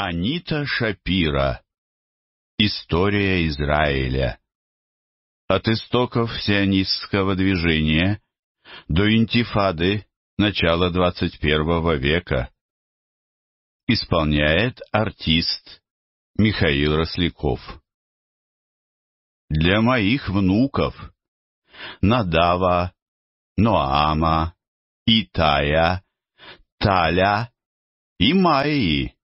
Анита Шапира. История Израиля. От истоков сионистского движения до интифады начала 21 века. Исполняет артист Михаил Росляков. Для моих внуков Надава, Ноама, Итая, Таля и Майи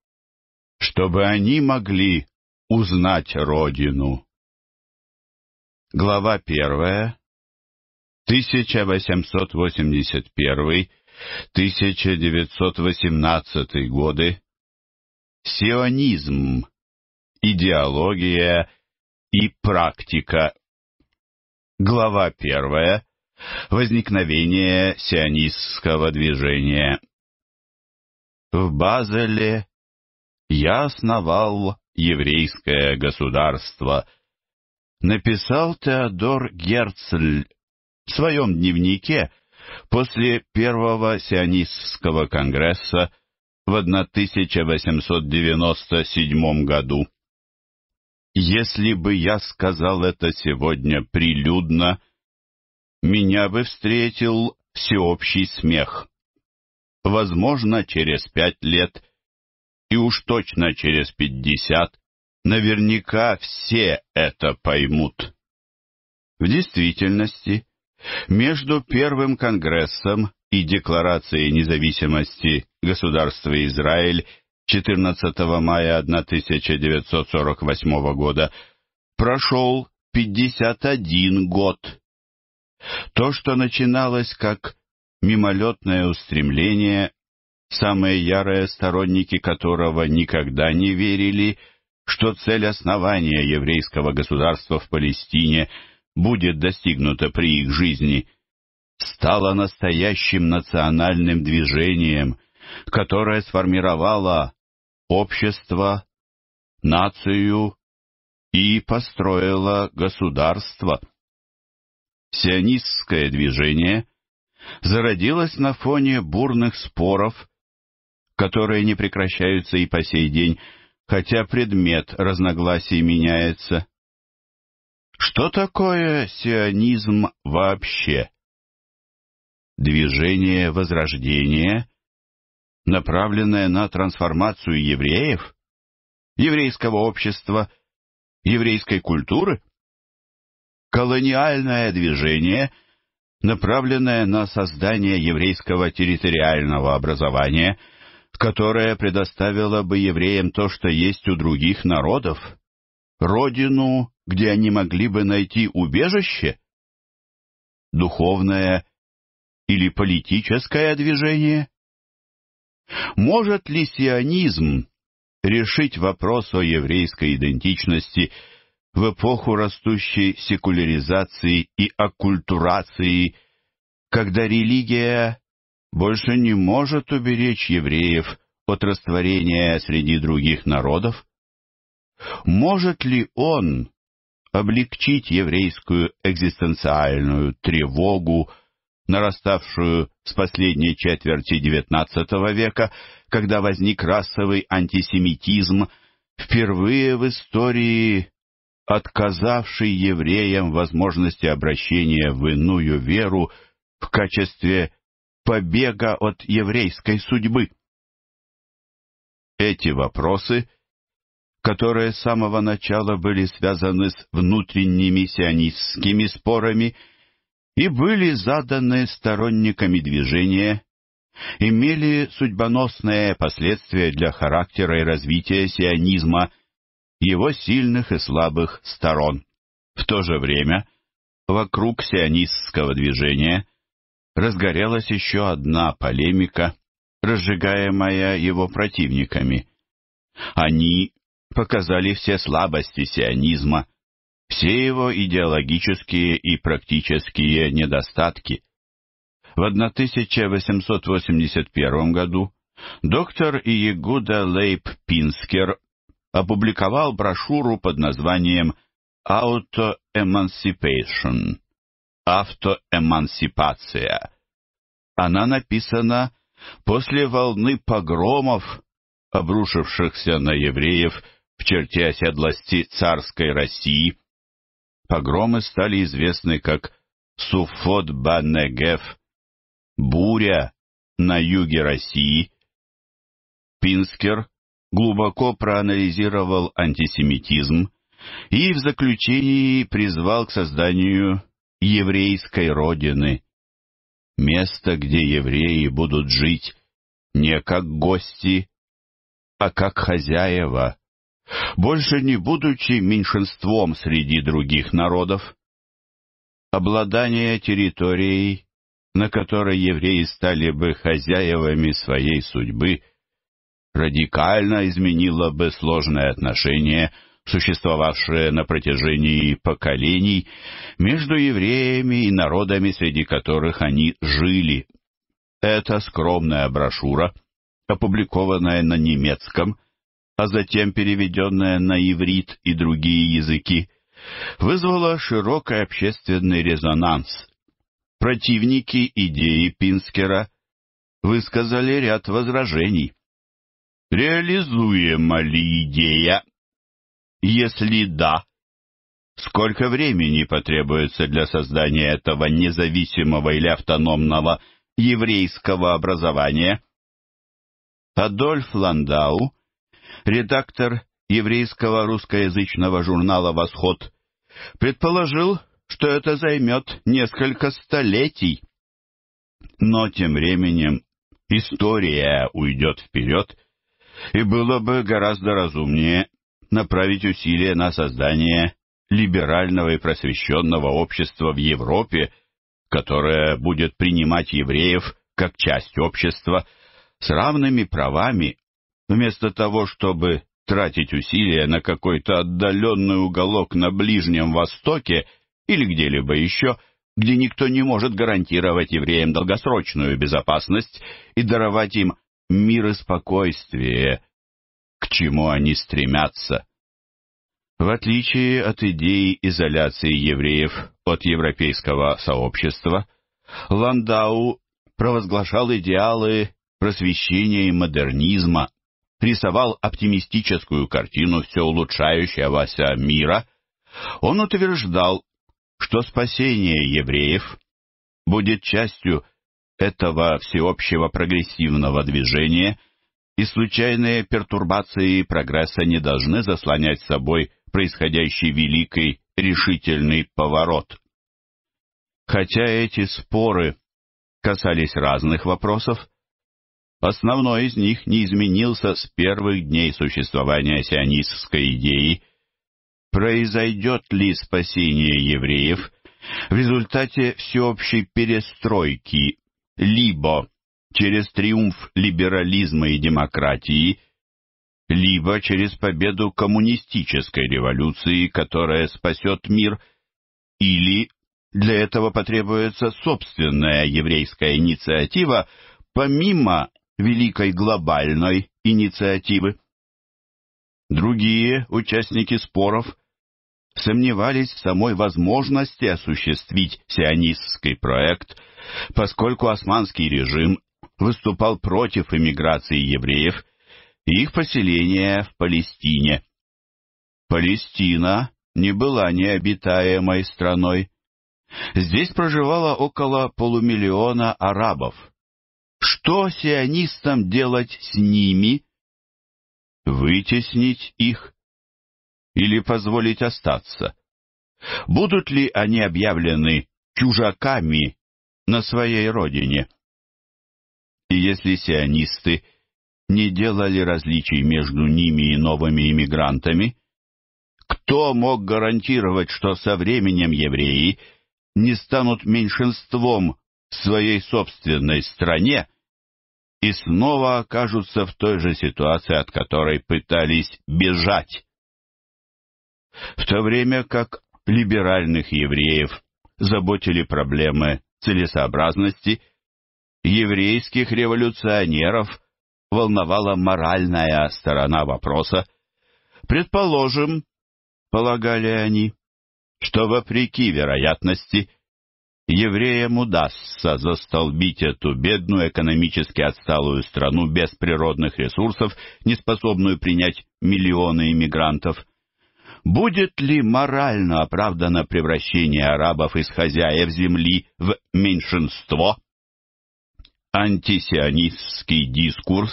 чтобы они могли узнать Родину. Глава первая, 1881-1918 годы. Сионизм. Идеология и практика. Глава первая. Возникновение сионистского движения. В Базеле я основал еврейское государство. Написал Теодор Герцль в своем дневнике после Первого сионистского конгресса в 1897 году. Если бы я сказал это сегодня прилюдно, меня бы встретил всеобщий смех. Возможно, через пять лет – и уж точно через пятьдесят наверняка все это поймут. В действительности, между Первым Конгрессом и Декларацией независимости Государства Израиль 14 мая 1948 года прошел 51 год. То, что начиналось как мимолетное устремление самые ярые сторонники которого никогда не верили, что цель основания еврейского государства в Палестине будет достигнута при их жизни, стала настоящим национальным движением, которое сформировало общество, нацию и построило государство. Сионистское движение зародилось на фоне бурных споров которые не прекращаются и по сей день, хотя предмет разногласий меняется. Что такое сионизм вообще? Движение возрождения, направленное на трансформацию евреев, еврейского общества, еврейской культуры? Колониальное движение, направленное на создание еврейского территориального образования – которая предоставила бы евреям то, что есть у других народов? Родину, где они могли бы найти убежище? Духовное или политическое движение? Может ли сионизм решить вопрос о еврейской идентичности в эпоху растущей секуляризации и оккультурации, когда религия больше не может уберечь евреев от растворения среди других народов? Может ли он облегчить еврейскую экзистенциальную тревогу, нараставшую с последней четверти XIX века, когда возник расовый антисемитизм, впервые в истории отказавший евреям возможности обращения в иную веру в качестве побега от еврейской судьбы? Эти вопросы, которые с самого начала были связаны с внутренними сионистскими спорами и были заданы сторонниками движения, имели судьбоносные последствия для характера и развития сионизма, его сильных и слабых сторон. В то же время вокруг сионистского движения – разгорелась еще одна полемика, разжигаемая его противниками. Они показали все слабости сионизма, все его идеологические и практические недостатки. В 1881 году доктор Иегуда Лейб Пинскер опубликовал брошюру под названием «Auto-Emancipation» «Автоэмансипация». Она написана после волны погромов, обрушившихся на евреев в черте оседлости царской России. Погромы стали известны как Суфот Банегев, буря на юге России. Пинскер глубоко проанализировал антисемитизм и в заключении призвал к созданию еврейской родины. Место, где евреи будут жить не как гости, а как хозяева, больше не будучи меньшинством среди других народов. Обладание территорией, на которой евреи стали бы хозяевами своей судьбы, радикально изменило бы сложное отношение – существовавшее на протяжении поколений между евреями и народами, среди которых они жили. Эта скромная брошюра, опубликованная на немецком, а затем переведенная на иврит и другие языки, вызвала широкий общественный резонанс. Противники идеи Пинскера высказали ряд возражений. Реализуема ли идея если да, сколько времени потребуется для создания этого независимого или автономного еврейского образования? Адольф Ландау, редактор еврейского русскоязычного журнала «Восход», предположил, что это займет несколько столетий. Но тем временем история уйдет вперед, и было бы гораздо разумнее направить усилия на создание либерального и просвещенного общества в Европе, которое будет принимать евреев как часть общества с равными правами, вместо того, чтобы тратить усилия на какой-то отдаленный уголок на Ближнем Востоке или где-либо еще, где никто не может гарантировать евреям долгосрочную безопасность и даровать им мир и спокойствие, к чему они стремятся. В отличие от идеи изоляции евреев от европейского сообщества, Ландау провозглашал идеалы просвещения и модернизма, рисовал оптимистическую картину все улучшающегося мира, он утверждал, что спасение евреев будет частью этого всеобщего прогрессивного движения – и случайные пертурбации прогресса не должны заслонять собой происходящий великий решительный поворот. Хотя эти споры касались разных вопросов, основной из них не изменился с первых дней существования сионистской идеи «Произойдет ли спасение евреев в результате всеобщей перестройки либо через триумф либерализма и демократии, либо через победу коммунистической революции, которая спасет мир, или для этого потребуется собственная еврейская инициатива, помимо великой глобальной инициативы. Другие участники споров сомневались в самой возможности осуществить сионистский проект, поскольку османский режим выступал против эмиграции евреев и их поселения в Палестине. Палестина не была необитаемой страной. Здесь проживало около полумиллиона арабов. Что сионистам делать с ними? Вытеснить их или позволить остаться? Будут ли они объявлены чужаками на своей родине? И если сионисты не делали различий между ними и новыми иммигрантами, кто мог гарантировать, что со временем евреи не станут меньшинством в своей собственной стране и снова окажутся в той же ситуации, от которой пытались бежать? В то время как либеральных евреев заботили проблемы целесообразности – еврейских революционеров волновала моральная сторона вопроса. Предположим, полагали они, что вопреки вероятности евреям удастся застолбить эту бедную экономически отсталую страну без природных ресурсов, не способную принять миллионы иммигрантов. Будет ли морально оправдано превращение арабов из хозяев земли в меньшинство? Антисионистский дискурс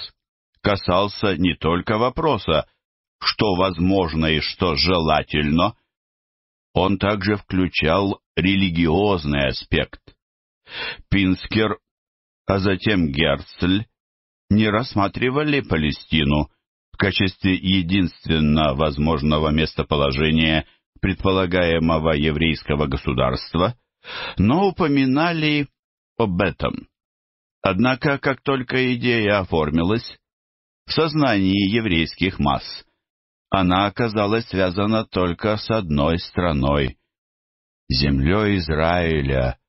касался не только вопроса, что возможно и что желательно, он также включал религиозный аспект. Пинскер, а затем Герцль не рассматривали Палестину в качестве единственно возможного местоположения предполагаемого еврейского государства, но упоминали об этом. Однако, как только идея оформилась в сознании еврейских масс, она оказалась связана только с одной страной — землей Израиля,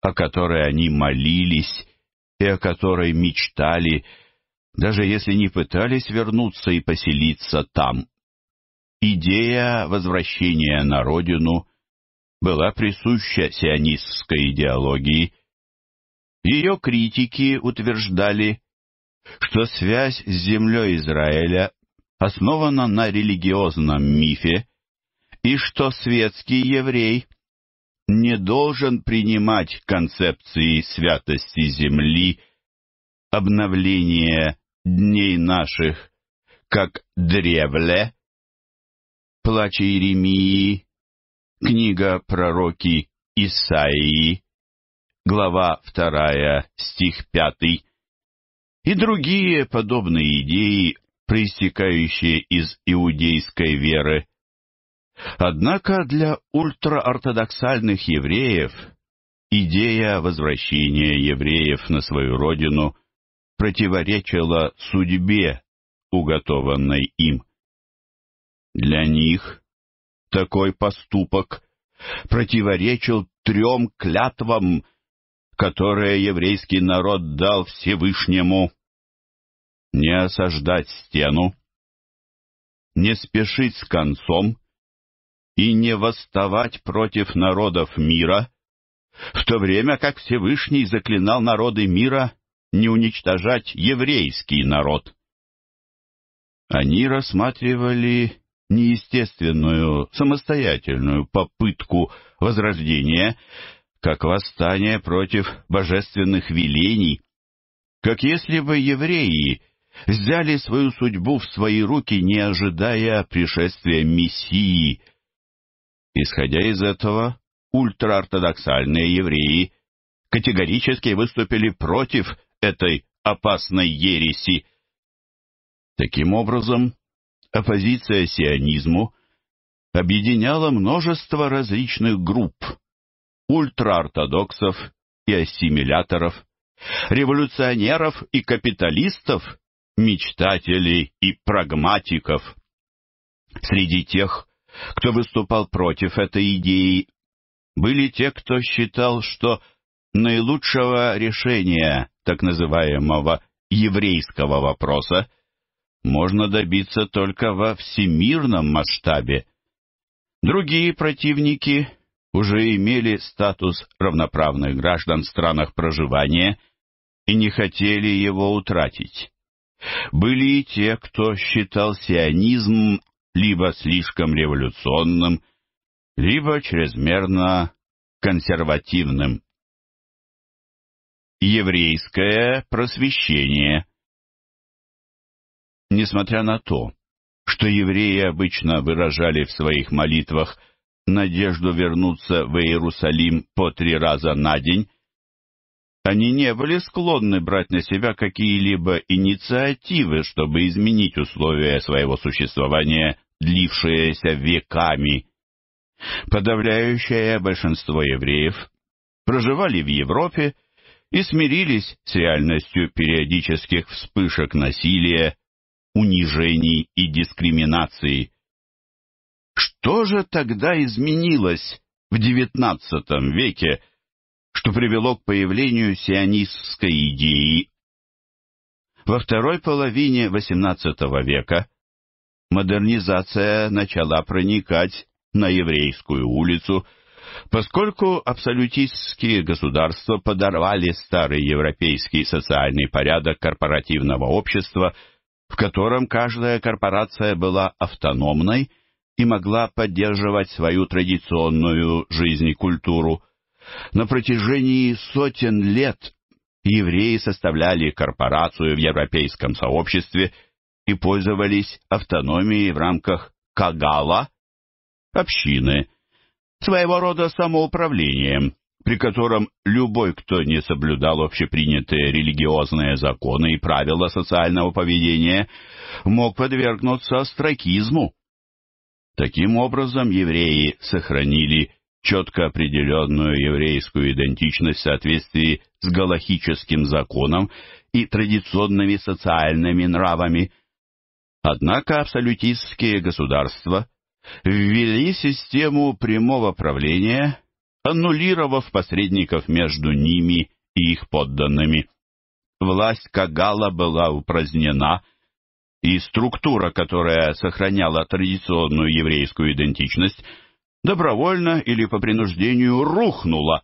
о которой они молились и о которой мечтали, даже если не пытались вернуться и поселиться там. Идея возвращения на родину была присуща сионистской идеологии, ее критики утверждали, что связь с землей Израиля основана на религиозном мифе и что светский еврей не должен принимать концепции святости земли, обновления дней наших, как древле, плач Иеремии, книга пророки Исаии, глава 2, стих 5, и другие подобные идеи, проистекающие из иудейской веры. Однако для ультраортодоксальных евреев идея возвращения евреев на свою родину противоречила судьбе, уготованной им. Для них такой поступок противоречил трем клятвам, которое еврейский народ дал Всевышнему. Не осаждать стену, не спешить с концом и не восставать против народов мира, в то время как Всевышний заклинал народы мира не уничтожать еврейский народ. Они рассматривали неестественную, самостоятельную попытку возрождения как восстание против божественных велений, как если бы евреи взяли свою судьбу в свои руки, не ожидая пришествия Мессии. Исходя из этого, ультраортодоксальные евреи категорически выступили против этой опасной ереси. Таким образом, оппозиция сионизму объединяла множество различных групп, ультраортодоксов и ассимиляторов, революционеров и капиталистов, мечтателей и прагматиков. Среди тех, кто выступал против этой идеи, были те, кто считал, что наилучшего решения так называемого еврейского вопроса можно добиться только во всемирном масштабе. Другие противники уже имели статус равноправных граждан в странах проживания и не хотели его утратить. Были и те, кто считал сионизм либо слишком революционным, либо чрезмерно консервативным. Еврейское просвещение Несмотря на то, что евреи обычно выражали в своих молитвах – надежду вернуться в Иерусалим по три раза на день, они не были склонны брать на себя какие-либо инициативы, чтобы изменить условия своего существования, длившиеся веками. Подавляющее большинство евреев проживали в Европе и смирились с реальностью периодических вспышек насилия, унижений и дискриминации. Что же тогда изменилось в XIX веке, что привело к появлению сионистской идеи? Во второй половине XVIII века модернизация начала проникать на еврейскую улицу, поскольку абсолютистские государства подорвали старый европейский социальный порядок корпоративного общества, в котором каждая корпорация была автономной – и могла поддерживать свою традиционную жизнь и культуру. На протяжении сотен лет евреи составляли корпорацию в европейском сообществе и пользовались автономией в рамках Кагала, общины, своего рода самоуправлением, при котором любой, кто не соблюдал общепринятые религиозные законы и правила социального поведения, мог подвергнуться астракизму. Таким образом, евреи сохранили четко определенную еврейскую идентичность в соответствии с галахическим законом и традиционными социальными нравами. Однако абсолютистские государства ввели систему прямого правления, аннулировав посредников между ними и их подданными. Власть Кагала была упразднена – и структура, которая сохраняла традиционную еврейскую идентичность, добровольно или по принуждению рухнула.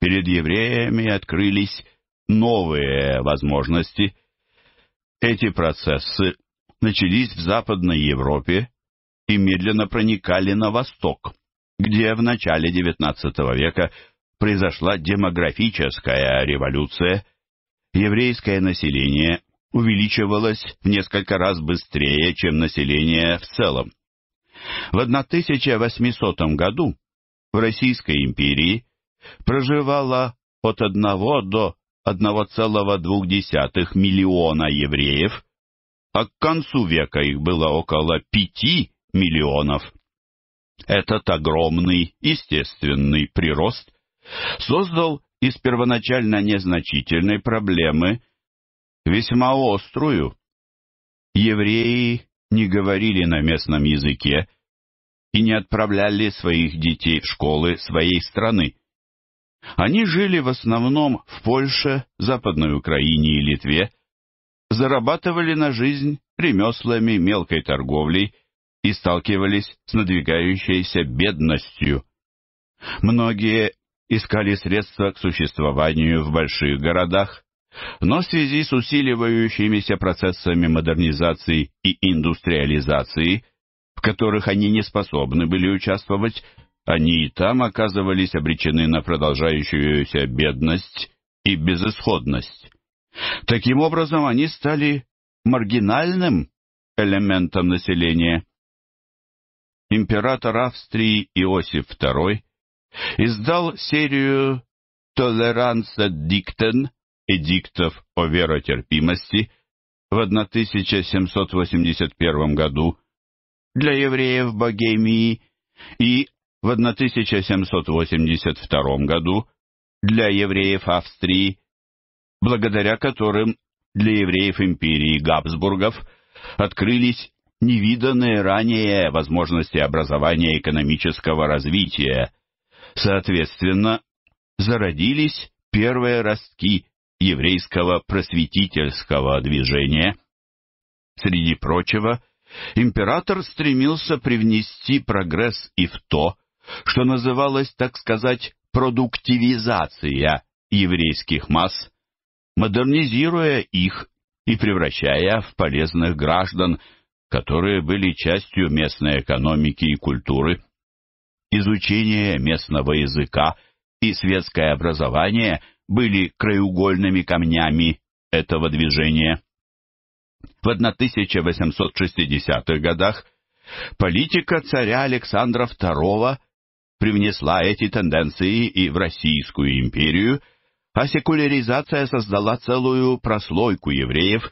Перед евреями открылись новые возможности. Эти процессы начались в Западной Европе и медленно проникали на восток, где в начале XIX века произошла демографическая революция. Еврейское население увеличивалось в несколько раз быстрее, чем население в целом. В 1800 году в Российской империи проживало от 1 до 1,2 миллиона евреев, а к концу века их было около 5 миллионов. Этот огромный естественный прирост создал из первоначально незначительной проблемы весьма острую. Евреи не говорили на местном языке и не отправляли своих детей в школы своей страны. Они жили в основном в Польше, Западной Украине и Литве, зарабатывали на жизнь ремеслами, мелкой торговлей и сталкивались с надвигающейся бедностью. Многие искали средства к существованию в больших городах, но в связи с усиливающимися процессами модернизации и индустриализации, в которых они не способны были участвовать, они и там оказывались обречены на продолжающуюся бедность и безысходность. Таким образом, они стали маргинальным элементом населения. Император Австрии Иосиф II издал серию «Толеранса диктен» эдиктов о веротерпимости в 1781 году для евреев Богемии и в 1782 году для евреев Австрии, благодаря которым для евреев империи Габсбургов открылись невиданные ранее возможности образования экономического развития. Соответственно, зародились первые ростки еврейского просветительского движения. Среди прочего, император стремился привнести прогресс и в то, что называлось, так сказать, продуктивизация еврейских масс, модернизируя их и превращая в полезных граждан, которые были частью местной экономики и культуры. Изучение местного языка и светское образование – были краеугольными камнями этого движения. В 1860-х годах политика царя Александра II привнесла эти тенденции и в Российскую империю, а секуляризация создала целую прослойку евреев,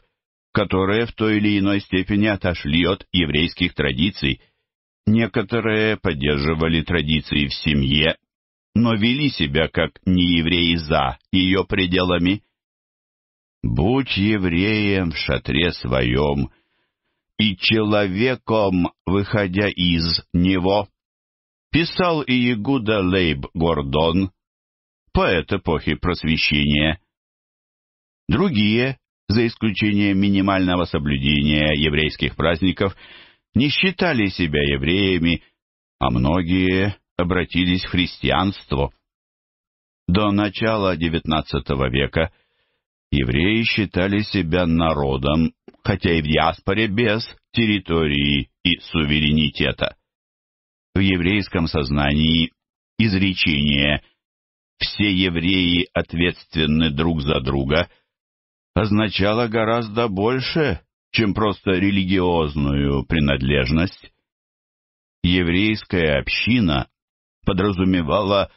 которые в той или иной степени отошли от еврейских традиций. Некоторые поддерживали традиции в семье но вели себя как неевреи за ее пределами. «Будь евреем в шатре своем и человеком, выходя из него», писал иегуда Лейб Гордон, поэт эпохи Просвещения. Другие, за исключением минимального соблюдения еврейских праздников, не считали себя евреями, а многие обратились в христианство. До начала XIX века евреи считали себя народом, хотя и в диаспоре без территории и суверенитета. В еврейском сознании изречение «все евреи ответственны друг за друга» означало гораздо больше, чем просто религиозную принадлежность. Еврейская община подразумевала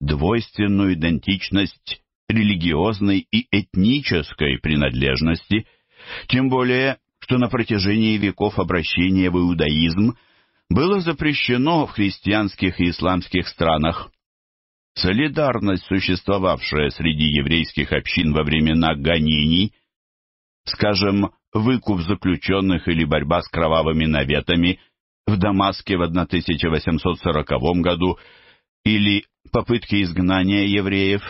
двойственную идентичность религиозной и этнической принадлежности, тем более, что на протяжении веков обращение в иудаизм было запрещено в христианских и исламских странах. Солидарность, существовавшая среди еврейских общин во времена гонений, скажем, выкуп заключенных или борьба с кровавыми наветами – в Дамаске в 1840 году или попытки изгнания евреев,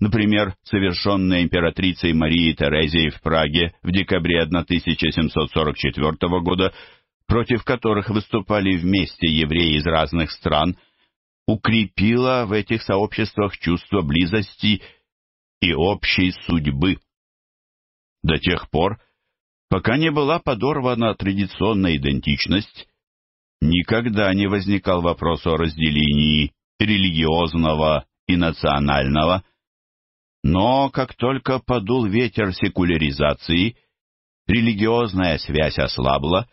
например, совершенные императрицей Марией Терезией в Праге в декабре 1744 года, против которых выступали вместе евреи из разных стран, укрепила в этих сообществах чувство близости и общей судьбы. До тех пор, пока не была подорвана традиционная идентичность, никогда не возникал вопрос о разделении религиозного и национального, но как только подул ветер секуляризации, религиозная связь ослабла,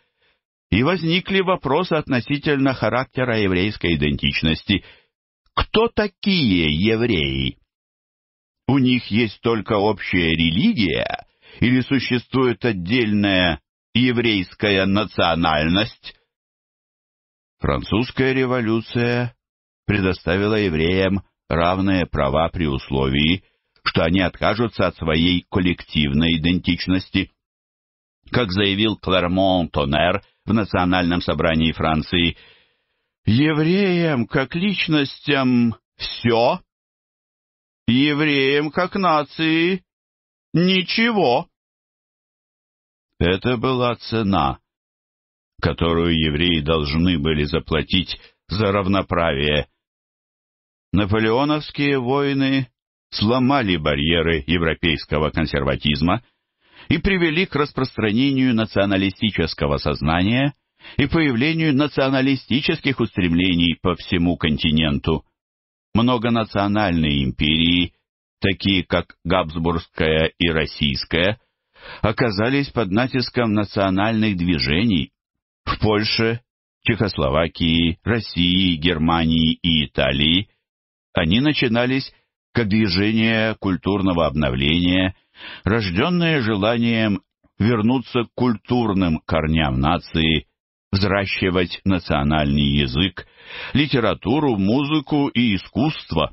и возникли вопросы относительно характера еврейской идентичности. Кто такие евреи? У них есть только общая религия или существует отдельная еврейская национальность? Французская революция предоставила евреям равные права при условии, что они откажутся от своей коллективной идентичности. Как заявил Клермон Тонер в Национальном собрании Франции, «Евреям как личностям все, евреям как нации ничего». Это была цена, которую евреи должны были заплатить за равноправие. Наполеоновские войны сломали барьеры европейского консерватизма и привели к распространению националистического сознания и появлению националистических устремлений по всему континенту. Многонациональные империи, такие как Габсбургская и Российская, оказались под натиском национальных движений, в Польше, Чехословакии, России, Германии и Италии они начинались как движение культурного обновления, рожденное желанием вернуться к культурным корням нации, взращивать национальный язык, литературу, музыку и искусство.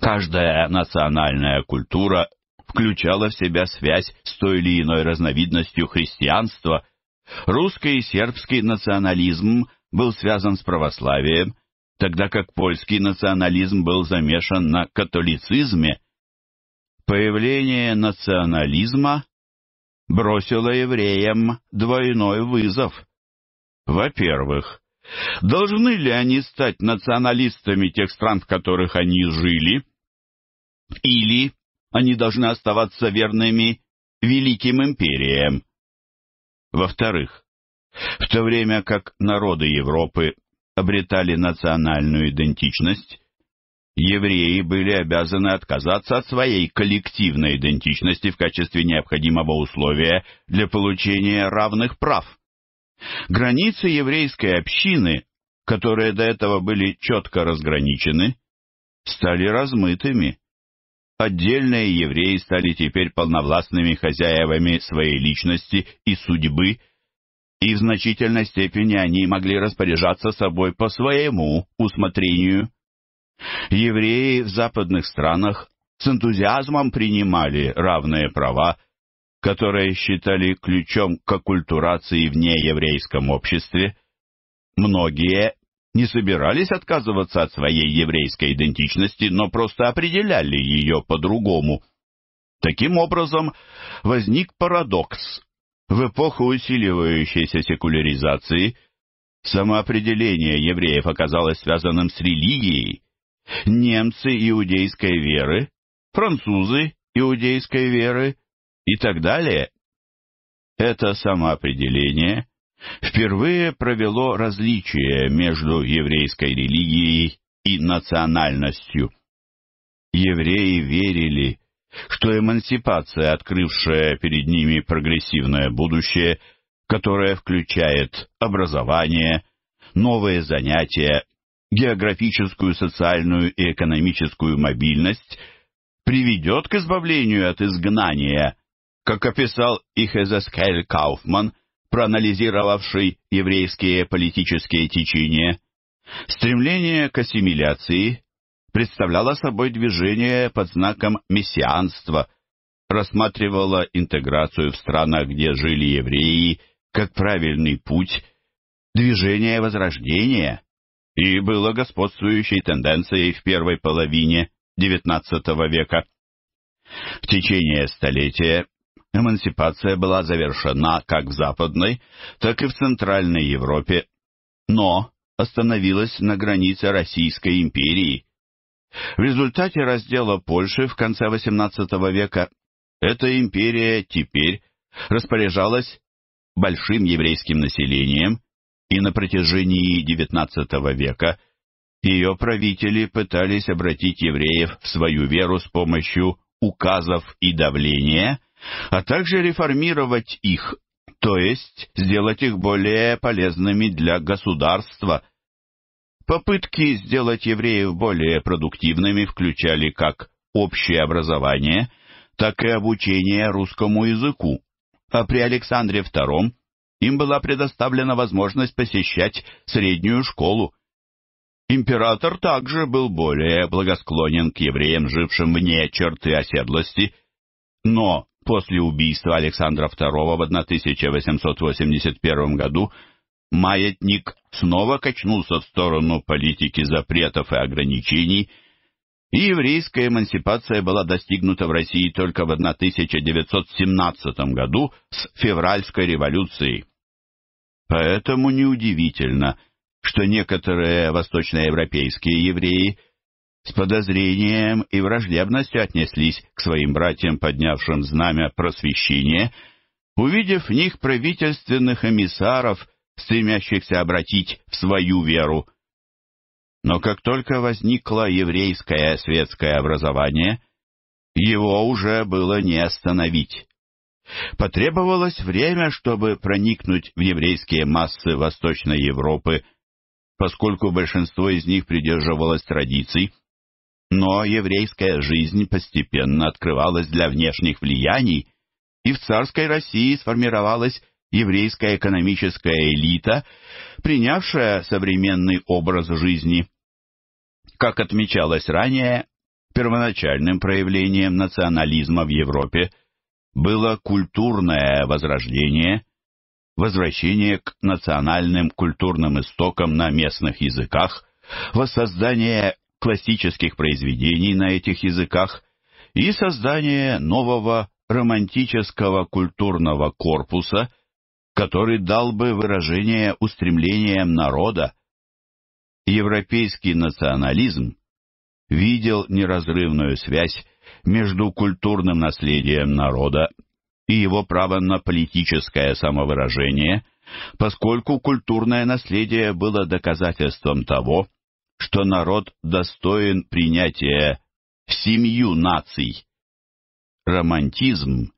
Каждая национальная культура включала в себя связь с той или иной разновидностью христианства – Русский и сербский национализм был связан с православием, тогда как польский национализм был замешан на католицизме. Появление национализма бросило евреям двойной вызов. Во-первых, должны ли они стать националистами тех стран, в которых они жили, или они должны оставаться верными великим империям, во-вторых, в то время как народы Европы обретали национальную идентичность, евреи были обязаны отказаться от своей коллективной идентичности в качестве необходимого условия для получения равных прав. Границы еврейской общины, которые до этого были четко разграничены, стали размытыми. Отдельные евреи стали теперь полновластными хозяевами своей личности и судьбы, и в значительной степени они могли распоряжаться собой по своему усмотрению. Евреи в западных странах с энтузиазмом принимали равные права, которые считали ключом к оккультурации в нееврейском обществе. Многие не собирались отказываться от своей еврейской идентичности, но просто определяли ее по-другому. Таким образом, возник парадокс. В эпоху усиливающейся секуляризации самоопределение евреев оказалось связанным с религией. Немцы иудейской веры, французы иудейской веры и так далее. Это самоопределение впервые провело различие между еврейской религией и национальностью. Евреи верили, что эмансипация, открывшая перед ними прогрессивное будущее, которое включает образование, новые занятия, географическую, социальную и экономическую мобильность, приведет к избавлению от изгнания, как описал их Эзескель Кауфман – проанализировавший еврейские политические течения, стремление к ассимиляции представляло собой движение под знаком мессианства, рассматривало интеграцию в странах, где жили евреи, как правильный путь, движение возрождения и было господствующей тенденцией в первой половине XIX века. В течение столетия Эмансипация была завершена как в Западной, так и в Центральной Европе, но остановилась на границе Российской империи. В результате раздела Польши в конце XVIII века эта империя теперь распоряжалась большим еврейским населением, и на протяжении XIX века ее правители пытались обратить евреев в свою веру с помощью указов и давления, а также реформировать их, то есть сделать их более полезными для государства. Попытки сделать евреев более продуктивными включали как общее образование, так и обучение русскому языку, а при Александре II им была предоставлена возможность посещать среднюю школу. Император также был более благосклонен к евреям, жившим вне черты оседлости, но После убийства Александра II в 1881 году маятник снова качнулся в сторону политики запретов и ограничений, и еврейская эмансипация была достигнута в России только в 1917 году с февральской революцией. Поэтому неудивительно, что некоторые восточноевропейские евреи с подозрением и враждебностью отнеслись к своим братьям, поднявшим знамя просвещения, увидев в них правительственных эмиссаров, стремящихся обратить в свою веру. Но как только возникло еврейское светское образование, его уже было не остановить. Потребовалось время, чтобы проникнуть в еврейские массы Восточной Европы, поскольку большинство из них придерживалось традиций, но еврейская жизнь постепенно открывалась для внешних влияний, и в царской России сформировалась еврейская экономическая элита, принявшая современный образ жизни. Как отмечалось ранее, первоначальным проявлением национализма в Европе было культурное возрождение, возвращение к национальным культурным истокам на местных языках, воссоздание классических произведений на этих языках и создание нового романтического культурного корпуса, который дал бы выражение устремлениям народа. Европейский национализм видел неразрывную связь между культурным наследием народа и его право на политическое самовыражение, поскольку культурное наследие было доказательством того, что народ достоин принятия в семью наций. Романтизм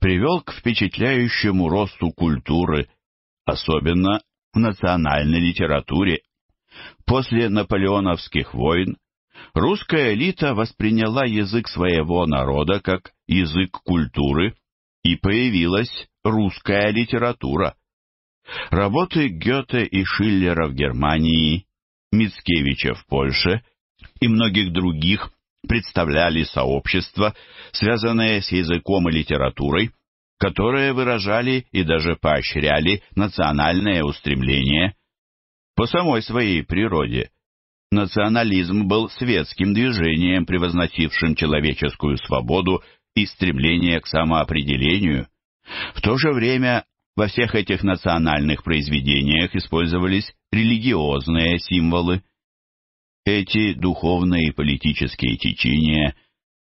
привел к впечатляющему росту культуры, особенно в национальной литературе. После наполеоновских войн русская элита восприняла язык своего народа как язык культуры, и появилась русская литература. Работы Гёте и Шиллера в Германии Мицкевича в Польше и многих других представляли сообщества, связанные с языком и литературой, которые выражали и даже поощряли национальные устремления. По самой своей природе национализм был светским движением, превозносившим человеческую свободу и стремление к самоопределению. В то же время во всех этих национальных произведениях использовались религиозные символы. Эти духовные и политические течения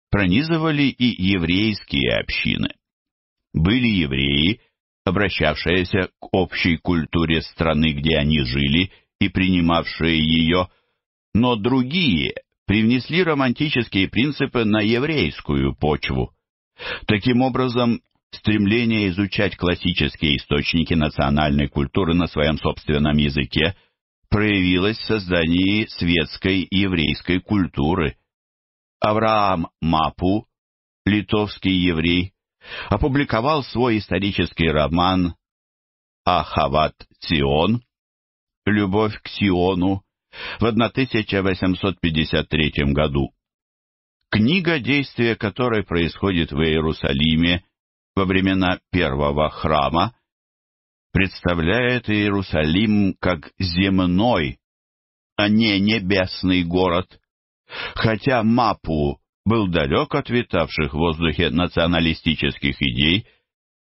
пронизывали и еврейские общины. Были евреи, обращавшиеся к общей культуре страны, где они жили, и принимавшие ее, но другие привнесли романтические принципы на еврейскую почву. Таким образом, Стремление изучать классические источники национальной культуры на своем собственном языке проявилось в создании светской еврейской культуры. Авраам Мапу, литовский еврей, опубликовал свой исторический роман «Ахават Сион» «Любовь к Сиону» в 1853 году. Книга, действие которой происходит в Иерусалиме во времена первого храма, представляет Иерусалим как земной, а не небесный город. Хотя Мапу был далек от витавших в воздухе националистических идей,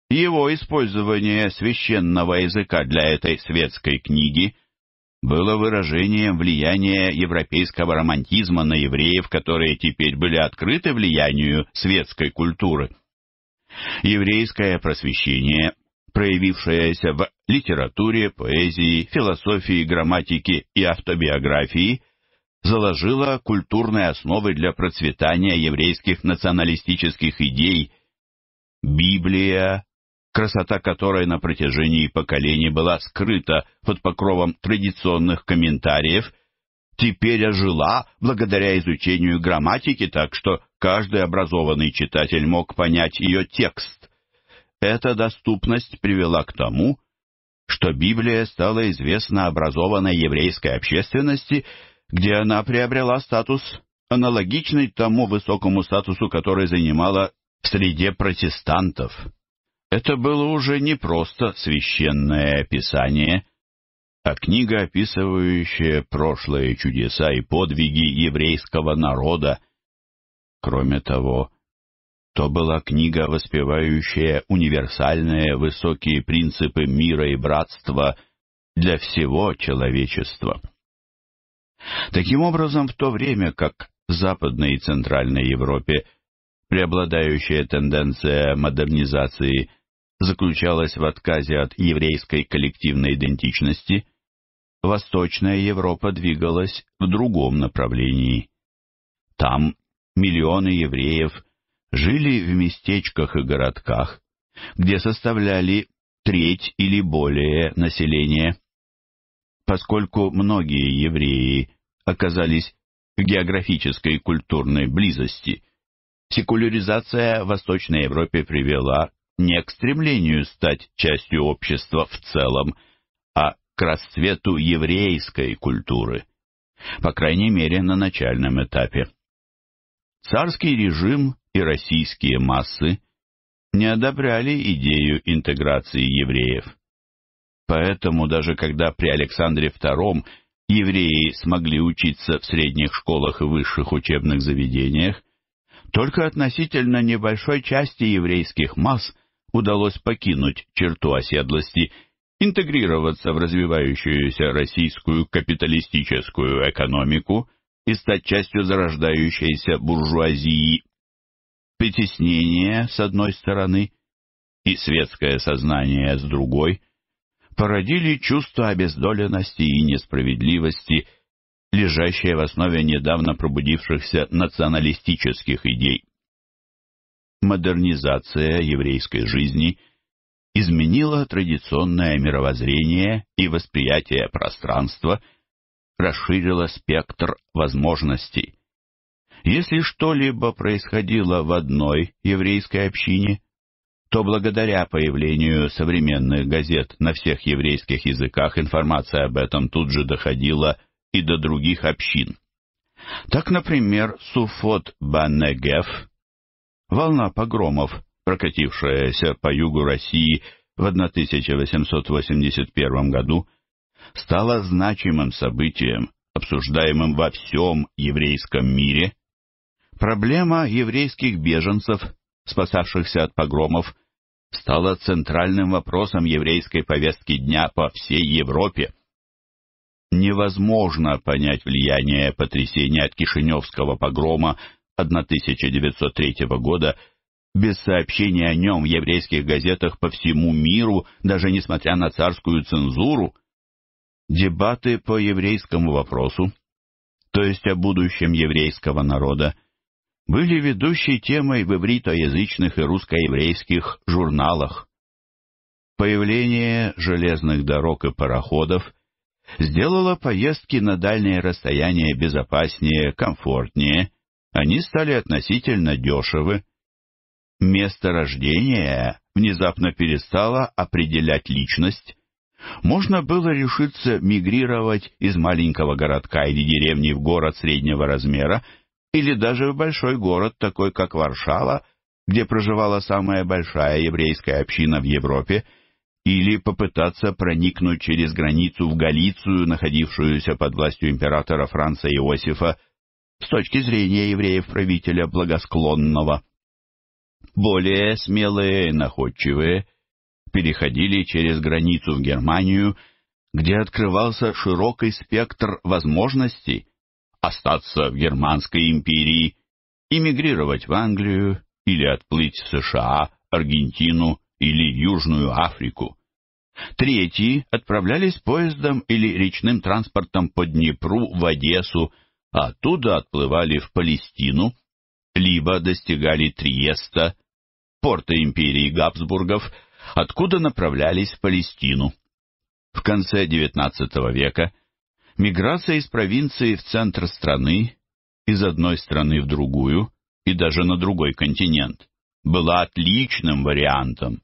его использование священного языка для этой светской книги было выражением влияния европейского романтизма на евреев, которые теперь были открыты влиянию светской культуры. Еврейское просвещение, проявившееся в литературе, поэзии, философии, грамматике и автобиографии, заложило культурные основы для процветания еврейских националистических идей. Библия, красота которой на протяжении поколений была скрыта под покровом традиционных комментариев, теперь ожила благодаря изучению грамматики, так что каждый образованный читатель мог понять ее текст. Эта доступность привела к тому, что Библия стала известна образованной еврейской общественности, где она приобрела статус, аналогичный тому высокому статусу, который занимала в среде протестантов. Это было уже не просто священное описание, а книга, описывающая прошлые чудеса и подвиги еврейского народа, Кроме того, то была книга, воспевающая универсальные высокие принципы мира и братства для всего человечества. Таким образом, в то время как в Западной и Центральной Европе преобладающая тенденция модернизации заключалась в отказе от еврейской коллективной идентичности, Восточная Европа двигалась в другом направлении. Там миллионы евреев жили в местечках и городках, где составляли треть или более населения. Поскольку многие евреи оказались в географической и культурной близости, секуляризация в Восточной Европе привела не к стремлению стать частью общества в целом, а к расцвету еврейской культуры, по крайней мере на начальном этапе. Царский режим и российские массы не одобряли идею интеграции евреев. Поэтому даже когда при Александре II евреи смогли учиться в средних школах и высших учебных заведениях, только относительно небольшой части еврейских масс удалось покинуть черту оседлости, интегрироваться в развивающуюся российскую капиталистическую экономику – и стать частью зарождающейся буржуазии. Притеснение, с одной стороны, и светское сознание, с другой, породили чувство обездоленности и несправедливости, лежащее в основе недавно пробудившихся националистических идей. Модернизация еврейской жизни – изменила традиционное мировоззрение и восприятие пространства, расширила спектр возможностей. Если что-либо происходило в одной еврейской общине, то благодаря появлению современных газет на всех еврейских языках информация об этом тут же доходила и до других общин. Так, например, Суфот Банегев, волна погромов, прокатившаяся по югу России в 1881 году, стало значимым событием, обсуждаемым во всем еврейском мире. Проблема еврейских беженцев, спасавшихся от погромов, стала центральным вопросом еврейской повестки дня по всей Европе. Невозможно понять влияние потрясения от Кишиневского погрома 1903 года без сообщения о нем в еврейских газетах по всему миру, даже несмотря на царскую цензуру – Дебаты по еврейскому вопросу, то есть о будущем еврейского народа, были ведущей темой в ивритоязычных и русско журналах. Появление железных дорог и пароходов сделало поездки на дальние расстояния безопаснее, комфортнее, они стали относительно дешевы. Место рождения внезапно перестало определять личность, можно было решиться мигрировать из маленького городка или деревни в город среднего размера, или даже в большой город, такой как Варшава, где проживала самая большая еврейская община в Европе, или попытаться проникнуть через границу в Галицию, находившуюся под властью императора Франца Иосифа, с точки зрения евреев-правителя благосклонного. Более смелые и находчивые – переходили через границу в Германию, где открывался широкий спектр возможностей остаться в Германской империи, иммигрировать в Англию или отплыть в США, Аргентину или Южную Африку. Третьи отправлялись поездом или речным транспортом по Днепру в Одессу, а оттуда отплывали в Палестину, либо достигали Триеста, порта империи Габсбургов, откуда направлялись в Палестину. В конце XIX века миграция из провинции в центр страны, из одной страны в другую и даже на другой континент, была отличным вариантом.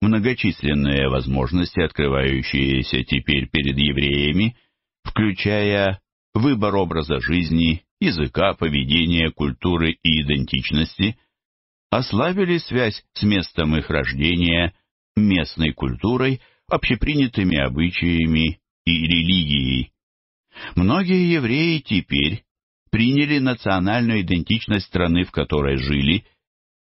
Многочисленные возможности, открывающиеся теперь перед евреями, включая выбор образа жизни, языка, поведения, культуры и идентичности, ослабили связь с местом их рождения, местной культурой, общепринятыми обычаями и религией. Многие евреи теперь приняли национальную идентичность страны, в которой жили,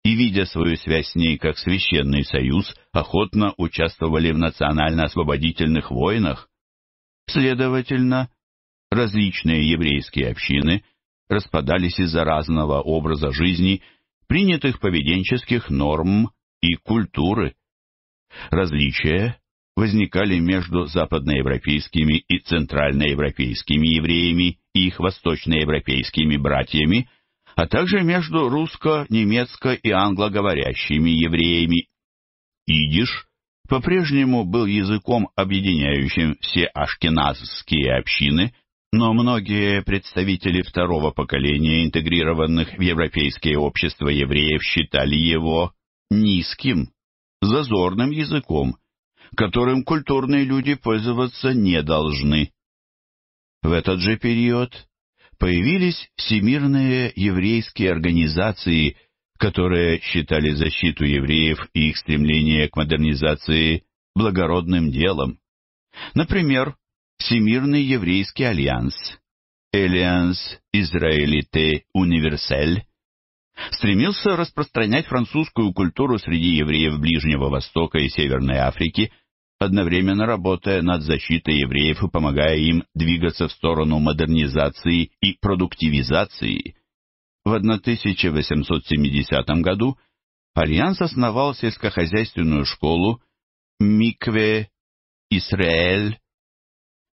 и, видя свою связь с ней как священный союз, охотно участвовали в национально-освободительных войнах. Следовательно, различные еврейские общины распадались из-за разного образа жизни принятых поведенческих норм и культуры. Различия возникали между западноевропейскими и центральноевропейскими евреями и их восточноевропейскими братьями, а также между русско, немецко и англоговорящими евреями. Идиш по-прежнему был языком, объединяющим все ашкеназские общины – но многие представители второго поколения, интегрированных в европейское общество евреев, считали его низким, зазорным языком, которым культурные люди пользоваться не должны. В этот же период появились всемирные еврейские организации, которые считали защиту евреев и их стремление к модернизации благородным делом. Например, Всемирный еврейский альянс, Элианс Израилите Универсель, стремился распространять французскую культуру среди евреев Ближнего Востока и Северной Африки, одновременно работая над защитой евреев и помогая им двигаться в сторону модернизации и продуктивизации. В 1870 году Альянс основал сельскохозяйственную школу Микве Исраэль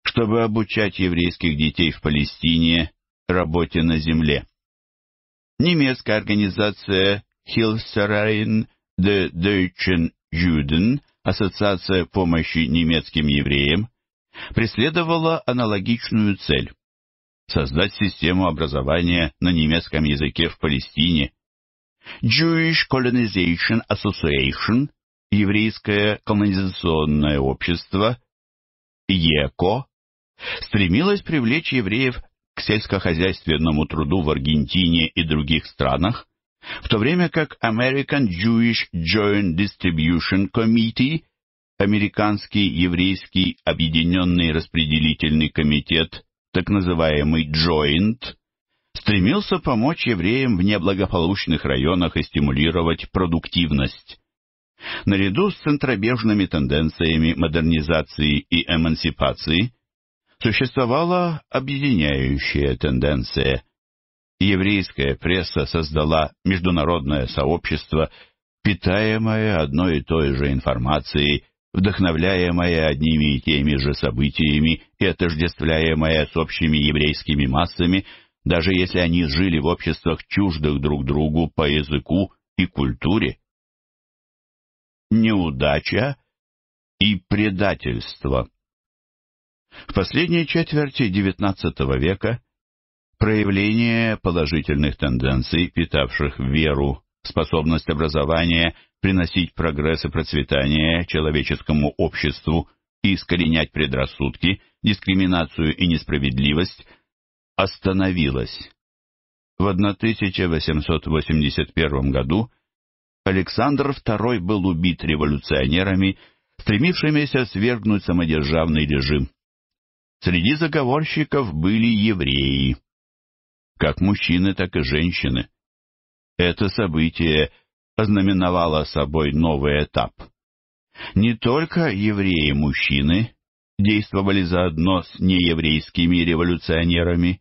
чтобы обучать еврейских детей в Палестине работе на земле. Немецкая организация Hilfsverein der Deutschen Juden, Ассоциация помощи немецким евреям, преследовала аналогичную цель – создать систему образования на немецком языке в Палестине. Jewish Colonization Association, Еврейское колонизационное общество, ЕКО, стремилась привлечь евреев к сельскохозяйственному труду в Аргентине и других странах, в то время как American Jewish Joint Distribution Committee, Американский еврейский объединенный распределительный комитет, так называемый Joint, стремился помочь евреям в неблагополучных районах и стимулировать продуктивность. Наряду с центробежными тенденциями модернизации и эмансипации – существовала объединяющая тенденция. Еврейская пресса создала международное сообщество, питаемое одной и той же информацией, вдохновляемое одними и теми же событиями и отождествляемое с общими еврейскими массами, даже если они жили в обществах чуждых друг другу по языку и культуре. Неудача и предательство в последней четверти XIX века проявление положительных тенденций, питавших веру, способность образования приносить прогресс и процветание человеческому обществу и искоренять предрассудки, дискриминацию и несправедливость, остановилось. В 1881 году Александр II был убит революционерами, стремившимися свергнуть самодержавный режим. Среди заговорщиков были евреи, как мужчины, так и женщины. Это событие ознаменовало собой новый этап. Не только евреи-мужчины действовали заодно с нееврейскими революционерами,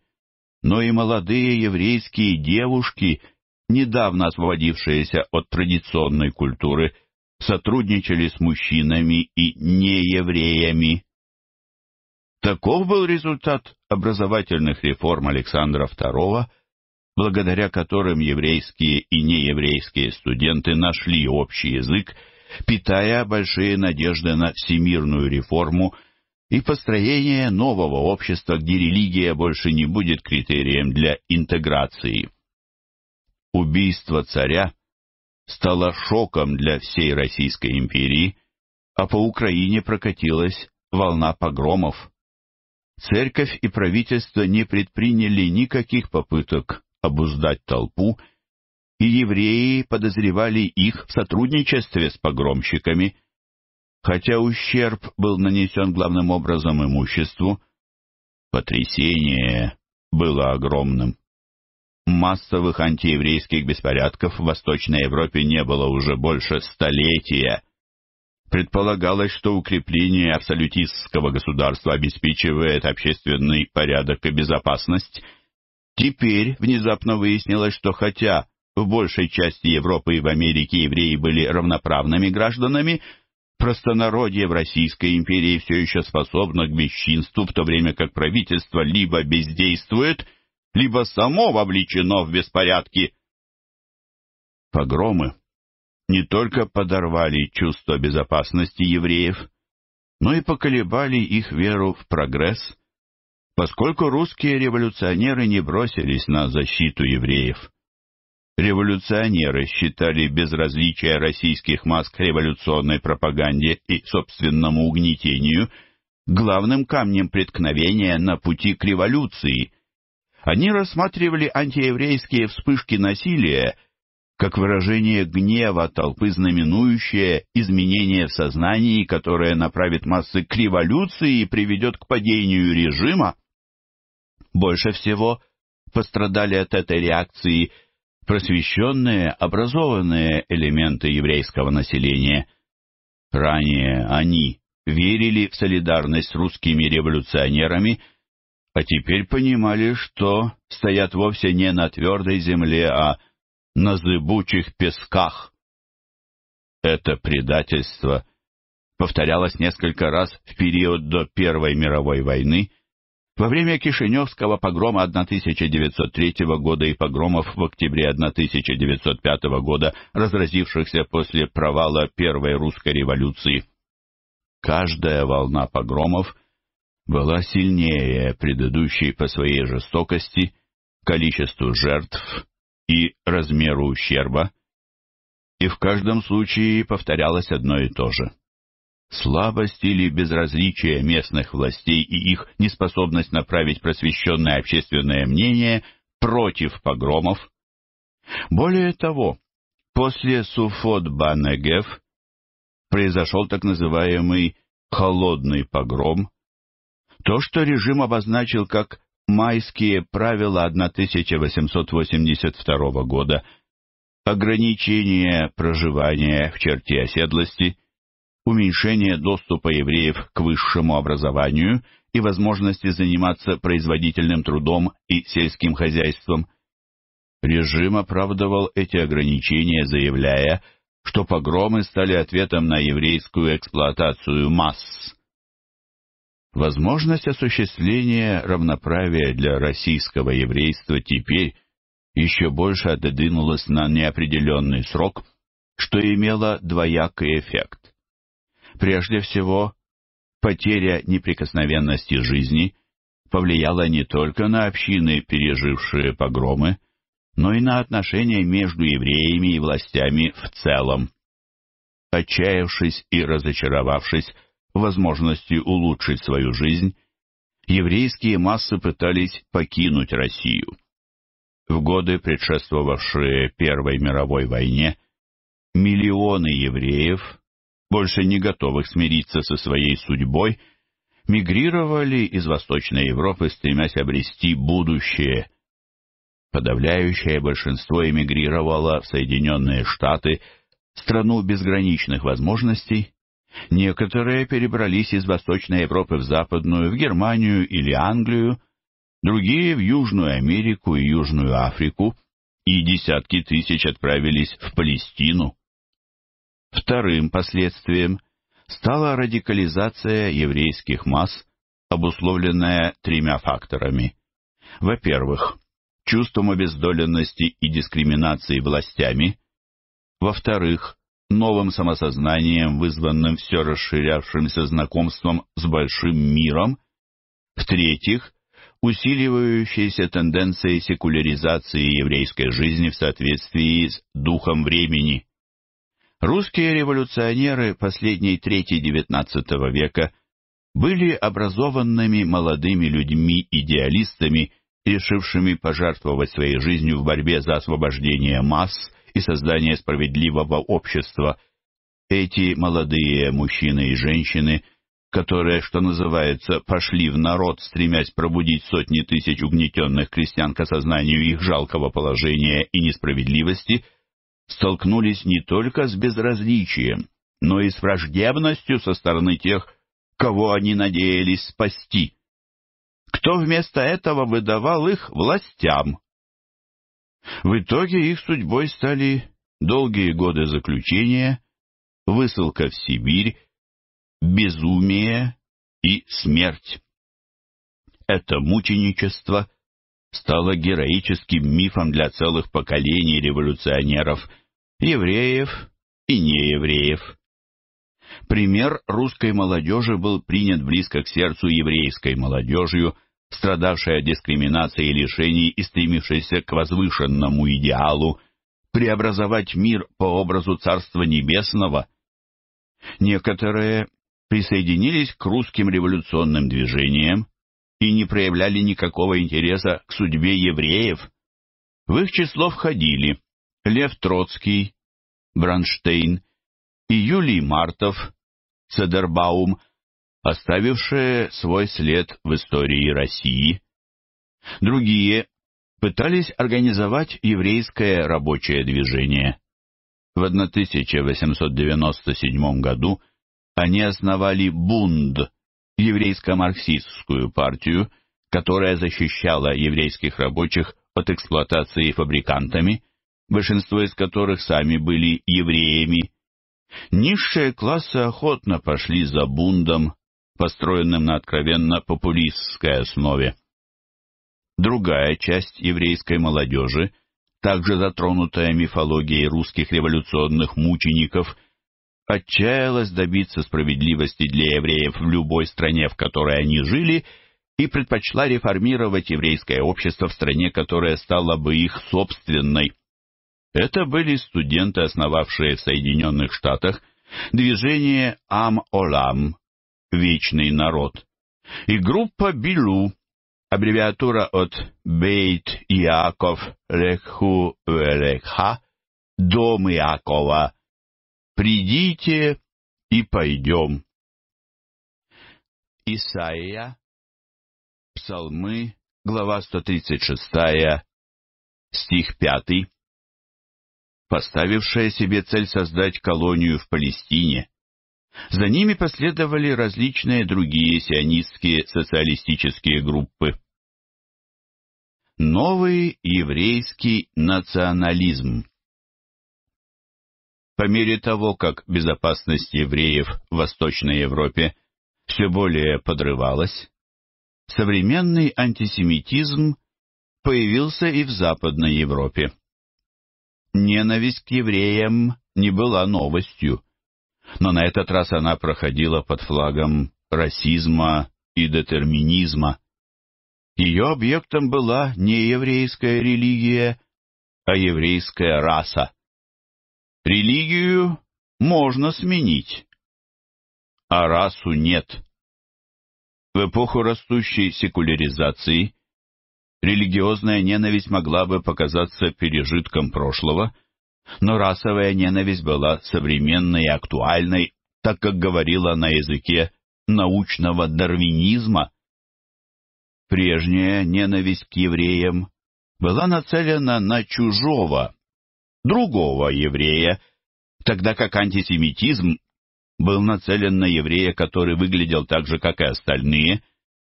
но и молодые еврейские девушки, недавно освободившиеся от традиционной культуры, сотрудничали с мужчинами и неевреями. Таков был результат образовательных реформ Александра II, благодаря которым еврейские и нееврейские студенты нашли общий язык, питая большие надежды на всемирную реформу и построение нового общества, где религия больше не будет критерием для интеграции. Убийство царя стало шоком для всей Российской империи, а по Украине прокатилась волна погромов. Церковь и правительство не предприняли никаких попыток обуздать толпу, и евреи подозревали их в сотрудничестве с погромщиками. Хотя ущерб был нанесен главным образом имуществу, потрясение было огромным. Массовых антиеврейских беспорядков в Восточной Европе не было уже больше столетия. Предполагалось, что укрепление абсолютистского государства обеспечивает общественный порядок и безопасность. Теперь внезапно выяснилось, что хотя в большей части Европы и в Америке евреи были равноправными гражданами, простонародье в Российской империи все еще способно к бесчинству, в то время как правительство либо бездействует, либо само вовлечено в беспорядки. Погромы не только подорвали чувство безопасности евреев, но и поколебали их веру в прогресс, поскольку русские революционеры не бросились на защиту евреев. Революционеры считали безразличие российских масс к революционной пропаганде и собственному угнетению главным камнем преткновения на пути к революции. Они рассматривали антиеврейские вспышки насилия как выражение гнева толпы, знаменующее изменение в сознании, которое направит массы к революции и приведет к падению режима. Больше всего пострадали от этой реакции просвещенные, образованные элементы еврейского населения. Ранее они верили в солидарность с русскими революционерами, а теперь понимали, что стоят вовсе не на твердой земле, а на зыбучих песках. Это предательство повторялось несколько раз в период до Первой мировой войны, во время Кишиневского погрома 1903 года и погромов в октябре 1905 года, разразившихся после провала Первой русской революции. Каждая волна погромов была сильнее предыдущей по своей жестокости, количеству жертв и размеру ущерба, и в каждом случае повторялось одно и то же. Слабость или безразличие местных властей и их неспособность направить просвещенное общественное мнение против погромов. Более того, после Суфот-Банегев произошел так называемый «холодный погром», то, что режим обозначил как Майские правила 1882 года, ограничение проживания в черте оседлости, уменьшение доступа евреев к высшему образованию и возможности заниматься производительным трудом и сельским хозяйством. Режим оправдывал эти ограничения, заявляя, что погромы стали ответом на еврейскую эксплуатацию масс. Возможность осуществления равноправия для российского еврейства теперь еще больше отодвинулась на неопределенный срок, что имело двоякий эффект. Прежде всего, потеря неприкосновенности жизни повлияла не только на общины, пережившие погромы, но и на отношения между евреями и властями в целом. Отчаявшись и разочаровавшись возможности улучшить свою жизнь, еврейские массы пытались покинуть Россию. В годы, предшествовавшие Первой мировой войне, миллионы евреев, больше не готовых смириться со своей судьбой, мигрировали из Восточной Европы, стремясь обрести будущее. Подавляющее большинство эмигрировало в Соединенные Штаты, страну безграничных возможностей, Некоторые перебрались из Восточной Европы в Западную, в Германию или Англию, другие в Южную Америку и Южную Африку, и десятки тысяч отправились в Палестину. Вторым последствием стала радикализация еврейских масс, обусловленная тремя факторами. Во-первых, чувством обездоленности и дискриминации властями. Во-вторых, новым самосознанием, вызванным все расширявшимся знакомством с большим миром, в-третьих, усиливающейся тенденцией секуляризации еврейской жизни в соответствии с духом времени. Русские революционеры последней трети XIX века были образованными молодыми людьми-идеалистами, решившими пожертвовать своей жизнью в борьбе за освобождение масс и создание справедливого общества. Эти молодые мужчины и женщины, которые, что называется, пошли в народ, стремясь пробудить сотни тысяч угнетенных крестьян к осознанию их жалкого положения и несправедливости, столкнулись не только с безразличием, но и с враждебностью со стороны тех, кого они надеялись спасти. Кто вместо этого выдавал их властям, в итоге их судьбой стали долгие годы заключения, высылка в Сибирь, безумие и смерть. Это мученичество стало героическим мифом для целых поколений революционеров, евреев и неевреев. Пример русской молодежи был принят близко к сердцу еврейской молодежью – страдавшая дискриминацией лишений и стремившаяся к возвышенному идеалу преобразовать мир по образу Царства Небесного. Некоторые присоединились к русским революционным движениям и не проявляли никакого интереса к судьбе евреев. В их число входили Лев Троцкий, Бранштейн и Юлий Мартов, Цедербаум, оставившие свой след в истории России. Другие пытались организовать еврейское рабочее движение. В 1897 году они основали Бунд, еврейско-марксистскую партию, которая защищала еврейских рабочих от эксплуатации фабрикантами, большинство из которых сами были евреями. Низшие классы охотно пошли за бундом построенным на откровенно популистской основе. Другая часть еврейской молодежи, также затронутая мифологией русских революционных мучеников, отчаялась добиться справедливости для евреев в любой стране, в которой они жили, и предпочла реформировать еврейское общество в стране, которая стала бы их собственной. Это были студенты, основавшие в Соединенных Штатах движение Ам-Олам, «Вечный народ», и группа Билу, аббревиатура от Бейт Иаков Леху Велекха, Дом Иакова, «Придите и пойдем». Исаия, Псалмы, глава 136, стих 5, поставившая себе цель создать колонию в Палестине, за ними последовали различные другие сионистские социалистические группы. Новый еврейский национализм По мере того, как безопасность евреев в Восточной Европе все более подрывалась, современный антисемитизм появился и в Западной Европе. Ненависть к евреям не была новостью но на этот раз она проходила под флагом расизма и детерминизма. Ее объектом была не еврейская религия, а еврейская раса. Религию можно сменить, а расу нет. В эпоху растущей секуляризации религиозная ненависть могла бы показаться пережитком прошлого – но расовая ненависть была современной и актуальной, так как говорила на языке научного дарвинизма. Прежняя ненависть к евреям была нацелена на чужого, другого еврея, тогда как антисемитизм был нацелен на еврея, который выглядел так же, как и остальные,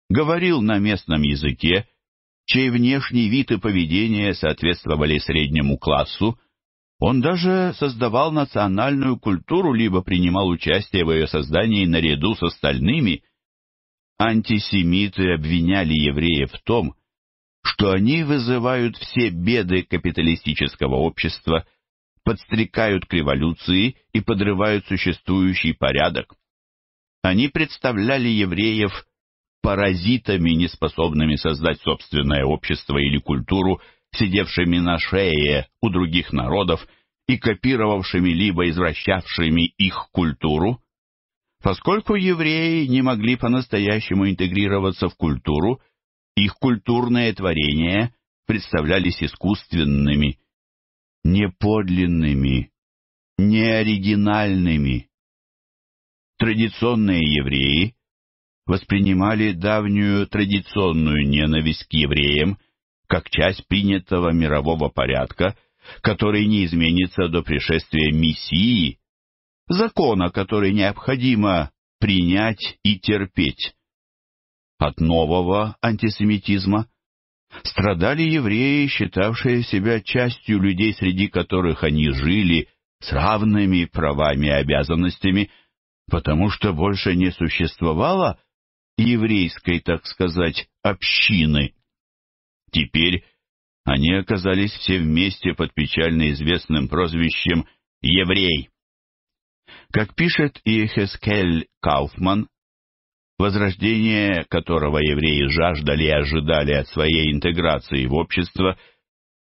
говорил на местном языке, чей внешний вид и поведение соответствовали среднему классу, он даже создавал национальную культуру, либо принимал участие в ее создании наряду с остальными. Антисемиты обвиняли евреев в том, что они вызывают все беды капиталистического общества, подстрекают к революции и подрывают существующий порядок. Они представляли евреев паразитами, неспособными создать собственное общество или культуру, сидевшими на шее у других народов и копировавшими либо извращавшими их культуру. Поскольку евреи не могли по-настоящему интегрироваться в культуру, их культурные творения представлялись искусственными, неподлинными, неоригинальными. Традиционные евреи воспринимали давнюю традиционную ненависть к евреям – как часть принятого мирового порядка, который не изменится до пришествия Мессии, закона, который необходимо принять и терпеть. От нового антисемитизма страдали евреи, считавшие себя частью людей, среди которых они жили, с равными правами и обязанностями, потому что больше не существовало еврейской, так сказать, общины. Теперь они оказались все вместе под печально известным прозвищем «еврей». Как пишет Иехескель Хескель Кауфман, возрождение которого евреи жаждали и ожидали от своей интеграции в общество,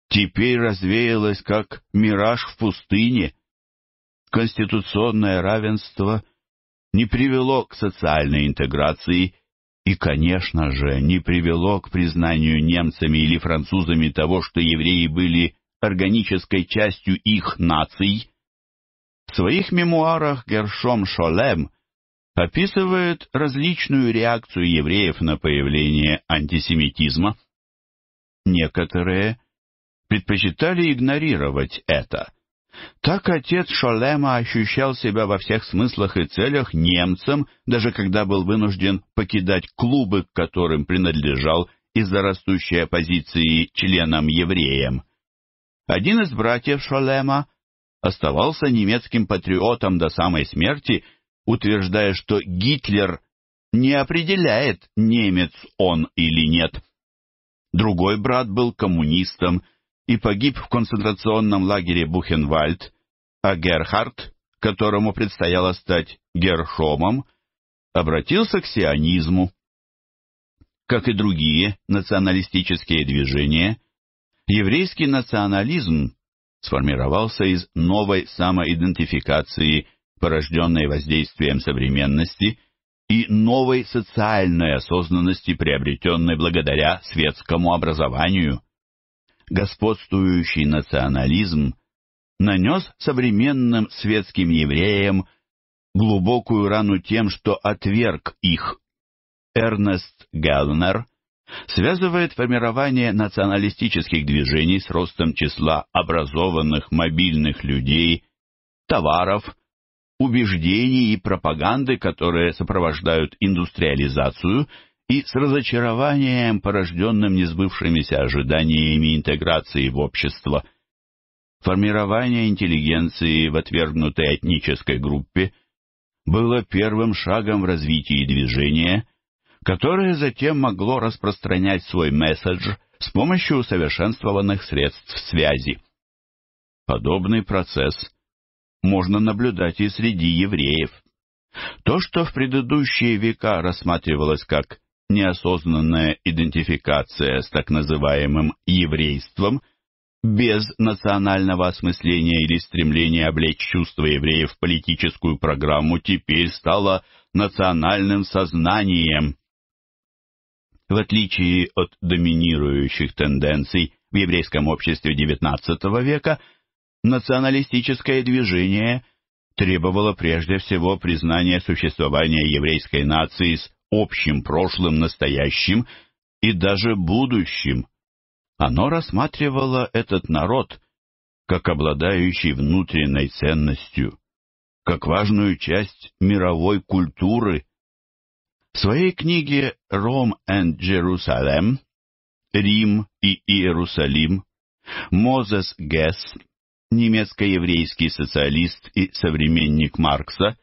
теперь развеялось как мираж в пустыне. Конституционное равенство не привело к социальной интеграции и, конечно же, не привело к признанию немцами или французами того, что евреи были органической частью их наций. В своих мемуарах Гершом Шолем описывает различную реакцию евреев на появление антисемитизма. Некоторые предпочитали игнорировать это, так отец Шолема ощущал себя во всех смыслах и целях немцем, даже когда был вынужден покидать клубы, к которым принадлежал из-за растущей оппозиции членам-евреям. Один из братьев Шолема оставался немецким патриотом до самой смерти, утверждая, что Гитлер не определяет, немец он или нет. Другой брат был коммунистом – и погиб в концентрационном лагере Бухенвальд, а Герхард, которому предстояло стать Гершомом, обратился к сионизму. Как и другие националистические движения, еврейский национализм сформировался из новой самоидентификации, порожденной воздействием современности, и новой социальной осознанности, приобретенной благодаря светскому образованию – господствующий национализм нанес современным светским евреям глубокую рану тем, что отверг их. Эрнест Галнер связывает формирование националистических движений с ростом числа образованных мобильных людей, товаров, убеждений и пропаганды, которые сопровождают индустриализацию – и с разочарованием, порожденным несбывшимися ожиданиями интеграции в общество. Формирование интеллигенции в отвергнутой этнической группе было первым шагом в развитии движения, которое затем могло распространять свой месседж с помощью усовершенствованных средств связи. Подобный процесс можно наблюдать и среди евреев. То, что в предыдущие века рассматривалось как неосознанная идентификация с так называемым еврейством без национального осмысления или стремления облечь чувства евреев в политическую программу теперь стала национальным сознанием. В отличие от доминирующих тенденций в еврейском обществе XIX века, националистическое движение требовало прежде всего признания существования еврейской нации с общим прошлым, настоящим и даже будущим. Оно рассматривало этот народ как обладающий внутренней ценностью, как важную часть мировой культуры. В своей книге «Rome and Jerusalem» «Рим и Иерусалим» Мозес Гесс, немецко-еврейский социалист и современник Маркса,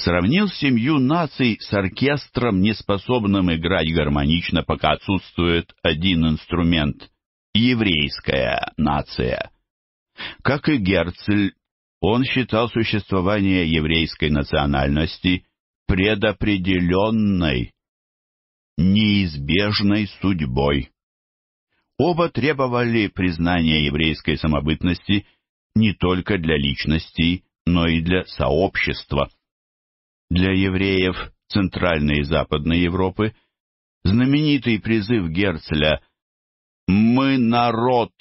сравнил семью наций с оркестром, неспособным играть гармонично, пока отсутствует один инструмент — еврейская нация. Как и Герцль, он считал существование еврейской национальности предопределенной, неизбежной судьбой. Оба требовали признания еврейской самобытности не только для личностей, но и для сообщества для евреев Центральной и Западной Европы, знаменитый призыв Герцля «Мы народ,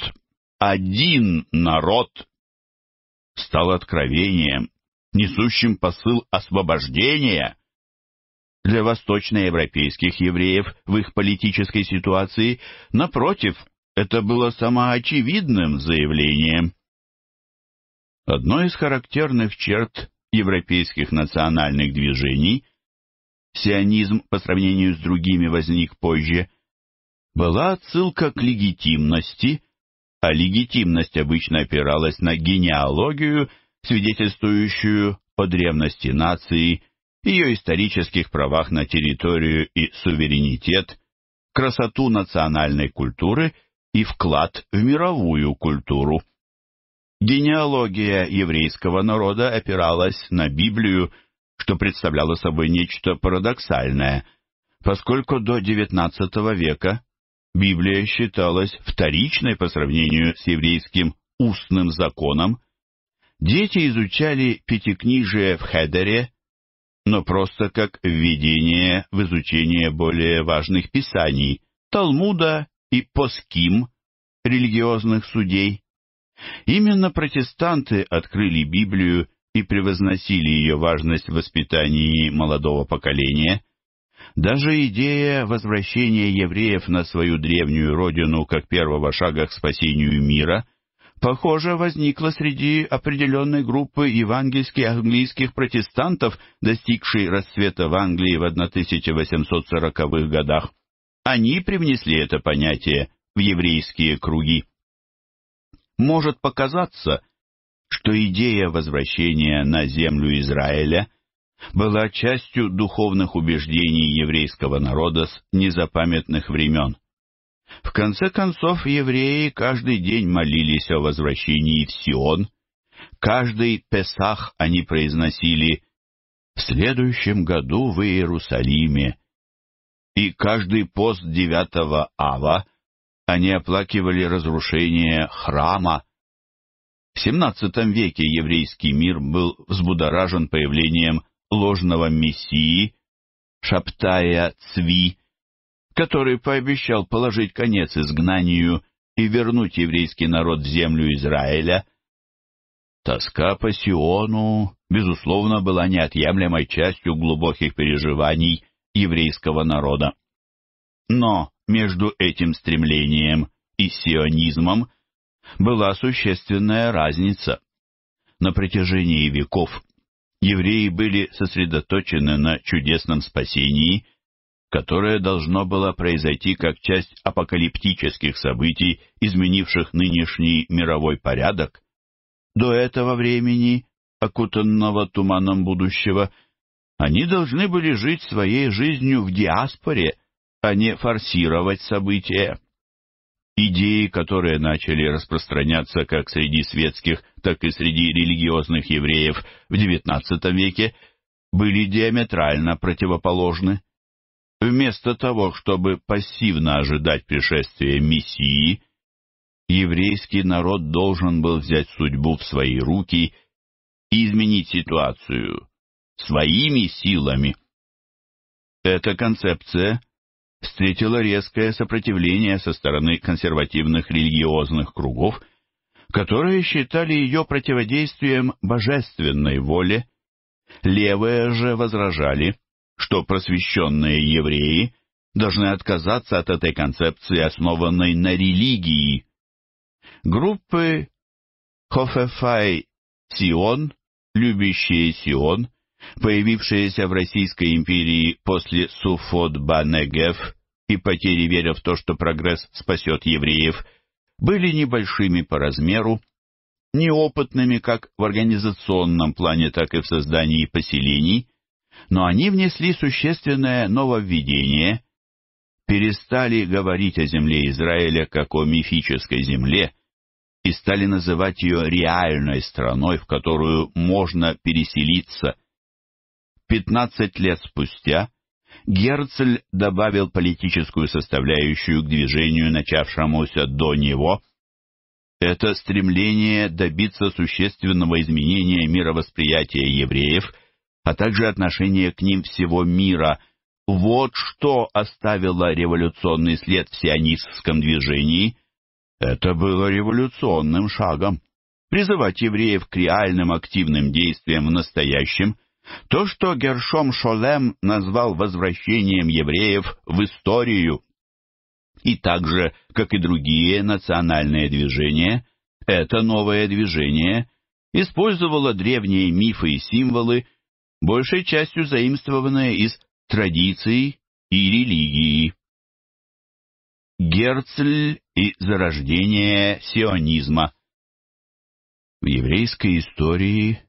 один народ» стал откровением, несущим посыл освобождения. Для восточноевропейских евреев в их политической ситуации, напротив, это было самоочевидным заявлением. Одной из характерных черт европейских национальных движений, сионизм по сравнению с другими возник позже, была отсылка к легитимности, а легитимность обычно опиралась на генеалогию, свидетельствующую о древности нации, ее исторических правах на территорию и суверенитет, красоту национальной культуры и вклад в мировую культуру. Генеалогия еврейского народа опиралась на Библию, что представляло собой нечто парадоксальное, поскольку до XIX века Библия считалась вторичной по сравнению с еврейским устным законом. Дети изучали пятикнижие в Хедере, но просто как введение в изучение более важных писаний, Талмуда и Поским, религиозных судей. Именно протестанты открыли Библию и превозносили ее важность в воспитании молодого поколения. Даже идея возвращения евреев на свою древнюю родину как первого шага к спасению мира, похоже, возникла среди определенной группы евангельских английских протестантов, достигшей расцвета в Англии в 1840-х годах. Они привнесли это понятие в еврейские круги может показаться, что идея возвращения на землю Израиля была частью духовных убеждений еврейского народа с незапамятных времен. В конце концов, евреи каждый день молились о возвращении в Сион, каждый Песах они произносили «В следующем году в Иерусалиме», и каждый пост девятого Ава – они оплакивали разрушение храма. В XVII веке еврейский мир был взбудоражен появлением ложного мессии Шаптая Цви, который пообещал положить конец изгнанию и вернуть еврейский народ в землю Израиля. Тоска по Сиону, безусловно, была неотъемлемой частью глубоких переживаний еврейского народа. Но между этим стремлением и сионизмом была существенная разница. На протяжении веков евреи были сосредоточены на чудесном спасении, которое должно было произойти как часть апокалиптических событий, изменивших нынешний мировой порядок. До этого времени, окутанного туманом будущего, они должны были жить своей жизнью в диаспоре – а не форсировать события. Идеи, которые начали распространяться как среди светских, так и среди религиозных евреев в XIX веке, были диаметрально противоположны. Вместо того, чтобы пассивно ожидать пришествия Мессии, еврейский народ должен был взять судьбу в свои руки и изменить ситуацию своими силами. Эта концепция встретила резкое сопротивление со стороны консервативных религиозных кругов, которые считали ее противодействием божественной воле. Левые же возражали, что просвещенные евреи должны отказаться от этой концепции, основанной на религии. Группы Хофефай Сион, любящие Сион, появившиеся в Российской империи после Суфот-Банегев и потери веры в то, что прогресс спасет евреев, были небольшими по размеру, неопытными как в организационном плане, так и в создании поселений, но они внесли существенное нововведение, перестали говорить о земле Израиля как о мифической земле и стали называть ее реальной страной, в которую можно переселиться – 15 лет спустя Герцль добавил политическую составляющую к движению, начавшемуся до него. Это стремление добиться существенного изменения мировосприятия евреев, а также отношения к ним всего мира – вот что оставило революционный след в сионистском движении. Это было революционным шагом. Призывать евреев к реальным активным действиям в настоящем то, что Гершом Шолем назвал возвращением евреев в историю, и так же, как и другие национальные движения, это новое движение использовало древние мифы и символы, большей частью заимствованные из традиций и религии. Герцль и зарождение сионизма В еврейской истории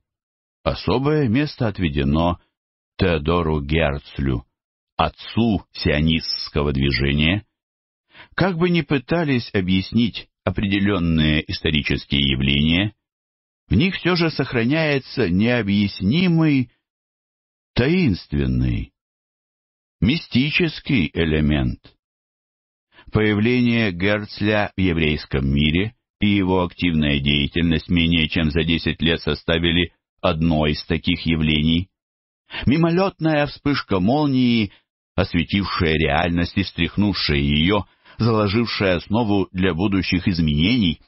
Особое место отведено Теодору Герцлю, отцу сионистского движения. Как бы ни пытались объяснить определенные исторические явления, в них все же сохраняется необъяснимый, таинственный, мистический элемент. Появление Герцля в еврейском мире и его активная деятельность менее чем за десять лет составили одно из таких явлений. Мимолетная вспышка молнии, осветившая реальность и встряхнувшая ее, заложившая основу для будущих изменений.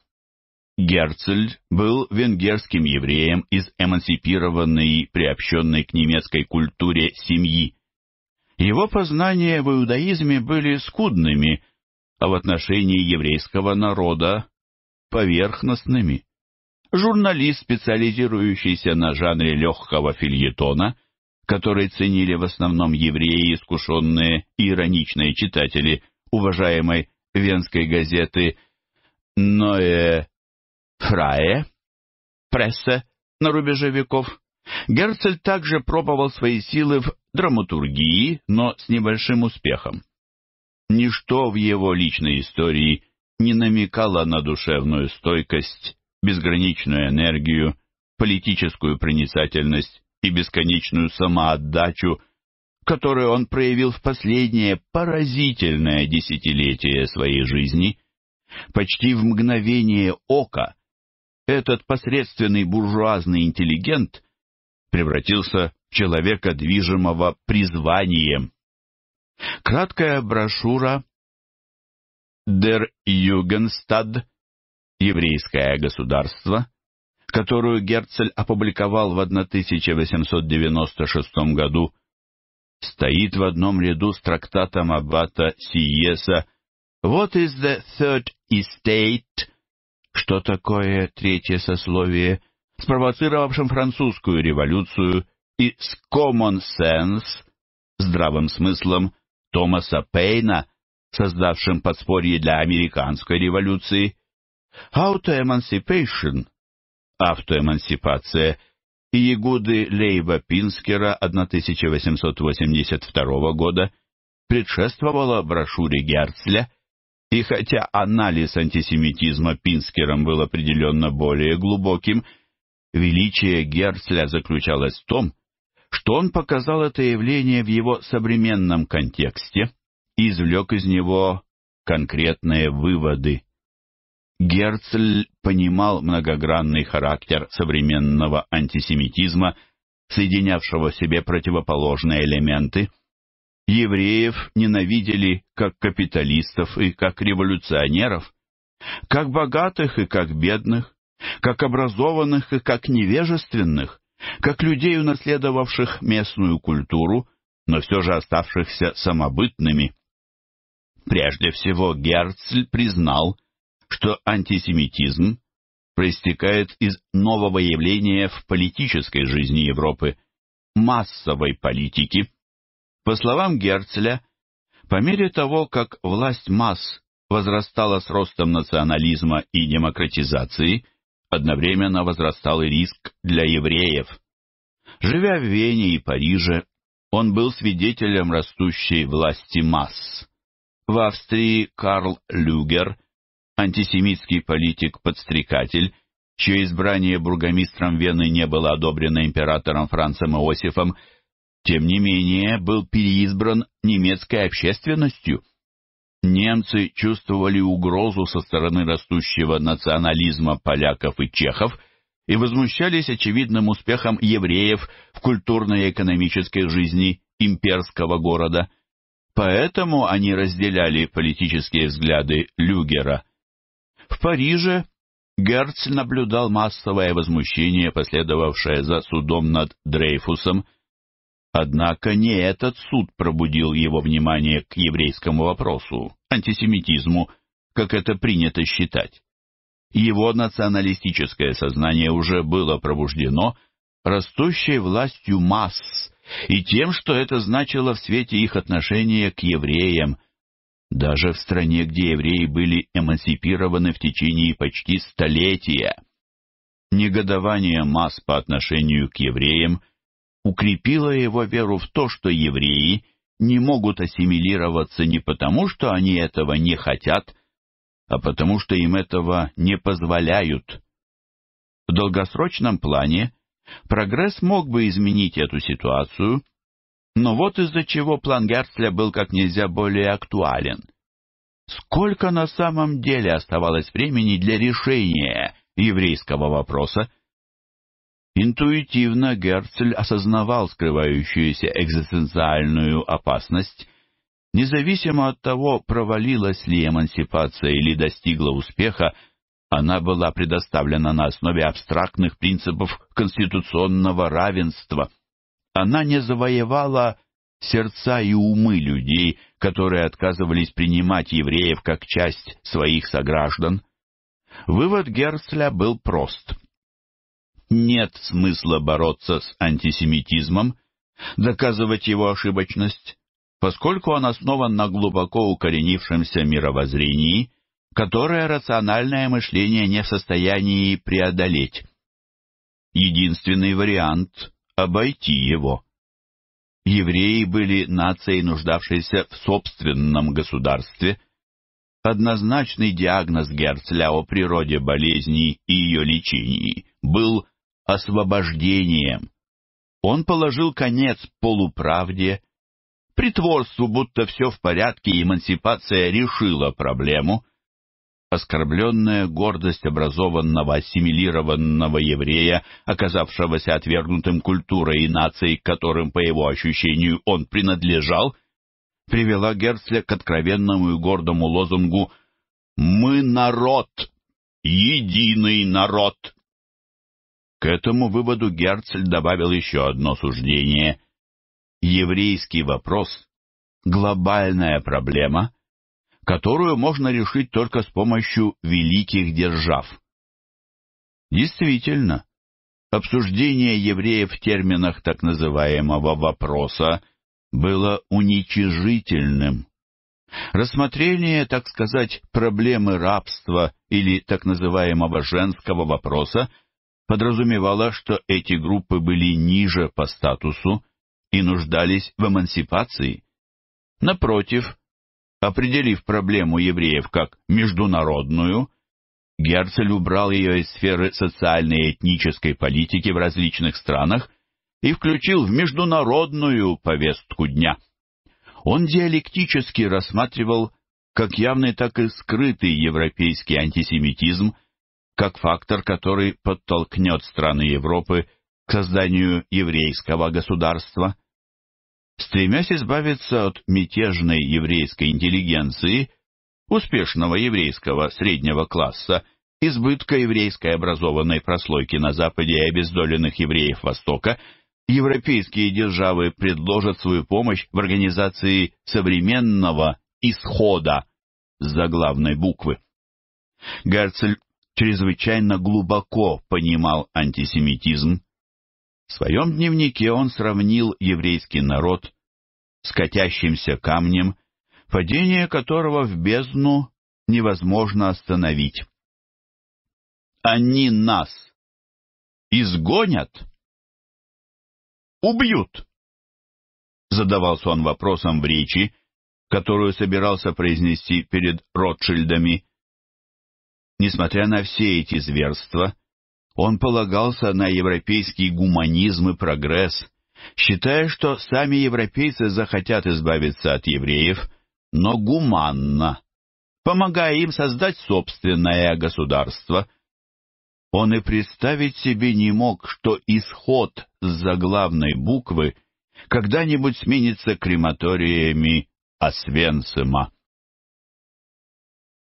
Герцель был венгерским евреем из эмансипированной и приобщенной к немецкой культуре семьи. Его познания в иудаизме были скудными, а в отношении еврейского народа — поверхностными журналист, специализирующийся на жанре легкого фильетона, который ценили в основном евреи, искушенные и ироничные читатели уважаемой венской газеты «Ное Фрае» пресса на рубеже веков, Герцель также пробовал свои силы в драматургии, но с небольшим успехом. Ничто в его личной истории не намекало на душевную стойкость безграничную энергию, политическую проницательность и бесконечную самоотдачу, которую он проявил в последнее поразительное десятилетие своей жизни, почти в мгновение ока этот посредственный буржуазный интеллигент превратился в человека, движимого призванием. Краткая брошюра «Der Jugendstad» еврейское государство, которую Герцель опубликовал в 1896 году, стоит в одном ряду с трактатом аббата Сиеса «What is the Third Estate?» Что такое третье сословие, спровоцировавшим французскую революцию и с common sense, здравым смыслом, Томаса Пейна, создавшим подспорье для американской революции – Auto-Emancipation, автоэмансипация, Ягуды Лейба Пинскера 1882 года предшествовала брошюре Герцля, и хотя анализ антисемитизма Пинскером был определенно более глубоким, величие Герцля заключалось в том, что он показал это явление в его современном контексте и извлек из него конкретные выводы. Герцль понимал многогранный характер современного антисемитизма, соединявшего в себе противоположные элементы. Евреев ненавидели как капиталистов и как революционеров, как богатых и как бедных, как образованных и как невежественных, как людей, унаследовавших местную культуру, но все же оставшихся самобытными. Прежде всего Герцль признал – что антисемитизм проистекает из нового явления в политической жизни Европы – массовой политики. По словам Герцля, по мере того, как власть масс возрастала с ростом национализма и демократизации, одновременно возрастал и риск для евреев. Живя в Вене и Париже, он был свидетелем растущей власти масс. В Австрии Карл Люгер – антисемитский политик-подстрекатель, чье избрание бургомистром Вены не было одобрено императором Францем Иосифом, тем не менее был переизбран немецкой общественностью. Немцы чувствовали угрозу со стороны растущего национализма поляков и чехов и возмущались очевидным успехом евреев в культурной и экономической жизни имперского города. Поэтому они разделяли политические взгляды Люгера – в Париже Герц наблюдал массовое возмущение, последовавшее за судом над Дрейфусом. Однако не этот суд пробудил его внимание к еврейскому вопросу, антисемитизму, как это принято считать. Его националистическое сознание уже было пробуждено растущей властью масс и тем, что это значило в свете их отношения к евреям – даже в стране, где евреи были эмансипированы в течение почти столетия. Негодование масс по отношению к евреям укрепило его веру в то, что евреи не могут ассимилироваться не потому, что они этого не хотят, а потому что им этого не позволяют. В долгосрочном плане прогресс мог бы изменить эту ситуацию, но вот из-за чего план Герцля был как нельзя более актуален. Сколько на самом деле оставалось времени для решения еврейского вопроса? Интуитивно Герцль осознавал скрывающуюся экзистенциальную опасность, независимо от того, провалилась ли эмансипация или достигла успеха, она была предоставлена на основе абстрактных принципов конституционного равенства она не завоевала сердца и умы людей, которые отказывались принимать евреев как часть своих сограждан. Вывод Герцля был прост. Нет смысла бороться с антисемитизмом, доказывать его ошибочность, поскольку он основан на глубоко укоренившемся мировоззрении, которое рациональное мышление не в состоянии преодолеть. Единственный вариант обойти его. Евреи были нацией, нуждавшейся в собственном государстве. Однозначный диагноз Герцля о природе болезни и ее лечении был освобождением. Он положил конец полуправде, притворству, будто все в порядке и эмансипация решила проблему, Оскорбленная гордость образованного, ассимилированного еврея, оказавшегося отвергнутым культурой и нацией, к которым, по его ощущению, он принадлежал, привела Герцля к откровенному и гордому лозунгу «Мы народ! Единый народ!» К этому выводу Герцль добавил еще одно суждение. Еврейский вопрос — глобальная проблема — которую можно решить только с помощью великих держав. Действительно, обсуждение евреев в терминах так называемого «вопроса» было уничижительным. Рассмотрение, так сказать, проблемы рабства или так называемого «женского вопроса» подразумевало, что эти группы были ниже по статусу и нуждались в эмансипации. Напротив, Определив проблему евреев как международную, Герцель убрал ее из сферы социальной и этнической политики в различных странах и включил в международную повестку дня. Он диалектически рассматривал как явный, так и скрытый европейский антисемитизм, как фактор, который подтолкнет страны Европы к созданию еврейского государства стремясь избавиться от мятежной еврейской интеллигенции, успешного еврейского среднего класса, избытка еврейской образованной прослойки на Западе и обездоленных евреев Востока, европейские державы предложат свою помощь в организации современного «исхода» за главной буквы. Герцель чрезвычайно глубоко понимал антисемитизм, в своем дневнике он сравнил еврейский народ с катящимся камнем, падение которого в бездну невозможно остановить. «Они нас изгонят? Убьют?» Задавался он вопросом в речи, которую собирался произнести перед Ротшильдами. Несмотря на все эти зверства, он полагался на европейский гуманизм и прогресс, считая, что сами европейцы захотят избавиться от евреев, но гуманно, помогая им создать собственное государство. Он и представить себе не мог, что исход с заглавной буквы когда-нибудь сменится крематориями Освенцима.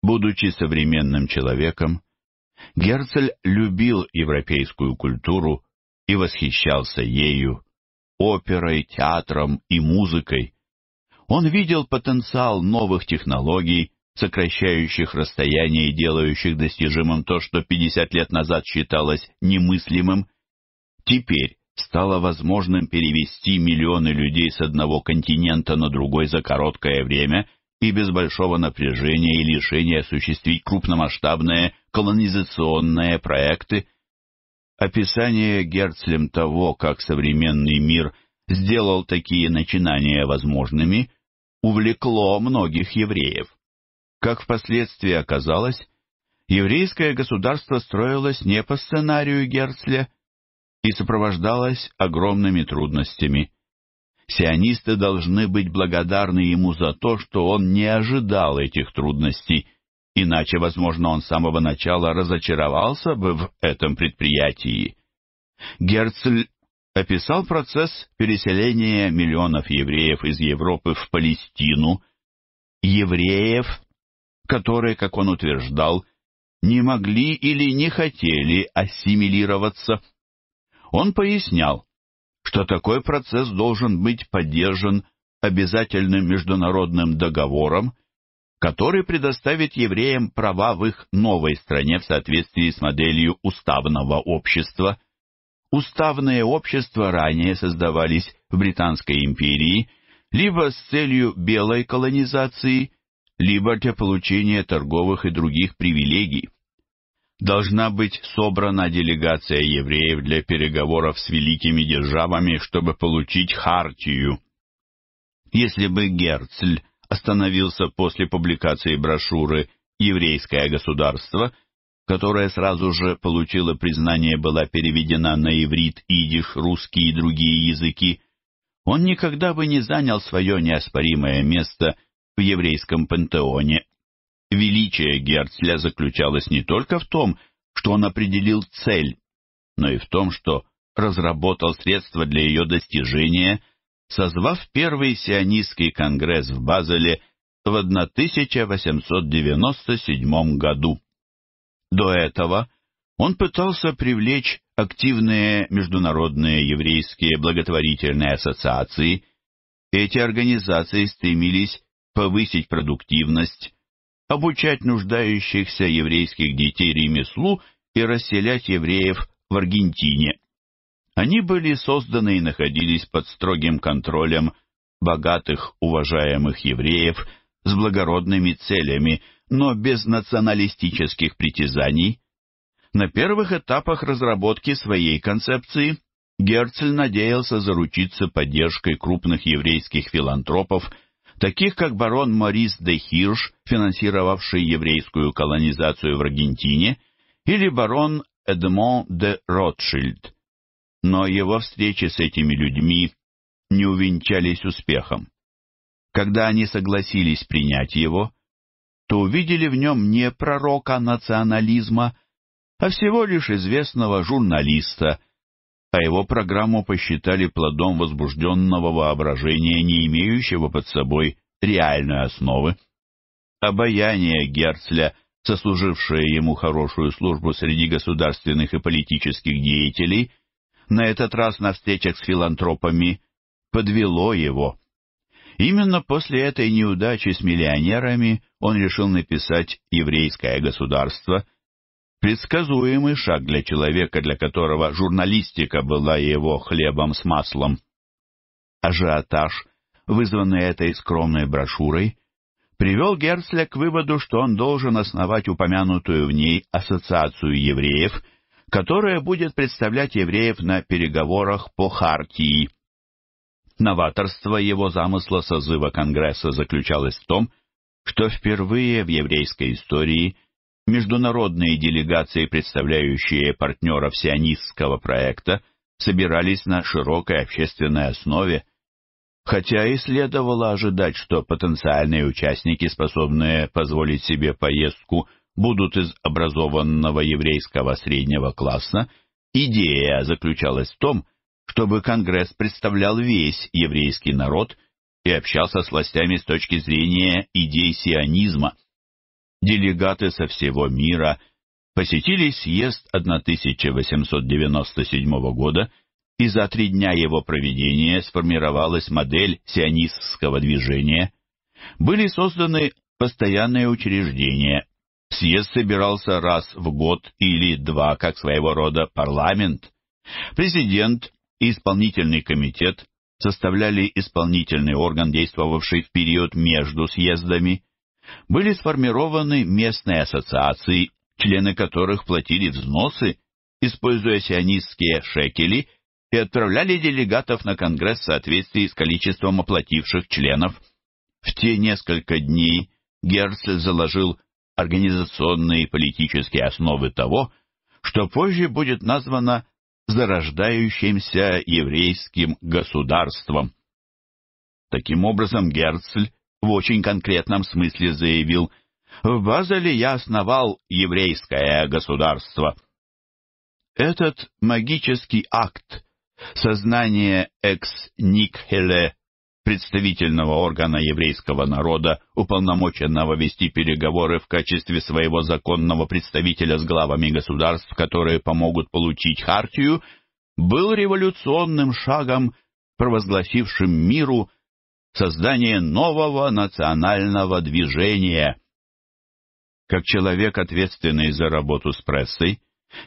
Будучи современным человеком, Герцель любил европейскую культуру и восхищался ею, оперой, театром и музыкой. Он видел потенциал новых технологий, сокращающих расстояние и делающих достижимым то, что 50 лет назад считалось немыслимым. Теперь стало возможным перевести миллионы людей с одного континента на другой за короткое время и без большого напряжения и лишения осуществить крупномасштабные колонизационные проекты. Описание Герцлем того, как современный мир сделал такие начинания возможными, увлекло многих евреев. Как впоследствии оказалось, еврейское государство строилось не по сценарию Герцля и сопровождалось огромными трудностями – сионисты должны быть благодарны ему за то, что он не ожидал этих трудностей, иначе, возможно, он с самого начала разочаровался бы в этом предприятии. Герцль описал процесс переселения миллионов евреев из Европы в Палестину, евреев, которые, как он утверждал, не могли или не хотели ассимилироваться. Он пояснял, что такой процесс должен быть поддержан обязательным международным договором, который предоставит евреям права в их новой стране в соответствии с моделью уставного общества. Уставные общества ранее создавались в Британской империи либо с целью белой колонизации, либо для получения торговых и других привилегий должна быть собрана делегация евреев для переговоров с великими державами, чтобы получить хартию. Если бы Герцль остановился после публикации брошюры «Еврейское государство», которая сразу же получила признание, была переведена на иврит, идиш, русский и другие языки, он никогда бы не занял свое неоспоримое место в еврейском пантеоне Величие Герцля заключалось не только в том, что он определил цель, но и в том, что разработал средства для ее достижения, созвав первый сионистский конгресс в Базеле в 1897 году. До этого он пытался привлечь активные международные еврейские благотворительные ассоциации. Эти организации стремились повысить продуктивность, обучать нуждающихся еврейских детей ремеслу и расселять евреев в Аргентине. Они были созданы и находились под строгим контролем богатых, уважаемых евреев с благородными целями, но без националистических притязаний. На первых этапах разработки своей концепции Герцль надеялся заручиться поддержкой крупных еврейских филантропов – таких как барон Морис де Хирш, финансировавший еврейскую колонизацию в Аргентине, или барон Эдмон де Ротшильд. Но его встречи с этими людьми не увенчались успехом. Когда они согласились принять его, то увидели в нем не пророка национализма, а всего лишь известного журналиста, а его программу посчитали плодом возбужденного воображения, не имеющего под собой реальной основы. Обаяние Герцля, сослужившее ему хорошую службу среди государственных и политических деятелей, на этот раз на встречах с филантропами подвело его. Именно после этой неудачи с миллионерами он решил написать «Еврейское государство», Предсказуемый шаг для человека, для которого журналистика была его хлебом с маслом. Ажиотаж, вызванный этой скромной брошюрой, привел Герцля к выводу, что он должен основать упомянутую в ней ассоциацию евреев, которая будет представлять евреев на переговорах по Хартии. Новаторство его замысла созыва Конгресса заключалось в том, что впервые в еврейской истории – международные делегации, представляющие партнеров сионистского проекта, собирались на широкой общественной основе, хотя и следовало ожидать, что потенциальные участники, способные позволить себе поездку, будут из образованного еврейского среднего класса, идея заключалась в том, чтобы Конгресс представлял весь еврейский народ и общался с властями с точки зрения идей сионизма – делегаты со всего мира посетили съезд 1897 года, и за три дня его проведения сформировалась модель сионистского движения. Были созданы постоянные учреждения. Съезд собирался раз в год или два, как своего рода парламент. Президент и исполнительный комитет составляли исполнительный орган, действовавший в период между съездами были сформированы местные ассоциации, члены которых платили взносы, используя сионистские шекели, и отправляли делегатов на Конгресс в соответствии с количеством оплативших членов. В те несколько дней Герцль заложил организационные и политические основы того, что позже будет названо зарождающимся еврейским государством. Таким образом, Герцль в очень конкретном смысле заявил «В Базеле я основал еврейское государство». Этот магический акт сознание экс-никхеле представительного органа еврейского народа, уполномоченного вести переговоры в качестве своего законного представителя с главами государств, которые помогут получить хартию, был революционным шагом, провозгласившим миру создание нового национального движения. Как человек, ответственный за работу с прессой,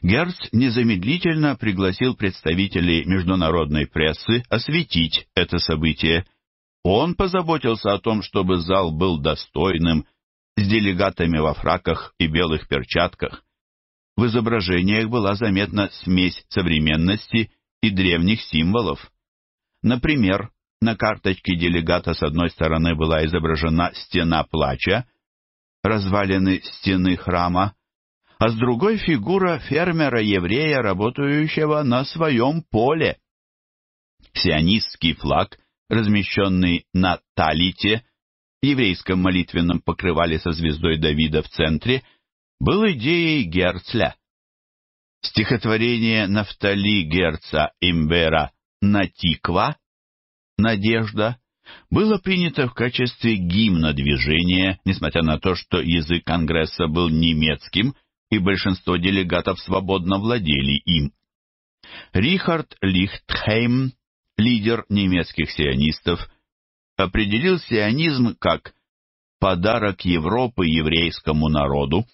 Герц незамедлительно пригласил представителей международной прессы осветить это событие. Он позаботился о том, чтобы зал был достойным, с делегатами во фраках и белых перчатках. В изображениях была заметна смесь современности и древних символов. Например, на карточке делегата с одной стороны была изображена стена плача, развалины стены храма, а с другой — фигура фермера-еврея, работающего на своем поле. Сионистский флаг, размещенный на Талите, еврейском молитвенном покрывале со звездой Давида в центре, был идеей Герцля. Стихотворение Нафтали Герца Имбера на «Натиква» «Надежда» было принято в качестве гимна движения, несмотря на то, что язык Конгресса был немецким, и большинство делегатов свободно владели им. Рихард Лихтхейм, лидер немецких сионистов, определил сионизм как «подарок Европы еврейскому народу»,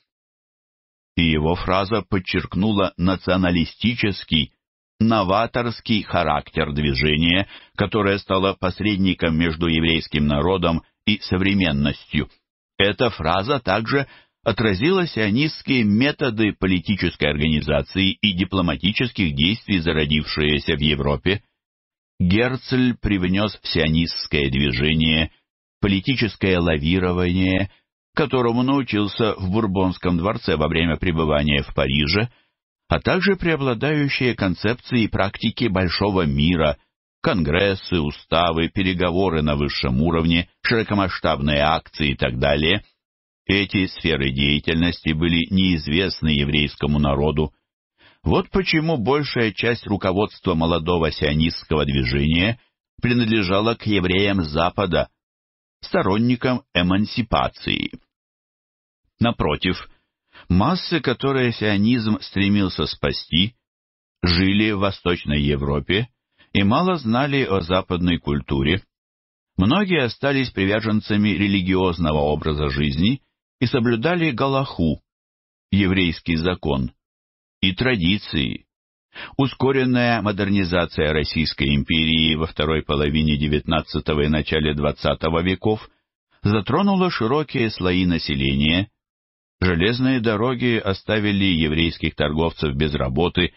и его фраза подчеркнула националистический, новаторский характер движения, которое стало посредником между еврейским народом и современностью. Эта фраза также отразила сионистские методы политической организации и дипломатических действий, зародившиеся в Европе. Герцль привнес в сионистское движение политическое лавирование, которому научился в Бурбонском дворце во время пребывания в Париже – а также преобладающие концепции и практики большого мира, конгрессы, уставы, переговоры на высшем уровне, широкомасштабные акции и так далее. Эти сферы деятельности были неизвестны еврейскому народу. Вот почему большая часть руководства молодого сионистского движения принадлежала к евреям Запада, сторонникам эмансипации. Напротив, Массы, которые сионизм стремился спасти, жили в Восточной Европе и мало знали о западной культуре. Многие остались приверженцами религиозного образа жизни и соблюдали Галаху, еврейский закон, и традиции. Ускоренная модернизация Российской империи во второй половине XIX и начале XX веков затронула широкие слои населения – Железные дороги оставили еврейских торговцев без работы,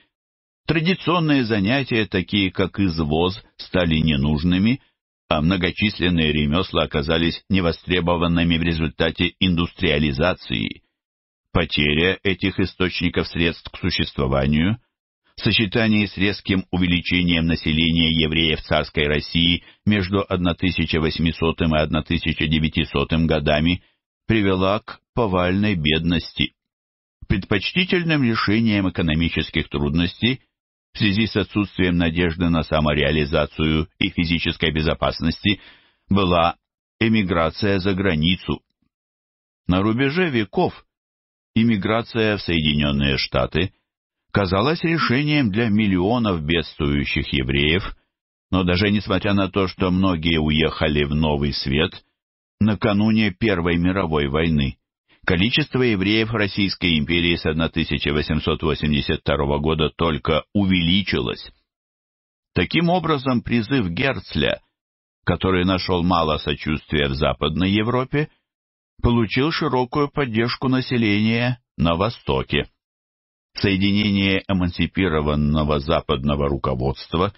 традиционные занятия, такие как извоз, стали ненужными, а многочисленные ремесла оказались невостребованными в результате индустриализации. Потеря этих источников средств к существованию – в сочетании с резким увеличением населения евреев царской России между 1800 и 1900 годами привела к повальной бедности. Предпочтительным решением экономических трудностей в связи с отсутствием надежды на самореализацию и физической безопасности была эмиграция за границу. На рубеже веков эмиграция в Соединенные Штаты казалась решением для миллионов бедствующих евреев, но даже несмотря на то, что многие уехали в Новый Свет – накануне Первой мировой войны. Количество евреев в Российской империи с 1882 года только увеличилось. Таким образом, призыв Герцля, который нашел мало сочувствия в Западной Европе, получил широкую поддержку населения на Востоке. Соединение эмансипированного западного руководства,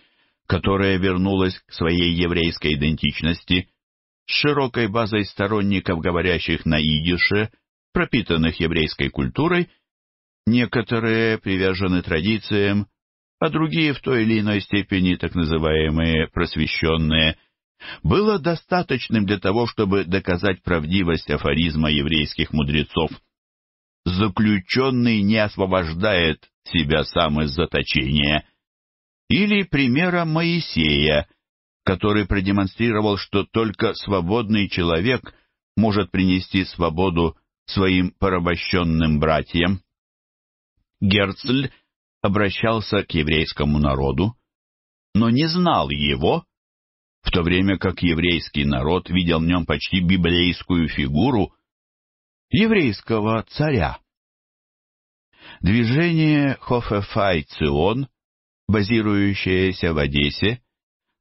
которое вернулось к своей еврейской идентичности, с широкой базой сторонников, говорящих на идише, пропитанных еврейской культурой, некоторые привержены традициям, а другие в той или иной степени так называемые просвещенные, было достаточным для того, чтобы доказать правдивость афоризма еврейских мудрецов. «Заключенный не освобождает себя сам из заточения» или примера Моисея – который продемонстрировал, что только свободный человек может принести свободу своим порабощенным братьям. Герцль обращался к еврейскому народу, но не знал его, в то время как еврейский народ видел в нем почти библейскую фигуру еврейского царя. Движение Хофефай-Цион, базирующееся в Одессе,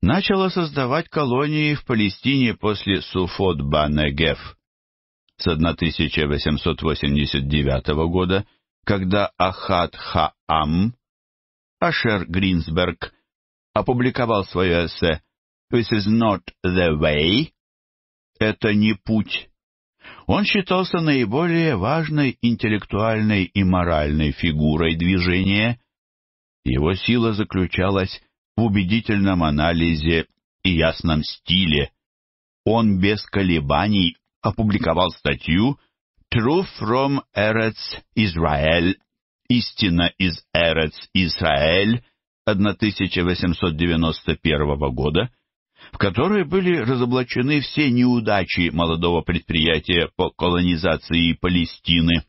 начало создавать колонии в Палестине после суфот ба с 1889 года, когда Ахат Хаам, Ашер Гринсберг, опубликовал свое эссе «This is not the way» — «Это не путь». Он считался наиболее важной интеллектуальной и моральной фигурой движения. Его сила заключалась в убедительном анализе и ясном стиле. Он без колебаний опубликовал статью «Truth from Eretz Israel» «Истина из Эрец Израиль» 1891 года, в которой были разоблачены все неудачи молодого предприятия по колонизации Палестины.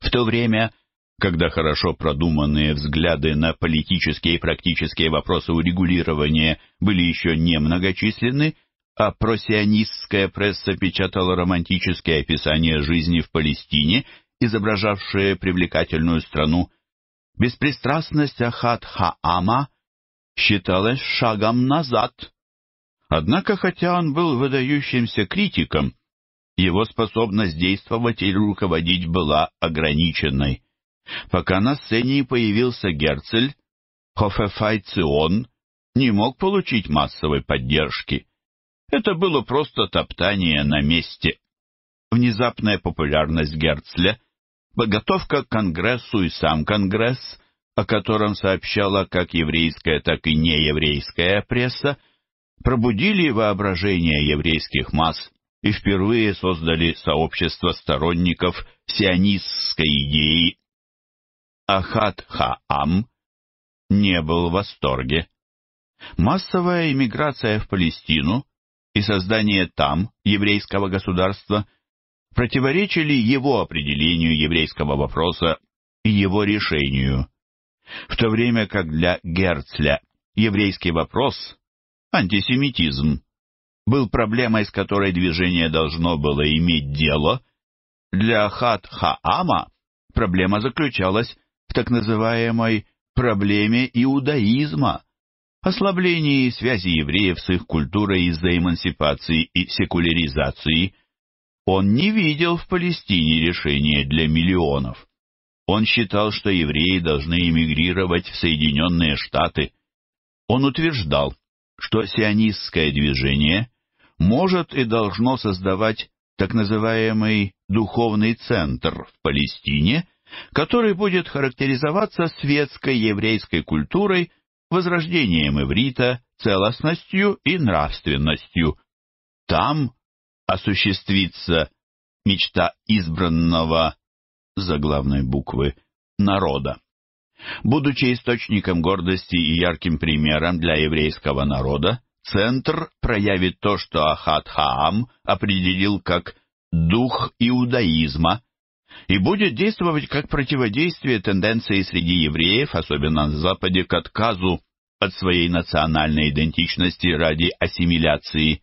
В то время когда хорошо продуманные взгляды на политические и практические вопросы урегулирования были еще не многочисленны, а просионистская пресса печатала романтические описания жизни в Палестине, изображавшие привлекательную страну. Беспристрастность Ахат Хаама считалась шагом назад. Однако, хотя он был выдающимся критиком, его способность действовать и руководить была ограниченной. Пока на сцене появился Герцель, Хофефайцион не мог получить массовой поддержки. Это было просто топтание на месте. Внезапная популярность Герцля, подготовка к Конгрессу и сам Конгресс, о котором сообщала как еврейская, так и нееврейская пресса, пробудили воображение еврейских масс и впервые создали сообщество сторонников сионистской идеи Ахат-Хаам не был в восторге. Массовая иммиграция в Палестину и создание там еврейского государства противоречили его определению еврейского вопроса и его решению, в то время как для Герцля еврейский вопрос, антисемитизм, был проблемой, с которой движение должно было иметь дело, для Хат-Хаама проблема заключалась в так называемой проблеме иудаизма, ослаблении связи евреев с их культурой из-за эмансипации и секуляризации, он не видел в Палестине решения для миллионов. Он считал, что евреи должны эмигрировать в Соединенные Штаты. Он утверждал, что сионистское движение может и должно создавать так называемый «духовный центр» в Палестине – который будет характеризоваться светской еврейской культурой, возрождением иврита, целостностью и нравственностью. Там осуществится мечта избранного за главной буквы народа. Будучи источником гордости и ярким примером для еврейского народа, центр проявит то, что Ахат Хаам определил как «дух иудаизма», и будет действовать как противодействие тенденции среди евреев, особенно на Западе, к отказу от своей национальной идентичности ради ассимиляции.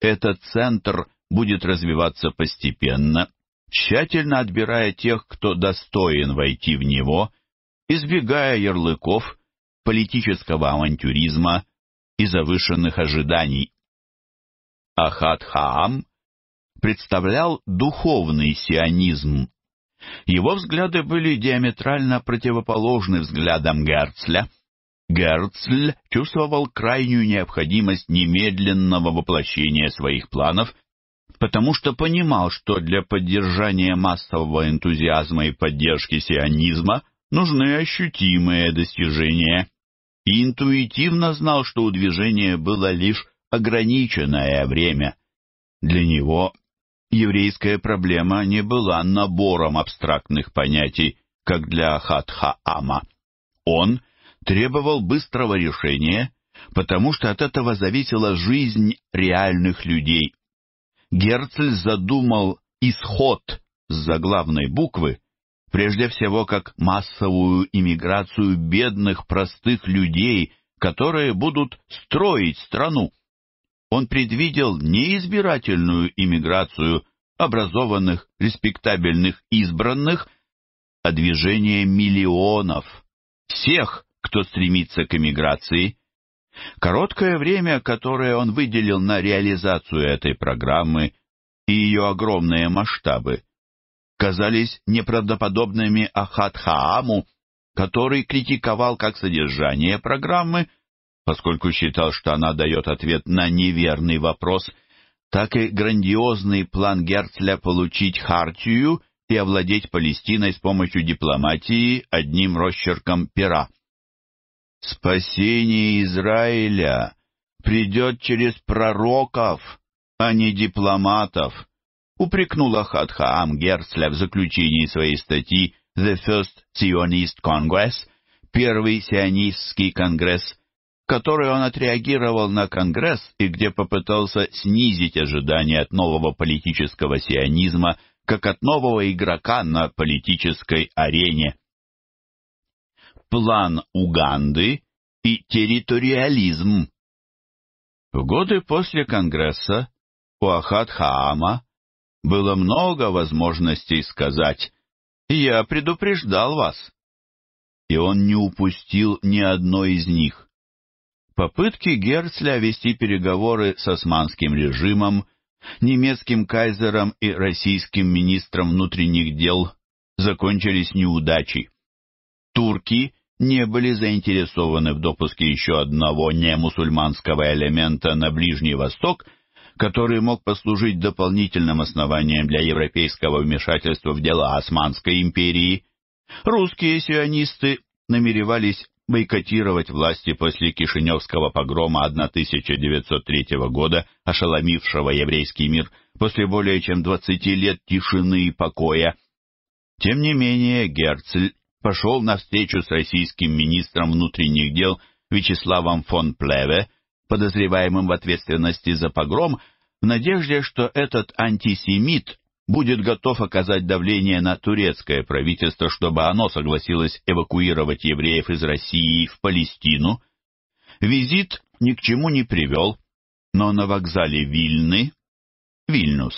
Этот центр будет развиваться постепенно, тщательно отбирая тех, кто достоин войти в него, избегая ярлыков, политического авантюризма и завышенных ожиданий. Ахат Хаам представлял духовный сионизм. Его взгляды были диаметрально противоположны взглядам Герцля. Герцль чувствовал крайнюю необходимость немедленного воплощения своих планов, потому что понимал, что для поддержания массового энтузиазма и поддержки сионизма нужны ощутимые достижения, и интуитивно знал, что у движения было лишь ограниченное время. Для него еврейская проблема не была набором абстрактных понятий, как для Хатха-Ама. Он требовал быстрого решения, потому что от этого зависела жизнь реальных людей. Герцль задумал исход с заглавной буквы прежде всего как массовую иммиграцию бедных простых людей, которые будут строить страну. Он предвидел неизбирательную иммиграцию образованных, респектабельных избранных, а движение миллионов, всех, кто стремится к эмиграции. Короткое время, которое он выделил на реализацию этой программы и ее огромные масштабы, казались неправдоподобными Ахат Хааму, который критиковал как содержание программы – поскольку считал, что она дает ответ на неверный вопрос, так и грандиозный план Герцля получить Хартию и овладеть Палестиной с помощью дипломатии одним росчерком пера. «Спасение Израиля придет через пророков, а не дипломатов», упрекнула Хатхаам Герцля в заключении своей статьи «The First Zionist Congress» — Первый сионистский конгресс которой он отреагировал на Конгресс и где попытался снизить ожидания от нового политического сионизма как от нового игрока на политической арене. План Уганды и территориализм В годы после Конгресса у Ахат Хаама было много возможностей сказать «Я предупреждал вас», и он не упустил ни одной из них. Попытки Герцля вести переговоры с османским режимом, немецким кайзером и российским министром внутренних дел закончились неудачей. Турки не были заинтересованы в допуске еще одного немусульманского элемента на Ближний Восток, который мог послужить дополнительным основанием для европейского вмешательства в дела Османской империи. Русские сионисты намеревались бойкотировать власти после Кишиневского погрома 1903 года, ошеломившего еврейский мир после более чем 20 лет тишины и покоя. Тем не менее, Герцль пошел на встречу с российским министром внутренних дел Вячеславом фон Плеве, подозреваемым в ответственности за погром, в надежде, что этот антисемит будет готов оказать давление на турецкое правительство, чтобы оно согласилось эвакуировать евреев из России в Палестину. Визит ни к чему не привел, но на вокзале Вильны, Вильнюс,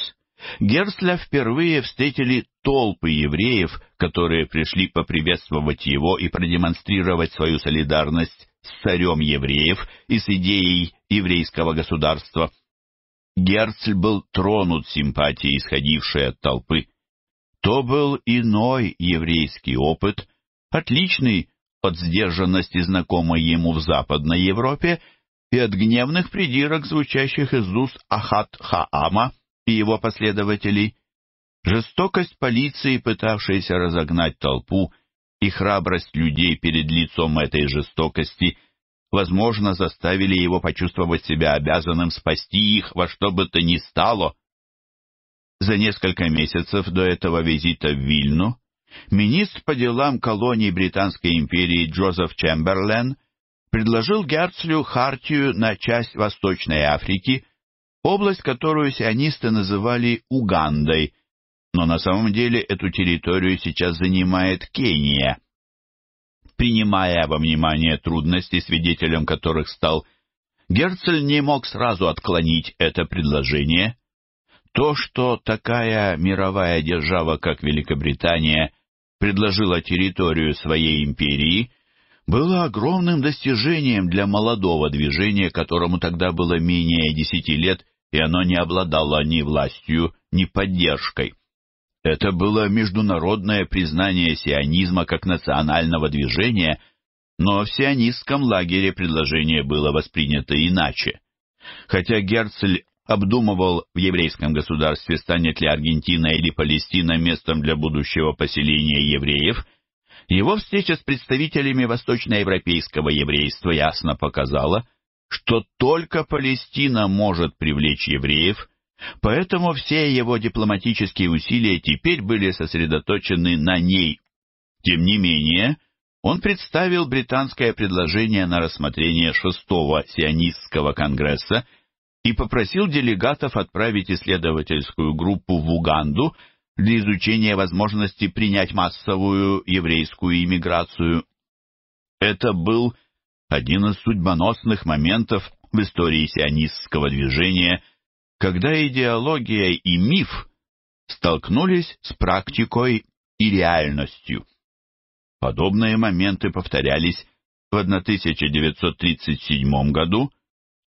Герцля впервые встретили толпы евреев, которые пришли поприветствовать его и продемонстрировать свою солидарность с царем евреев и с идеей еврейского государства – Герцль был тронут симпатией, исходившей от толпы. То был иной еврейский опыт, отличный от сдержанности, знакомой ему в Западной Европе, и от гневных придирок, звучащих из уст Ахат Хаама и его последователей. Жестокость полиции, пытавшейся разогнать толпу, и храбрость людей перед лицом этой жестокости возможно, заставили его почувствовать себя обязанным спасти их во что бы то ни стало. За несколько месяцев до этого визита в Вильну министр по делам колоний Британской империи Джозеф Чемберлен предложил Герцлю хартию на часть Восточной Африки, область, которую сионисты называли Угандой, но на самом деле эту территорию сейчас занимает Кения – принимая во внимание трудности, свидетелем которых стал Герцель не мог сразу отклонить это предложение. То, что такая мировая держава, как Великобритания, предложила территорию своей империи, было огромным достижением для молодого движения, которому тогда было менее десяти лет, и оно не обладало ни властью, ни поддержкой. Это было международное признание сионизма как национального движения, но в сионистском лагере предложение было воспринято иначе. Хотя Герцль обдумывал в еврейском государстве, станет ли Аргентина или Палестина местом для будущего поселения евреев, его встреча с представителями восточноевропейского еврейства ясно показала, что только Палестина может привлечь евреев Поэтому все его дипломатические усилия теперь были сосредоточены на ней. Тем не менее, он представил британское предложение на рассмотрение шестого сионистского конгресса и попросил делегатов отправить исследовательскую группу в Уганду для изучения возможности принять массовую еврейскую иммиграцию. Это был один из судьбоносных моментов в истории сионистского движения – когда идеология и миф столкнулись с практикой и реальностью. Подобные моменты повторялись в 1937 году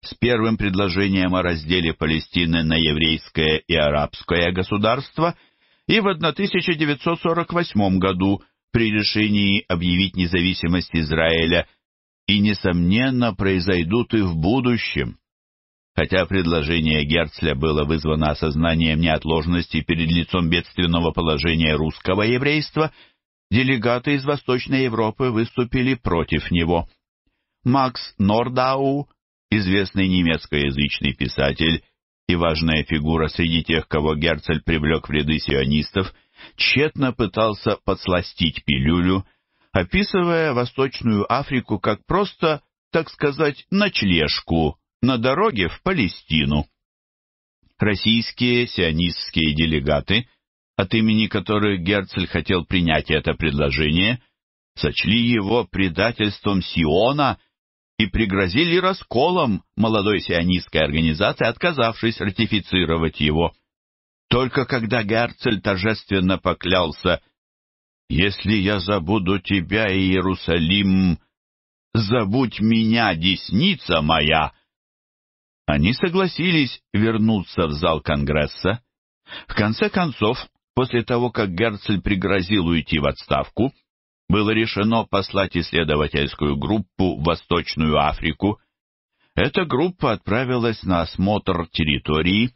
с первым предложением о разделе Палестины на еврейское и арабское государство и в 1948 году при решении объявить независимость Израиля и, несомненно, произойдут и в будущем. Хотя предложение Герцля было вызвано осознанием неотложности перед лицом бедственного положения русского еврейства, делегаты из Восточной Европы выступили против него. Макс Нордау, известный немецкоязычный писатель и важная фигура среди тех, кого Герцль привлек в ряды сионистов, тщетно пытался подсластить пилюлю, описывая Восточную Африку как просто, так сказать, ночлежку на дороге в Палестину. Российские сионистские делегаты, от имени которых Герцль хотел принять это предложение, сочли его предательством Сиона и пригрозили расколом молодой сионистской организации, отказавшись ратифицировать его. Только когда Герцль торжественно поклялся «Если я забуду тебя, Иерусалим, забудь меня, десница моя», они согласились вернуться в зал Конгресса. В конце концов, после того, как Герцль пригрозил уйти в отставку, было решено послать исследовательскую группу в Восточную Африку. Эта группа отправилась на осмотр территории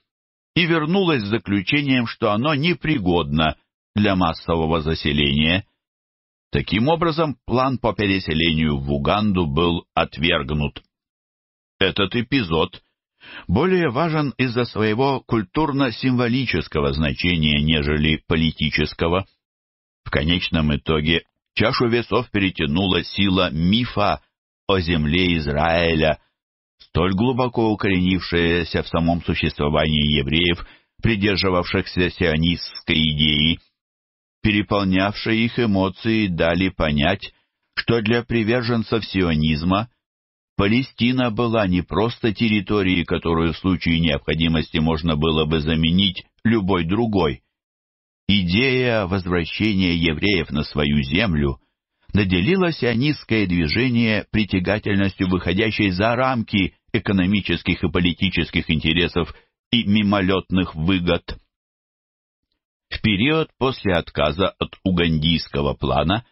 и вернулась с заключением, что оно непригодно для массового заселения. Таким образом, план по переселению в Уганду был отвергнут. Этот эпизод более важен из-за своего культурно-символического значения, нежели политического. В конечном итоге чашу весов перетянула сила мифа о земле Израиля, столь глубоко укоренившаяся в самом существовании евреев, придерживавшихся сионистской идеи. Переполнявшие их эмоции дали понять, что для приверженцев сионизма – Палестина была не просто территорией, которую в случае необходимости можно было бы заменить любой другой. Идея возвращения евреев на свою землю наделила сионистское движение притягательностью, выходящей за рамки экономических и политических интересов и мимолетных выгод. В период после отказа от угандийского плана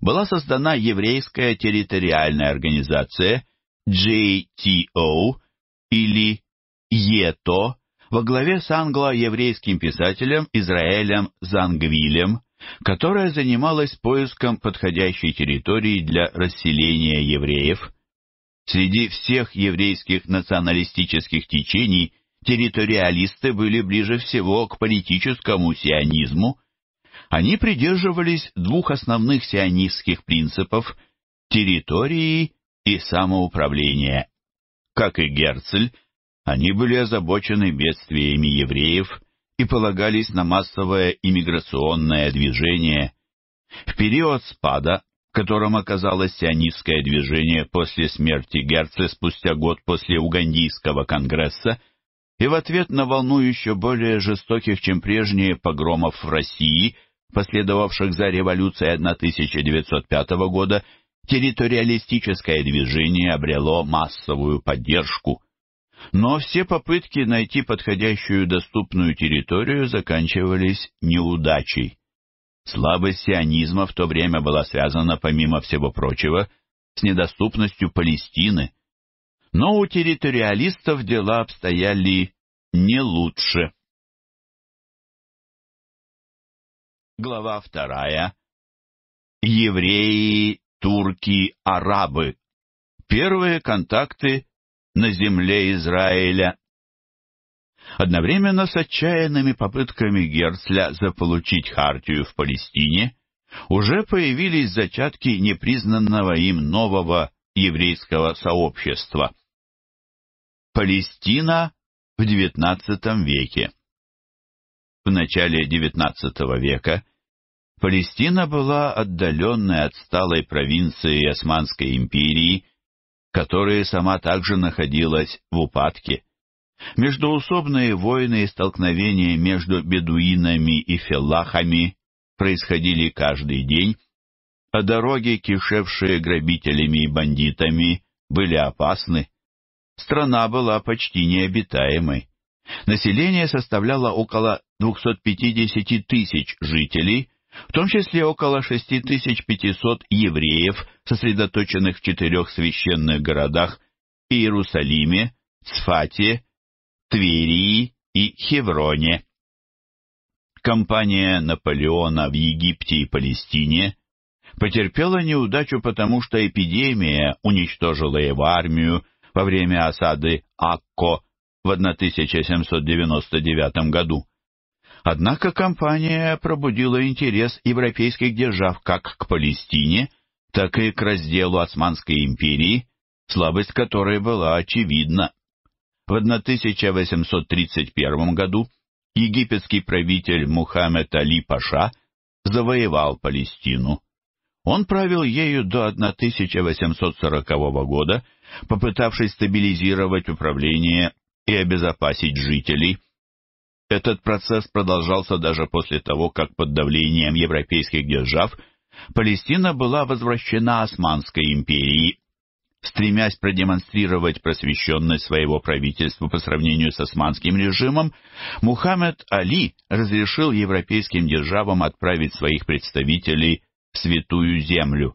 была создана еврейская территориальная организация – JTO или ЕТО во главе с англо-еврейским писателем Израилем Зангвилем, которая занималась поиском подходящей территории для расселения евреев. Среди всех еврейских националистических течений территориалисты были ближе всего к политическому сионизму. Они придерживались двух основных сионистских принципов – территории и самоуправления. Как и Герцль, они были озабочены бедствиями евреев и полагались на массовое иммиграционное движение. В период спада, которым оказалось сионистское движение после смерти Герцля спустя год после Угандийского конгресса, и в ответ на волну еще более жестоких, чем прежние, погромов в России, последовавших за революцией 1905 года территориалистическое движение обрело массовую поддержку. Но все попытки найти подходящую доступную территорию заканчивались неудачей. Слабость сионизма в то время была связана, помимо всего прочего, с недоступностью Палестины. Но у территориалистов дела обстояли не лучше. Глава вторая. Евреи турки-арабы. Первые контакты на земле Израиля. Одновременно с отчаянными попытками Герцля заполучить Хартию в Палестине уже появились зачатки непризнанного им нового еврейского сообщества. Палестина в XIX веке В начале XIX века – Палестина была отдаленной отсталой провинцией Османской империи, которая сама также находилась в упадке. Междуусобные войны и столкновения между бедуинами и феллахами происходили каждый день, а дороги, кишевшие грабителями и бандитами, были опасны. Страна была почти необитаемой. Население составляло около 250 тысяч жителей, в том числе около 6500 евреев, сосредоточенных в четырех священных городах Иерусалиме, Цфате, Тверии и Хевроне. Компания Наполеона в Египте и Палестине потерпела неудачу, потому что эпидемия уничтожила его армию во время осады Акко в 1799 году. Однако компания пробудила интерес европейских держав как к Палестине, так и к разделу Османской империи, слабость которой была очевидна. В 1831 году египетский правитель Мухаммед Али Паша завоевал Палестину. Он правил ею до 1840 года, попытавшись стабилизировать управление и обезопасить жителей – этот процесс продолжался даже после того, как под давлением европейских держав Палестина была возвращена Османской империи. Стремясь продемонстрировать просвещенность своего правительства по сравнению с османским режимом, Мухаммед Али разрешил европейским державам отправить своих представителей в Святую Землю.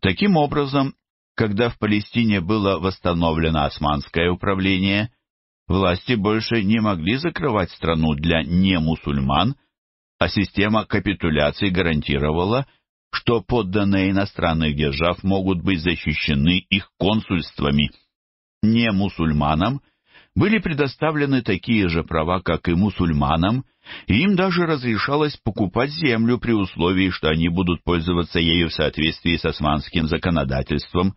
Таким образом, когда в Палестине было восстановлено османское управление – Власти больше не могли закрывать страну для немусульман, а система капитуляций гарантировала, что подданные иностранных держав могут быть защищены их консульствами. Не мусульманам были предоставлены такие же права, как и мусульманам, и им даже разрешалось покупать землю при условии, что они будут пользоваться ею в соответствии с османским законодательством.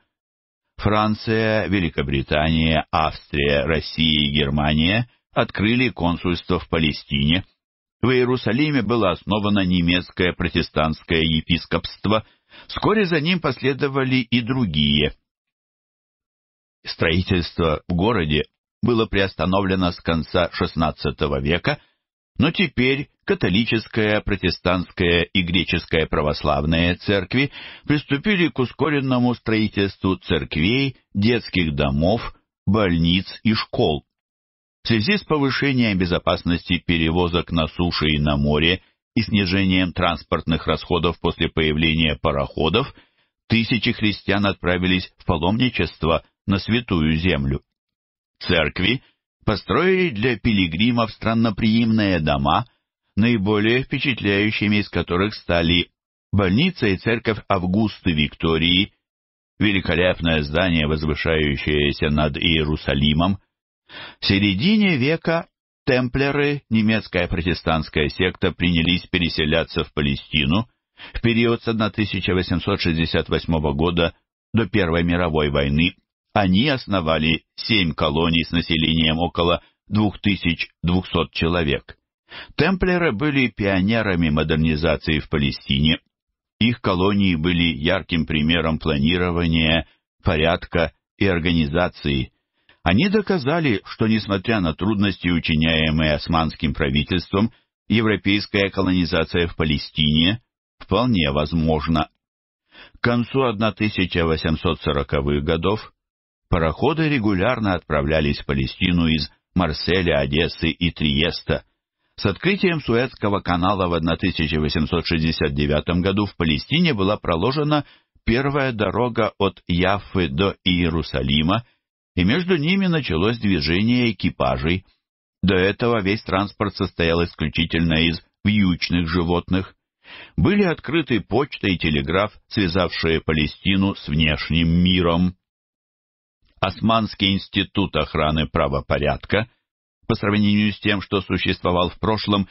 Франция, Великобритания, Австрия, Россия и Германия открыли консульство в Палестине. В Иерусалиме было основано немецкое протестантское епископство. Вскоре за ним последовали и другие. Строительство в городе было приостановлено с конца XVI века – но теперь католическая, протестантская и греческая православные церкви приступили к ускоренному строительству церквей, детских домов, больниц и школ. В связи с повышением безопасности перевозок на суше и на море и снижением транспортных расходов после появления пароходов, тысячи христиан отправились в паломничество на Святую Землю. Церкви – построили для пилигримов странноприимные дома, наиболее впечатляющими из которых стали больница и церковь Августы Виктории, великолепное здание, возвышающееся над Иерусалимом. В середине века темплеры, немецкая протестантская секта, принялись переселяться в Палестину в период с 1868 года до Первой мировой войны они основали семь колоний с населением около 2200 человек. Темплеры были пионерами модернизации в Палестине. Их колонии были ярким примером планирования, порядка и организации. Они доказали, что, несмотря на трудности, учиняемые османским правительством, европейская колонизация в Палестине вполне возможна. К концу 1840-х годов Пароходы регулярно отправлялись в Палестину из Марселя, Одессы и Триеста. С открытием Суэцкого канала в 1869 году в Палестине была проложена первая дорога от Яффы до Иерусалима, и между ними началось движение экипажей. До этого весь транспорт состоял исключительно из вьючных животных. Были открыты почта и телеграф, связавшие Палестину с внешним миром. Османский институт охраны правопорядка, по сравнению с тем, что существовал в прошлом,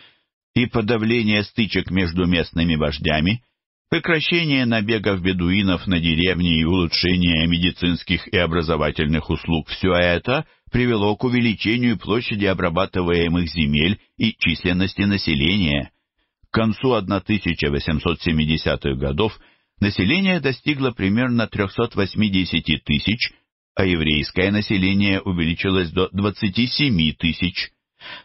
и подавление стычек между местными вождями, прекращение набегов бедуинов на деревни и улучшение медицинских и образовательных услуг – все это привело к увеличению площади обрабатываемых земель и численности населения. К концу 1870-х годов население достигло примерно 380 тысяч – а еврейское население увеличилось до 27 тысяч.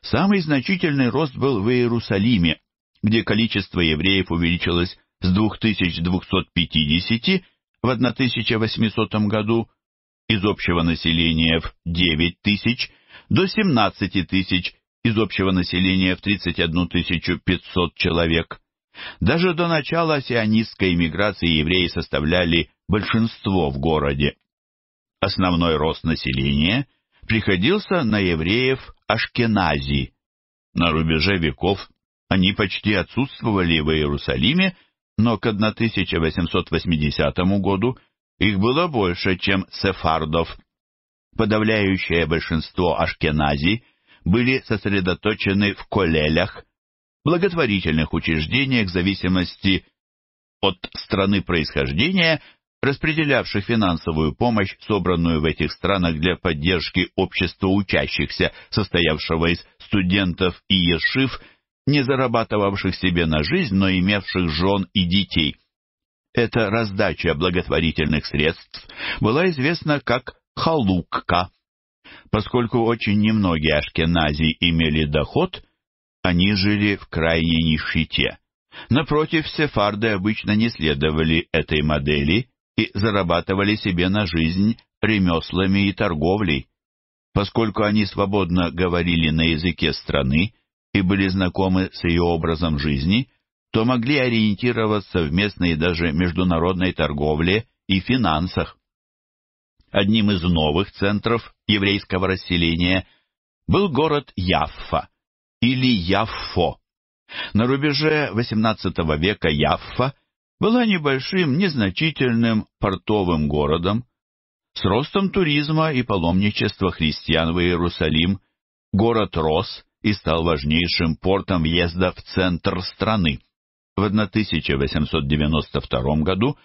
Самый значительный рост был в Иерусалиме, где количество евреев увеличилось с 2250 в 1800 году из общего населения в 9 тысяч до 17 тысяч из общего населения в 31 500 человек. Даже до начала сионистской миграции евреи составляли большинство в городе. Основной рост населения приходился на евреев Ашкенази. На рубеже веков они почти отсутствовали в Иерусалиме, но к 1880 году их было больше, чем сефардов. Подавляющее большинство ашкенази были сосредоточены в колелях, благотворительных учреждениях в зависимости от страны происхождения, распределявших финансовую помощь, собранную в этих странах для поддержки общества учащихся, состоявшего из студентов и ешив, не зарабатывавших себе на жизнь, но имевших жен и детей. Эта раздача благотворительных средств была известна как «халукка». Поскольку очень немногие ашкенази имели доход, они жили в крайней нищете. Напротив, сефарды обычно не следовали этой модели и зарабатывали себе на жизнь ремеслами и торговлей. Поскольку они свободно говорили на языке страны и были знакомы с ее образом жизни, то могли ориентироваться в местной и даже международной торговле и финансах. Одним из новых центров еврейского расселения был город Яффа или Яффо. На рубеже XVIII века Яффа была небольшим, незначительным портовым городом. С ростом туризма и паломничества христиан в Иерусалим город рос и стал важнейшим портом въезда в центр страны. В 1892 году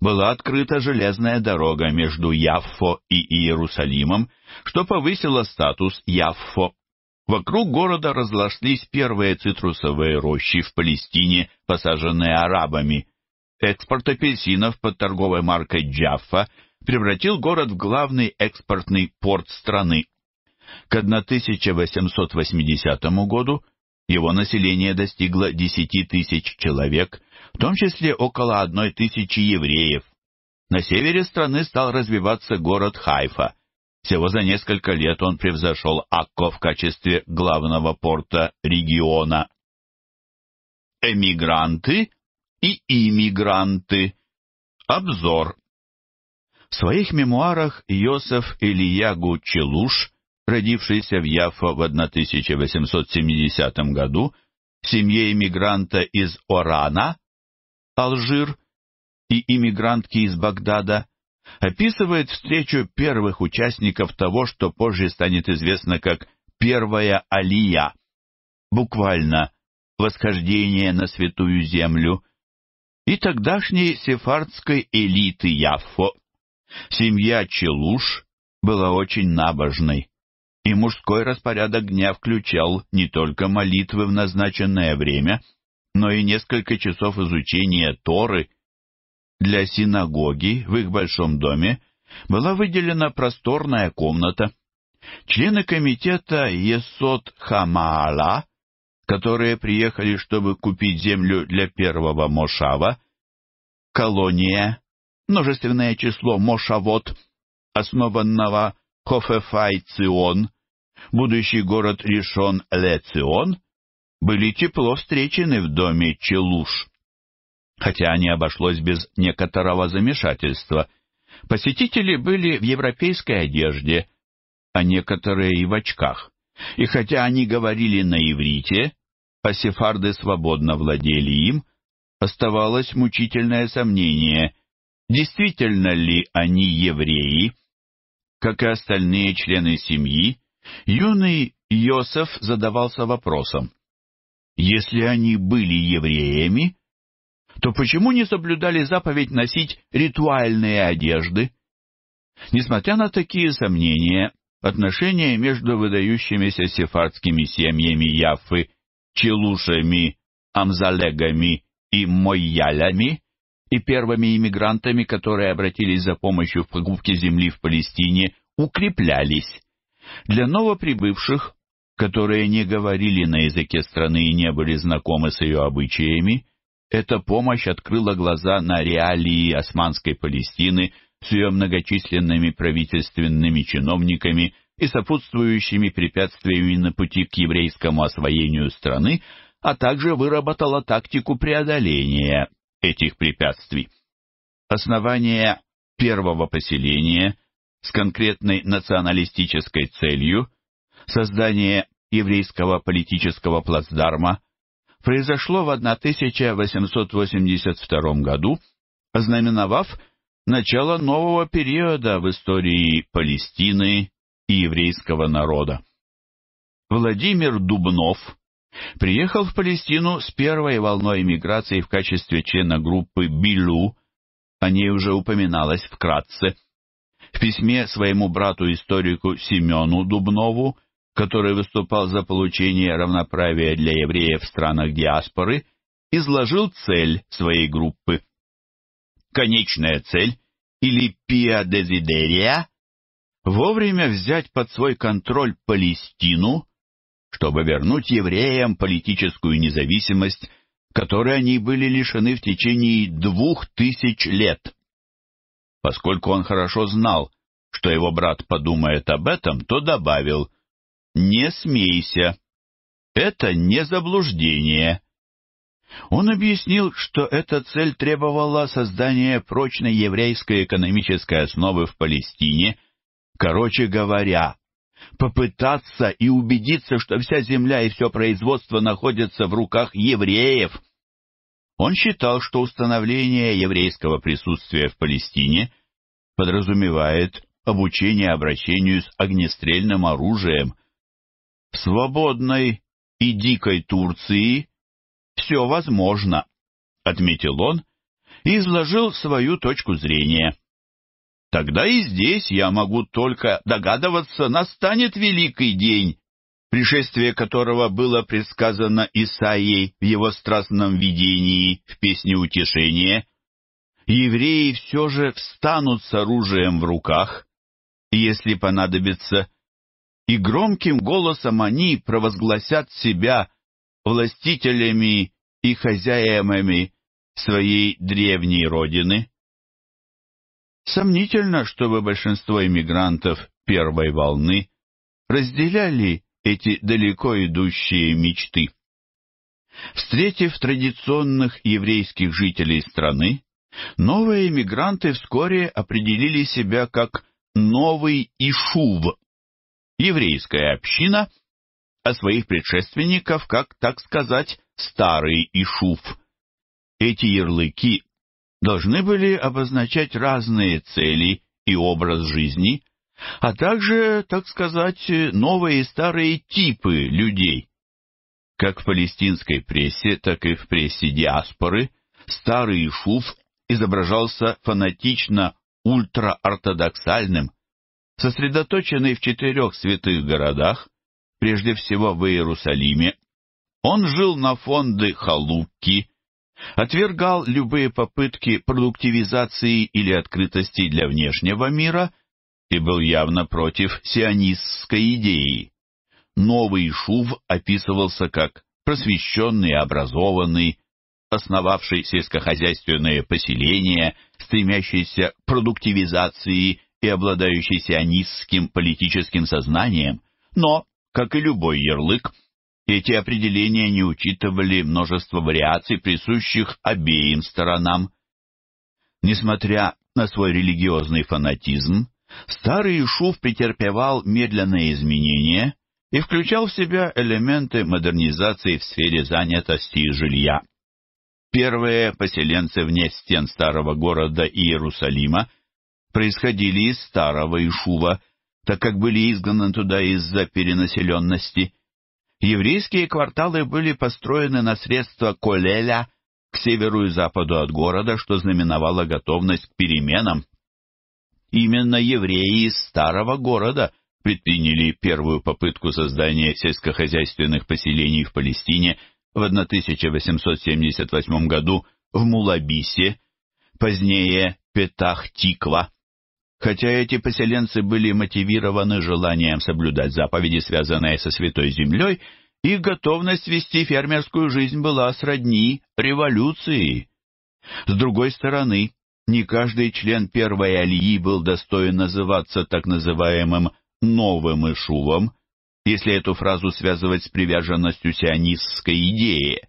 была открыта железная дорога между Яффо и Иерусалимом, что повысило статус Яффо. Вокруг города разошлись первые цитрусовые рощи в Палестине, посаженные арабами – Экспорт апельсинов под торговой маркой «Джаффа» превратил город в главный экспортный порт страны. К 1880 году его население достигло 10 тысяч человек, в том числе около 1 тысячи евреев. На севере страны стал развиваться город Хайфа. Всего за несколько лет он превзошел Акко в качестве главного порта региона. Эмигранты и иммигранты. Обзор. В своих мемуарах Йосеф Ильягу Челуш, родившийся в Яфо в 1870 году, в семье иммигранта из Орана, Алжир, и иммигрантки из Багдада, описывает встречу первых участников того, что позже станет известно как «Первая Алия», буквально «Восхождение на Святую Землю», и тогдашней сефардской элиты Яффо. Семья Челуш была очень набожной, и мужской распорядок дня включал не только молитвы в назначенное время, но и несколько часов изучения Торы. Для синагоги в их большом доме была выделена просторная комната. Члены комитета Есот Хамаала которые приехали, чтобы купить землю для первого мошава, колония, множественное число мошавод, основанного Хофефай-Цион, будущий город решен Лецион, были тепло встречены в доме Челуш. Хотя не обошлось без некоторого замешательства. Посетители были в европейской одежде, а некоторые и в очках. И хотя они говорили на иврите, а сефарды свободно владели им, оставалось мучительное сомнение, действительно ли они евреи. Как и остальные члены семьи, юный Йосеф задавался вопросом. Если они были евреями, то почему не соблюдали заповедь носить ритуальные одежды? Несмотря на такие сомнения, отношения между выдающимися сефардскими семьями Яффы челушами, амзалегами и мойялями и первыми иммигрантами, которые обратились за помощью в покупке земли в Палестине, укреплялись. Для новоприбывших, которые не говорили на языке страны и не были знакомы с ее обычаями, эта помощь открыла глаза на реалии Османской Палестины с ее многочисленными правительственными чиновниками, и сопутствующими препятствиями на пути к еврейскому освоению страны, а также выработала тактику преодоления этих препятствий. Основание первого поселения с конкретной националистической целью создание еврейского политического плацдарма произошло в 1882 году, ознаменовав начало нового периода в истории Палестины и еврейского народа. Владимир Дубнов приехал в Палестину с первой волной эмиграции в качестве члена группы «Билю», о ней уже упоминалось вкратце. В письме своему брату-историку Семену Дубнову, который выступал за получение равноправия для евреев в странах диаспоры, изложил цель своей группы. Конечная цель, или «пиа дезидерия», вовремя взять под свой контроль Палестину, чтобы вернуть евреям политическую независимость, которой они были лишены в течение двух тысяч лет. Поскольку он хорошо знал, что его брат подумает об этом, то добавил «Не смейся, это не заблуждение». Он объяснил, что эта цель требовала создания прочной еврейской экономической основы в Палестине – Короче говоря, попытаться и убедиться, что вся земля и все производство находятся в руках евреев. Он считал, что установление еврейского присутствия в Палестине подразумевает обучение обращению с огнестрельным оружием. В свободной и дикой Турции все возможно, отметил он и изложил свою точку зрения. Тогда и здесь я могу только догадываться, настанет великий день, пришествие которого было предсказано Исаией в его страстном видении в песне утешения. Евреи все же встанут с оружием в руках, если понадобится, и громким голосом они провозгласят себя властителями и хозяевами своей древней родины. Сомнительно, чтобы большинство иммигрантов первой волны разделяли эти далеко идущие мечты. Встретив традиционных еврейских жителей страны, новые иммигранты вскоре определили себя как «новый Ишув» — еврейская община, а своих предшественников как, так сказать, «старый Ишув». Эти ярлыки должны были обозначать разные цели и образ жизни, а также, так сказать, новые и старые типы людей. Как в палестинской прессе, так и в прессе диаспоры старый шуф изображался фанатично ультраортодоксальным, сосредоточенный в четырех святых городах, прежде всего в Иерусалиме. Он жил на фонды халупки, отвергал любые попытки продуктивизации или открытости для внешнего мира и был явно против сионистской идеи. Новый Шув описывался как просвещенный, образованный, основавший сельскохозяйственные поселения, стремящийся к продуктивизации и обладающий сионистским политическим сознанием, но, как и любой ярлык, эти определения не учитывали множество вариаций, присущих обеим сторонам. Несмотря на свой религиозный фанатизм, старый Шуф претерпевал медленные изменения и включал в себя элементы модернизации в сфере занятости и жилья. Первые поселенцы вне стен старого города Иерусалима происходили из старого Ишува, так как были изгнаны туда из-за перенаселенности еврейские кварталы были построены на средства Колеля к северу и западу от города, что знаменовало готовность к переменам. Именно евреи из старого города предприняли первую попытку создания сельскохозяйственных поселений в Палестине в 1878 году в Мулабисе, позднее Петах-Тиква. Хотя эти поселенцы были мотивированы желанием соблюдать заповеди, связанные со Святой Землей, их готовность вести фермерскую жизнь была сродни революции. С другой стороны, не каждый член первой Алии был достоин называться так называемым «новым Ишувом», если эту фразу связывать с приверженностью сионистской идеи.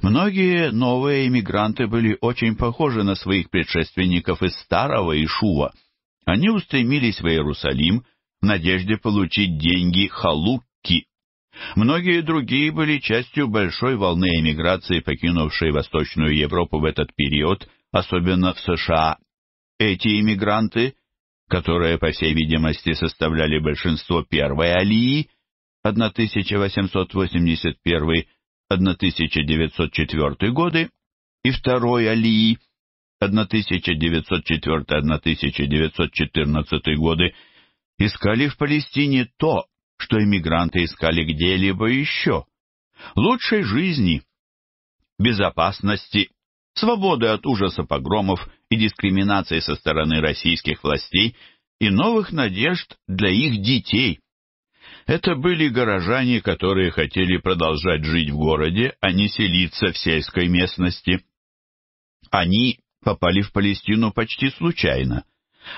Многие новые иммигранты были очень похожи на своих предшественников из старого Ишува – они устремились в Иерусалим в надежде получить деньги халукки. Многие другие были частью большой волны эмиграции, покинувшей Восточную Европу в этот период, особенно в США. Эти иммигранты, которые, по всей видимости, составляли большинство первой алии, 1881-1904 годы, и второй алии, 1904-1914 годы искали в Палестине то, что эмигранты искали где-либо еще. Лучшей жизни, безопасности, свободы от ужаса погромов и дискриминации со стороны российских властей и новых надежд для их детей. Это были горожане, которые хотели продолжать жить в городе, а не селиться в сельской местности. Они попали в Палестину почти случайно.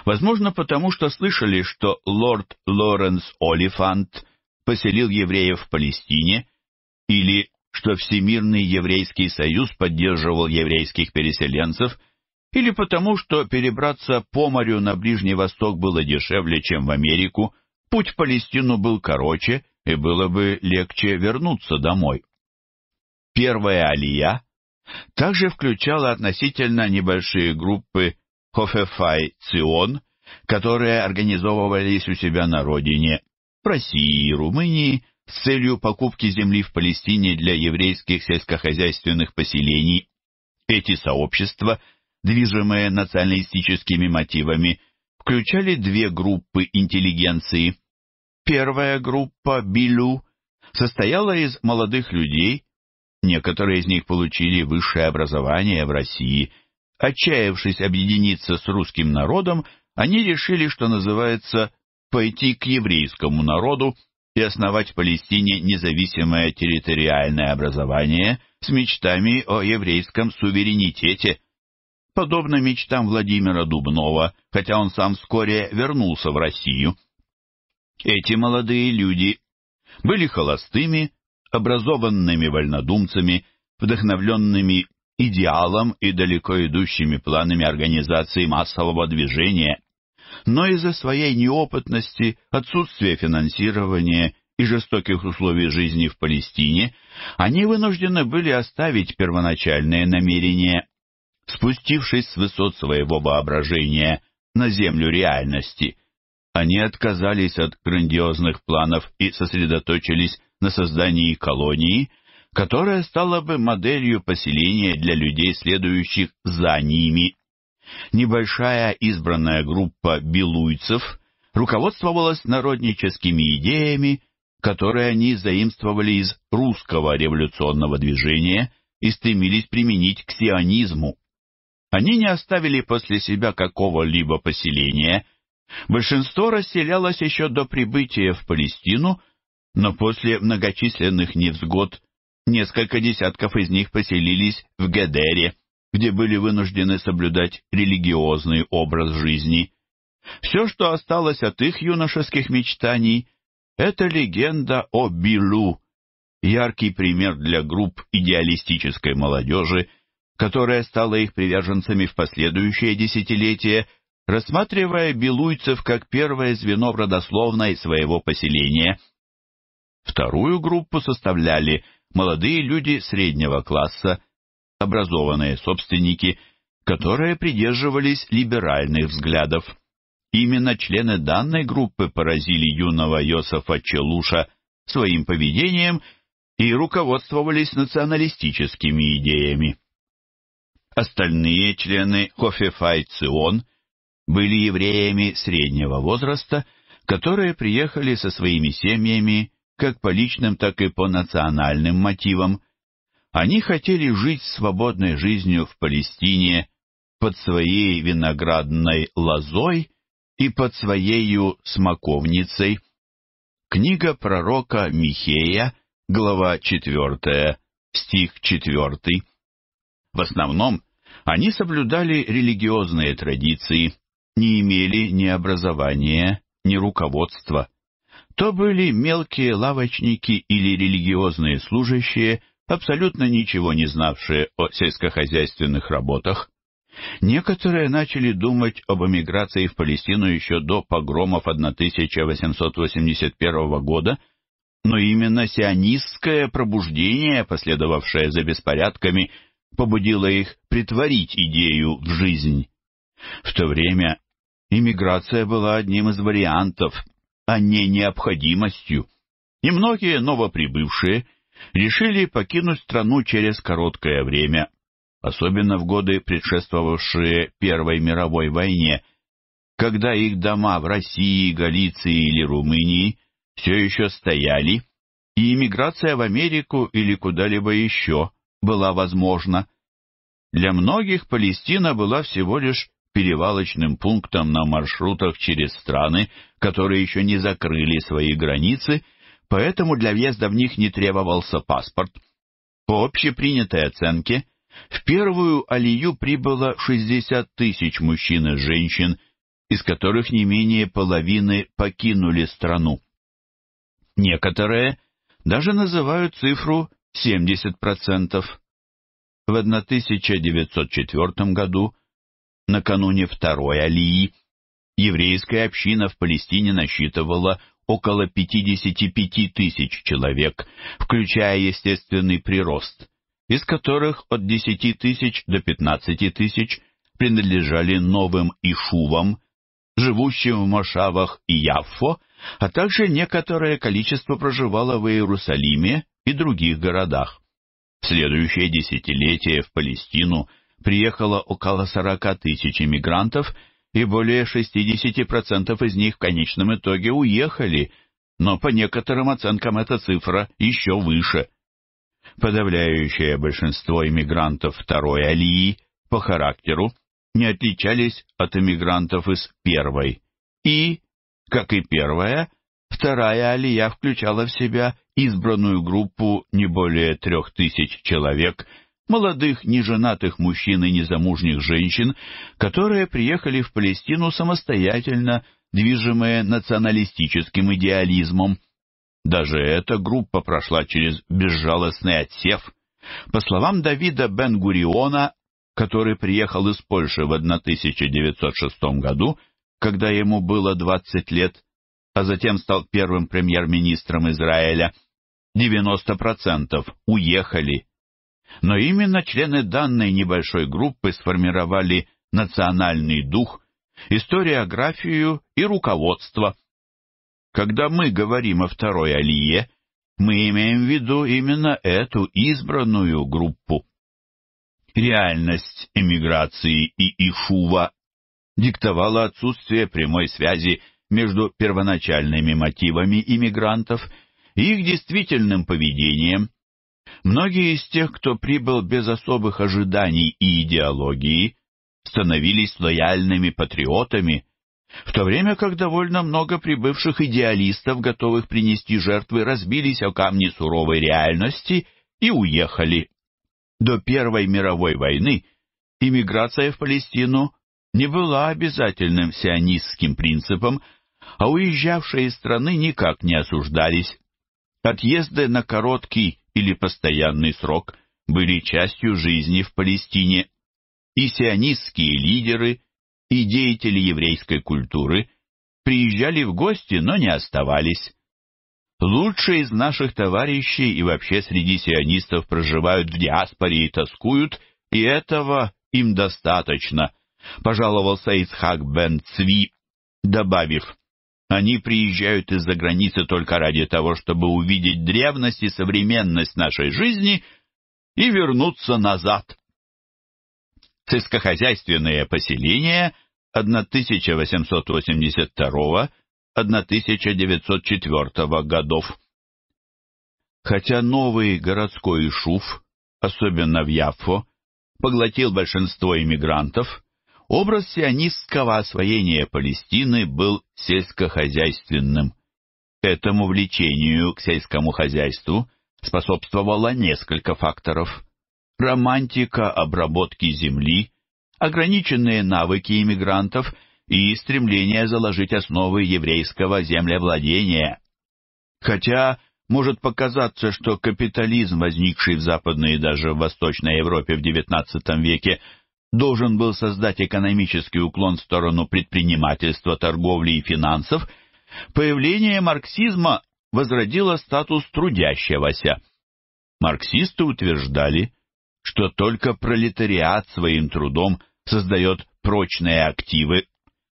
Возможно, потому что слышали, что лорд Лоренс Олифант поселил евреев в Палестине, или что Всемирный еврейский союз поддерживал еврейских переселенцев, или потому что перебраться по морю на Ближний Восток было дешевле, чем в Америку, путь в Палестину был короче, и было бы легче вернуться домой. Первая алия также включала относительно небольшие группы Хофефай-Цион, которые организовывались у себя на родине, в России и Румынии, с целью покупки земли в Палестине для еврейских сельскохозяйственных поселений. Эти сообщества, движимые националистическими мотивами, включали две группы интеллигенции. Первая группа, Билю, состояла из молодых людей, Некоторые из них получили высшее образование в России. Отчаявшись объединиться с русским народом, они решили, что называется, пойти к еврейскому народу и основать в Палестине независимое территориальное образование с мечтами о еврейском суверенитете. Подобно мечтам Владимира Дубнова, хотя он сам вскоре вернулся в Россию. Эти молодые люди были холостыми, образованными вольнодумцами, вдохновленными идеалом и далеко идущими планами организации массового движения, но из-за своей неопытности, отсутствия финансирования и жестоких условий жизни в Палестине, они вынуждены были оставить первоначальные намерения. Спустившись с высот своего воображения на землю реальности, они отказались от грандиозных планов и сосредоточились на создании колонии, которая стала бы моделью поселения для людей, следующих за ними. Небольшая избранная группа белуйцев руководствовалась народническими идеями, которые они заимствовали из русского революционного движения и стремились применить к сионизму. Они не оставили после себя какого-либо поселения. Большинство расселялось еще до прибытия в Палестину – но после многочисленных невзгод несколько десятков из них поселились в Гедере, где были вынуждены соблюдать религиозный образ жизни. Все, что осталось от их юношеских мечтаний, это легенда о Билу, яркий пример для групп идеалистической молодежи, которая стала их приверженцами в последующее десятилетие, рассматривая билуйцев как первое звено в родословной своего поселения – Вторую группу составляли молодые люди среднего класса, образованные собственники, которые придерживались либеральных взглядов. Именно члены данной группы поразили юного Йосифа Челуша своим поведением и руководствовались националистическими идеями. Остальные члены Хофефай были евреями среднего возраста, которые приехали со своими семьями как по личным, так и по национальным мотивам. Они хотели жить свободной жизнью в Палестине под своей виноградной лозой и под своею смоковницей. Книга пророка Михея, глава 4, стих 4. В основном они соблюдали религиозные традиции, не имели ни образования, ни руководства то были мелкие лавочники или религиозные служащие, абсолютно ничего не знавшие о сельскохозяйственных работах. Некоторые начали думать об эмиграции в Палестину еще до погромов 1881 года, но именно сионистское пробуждение, последовавшее за беспорядками, побудило их притворить идею в жизнь. В то время иммиграция была одним из вариантов а не необходимостью, и многие новоприбывшие решили покинуть страну через короткое время, особенно в годы, предшествовавшие Первой мировой войне, когда их дома в России, Галиции или Румынии все еще стояли, и иммиграция в Америку или куда-либо еще была возможна. Для многих Палестина была всего лишь перевалочным пунктом на маршрутах через страны, которые еще не закрыли свои границы, поэтому для въезда в них не требовался паспорт. По общепринятой оценке, в первую Алию прибыло 60 тысяч мужчин и женщин, из которых не менее половины покинули страну. Некоторые даже называют цифру 70%. В 1904 году накануне второй Алии, еврейская община в Палестине насчитывала около 55 тысяч человек, включая естественный прирост, из которых от 10 тысяч до 15 тысяч принадлежали новым ишувам, живущим в Мошавах и Яффо, а также некоторое количество проживало в Иерусалиме и других городах. В следующее десятилетие в Палестину – приехало около 40 тысяч иммигрантов, и более 60% из них в конечном итоге уехали, но по некоторым оценкам эта цифра еще выше. Подавляющее большинство иммигрантов второй алии по характеру не отличались от иммигрантов из первой. И, как и первая, вторая алия включала в себя избранную группу не более трех тысяч человек молодых неженатых мужчин и незамужних женщин, которые приехали в Палестину самостоятельно, движимые националистическим идеализмом. Даже эта группа прошла через безжалостный отсев. По словам Давида Бен-Гуриона, который приехал из Польши в 1906 году, когда ему было 20 лет, а затем стал первым премьер-министром Израиля, 90% уехали но именно члены данной небольшой группы сформировали национальный дух, историографию и руководство. Когда мы говорим о второй Алие, мы имеем в виду именно эту избранную группу. Реальность эмиграции и Ишува диктовала отсутствие прямой связи между первоначальными мотивами иммигрантов и их действительным поведением – Многие из тех, кто прибыл без особых ожиданий и идеологии, становились лояльными патриотами, в то время как довольно много прибывших идеалистов, готовых принести жертвы, разбились о камни суровой реальности и уехали. До Первой мировой войны иммиграция в Палестину не была обязательным сионистским принципом, а уезжавшие из страны никак не осуждались. Отъезды на короткий или постоянный срок были частью жизни в Палестине, и сионистские лидеры, и деятели еврейской культуры приезжали в гости, но не оставались. Лучшие из наших товарищей и вообще среди сионистов проживают в диаспоре и тоскуют, и этого им достаточно, пожаловался Исхак бен Цви, добавив, они приезжают из-за границы только ради того, чтобы увидеть древность и современность нашей жизни и вернуться назад. Сельскохозяйственные поселения 1882-1904 годов. Хотя новый городской шуф, особенно в Яффо, поглотил большинство иммигрантов, Образ сионистского освоения Палестины был сельскохозяйственным. Этому влечению к сельскому хозяйству способствовало несколько факторов. Романтика обработки земли, ограниченные навыки иммигрантов и стремление заложить основы еврейского землевладения. Хотя может показаться, что капитализм, возникший в Западной и даже в Восточной Европе в XIX веке, должен был создать экономический уклон в сторону предпринимательства, торговли и финансов, появление марксизма возродило статус трудящегося. Марксисты утверждали, что только пролетариат своим трудом создает прочные активы,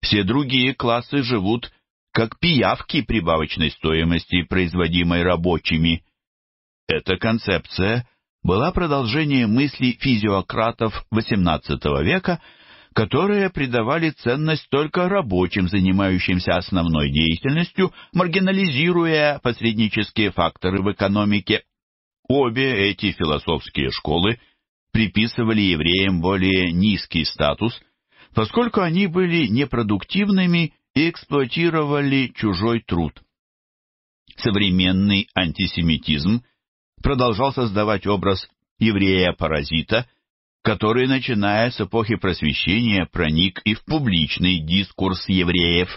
все другие классы живут как пиявки прибавочной стоимости, производимой рабочими. Эта концепция – была продолжение мысли физиократов XVIII века, которые придавали ценность только рабочим, занимающимся основной деятельностью, маргинализируя посреднические факторы в экономике. Обе эти философские школы приписывали евреям более низкий статус, поскольку они были непродуктивными и эксплуатировали чужой труд. Современный антисемитизм – продолжал создавать образ еврея-паразита, который, начиная с эпохи Просвещения, проник и в публичный дискурс евреев.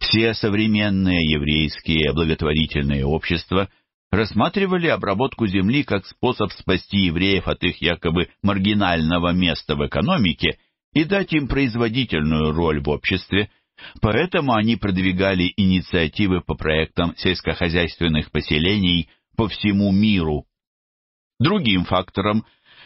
Все современные еврейские благотворительные общества рассматривали обработку земли как способ спасти евреев от их якобы маргинального места в экономике и дать им производительную роль в обществе, поэтому они продвигали инициативы по проектам сельскохозяйственных поселений – по всему миру. Другим фактором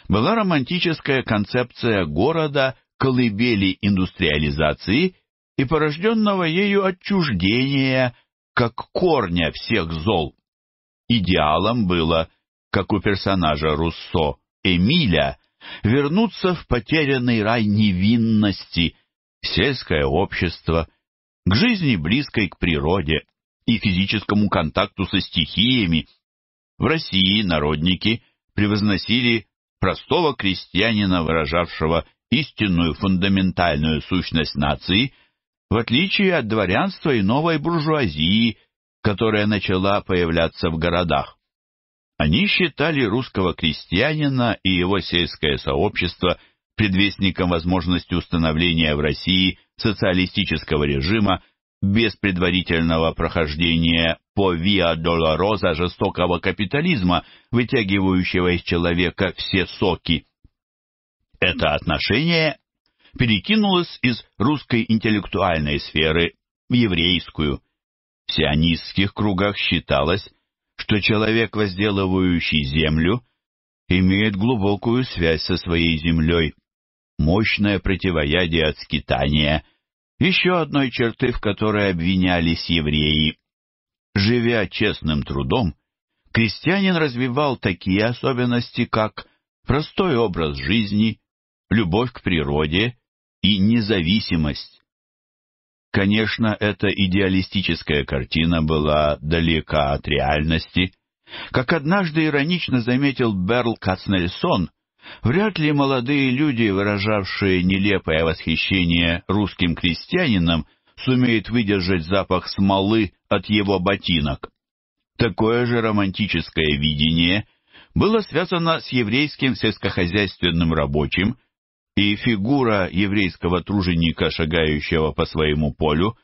была романтическая концепция города колыбели индустриализации и порожденного ею отчуждения как корня всех зол. Идеалом было, как у персонажа Руссо Эмиля, вернуться в потерянный рай невинности, сельское общество, к жизни близкой к природе и физическому контакту со стихиями, в России народники превозносили простого крестьянина, выражавшего истинную фундаментальную сущность нации, в отличие от дворянства и новой буржуазии, которая начала появляться в городах. Они считали русского крестьянина и его сельское сообщество предвестником возможности установления в России социалистического режима без предварительного прохождения по виа-долороза жестокого капитализма, вытягивающего из человека все соки. Это отношение перекинулось из русской интеллектуальной сферы в еврейскую. В сионистских кругах считалось, что человек, возделывающий землю, имеет глубокую связь со своей землей, мощное противоядие от скитания, еще одной черты, в которой обвинялись евреи – Живя честным трудом, крестьянин развивал такие особенности, как простой образ жизни, любовь к природе и независимость. Конечно, эта идеалистическая картина была далека от реальности. Как однажды иронично заметил Берл Кацнельсон, вряд ли молодые люди, выражавшие нелепое восхищение русским крестьянином, сумеют выдержать запах смолы от его ботинок. Такое же романтическое видение было связано с еврейским сельскохозяйственным рабочим, и фигура еврейского труженика, шагающего по своему полю,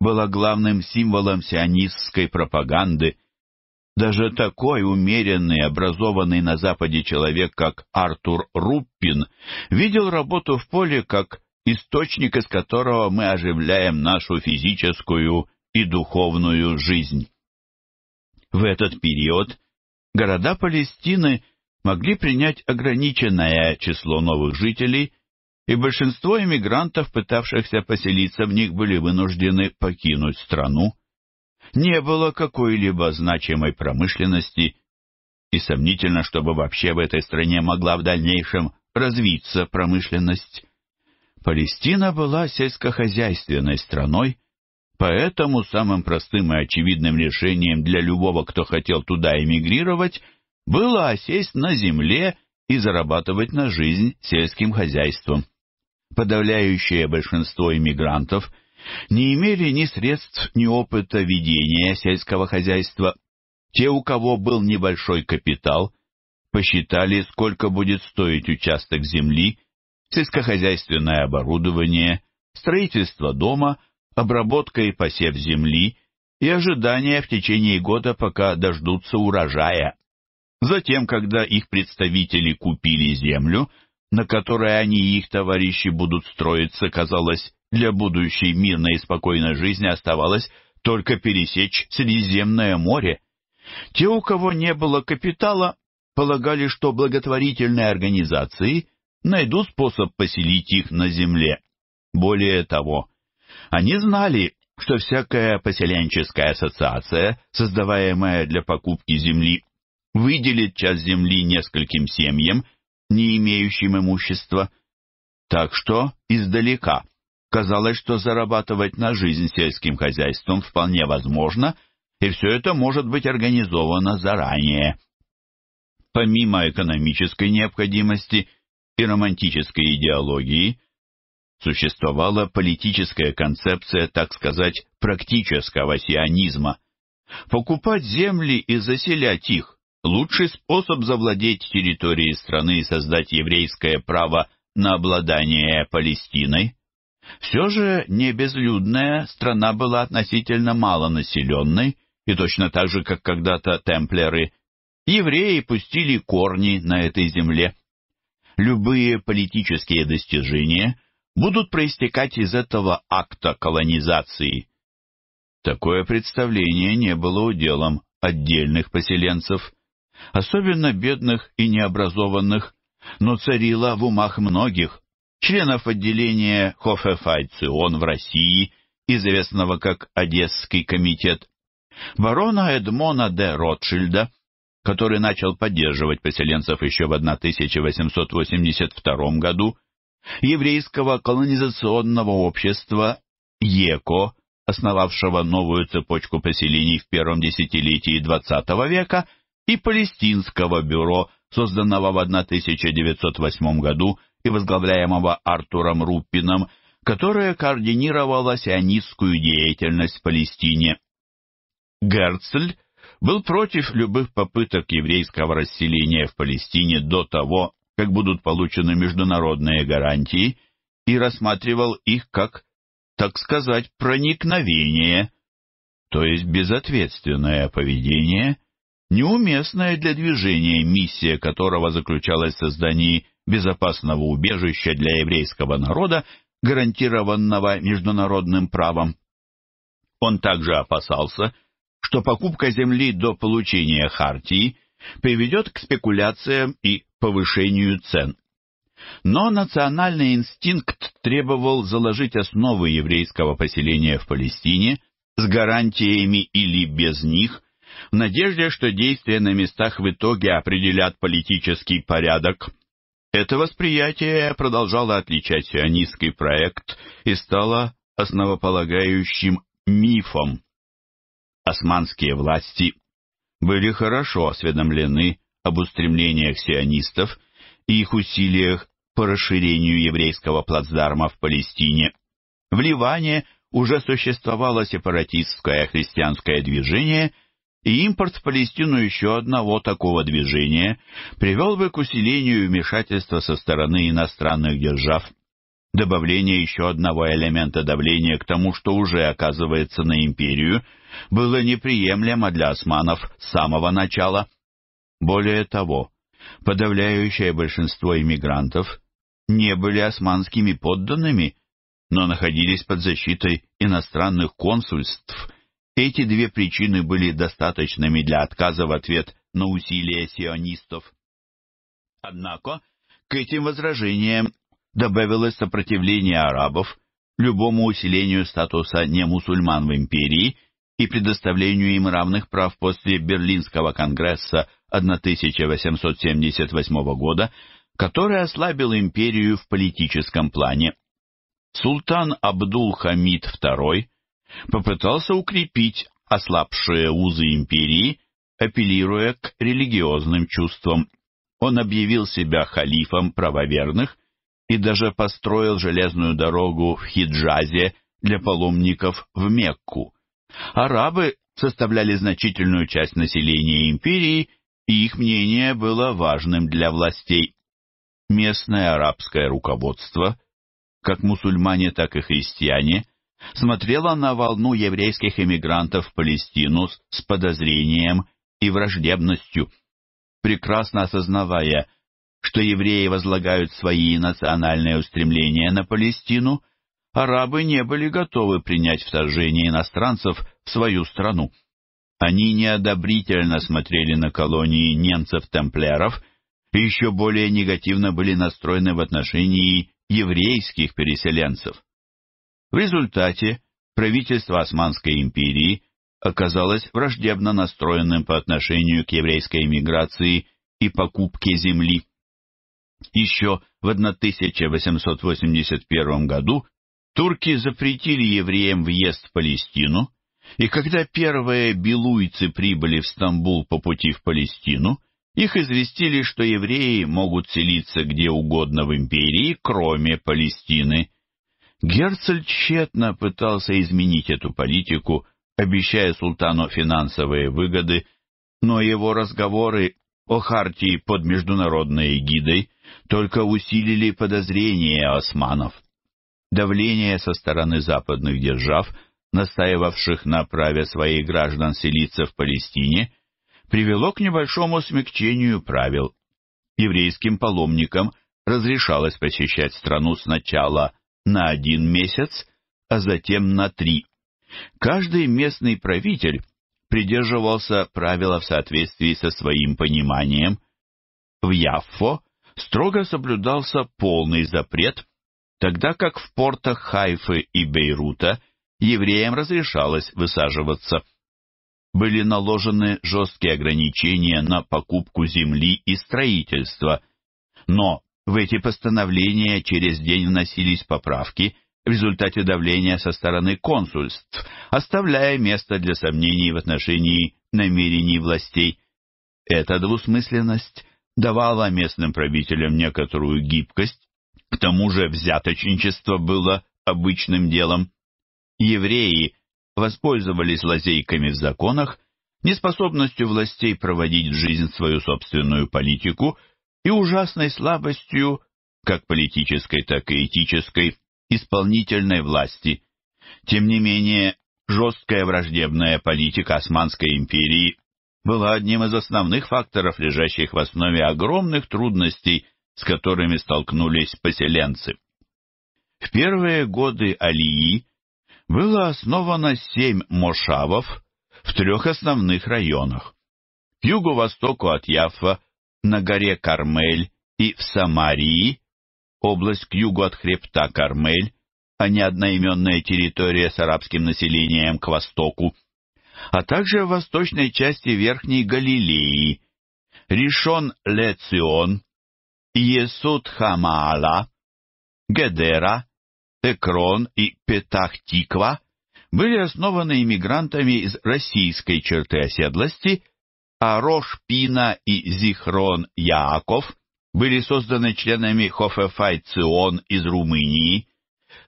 была главным символом сионистской пропаганды. Даже такой умеренный, образованный на Западе человек, как Артур Руппин, видел работу в поле как источник, из которого мы оживляем нашу физическую и духовную жизнь. В этот период города Палестины могли принять ограниченное число новых жителей, и большинство иммигрантов, пытавшихся поселиться в них, были вынуждены покинуть страну. Не было какой-либо значимой промышленности, и сомнительно, чтобы вообще в этой стране могла в дальнейшем развиться промышленность. Палестина была сельскохозяйственной страной, Поэтому самым простым и очевидным решением для любого, кто хотел туда эмигрировать, было осесть на земле и зарабатывать на жизнь сельским хозяйством. Подавляющее большинство иммигрантов не имели ни средств, ни опыта ведения сельского хозяйства. Те, у кого был небольшой капитал, посчитали, сколько будет стоить участок земли, сельскохозяйственное оборудование, строительство дома – обработка и посев земли и ожидание в течение года, пока дождутся урожая. Затем, когда их представители купили землю, на которой они и их товарищи будут строиться, казалось, для будущей мирной и спокойной жизни оставалось только пересечь Средиземное море. Те, у кого не было капитала, полагали, что благотворительные организации найдут способ поселить их на земле. Более того, они знали, что всякая поселенческая ассоциация, создаваемая для покупки земли, выделит часть земли нескольким семьям, не имеющим имущества. Так что издалека казалось, что зарабатывать на жизнь сельским хозяйством вполне возможно, и все это может быть организовано заранее. Помимо экономической необходимости и романтической идеологии, существовала политическая концепция, так сказать, практического сионизма. Покупать земли и заселять их – лучший способ завладеть территорией страны и создать еврейское право на обладание Палестиной. Все же небезлюдная страна была относительно малонаселенной, и точно так же, как когда-то темплеры, евреи пустили корни на этой земле. Любые политические достижения – будут проистекать из этого акта колонизации. Такое представление не было уделом отдельных поселенцев, особенно бедных и необразованных, но царило в умах многих, членов отделения Хофефайцион в России, известного как Одесский комитет, барона Эдмона де Ротшильда, который начал поддерживать поселенцев еще в 1882 году, еврейского колонизационного общества ЕКО, основавшего новую цепочку поселений в первом десятилетии XX века, и Палестинского бюро, созданного в 1908 году и возглавляемого Артуром Руппином, которое координировало сионистскую деятельность в Палестине. Герцль был против любых попыток еврейского расселения в Палестине до того, как будут получены международные гарантии, и рассматривал их как, так сказать, проникновение, то есть безответственное поведение, неуместное для движения, миссия которого заключалась в создании безопасного убежища для еврейского народа, гарантированного международным правом. Он также опасался, что покупка земли до получения хартии приведет к спекуляциям и повышению цен. Но национальный инстинкт требовал заложить основы еврейского поселения в Палестине с гарантиями или без них, в надежде, что действия на местах в итоге определят политический порядок. Это восприятие продолжало отличать сионистский проект и стало основополагающим мифом. Османские власти были хорошо осведомлены об устремлениях сионистов и их усилиях по расширению еврейского плацдарма в Палестине. В Ливане уже существовало сепаратистское христианское движение, и импорт в Палестину еще одного такого движения привел бы к усилению вмешательства со стороны иностранных держав. Добавление еще одного элемента давления к тому, что уже оказывается на империю, было неприемлемо для османов с самого начала – более того, подавляющее большинство иммигрантов не были османскими подданными, но находились под защитой иностранных консульств. Эти две причины были достаточными для отказа в ответ на усилия сионистов. Однако к этим возражениям добавилось сопротивление арабов любому усилению статуса немусульман в империи и предоставлению им равных прав после Берлинского конгресса 1878 года, который ослабил империю в политическом плане. Султан Абдул-Хамид II попытался укрепить ослабшие узы империи, апеллируя к религиозным чувствам. Он объявил себя халифом правоверных и даже построил железную дорогу в Хиджазе для паломников в Мекку. Арабы составляли значительную часть населения империи – и их мнение было важным для властей. Местное арабское руководство, как мусульмане, так и христиане, смотрело на волну еврейских эмигрантов в Палестину с подозрением и враждебностью, прекрасно осознавая, что евреи возлагают свои национальные устремления на Палестину, арабы не были готовы принять вторжение иностранцев в свою страну. Они неодобрительно смотрели на колонии немцев-темплеров и еще более негативно были настроены в отношении еврейских переселенцев. В результате правительство Османской империи оказалось враждебно настроенным по отношению к еврейской эмиграции и покупке земли. Еще в 1881 году турки запретили евреям въезд в Палестину, и когда первые белуйцы прибыли в Стамбул по пути в Палестину, их известили, что евреи могут селиться где угодно в империи, кроме Палестины. Герцель тщетно пытался изменить эту политику, обещая султану финансовые выгоды, но его разговоры о хартии под международной эгидой только усилили подозрения османов. Давление со стороны западных держав – настаивавших на праве своих граждан селиться в Палестине, привело к небольшому смягчению правил. Еврейским паломникам разрешалось посещать страну сначала на один месяц, а затем на три. Каждый местный правитель придерживался правила в соответствии со своим пониманием. В Яффо строго соблюдался полный запрет, тогда как в портах Хайфы и Бейрута – евреям разрешалось высаживаться. Были наложены жесткие ограничения на покупку земли и строительство, но в эти постановления через день вносились поправки в результате давления со стороны консульств, оставляя место для сомнений в отношении намерений властей. Эта двусмысленность давала местным правителям некоторую гибкость, к тому же взяточничество было обычным делом евреи воспользовались лазейками в законах, неспособностью властей проводить в жизнь свою собственную политику и ужасной слабостью как политической, так и этической исполнительной власти. Тем не менее, жесткая враждебная политика Османской империи была одним из основных факторов, лежащих в основе огромных трудностей, с которыми столкнулись поселенцы. В первые годы Алии было основано семь мошавов в трех основных районах. К юго-востоку от Яффа, на горе Кармель и в Самарии, область к югу от хребта Кармель, а не одноименная территория с арабским населением к востоку, а также в восточной части Верхней Галилеи, ришон лецион цион Иесут-Хамаала, Гедера, Экрон и Петах-Тиква были основаны иммигрантами из российской черты оседлости, а Рош-Пина и Зихрон-Яаков были созданы членами Хофефай-Цион из Румынии,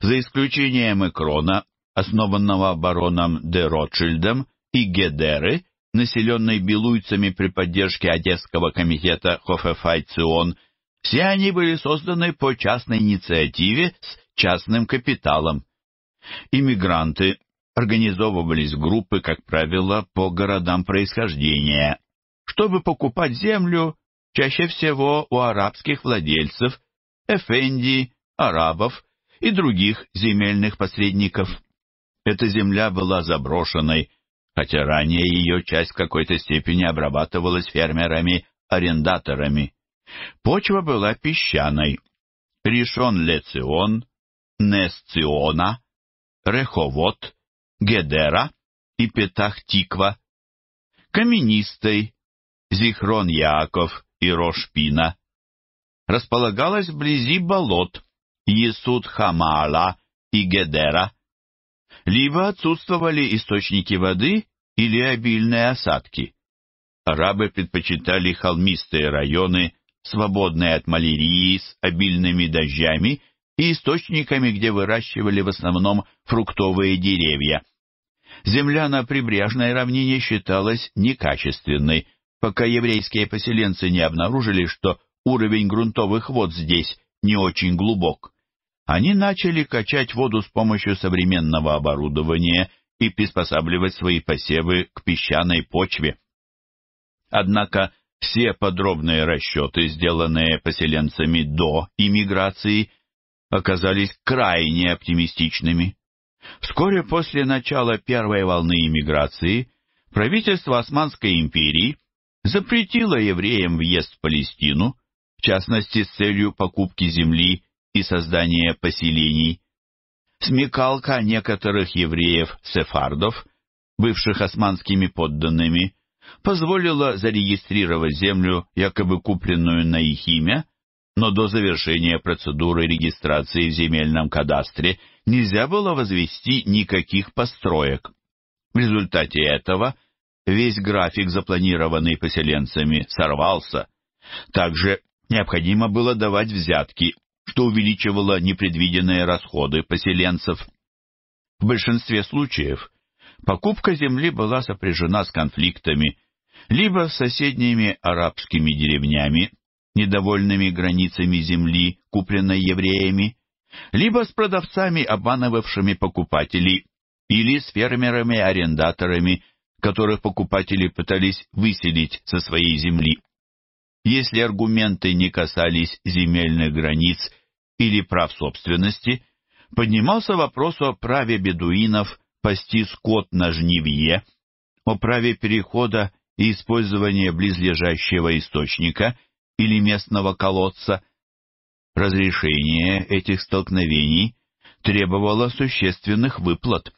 за исключением Экрона, основанного бароном де Ротшильдом, и Гедеры, населенной белуйцами при поддержке Одесского комитета Хофефай-Цион, все они были созданы по частной инициативе с частным капиталом. Иммигранты организовывались группы, как правило, по городам происхождения, чтобы покупать землю чаще всего у арабских владельцев, эфенди, арабов и других земельных посредников. Эта земля была заброшенной, хотя ранее ее часть в какой-то степени обрабатывалась фермерами-арендаторами. Почва была песчаной. Решен лецион Несциона, Реховод, Гедера и Петахтиква, Каменистой, зихрон Яаков и Рошпина, располагалась вблизи болот Есуд-Хамаала и Гедера, либо отсутствовали источники воды или обильные осадки. Арабы предпочитали холмистые районы, свободные от малярии с обильными дождями и источниками, где выращивали в основном фруктовые деревья. Земля на прибрежной равнине считалась некачественной, пока еврейские поселенцы не обнаружили, что уровень грунтовых вод здесь не очень глубок. Они начали качать воду с помощью современного оборудования и приспосабливать свои посевы к песчаной почве. Однако все подробные расчеты, сделанные поселенцами до иммиграции, оказались крайне оптимистичными. Вскоре после начала первой волны иммиграции правительство Османской империи запретило евреям въезд в Палестину, в частности с целью покупки земли и создания поселений. Смекалка некоторых евреев-сефардов, бывших османскими подданными, позволила зарегистрировать землю, якобы купленную на их имя, но до завершения процедуры регистрации в земельном кадастре нельзя было возвести никаких построек. В результате этого весь график, запланированный поселенцами, сорвался. Также необходимо было давать взятки, что увеличивало непредвиденные расходы поселенцев. В большинстве случаев покупка земли была сопряжена с конфликтами либо с соседними арабскими деревнями, недовольными границами земли, купленной евреями, либо с продавцами, обманывавшими покупателей, или с фермерами-арендаторами, которых покупатели пытались выселить со своей земли. Если аргументы не касались земельных границ или прав собственности, поднимался вопрос о праве бедуинов пасти скот на жнивье, о праве перехода и использования близлежащего источника – или местного колодца. Разрешение этих столкновений требовало существенных выплат.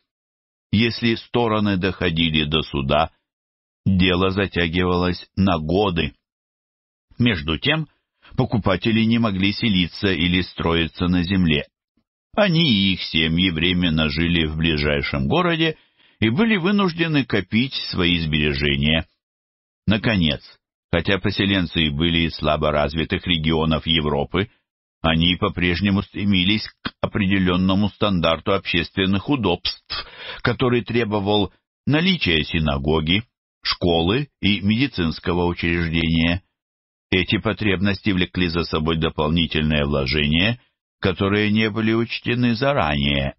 Если стороны доходили до суда, дело затягивалось на годы. Между тем, покупатели не могли селиться или строиться на земле. Они и их семьи временно жили в ближайшем городе и были вынуждены копить свои сбережения. Наконец, Хотя поселенцы и были из слабо развитых регионов Европы, они по-прежнему стремились к определенному стандарту общественных удобств, который требовал наличия синагоги, школы и медицинского учреждения. Эти потребности влекли за собой дополнительные вложения, которые не были учтены заранее.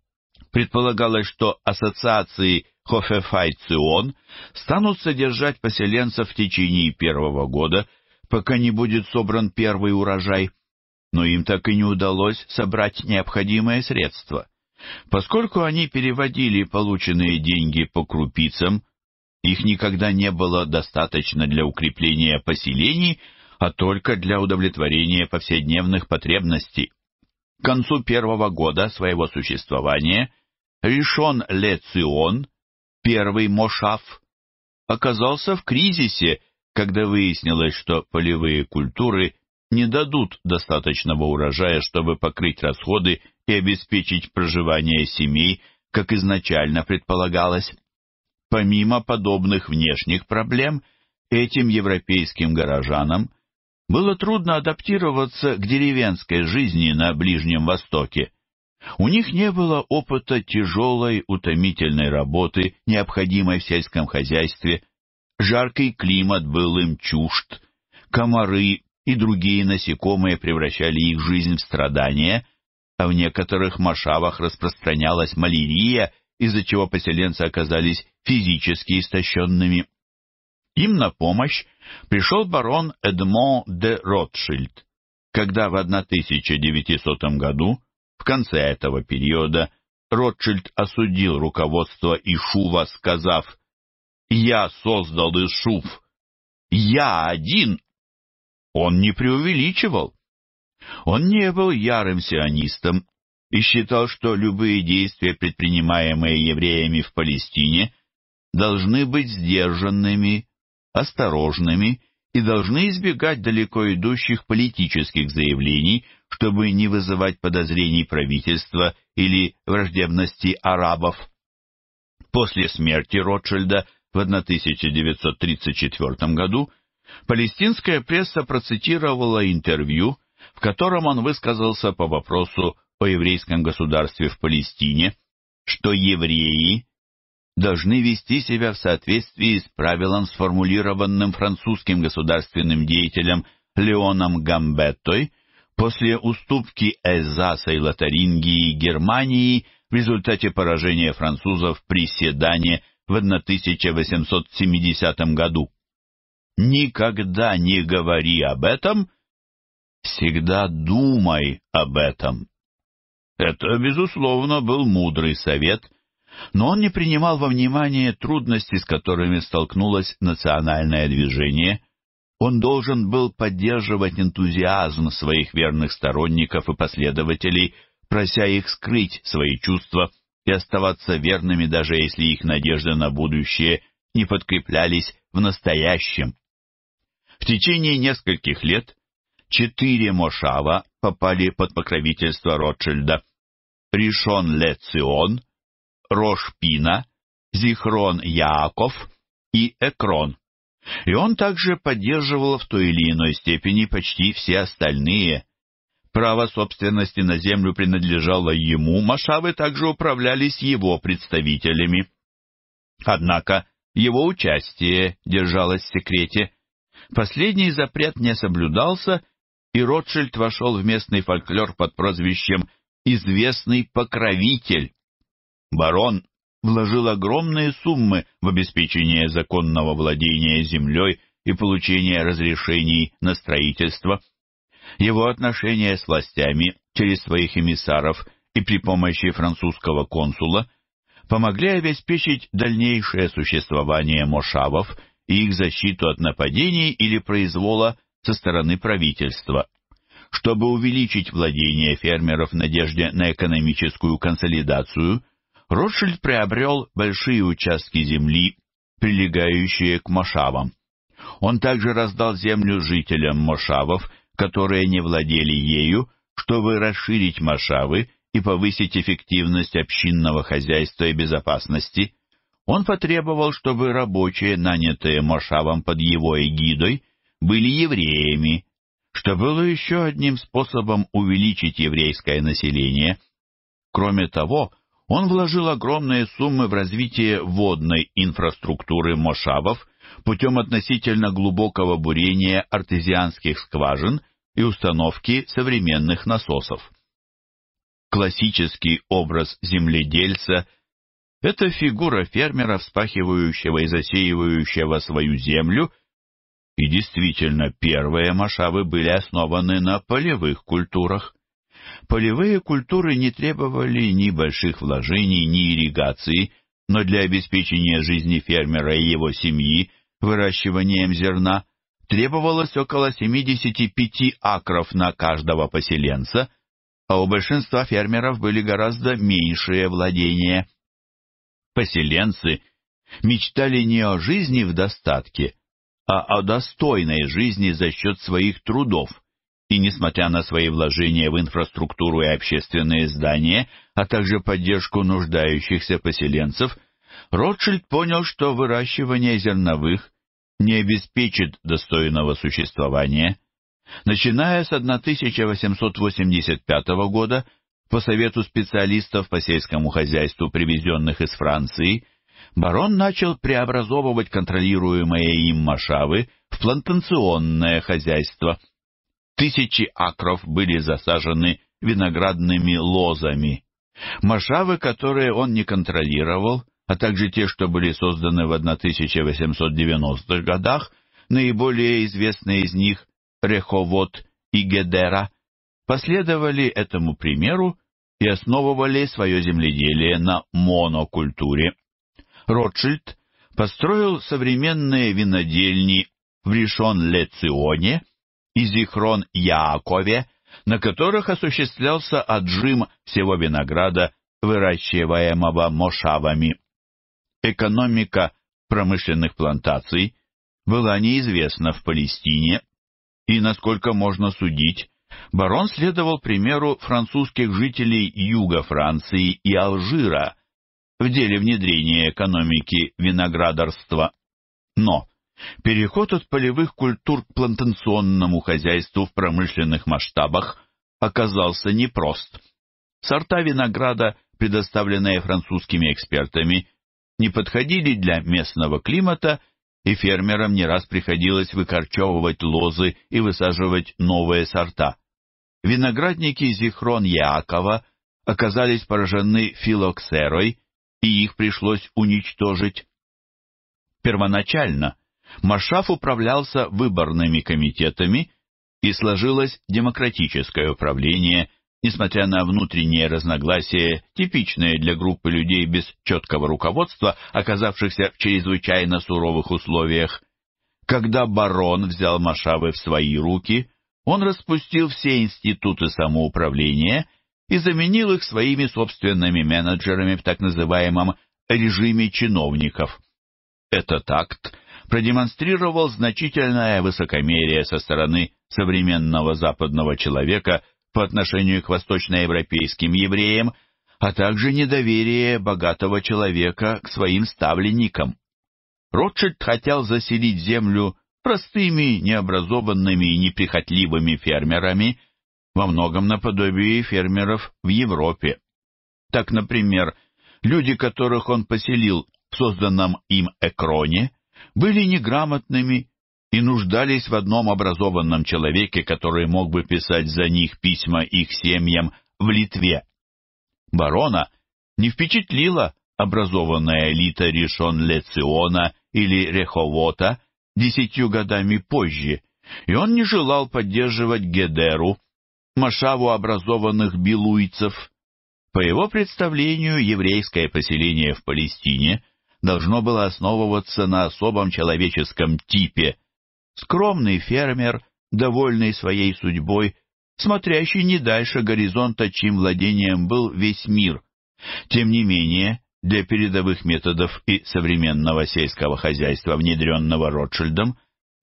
Предполагалось, что ассоциации Хофефайцион станут содержать поселенцев в течение первого года, пока не будет собран первый урожай, но им так и не удалось собрать необходимые средства. Поскольку они переводили полученные деньги по крупицам, их никогда не было достаточно для укрепления поселений, а только для удовлетворения повседневных потребностей. К концу первого года своего существования Ришон Ле Цион Первый Мошав оказался в кризисе, когда выяснилось, что полевые культуры не дадут достаточного урожая, чтобы покрыть расходы и обеспечить проживание семей, как изначально предполагалось. Помимо подобных внешних проблем, этим европейским горожанам было трудно адаптироваться к деревенской жизни на Ближнем Востоке. У них не было опыта тяжелой, утомительной работы, необходимой в сельском хозяйстве. Жаркий климат был им чужд. Комары и другие насекомые превращали их жизнь в страдания, а в некоторых машавах распространялась малярия, из-за чего поселенцы оказались физически истощенными. Им на помощь пришел барон Эдмон де Ротшильд, когда в 1900 году в конце этого периода Ротшильд осудил руководство Ишува, сказав «Я создал Ишув! Я один!» Он не преувеличивал. Он не был ярым сионистом и считал, что любые действия, предпринимаемые евреями в Палестине, должны быть сдержанными, осторожными и должны избегать далеко идущих политических заявлений, чтобы не вызывать подозрений правительства или враждебности арабов. После смерти Ротшильда в 1934 году палестинская пресса процитировала интервью, в котором он высказался по вопросу о еврейском государстве в Палестине, что евреи должны вести себя в соответствии с правилом, сформулированным французским государственным деятелем Леоном Гамбеттой – После уступки Эльзаса и Лотарингии Германии в результате поражения французов при Седане в 1870 году. Никогда не говори об этом, всегда думай об этом. Это, безусловно, был мудрый совет, но он не принимал во внимание трудности, с которыми столкнулось национальное движение, он должен был поддерживать энтузиазм своих верных сторонников и последователей, прося их скрыть свои чувства и оставаться верными, даже если их надежды на будущее не подкреплялись в настоящем. В течение нескольких лет четыре Мошава попали под покровительство Ротшильда. Ришон лецион Рошпина, Зихрон Яаков и Экрон. И он также поддерживал в той или иной степени почти все остальные. Право собственности на землю принадлежало ему, Машавы также управлялись его представителями. Однако его участие держалось в секрете. Последний запрет не соблюдался, и Ротшильд вошел в местный фольклор под прозвищем «Известный покровитель». Барон вложил огромные суммы в обеспечение законного владения землей и получение разрешений на строительство. Его отношения с властями через своих эмиссаров и при помощи французского консула помогли обеспечить дальнейшее существование мошавов и их защиту от нападений или произвола со стороны правительства. Чтобы увеличить владение фермеров в надежде на экономическую консолидацию – Ротшильд приобрел большие участки земли, прилегающие к Мошавам. Он также раздал землю жителям Мошавов, которые не владели ею, чтобы расширить Мошавы и повысить эффективность общинного хозяйства и безопасности. Он потребовал, чтобы рабочие, нанятые Мошавом под его эгидой, были евреями, что было еще одним способом увеличить еврейское население. Кроме того, он вложил огромные суммы в развитие водной инфраструктуры мошавов путем относительно глубокого бурения артезианских скважин и установки современных насосов. Классический образ земледельца – это фигура фермера, вспахивающего и засеивающего свою землю, и действительно первые мошавы были основаны на полевых культурах. Полевые культуры не требовали ни больших вложений, ни ирригации, но для обеспечения жизни фермера и его семьи выращиванием зерна требовалось около 75 акров на каждого поселенца, а у большинства фермеров были гораздо меньшие владения. Поселенцы мечтали не о жизни в достатке, а о достойной жизни за счет своих трудов – и, несмотря на свои вложения в инфраструктуру и общественные здания, а также поддержку нуждающихся поселенцев, Ротшильд понял, что выращивание зерновых не обеспечит достойного существования. Начиная с 1885 года, по совету специалистов по сельскому хозяйству, привезенных из Франции, барон начал преобразовывать контролируемые им машавы в плантационное хозяйство – Тысячи акров были засажены виноградными лозами. Машавы, которые он не контролировал, а также те, что были созданы в 1890-х годах, наиболее известные из них Реховод и Гедера, последовали этому примеру и основывали свое земледелие на монокультуре. Ротшильд построил современные винодельни в Ришон-Ле-Ционе, и Зихрон-Яакове, на которых осуществлялся отжим всего винограда, выращиваемого мошавами. Экономика промышленных плантаций была неизвестна в Палестине, и, насколько можно судить, барон следовал примеру французских жителей юга Франции и Алжира в деле внедрения экономики виноградарства. Но Переход от полевых культур к плантационному хозяйству в промышленных масштабах оказался непрост. Сорта винограда, предоставленные французскими экспертами, не подходили для местного климата, и фермерам не раз приходилось выкорчевывать лозы и высаживать новые сорта. Виноградники Зихрон Яакова оказались поражены филоксерой, и их пришлось уничтожить. Первоначально Машаф управлялся выборными комитетами и сложилось демократическое управление, несмотря на внутренние разногласия, типичные для группы людей без четкого руководства, оказавшихся в чрезвычайно суровых условиях. Когда барон взял Машавы в свои руки, он распустил все институты самоуправления и заменил их своими собственными менеджерами в так называемом режиме чиновников. Этот акт продемонстрировал значительное высокомерие со стороны современного западного человека по отношению к восточноевропейским евреям, а также недоверие богатого человека к своим ставленникам. Ротшильд хотел заселить землю простыми, необразованными и неприхотливыми фермерами, во многом наподобие фермеров в Европе. Так, например, люди, которых он поселил в созданном им Экроне, были неграмотными и нуждались в одном образованном человеке, который мог бы писать за них письма их семьям в Литве. Барона не впечатлила образованная элита Ришон-Лециона или Реховота десятью годами позже, и он не желал поддерживать Гедеру, Машаву образованных билуйцев. По его представлению, еврейское поселение в Палестине – должно было основываться на особом человеческом типе. Скромный фермер, довольный своей судьбой, смотрящий не дальше горизонта, чем владением был весь мир. Тем не менее, для передовых методов и современного сельского хозяйства, внедренного Ротшильдом,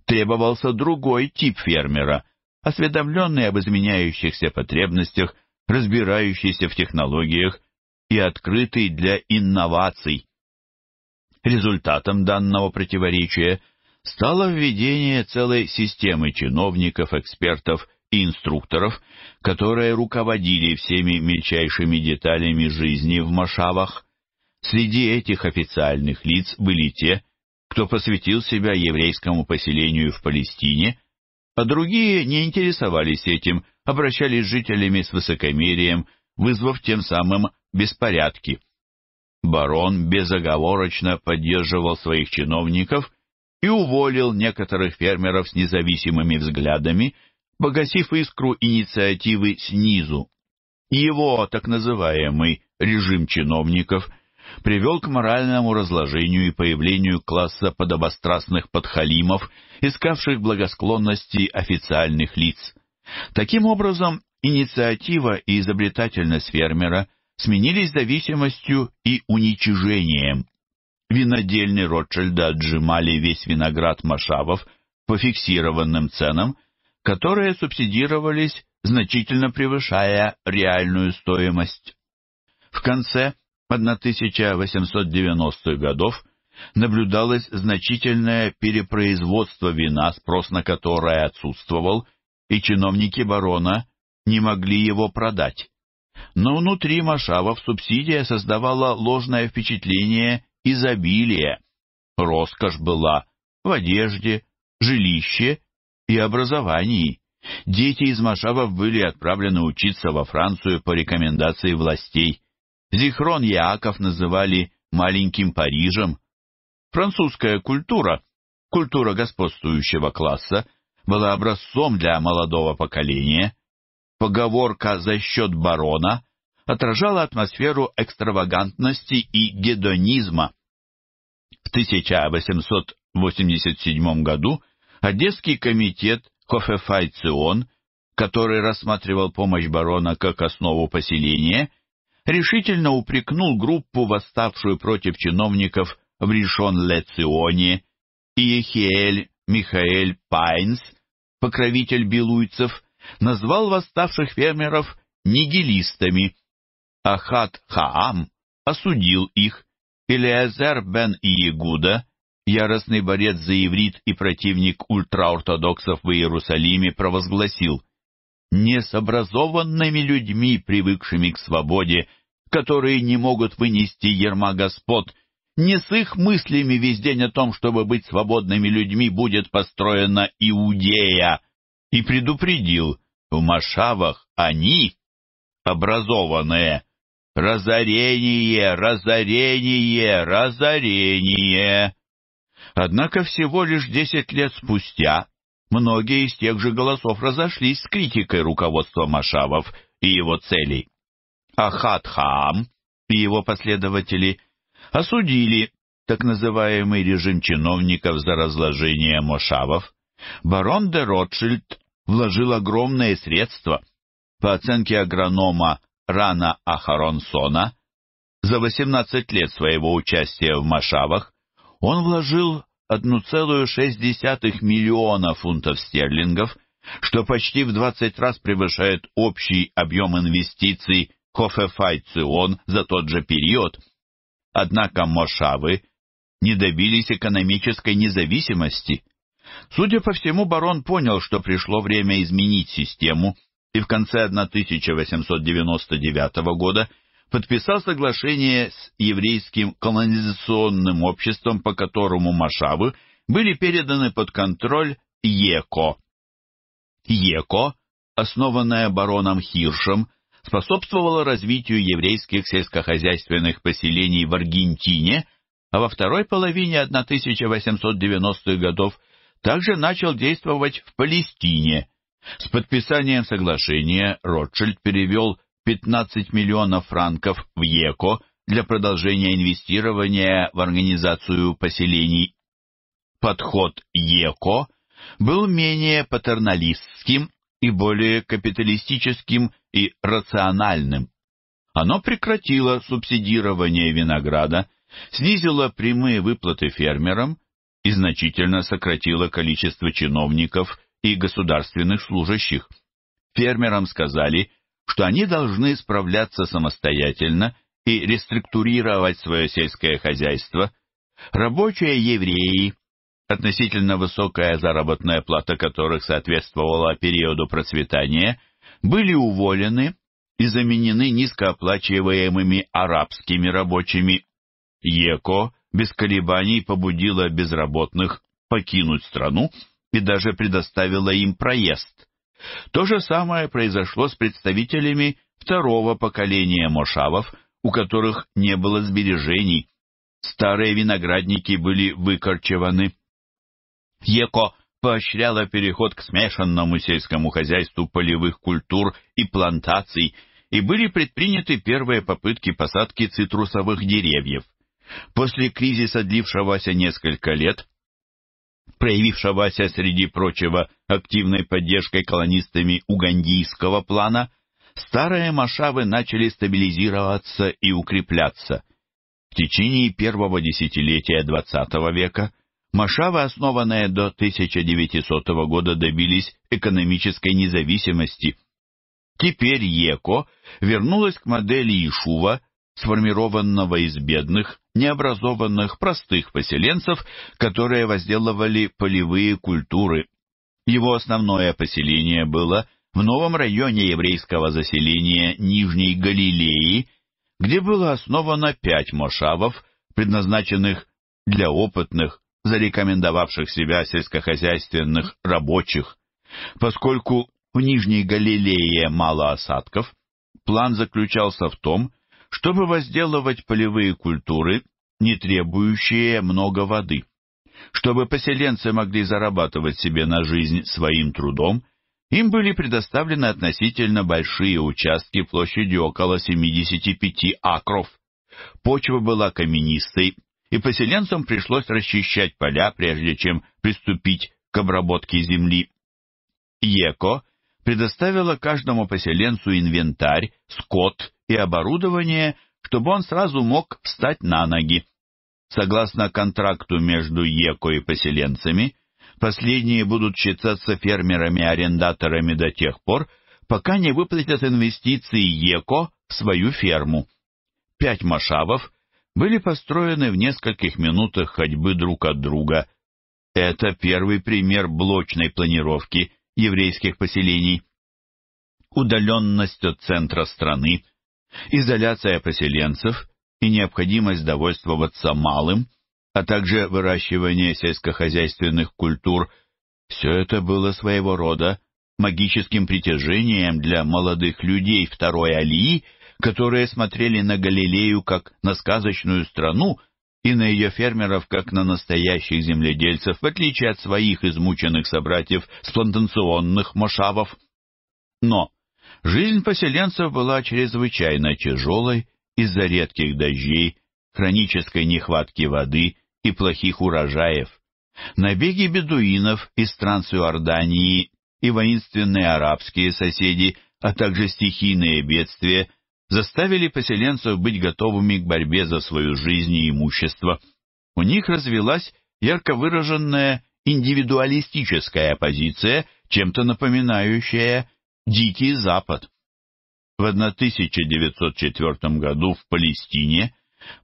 требовался другой тип фермера, осведомленный об изменяющихся потребностях, разбирающийся в технологиях и открытый для инноваций. Результатом данного противоречия стало введение целой системы чиновников, экспертов и инструкторов, которые руководили всеми мельчайшими деталями жизни в Машавах. Среди этих официальных лиц были те, кто посвятил себя еврейскому поселению в Палестине, а другие не интересовались этим, обращались с жителями с высокомерием, вызвав тем самым беспорядки барон безоговорочно поддерживал своих чиновников и уволил некоторых фермеров с независимыми взглядами, погасив искру инициативы снизу. Его так называемый «режим чиновников» привел к моральному разложению и появлению класса подобострастных подхалимов, искавших благосклонности официальных лиц. Таким образом, инициатива и изобретательность фермера – сменились зависимостью и уничижением. Винодельни Ротшильда отжимали весь виноград Машавов по фиксированным ценам, которые субсидировались, значительно превышая реальную стоимость. В конце 1890-х годов наблюдалось значительное перепроизводство вина, спрос на которое отсутствовал, и чиновники барона не могли его продать но внутри Машавов субсидия создавала ложное впечатление изобилия. Роскошь была в одежде, жилище и образовании. Дети из Машавов были отправлены учиться во Францию по рекомендации властей. Зихрон Яаков называли «маленьким Парижем». Французская культура, культура господствующего класса, была образцом для молодого поколения – поговорка «за счет барона» отражала атмосферу экстравагантности и гедонизма. В 1887 году Одесский комитет Кофефайцион, который рассматривал помощь барона как основу поселения, решительно упрекнул группу, восставшую против чиновников в Ришон-Ле-Ционе, и Михаэль Пайнс, покровитель белуйцев, назвал восставших фермеров нигилистами, Ахат хаам осудил их, Элиазер бен Иегуда, яростный борец за иврит и противник ультраортодоксов в Иерусалиме, провозгласил «Несобразованными людьми, привыкшими к свободе, которые не могут вынести ерма господ, не с их мыслями весь день о том, чтобы быть свободными людьми, будет построена Иудея» и предупредил, в Машавах они, образованные, разорение, разорение, разорение. Однако всего лишь десять лет спустя многие из тех же голосов разошлись с критикой руководства Машавов и его целей. Ахат Хаам и его последователи осудили так называемый режим чиновников за разложение Мошавов. Барон де Ротшильд вложил огромные средства. По оценке агронома Рана Ахаронсона, за 18 лет своего участия в Машавах он вложил 1,6 миллиона фунтов стерлингов, что почти в 20 раз превышает общий объем инвестиций Кофефайцион за тот же период. Однако Мошавы не добились экономической независимости. Судя по всему, барон понял, что пришло время изменить систему, и в конце 1899 года подписал соглашение с еврейским колонизационным обществом, по которому Машавы были переданы под контроль ЕКО. ЕКО, основанная бароном Хиршем, способствовала развитию еврейских сельскохозяйственных поселений в Аргентине, а во второй половине 1890-х годов также начал действовать в Палестине. С подписанием соглашения Ротшильд перевел 15 миллионов франков в ЕКО для продолжения инвестирования в организацию поселений. Подход ЕКО был менее патерналистским и более капиталистическим и рациональным. Оно прекратило субсидирование винограда, снизило прямые выплаты фермерам и значительно сократила количество чиновников и государственных служащих. Фермерам сказали, что они должны справляться самостоятельно и реструктурировать свое сельское хозяйство. Рабочие евреи, относительно высокая заработная плата которых соответствовала периоду процветания, были уволены и заменены низкооплачиваемыми арабскими рабочими. ЕКО без колебаний побудила безработных покинуть страну и даже предоставила им проезд. То же самое произошло с представителями второго поколения мошавов, у которых не было сбережений. Старые виноградники были выкорчеваны. Еко поощряла переход к смешанному сельскому хозяйству полевых культур и плантаций, и были предприняты первые попытки посадки цитрусовых деревьев после кризиса, длившегося несколько лет, проявившегося, среди прочего, активной поддержкой колонистами угандийского плана, старые Машавы начали стабилизироваться и укрепляться. В течение первого десятилетия XX века Машавы, основанные до 1900 года, добились экономической независимости. Теперь ЕКО вернулась к модели Ишува – сформированного из бедных, необразованных, простых поселенцев, которые возделывали полевые культуры. Его основное поселение было в новом районе еврейского заселения Нижней Галилеи, где было основано пять мошавов, предназначенных для опытных, зарекомендовавших себя сельскохозяйственных рабочих. Поскольку в Нижней Галилее мало осадков, план заключался в том, чтобы возделывать полевые культуры, не требующие много воды, чтобы поселенцы могли зарабатывать себе на жизнь своим трудом, им были предоставлены относительно большие участки площадью около 75 акров. Почва была каменистой, и поселенцам пришлось расчищать поля, прежде чем приступить к обработке земли. ЕКО предоставила каждому поселенцу инвентарь, скот и оборудование, чтобы он сразу мог встать на ноги. Согласно контракту между ЕКО и поселенцами, последние будут считаться фермерами-арендаторами до тех пор, пока не выплатят инвестиции ЕКО в свою ферму. Пять машавов были построены в нескольких минутах ходьбы друг от друга. Это первый пример блочной планировки еврейских поселений. Удаленность от центра страны, изоляция поселенцев и необходимость довольствоваться малым, а также выращивание сельскохозяйственных культур – все это было своего рода магическим притяжением для молодых людей второй Алии, которые смотрели на Галилею как на сказочную страну и на ее фермеров как на настоящих земледельцев, в отличие от своих измученных собратьев с плантационных мошавов. Но Жизнь поселенцев была чрезвычайно тяжелой из-за редких дождей, хронической нехватки воды и плохих урожаев. Набеги бедуинов из стран Иордании и воинственные арабские соседи, а также стихийные бедствия заставили поселенцев быть готовыми к борьбе за свою жизнь и имущество. У них развелась ярко выраженная индивидуалистическая позиция, чем-то напоминающая Дикий Запад. В 1904 году в Палестине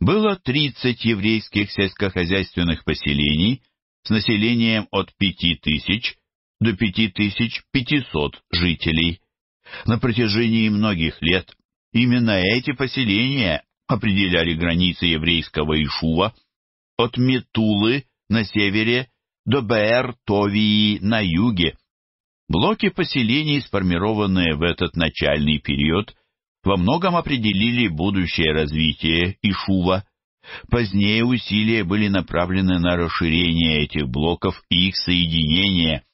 было 30 еврейских сельскохозяйственных поселений с населением от 5000 до 5500 жителей. На протяжении многих лет именно эти поселения определяли границы еврейского Ишува от Метулы на севере до Бэр-Товии на юге. Блоки поселений, сформированные в этот начальный период, во многом определили будущее развитие Ишува. Позднее усилия были направлены на расширение этих блоков и их соединение.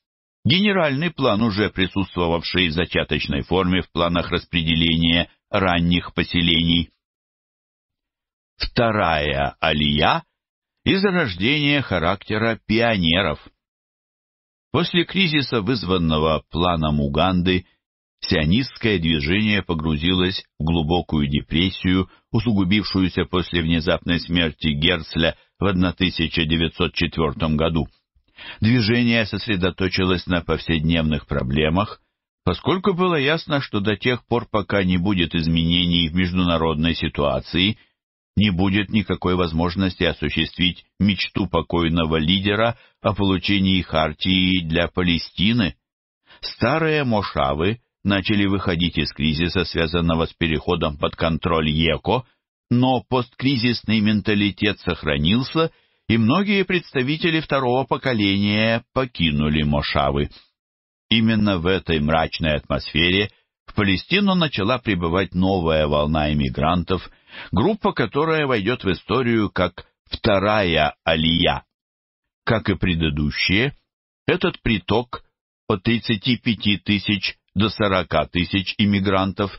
Генеральный план, уже присутствовавший в зачаточной форме в планах распределения ранних поселений. Вторая алия из рождения характера пионеров – После кризиса, вызванного планом Уганды, сионистское движение погрузилось в глубокую депрессию, усугубившуюся после внезапной смерти Герцля в 1904 году. Движение сосредоточилось на повседневных проблемах, поскольку было ясно, что до тех пор, пока не будет изменений в международной ситуации, не будет никакой возможности осуществить мечту покойного лидера о получении Хартии для Палестины. Старые Мошавы начали выходить из кризиса, связанного с переходом под контроль ЕКО, но посткризисный менталитет сохранился, и многие представители второго поколения покинули Мошавы. Именно в этой мрачной атмосфере в Палестину начала прибывать новая волна иммигрантов – группа, которая войдет в историю как «Вторая Алия». Как и предыдущие, этот приток от 35 тысяч до 40 тысяч иммигрантов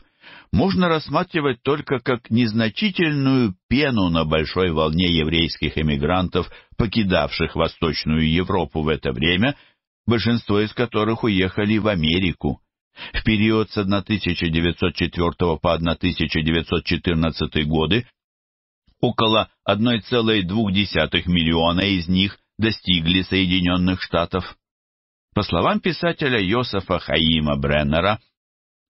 можно рассматривать только как незначительную пену на большой волне еврейских иммигрантов, покидавших Восточную Европу в это время, большинство из которых уехали в Америку. В период с 1904 по 1914 годы около 1,2 миллиона из них достигли Соединенных Штатов. По словам писателя Йосефа Хаима Бреннера,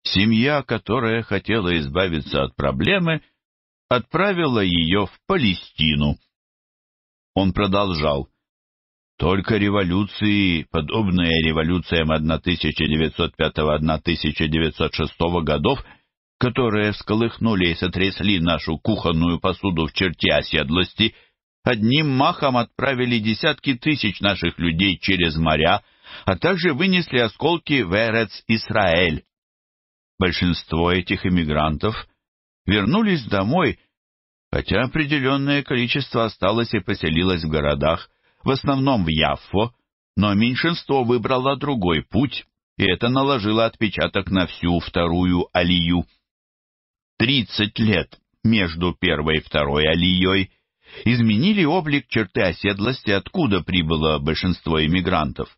семья, которая хотела избавиться от проблемы, отправила ее в Палестину. Он продолжал. Только революции, подобные революциям 1905-1906 годов, которые всколыхнули и сотрясли нашу кухонную посуду в черте оседлости, одним махом отправили десятки тысяч наших людей через моря, а также вынесли осколки в Эрец-Исраэль. Большинство этих эмигрантов вернулись домой, хотя определенное количество осталось и поселилось в городах, в основном в Яффо, но меньшинство выбрало другой путь, и это наложило отпечаток на всю вторую Алию. Тридцать лет между первой и второй Алией изменили облик черты оседлости, откуда прибыло большинство иммигрантов.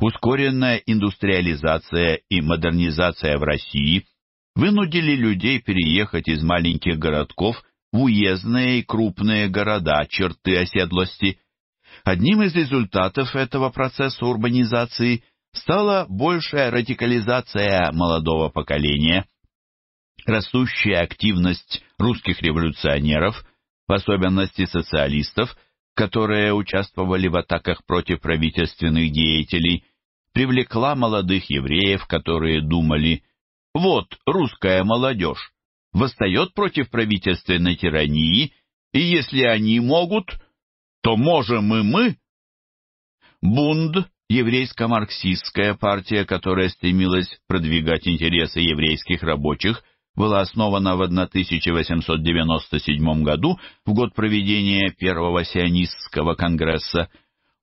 Ускоренная индустриализация и модернизация в России вынудили людей переехать из маленьких городков в уездные и крупные города черты оседлости – Одним из результатов этого процесса урбанизации стала большая радикализация молодого поколения, растущая активность русских революционеров, в особенности социалистов, которые участвовали в атаках против правительственных деятелей, привлекла молодых евреев, которые думали «Вот, русская молодежь восстает против правительственной тирании, и если они могут, то можем и мы. Бунд, еврейско-марксистская партия, которая стремилась продвигать интересы еврейских рабочих, была основана в 1897 году, в год проведения Первого сионистского конгресса.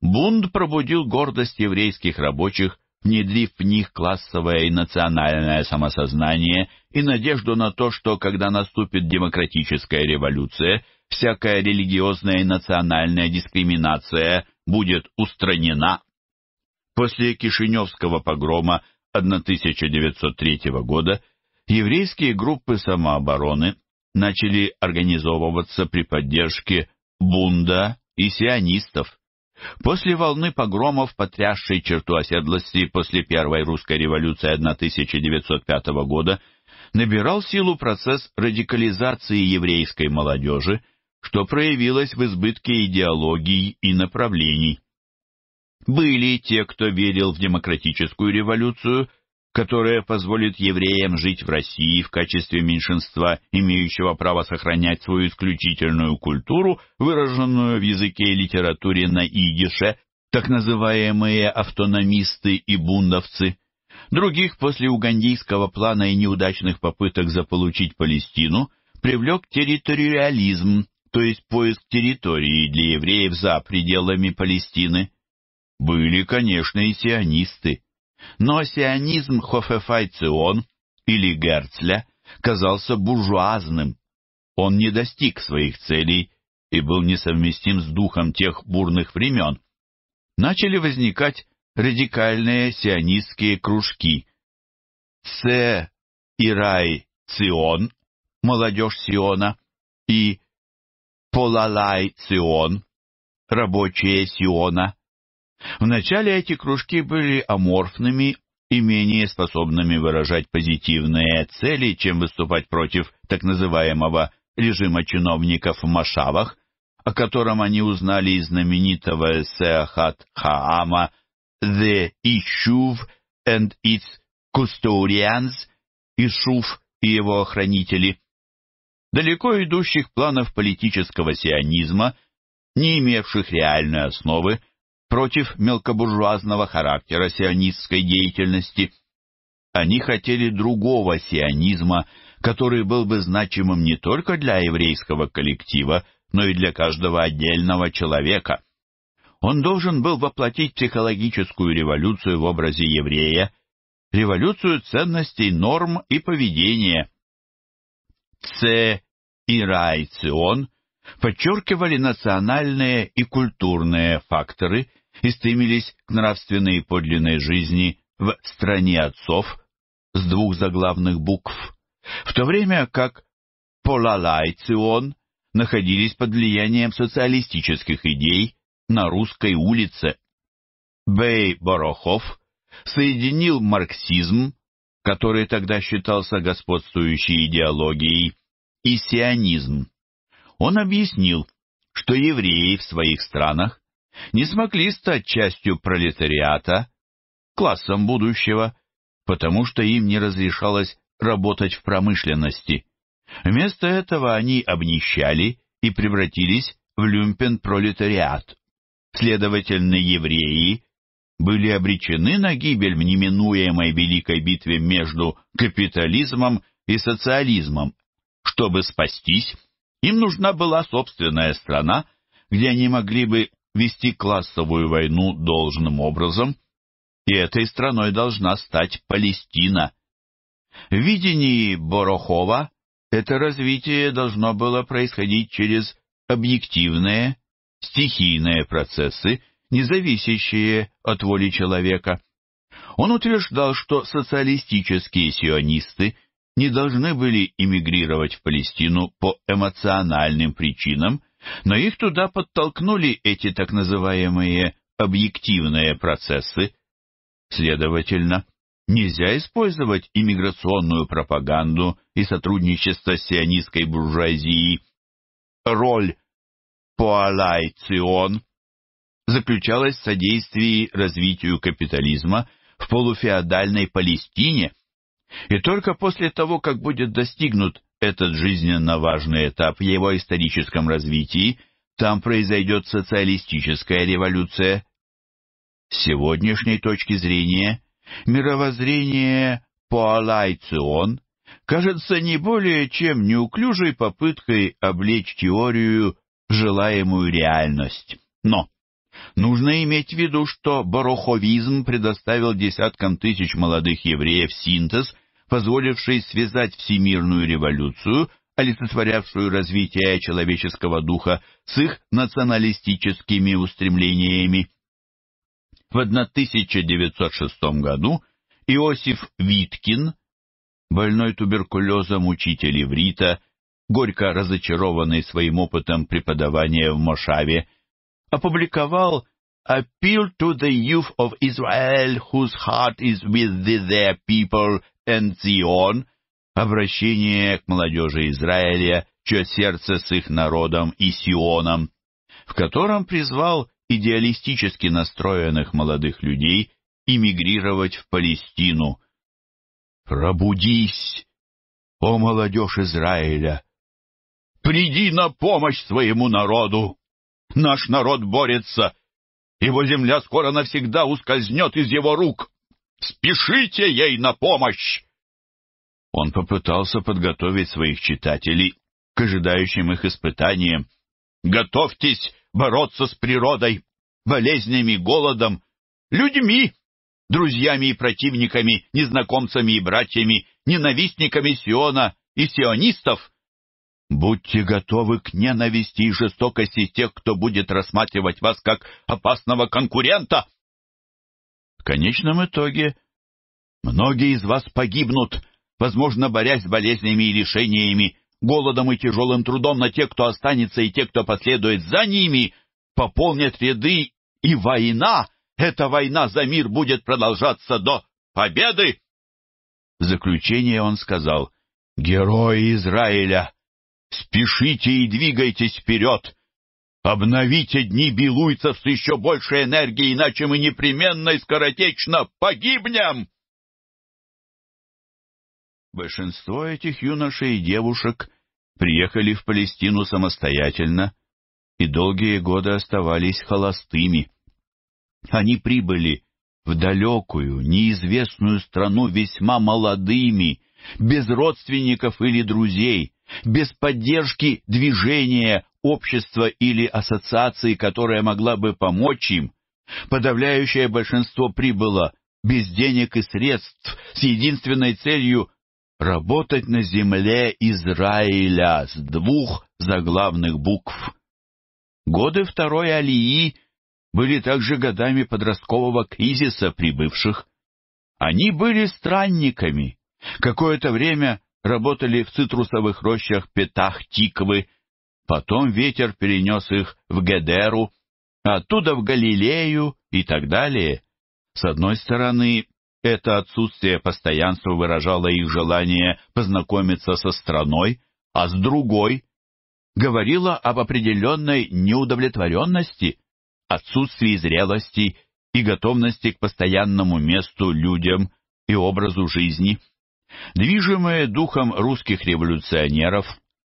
Бунд пробудил гордость еврейских рабочих, внедрив в них классовое и национальное самосознание и надежду на то, что когда наступит демократическая революция – всякая религиозная и национальная дискриминация будет устранена. После Кишиневского погрома 1903 года еврейские группы самообороны начали организовываться при поддержке бунда и сионистов. После волны погромов, потрясшей черту оседлости после Первой русской революции 1905 года, набирал силу процесс радикализации еврейской молодежи – что проявилось в избытке идеологий и направлений. Были те, кто верил в демократическую революцию, которая позволит евреям жить в России в качестве меньшинства, имеющего право сохранять свою исключительную культуру, выраженную в языке и литературе на идише, так называемые автономисты и бундовцы. Других после угандийского плана и неудачных попыток заполучить Палестину привлек территориализм, то есть поиск территории для евреев за пределами Палестины. Были, конечно, и сионисты. Но сионизм Хофефайцион или Герцля казался буржуазным. Он не достиг своих целей и был несовместим с духом тех бурных времен. Начали возникать радикальные сионистские кружки. С. Ирай Цион, молодежь Сиона, и Полалай Цион, рабочие Сиона. Вначале эти кружки были аморфными и менее способными выражать позитивные цели, чем выступать против так называемого режима чиновников в Машавах, о котором они узнали из знаменитого эссе Хат Хаама «The Ishuv and its Custodians» Ишув и его охранители далеко идущих планов политического сионизма, не имевших реальной основы, против мелкобуржуазного характера сионистской деятельности. Они хотели другого сионизма, который был бы значимым не только для еврейского коллектива, но и для каждого отдельного человека. Он должен был воплотить психологическую революцию в образе еврея, революцию ценностей, норм и поведения. Ц и Райцион подчеркивали национальные и культурные факторы и стремились к нравственной и подлинной жизни в «Стране отцов» с двух заглавных букв, в то время как Полалайцион находились под влиянием социалистических идей на русской улице. Бей Барохов соединил марксизм, который тогда считался господствующей идеологией, и сионизм. Он объяснил, что евреи в своих странах не смогли стать частью пролетариата, классом будущего, потому что им не разрешалось работать в промышленности. Вместо этого они обнищали и превратились в люмпен-пролетариат. Следовательно, евреи были обречены на гибель в неминуемой великой битве между капитализмом и социализмом, чтобы спастись, им нужна была собственная страна, где они могли бы вести классовую войну должным образом, и этой страной должна стать Палестина. В видении Борохова это развитие должно было происходить через объективные, стихийные процессы, не зависящие от воли человека. Он утверждал, что социалистические сионисты не должны были эмигрировать в Палестину по эмоциональным причинам, но их туда подтолкнули эти так называемые объективные процессы. Следовательно, нельзя использовать иммиграционную пропаганду и сотрудничество с сионистской буржуазией. Роль Цион заключалась в содействии развитию капитализма в полуфеодальной Палестине, и только после того, как будет достигнут этот жизненно важный этап в его историческом развитии, там произойдет социалистическая революция. С сегодняшней точки зрения, мировоззрение Паолайцион кажется не более чем неуклюжей попыткой облечь теорию в желаемую реальность. Но Нужно иметь в виду, что бароховизм предоставил десяткам тысяч молодых евреев синтез, позволивший связать всемирную революцию, олицетворявшую развитие человеческого духа, с их националистическими устремлениями. В 1906 году Иосиф Виткин, больной туберкулезом учитель иврита, горько разочарованный своим опытом преподавания в Мошаве, опубликовал «Appeal to the youth of Israel, whose heart is with their people and Zion» обращение к молодежи Израиля, чье сердце с их народом и Сионом, в котором призвал идеалистически настроенных молодых людей иммигрировать в Палестину. «Пробудись, о молодежь Израиля! Приди на помощь своему народу!» Наш народ борется. Его земля скоро навсегда ускользнет из его рук. Спешите ей на помощь!» Он попытался подготовить своих читателей к ожидающим их испытаниям. «Готовьтесь бороться с природой, болезнями, голодом, людьми!» друзьями и противниками, незнакомцами и братьями, ненавистниками Сиона и сионистов, Будьте готовы к ненависти и жестокости тех, кто будет рассматривать вас как опасного конкурента. В конечном итоге многие из вас погибнут, возможно, борясь с болезнями и лишениями, голодом и тяжелым трудом, но те, кто останется и те, кто последует за ними, пополнят ряды, и война, эта война за мир будет продолжаться до победы. В заключение он сказал, «Герои Израиля!» Спешите и двигайтесь вперед! Обновите дни билуйцев с еще большей энергией, иначе мы непременно и скоротечно погибнем!» Большинство этих юношей и девушек приехали в Палестину самостоятельно и долгие годы оставались холостыми. Они прибыли в далекую, неизвестную страну весьма молодыми без родственников или друзей, без поддержки движения, общества или ассоциации, которая могла бы помочь им, подавляющее большинство прибыло без денег и средств с единственной целью работать на земле Израиля с двух заглавных букв. Годы второй Алии были также годами подросткового кризиса прибывших. Они были странниками, Какое-то время работали в цитрусовых рощах петах тиквы, потом ветер перенес их в Гедеру, оттуда в Галилею и так далее. С одной стороны, это отсутствие постоянства выражало их желание познакомиться со страной, а с другой — говорило об определенной неудовлетворенности, отсутствии зрелости и готовности к постоянному месту людям и образу жизни — Движимые духом русских революционеров,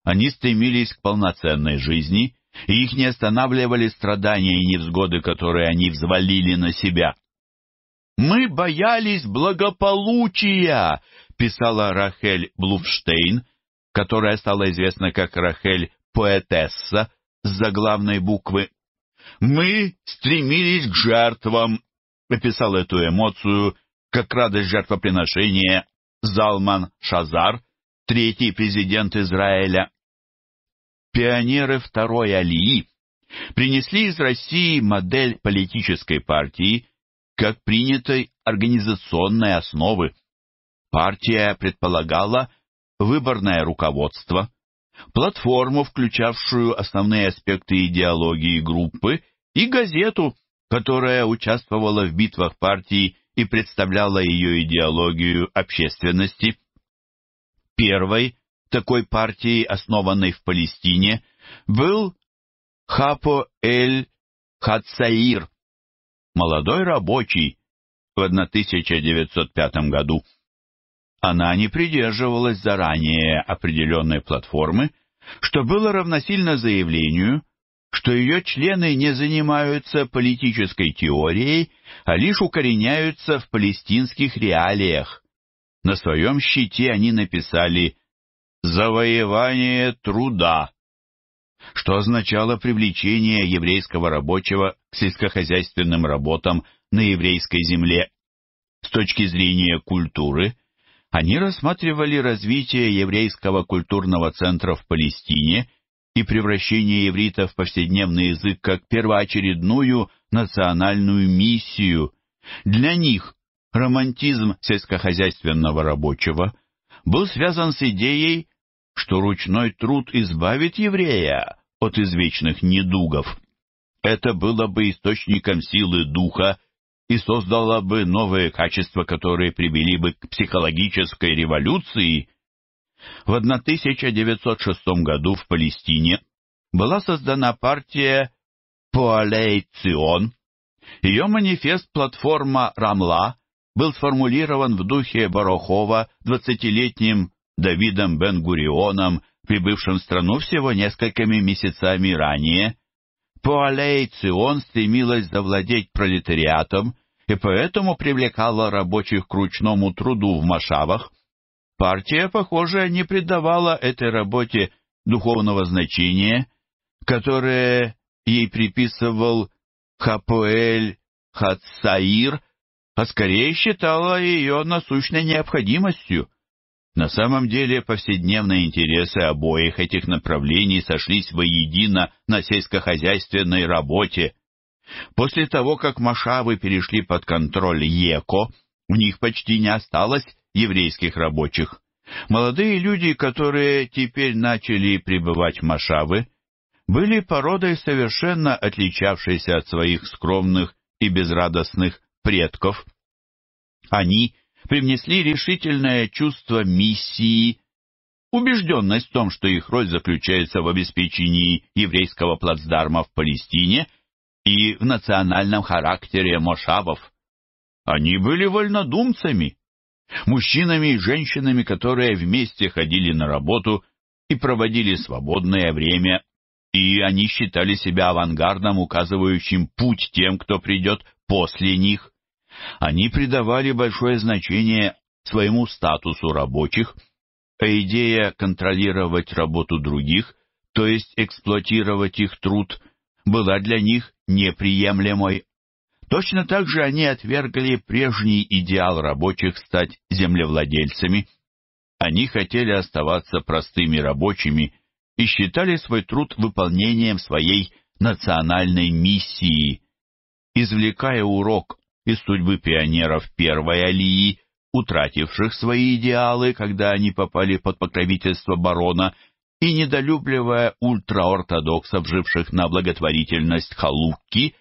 они стремились к полноценной жизни, и их не останавливали страдания и невзгоды, которые они взвалили на себя. «Мы боялись благополучия», — писала Рахель Блуфштейн, которая стала известна как Рахель Поэтесса с заглавной буквы. «Мы стремились к жертвам», — описал эту эмоцию, как радость жертвоприношения Залман Шазар, третий президент Израиля. Пионеры второй Алии принесли из России модель политической партии как принятой организационной основы. Партия предполагала выборное руководство, платформу, включавшую основные аспекты идеологии группы, и газету, которая участвовала в битвах партии и представляла ее идеологию общественности. Первой такой партией, основанной в Палестине, был Хапо Эль Хацаир, молодой рабочий в 1905 году. Она не придерживалась заранее определенной платформы, что было равносильно заявлению, что ее члены не занимаются политической теорией а лишь укореняются в палестинских реалиях. На своем щите они написали «Завоевание труда», что означало привлечение еврейского рабочего к сельскохозяйственным работам на еврейской земле. С точки зрения культуры, они рассматривали развитие еврейского культурного центра в Палестине и превращение еврита в повседневный язык как первоочередную – национальную миссию. Для них романтизм сельскохозяйственного рабочего был связан с идеей, что ручной труд избавит еврея от извечных недугов. Это было бы источником силы духа и создало бы новые качества, которые привели бы к психологической революции. В 1906 году в Палестине была создана партия Коалицион. Ее манифест «Платформа Рамла» был сформулирован в духе Барохова двадцатилетним Давидом Бен-Гурионом, прибывшим в страну всего несколькими месяцами ранее. Поалейцион стремилась завладеть пролетариатом и поэтому привлекала рабочих к ручному труду в Машавах. Партия, похоже, не придавала этой работе духовного значения, которое ей приписывал Хапуэль Хатсаир, а скорее считала ее насущной необходимостью. На самом деле повседневные интересы обоих этих направлений сошлись воедино на сельскохозяйственной работе. После того, как Машавы перешли под контроль ЕКО, у них почти не осталось еврейских рабочих. Молодые люди, которые теперь начали пребывать в Машавы, были породой, совершенно отличавшейся от своих скромных и безрадостных предков. Они привнесли решительное чувство миссии, убежденность в том, что их роль заключается в обеспечении еврейского плацдарма в Палестине и в национальном характере мошавов. Они были вольнодумцами, мужчинами и женщинами, которые вместе ходили на работу и проводили свободное время и они считали себя авангардом, указывающим путь тем, кто придет после них. Они придавали большое значение своему статусу рабочих, а идея контролировать работу других, то есть эксплуатировать их труд, была для них неприемлемой. Точно так же они отвергли прежний идеал рабочих стать землевладельцами. Они хотели оставаться простыми рабочими – и считали свой труд выполнением своей национальной миссии. Извлекая урок из судьбы пионеров первой алии, утративших свои идеалы, когда они попали под покровительство барона, и недолюбливая ультраортодоксов, живших на благотворительность Халукки,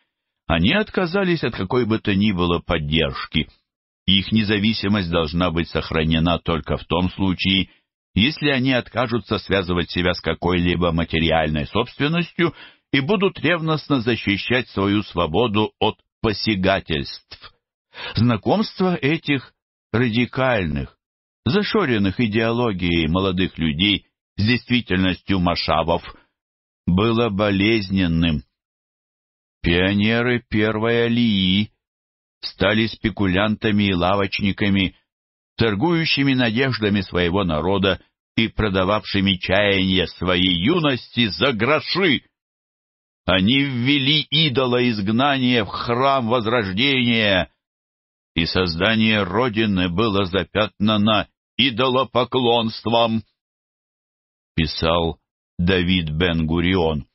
они отказались от какой бы то ни было поддержки. Их независимость должна быть сохранена только в том случае, если они откажутся связывать себя с какой-либо материальной собственностью и будут ревностно защищать свою свободу от посягательств. знакомство этих радикальных, зашоренных идеологией молодых людей с действительностью машавов было болезненным. Пионеры первой алии стали спекулянтами и лавочниками торгующими надеждами своего народа и продававшими чаяния своей юности за гроши. Они ввели идола изгнания в храм возрождения, и создание Родины было запятнано идолопоклонством, писал Давид Бен-Гурион.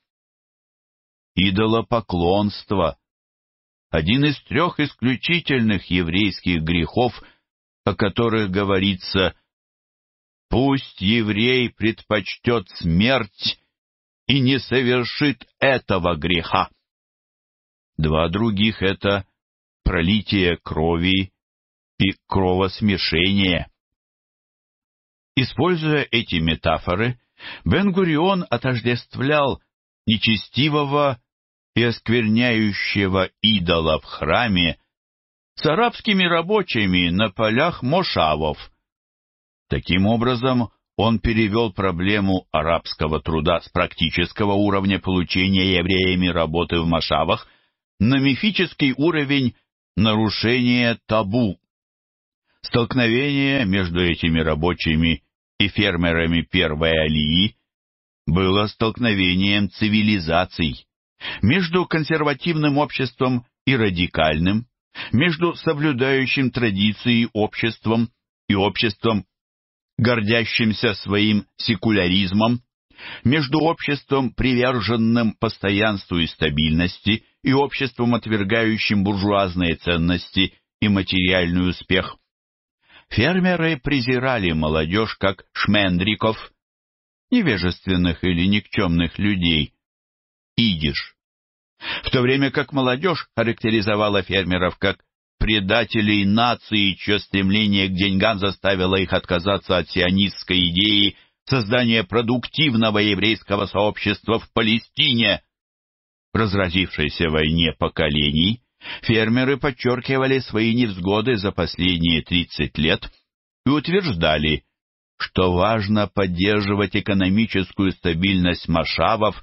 Идолопоклонство — один из трех исключительных еврейских грехов — о которых говорится «Пусть еврей предпочтет смерть и не совершит этого греха». Два других — это пролитие крови и кровосмешение. Используя эти метафоры, Бен-Гурион отождествлял нечестивого и оскверняющего идола в храме с арабскими рабочими на полях мошавов. Таким образом, он перевел проблему арабского труда с практического уровня получения евреями работы в мошавах на мифический уровень нарушения табу. Столкновение между этими рабочими и фермерами первой алии было столкновением цивилизаций между консервативным обществом и радикальным, между соблюдающим традиции обществом и обществом, гордящимся своим секуляризмом, между обществом, приверженным постоянству и стабильности, и обществом, отвергающим буржуазные ценности и материальный успех. Фермеры презирали молодежь как шмендриков, невежественных или никчемных людей. Идиш в то время как молодежь характеризовала фермеров как предателей нации, чье стремление к деньгам заставило их отказаться от сионистской идеи создания продуктивного еврейского сообщества в Палестине. В разразившейся войне поколений фермеры подчеркивали свои невзгоды за последние 30 лет и утверждали, что важно поддерживать экономическую стабильность Машавов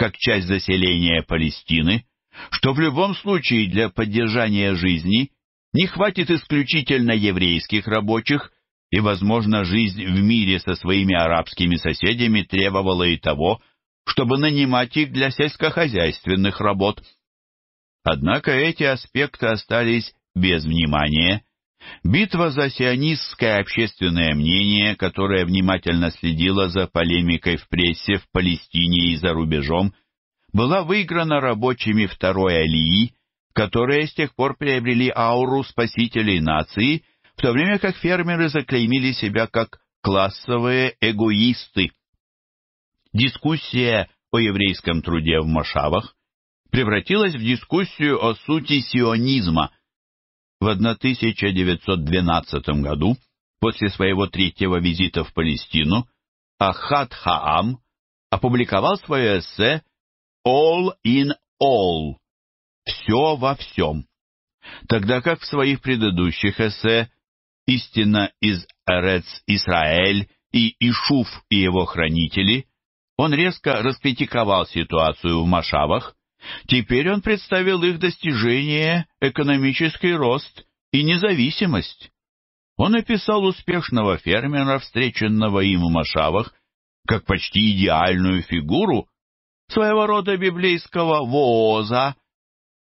как часть заселения Палестины, что в любом случае для поддержания жизни не хватит исключительно еврейских рабочих, и, возможно, жизнь в мире со своими арабскими соседями требовала и того, чтобы нанимать их для сельскохозяйственных работ. Однако эти аспекты остались без внимания, Битва за сионистское общественное мнение, которое внимательно следило за полемикой в прессе в Палестине и за рубежом, была выиграна рабочими второй алии, которые с тех пор приобрели ауру спасителей нации, в то время как фермеры заклеймили себя как классовые эгоисты. Дискуссия о еврейском труде в Машавах превратилась в дискуссию о сути сионизма – в 1912 году, после своего третьего визита в Палестину, Ахат Хаам опубликовал свое эссе «All in All» — «Все во всем», тогда как в своих предыдущих эссе «Истина из Эрец Исраэль» и «Ишуф и его хранители» он резко раскритиковал ситуацию в Машавах, Теперь он представил их достижение, экономический рост и независимость. Он описал успешного фермера, встреченного им в Машавах, как почти идеальную фигуру своего рода библейского вооза,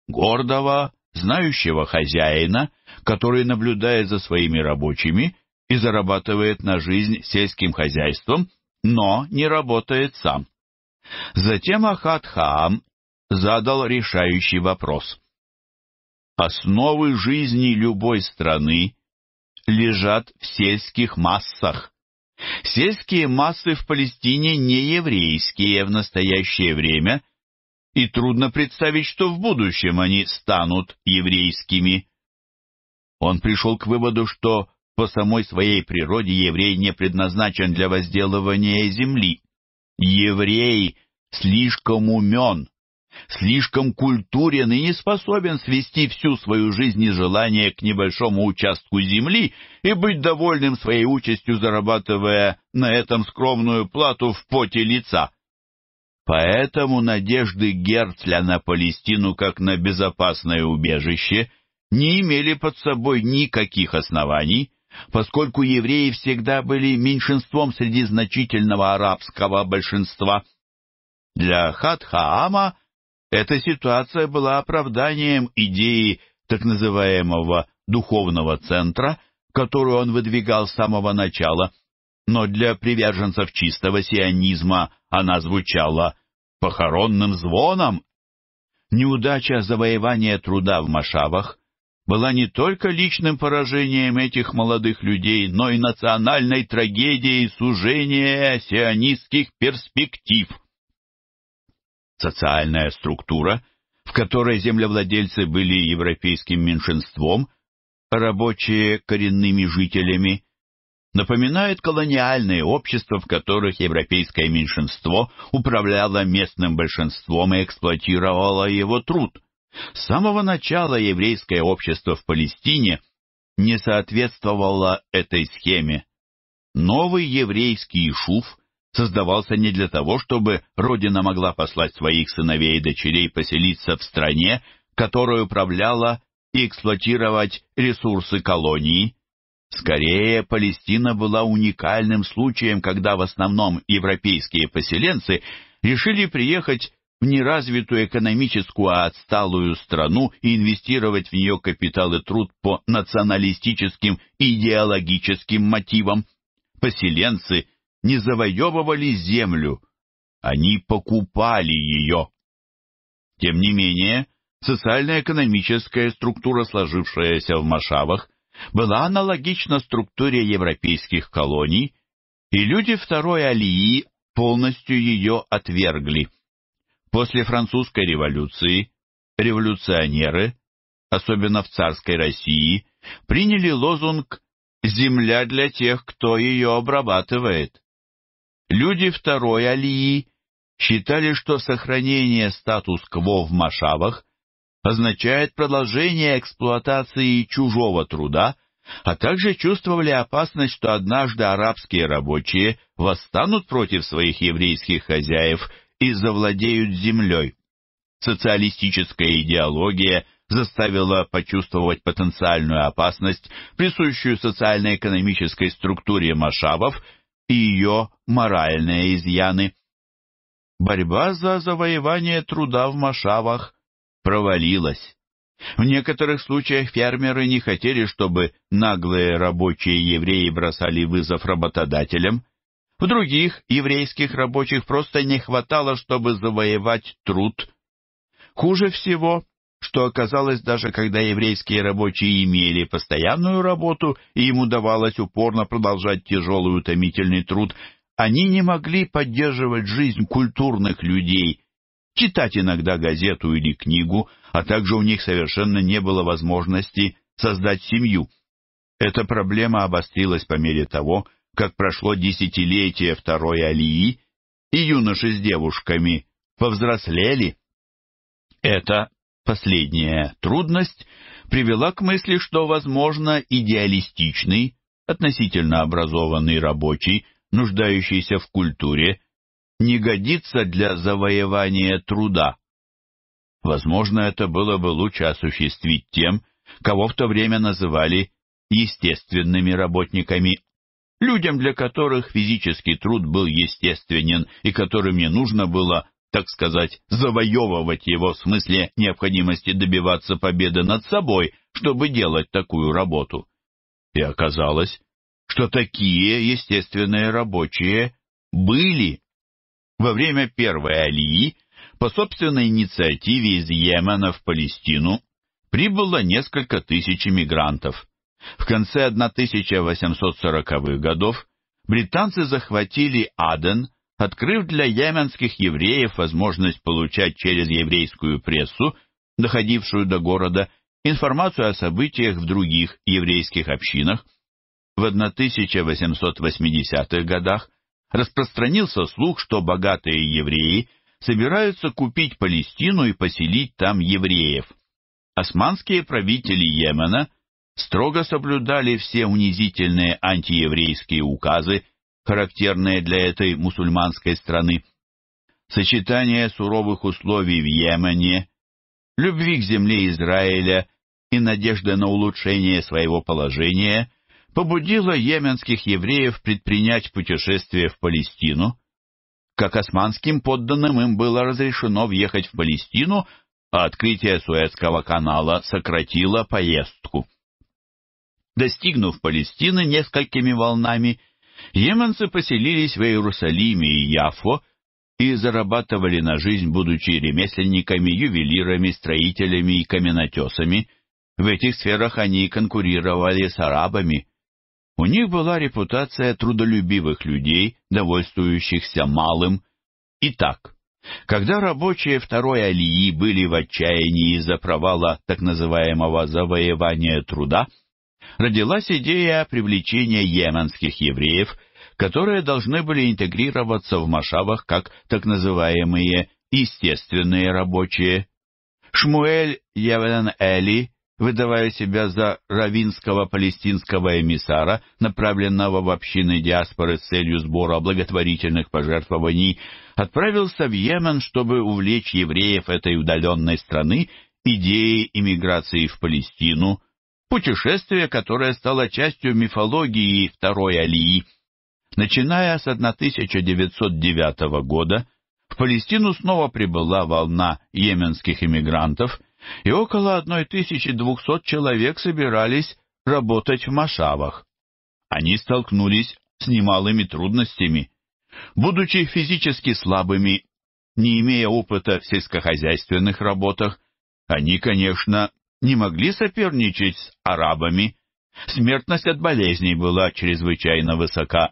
гордого, знающего хозяина, который наблюдает за своими рабочими и зарабатывает на жизнь сельским хозяйством, но не работает сам. Затем Ахат Хаам задал решающий вопрос. Основы жизни любой страны лежат в сельских массах. Сельские массы в Палестине не еврейские в настоящее время, и трудно представить, что в будущем они станут еврейскими. Он пришел к выводу, что по самой своей природе еврей не предназначен для возделывания земли. Еврей слишком умен, слишком культурен и не способен свести всю свою жизнь и желание к небольшому участку земли и быть довольным своей участью, зарабатывая на этом скромную плату в поте лица. Поэтому надежды Герцля на Палестину как на безопасное убежище не имели под собой никаких оснований, поскольку евреи всегда были меньшинством среди значительного арабского большинства. Для Хатхаама эта ситуация была оправданием идеи так называемого «духовного центра», которую он выдвигал с самого начала, но для приверженцев чистого сионизма она звучала похоронным звоном. Неудача завоевания труда в Машавах была не только личным поражением этих молодых людей, но и национальной трагедией сужения сионистских перспектив – Социальная структура, в которой землевладельцы были европейским меньшинством, рабочие – коренными жителями, напоминает колониальные общества, в которых европейское меньшинство управляло местным большинством и эксплуатировало его труд. С самого начала еврейское общество в Палестине не соответствовало этой схеме. Новый еврейский шуф – создавался не для того, чтобы Родина могла послать своих сыновей и дочерей поселиться в стране, которая управляла и эксплуатировать ресурсы колонии. Скорее, Палестина была уникальным случаем, когда в основном европейские поселенцы решили приехать в неразвитую экономическую, а отсталую страну и инвестировать в нее капитал и труд по националистическим и идеологическим мотивам. Поселенцы – не завоевывали землю, они покупали ее. Тем не менее, социально-экономическая структура, сложившаяся в Машавах, была аналогична структуре европейских колоний, и люди второй Алии полностью ее отвергли. После французской революции революционеры, особенно в царской России, приняли лозунг «Земля для тех, кто ее обрабатывает». Люди второй Алии считали, что сохранение статус-кво в Машавах означает продолжение эксплуатации чужого труда, а также чувствовали опасность, что однажды арабские рабочие восстанут против своих еврейских хозяев и завладеют землей. Социалистическая идеология заставила почувствовать потенциальную опасность, присущую социально-экономической структуре Машавов и ее моральные изъяны. Борьба за завоевание труда в Машавах провалилась. В некоторых случаях фермеры не хотели, чтобы наглые рабочие евреи бросали вызов работодателям. В других еврейских рабочих просто не хватало, чтобы завоевать труд. Хуже всего что оказалось даже когда еврейские рабочие имели постоянную работу, и им удавалось упорно продолжать тяжелый утомительный труд, они не могли поддерживать жизнь культурных людей, читать иногда газету или книгу, а также у них совершенно не было возможности создать семью. Эта проблема обострилась по мере того, как прошло десятилетие второй Алии, и юноши с девушками повзрослели. Это Последняя трудность привела к мысли, что, возможно, идеалистичный, относительно образованный рабочий, нуждающийся в культуре, не годится для завоевания труда. Возможно, это было бы лучше осуществить тем, кого в то время называли естественными работниками, людям, для которых физический труд был естественен и которым не нужно было так сказать, завоевывать его в смысле необходимости добиваться победы над собой, чтобы делать такую работу. И оказалось, что такие естественные рабочие были. Во время первой Алии по собственной инициативе из Йемена в Палестину прибыло несколько тысяч мигрантов. В конце 1840-х годов британцы захватили Аден открыв для йеменских евреев возможность получать через еврейскую прессу, доходившую до города, информацию о событиях в других еврейских общинах. В 1880-х годах распространился слух, что богатые евреи собираются купить Палестину и поселить там евреев. Османские правители Йемена строго соблюдали все унизительные антиеврейские указы характерные для этой мусульманской страны. Сочетание суровых условий в Йемене, любви к земле Израиля и надежды на улучшение своего положения побудило йеменских евреев предпринять путешествие в Палестину. Как османским подданным им было разрешено въехать в Палестину, а открытие Суэцкого канала сократило поездку. Достигнув Палестины несколькими волнами, Йеменцы поселились в Иерусалиме и Яфо и зарабатывали на жизнь, будучи ремесленниками, ювелирами, строителями и каменотесами. В этих сферах они конкурировали с арабами. У них была репутация трудолюбивых людей, довольствующихся малым. Итак, когда рабочие второй Алии были в отчаянии из-за провала так называемого завоевания труда, родилась идея привлечения йеменских евреев, которые должны были интегрироваться в Машавах как так называемые «естественные рабочие». Шмуэль Явелен Эли, выдавая себя за равинского палестинского эмиссара, направленного в общины диаспоры с целью сбора благотворительных пожертвований, отправился в Йемен, чтобы увлечь евреев этой удаленной страны идеей иммиграции в Палестину, путешествие, которое стало частью мифологии Второй Алии. Начиная с 1909 года, в Палестину снова прибыла волна йеменских иммигрантов, и около 1200 человек собирались работать в Машавах. Они столкнулись с немалыми трудностями. Будучи физически слабыми, не имея опыта в сельскохозяйственных работах, они, конечно, не могли соперничать с арабами. Смертность от болезней была чрезвычайно высока.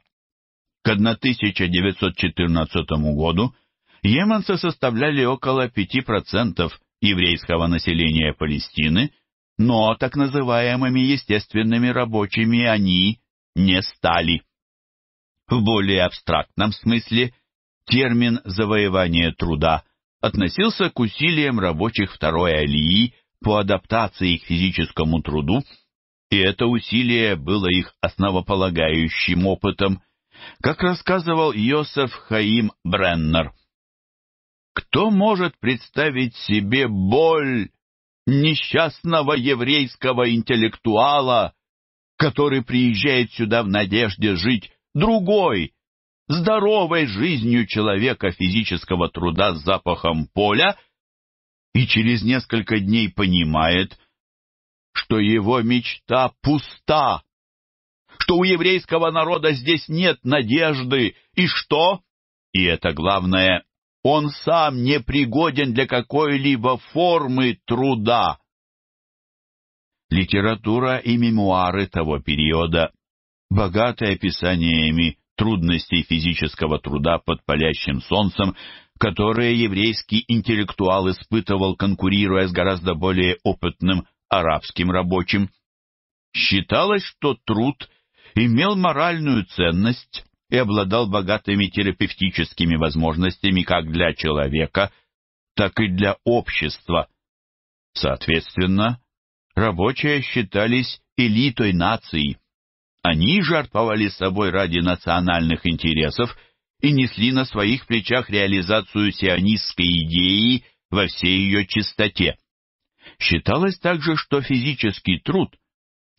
К 1914 году йеменцы составляли около 5% еврейского населения Палестины, но так называемыми естественными рабочими они не стали. В более абстрактном смысле термин «завоевание труда» относился к усилиям рабочих второй алии по адаптации к физическому труду, и это усилие было их основополагающим опытом, как рассказывал Йосеф Хаим Бреннер. Кто может представить себе боль несчастного еврейского интеллектуала, который приезжает сюда в надежде жить другой, здоровой жизнью человека физического труда с запахом поля — и через несколько дней понимает, что его мечта пуста, что у еврейского народа здесь нет надежды, и что, и это главное, он сам не пригоден для какой-либо формы труда. Литература и мемуары того периода богаты описаниями трудностей физического труда под палящим солнцем, которые еврейский интеллектуал испытывал, конкурируя с гораздо более опытным арабским рабочим. Считалось, что труд имел моральную ценность и обладал богатыми терапевтическими возможностями как для человека, так и для общества. Соответственно, рабочие считались элитой нации. Они жертвовали собой ради национальных интересов – и несли на своих плечах реализацию сионистской идеи во всей ее чистоте. Считалось также, что физический труд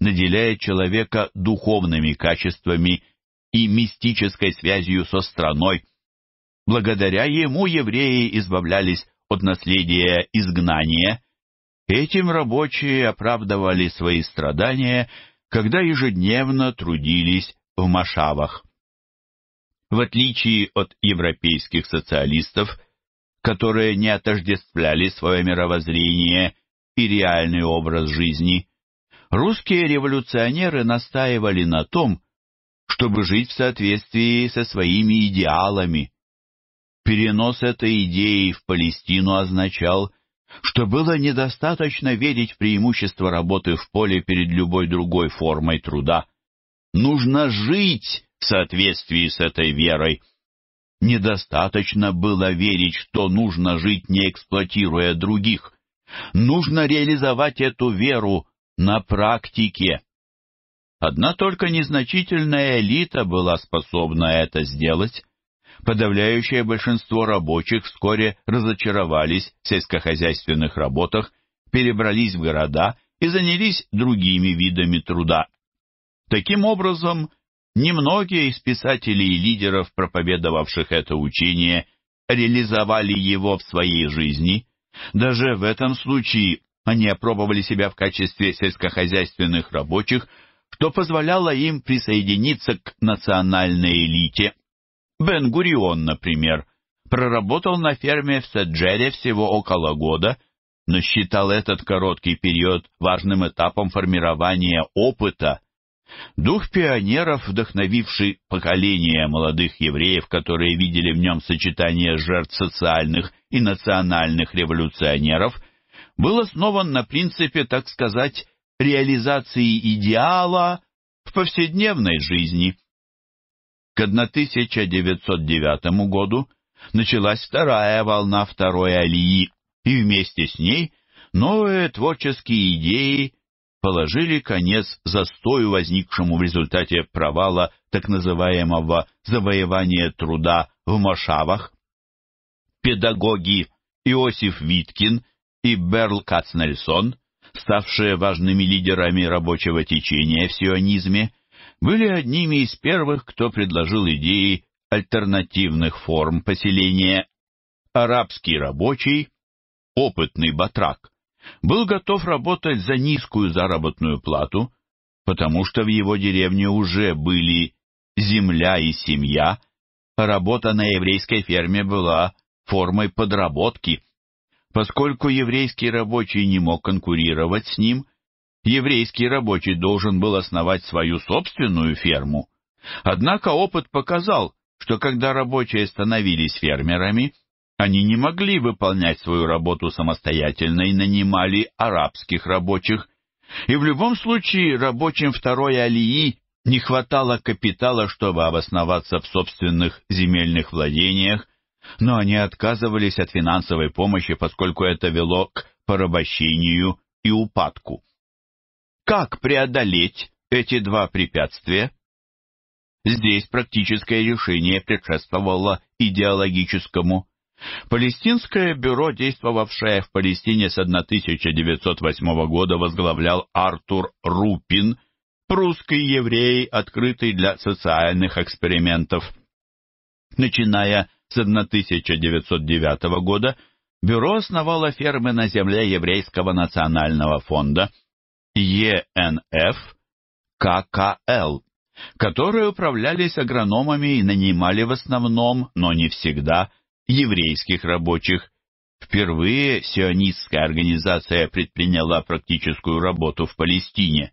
наделяет человека духовными качествами и мистической связью со страной. Благодаря ему евреи избавлялись от наследия изгнания. Этим рабочие оправдывали свои страдания, когда ежедневно трудились в Машавах. В отличие от европейских социалистов, которые не отождествляли свое мировоззрение и реальный образ жизни, русские революционеры настаивали на том, чтобы жить в соответствии со своими идеалами. Перенос этой идеи в Палестину означал, что было недостаточно верить в преимущество работы в поле перед любой другой формой труда. Нужно жить соответствии с этой верой. Недостаточно было верить, что нужно жить, не эксплуатируя других. Нужно реализовать эту веру на практике. Одна только незначительная элита была способна это сделать. Подавляющее большинство рабочих вскоре разочаровались в сельскохозяйственных работах, перебрались в города и занялись другими видами труда. Таким образом, Немногие из писателей и лидеров, проповедовавших это учение, реализовали его в своей жизни. Даже в этом случае они опробовали себя в качестве сельскохозяйственных рабочих, что позволяло им присоединиться к национальной элите. Бен-Гурион, например, проработал на ферме в Саджере всего около года, но считал этот короткий период важным этапом формирования опыта Дух пионеров, вдохновивший поколение молодых евреев, которые видели в нем сочетание жертв социальных и национальных революционеров, был основан на принципе, так сказать, реализации идеала в повседневной жизни. К 1909 году началась вторая волна второй алии, и вместе с ней новые творческие идеи положили конец застою, возникшему в результате провала так называемого завоевания труда в Мошавах. Педагоги Иосиф Виткин и Берл Кацнельсон, ставшие важными лидерами рабочего течения в сионизме, были одними из первых, кто предложил идеи альтернативных форм поселения «арабский рабочий», «опытный батрак» был готов работать за низкую заработную плату, потому что в его деревне уже были земля и семья, а работа на еврейской ферме была формой подработки. Поскольку еврейский рабочий не мог конкурировать с ним, еврейский рабочий должен был основать свою собственную ферму. Однако опыт показал, что когда рабочие становились фермерами, они не могли выполнять свою работу самостоятельно и нанимали арабских рабочих. И в любом случае рабочим второй алии не хватало капитала, чтобы обосноваться в собственных земельных владениях, но они отказывались от финансовой помощи, поскольку это вело к порабощению и упадку. Как преодолеть эти два препятствия? Здесь практическое решение предшествовало идеологическому. Палестинское бюро, действовавшее в Палестине с 1908 года, возглавлял Артур Рупин, прусский еврей, открытый для социальных экспериментов. Начиная с 1909 года, бюро основало фермы на земле Еврейского национального фонда ЕНФ ККЛ, которые управлялись агрономами и нанимали в основном, но не всегда, еврейских рабочих. Впервые сионистская организация предприняла практическую работу в Палестине.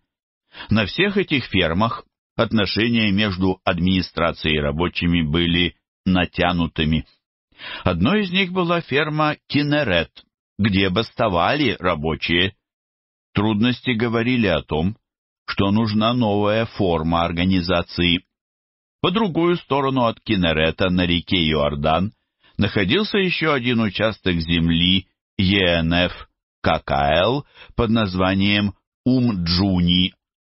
На всех этих фермах отношения между администрацией и рабочими были натянутыми. Одной из них была ферма Кинерет, где бастовали рабочие. Трудности говорили о том, что нужна новая форма организации. По другую сторону от Кинерета на реке Иордан находился еще один участок земли ЕНФ ККЛ под названием Умджуни,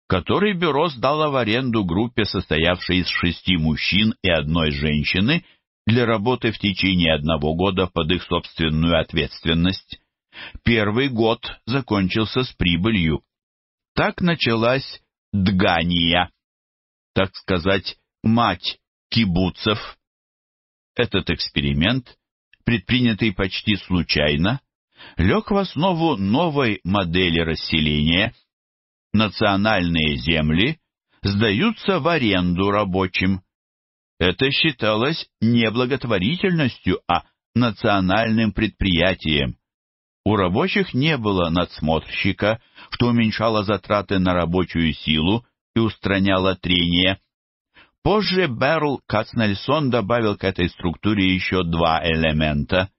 который бюро сдало в аренду группе, состоявшей из шести мужчин и одной женщины, для работы в течение одного года под их собственную ответственность. Первый год закончился с прибылью. Так началась Дгания, так сказать, мать кибуцев, этот эксперимент, предпринятый почти случайно, лег в основу новой модели расселения. Национальные земли сдаются в аренду рабочим. Это считалось не благотворительностью, а национальным предприятием. У рабочих не было надсмотрщика, что уменьшало затраты на рабочую силу и устраняло трения. Позже Берл Кацнельсон добавил к этой структуре еще два элемента.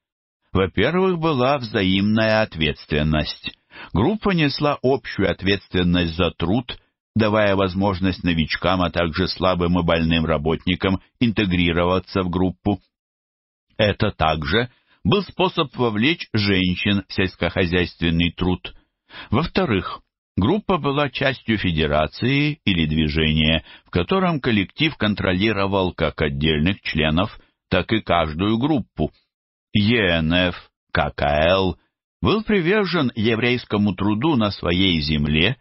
Во-первых, была взаимная ответственность. Группа несла общую ответственность за труд, давая возможность новичкам, а также слабым и больным работникам интегрироваться в группу. Это также был способ вовлечь женщин в сельскохозяйственный труд. Во-вторых, Группа была частью федерации или движения, в котором коллектив контролировал как отдельных членов, так и каждую группу. ЕНФ, ККЛ был привержен еврейскому труду на своей земле,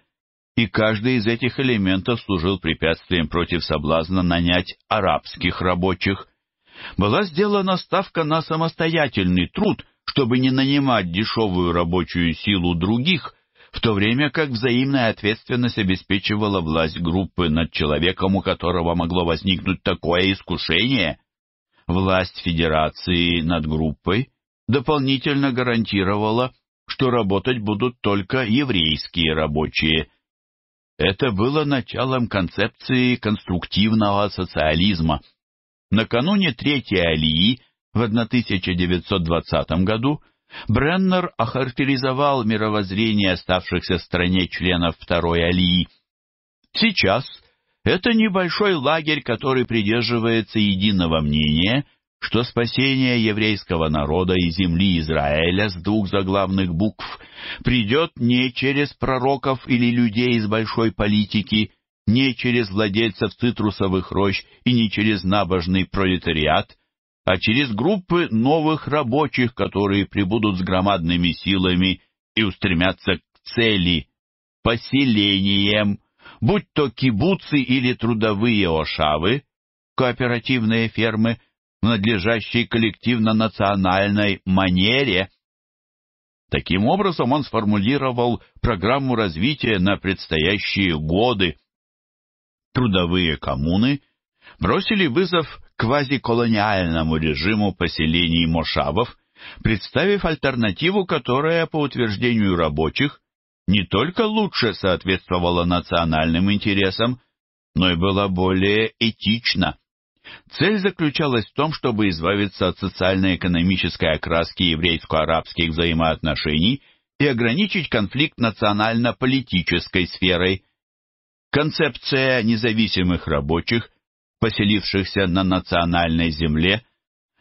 и каждый из этих элементов служил препятствием против соблазна нанять арабских рабочих. Была сделана ставка на самостоятельный труд, чтобы не нанимать дешевую рабочую силу других – в то время как взаимная ответственность обеспечивала власть группы над человеком, у которого могло возникнуть такое искушение. Власть Федерации над группой дополнительно гарантировала, что работать будут только еврейские рабочие. Это было началом концепции конструктивного социализма. Накануне Третьей Алии в 1920 году – Бреннер охарактеризовал мировоззрение оставшихся в стране членов Второй Алии. Сейчас это небольшой лагерь, который придерживается единого мнения, что спасение еврейского народа и земли Израиля с двух заглавных букв придет не через пророков или людей из большой политики, не через владельцев цитрусовых рощ и не через набожный пролетариат – а через группы новых рабочих, которые прибудут с громадными силами и устремятся к цели – поселениям, будь то кибуцы или трудовые ошавы, кооперативные фермы в надлежащей коллективно-национальной манере. Таким образом он сформулировал программу развития на предстоящие годы. Трудовые коммуны бросили вызов квазиколониальному режиму поселений мошавов, представив альтернативу, которая, по утверждению рабочих, не только лучше соответствовала национальным интересам, но и была более этична. Цель заключалась в том, чтобы избавиться от социально-экономической окраски еврейско-арабских взаимоотношений и ограничить конфликт национально-политической сферой. Концепция независимых рабочих поселившихся на национальной земле,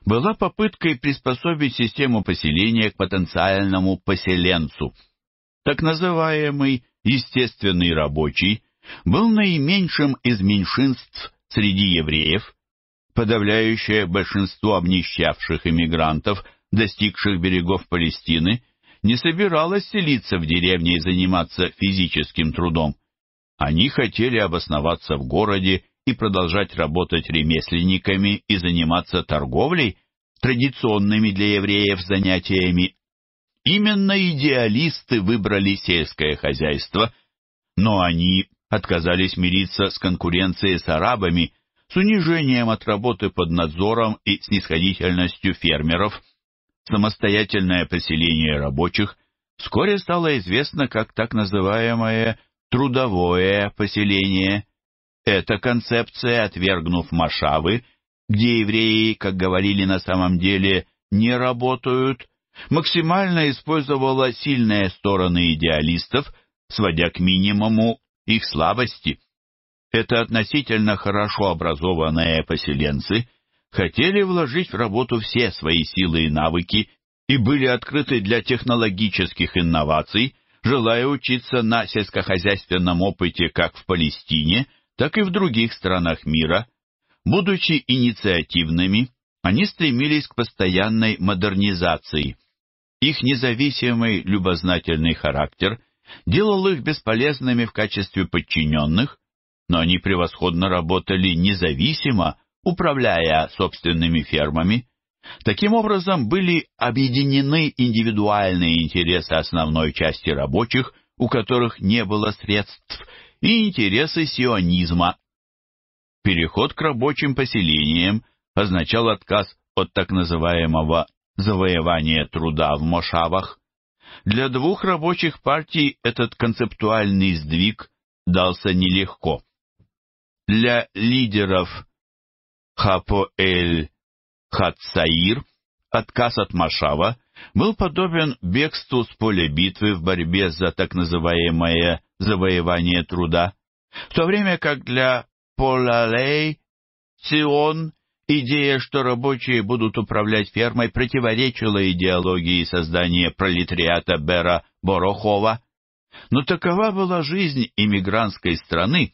была попыткой приспособить систему поселения к потенциальному поселенцу. Так называемый естественный рабочий был наименьшим из меньшинств среди евреев, подавляющее большинство обнищавших иммигрантов, достигших берегов Палестины, не собиралось селиться в деревне и заниматься физическим трудом. Они хотели обосноваться в городе и продолжать работать ремесленниками и заниматься торговлей, традиционными для евреев занятиями. Именно идеалисты выбрали сельское хозяйство, но они отказались мириться с конкуренцией с арабами, с унижением от работы под надзором и снисходительностью фермеров. Самостоятельное поселение рабочих вскоре стало известно как так называемое «трудовое поселение», эта концепция, отвергнув Машавы, где евреи, как говорили на самом деле, не работают, максимально использовала сильные стороны идеалистов, сводя к минимуму их слабости. Это относительно хорошо образованные поселенцы хотели вложить в работу все свои силы и навыки и были открыты для технологических инноваций, желая учиться на сельскохозяйственном опыте как в Палестине – так и в других странах мира, будучи инициативными, они стремились к постоянной модернизации. Их независимый любознательный характер делал их бесполезными в качестве подчиненных, но они превосходно работали независимо, управляя собственными фермами. Таким образом, были объединены индивидуальные интересы основной части рабочих, у которых не было средств и интересы сионизма. Переход к рабочим поселениям означал отказ от так называемого завоевания труда в Мошавах. Для двух рабочих партий этот концептуальный сдвиг дался нелегко. Для лидеров Хапоэль Хатсаир отказ от Мошава был подобен бегству с поля битвы в борьбе за так называемое завоевание труда, в то время как для Полалей, Сион, идея, что рабочие будут управлять фермой, противоречила идеологии создания пролетариата Бера Борохова. Но такова была жизнь иммигрантской страны,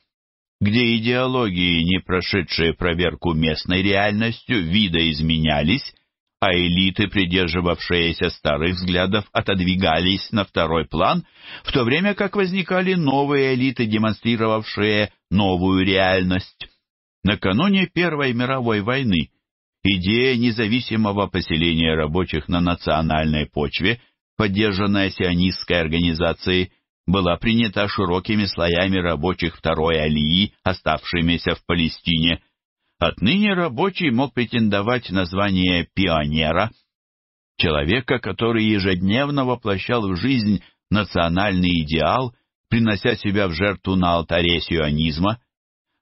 где идеологии, не прошедшие проверку местной реальностью, видоизменялись, а элиты, придерживавшиеся старых взглядов, отодвигались на второй план, в то время как возникали новые элиты, демонстрировавшие новую реальность. Накануне Первой мировой войны идея независимого поселения рабочих на национальной почве, поддержанная сионистской организацией, была принята широкими слоями рабочих второй алии, оставшимися в Палестине – Отныне рабочий мог претендовать на звание пионера, человека, который ежедневно воплощал в жизнь национальный идеал, принося себя в жертву на алтаре сионизма.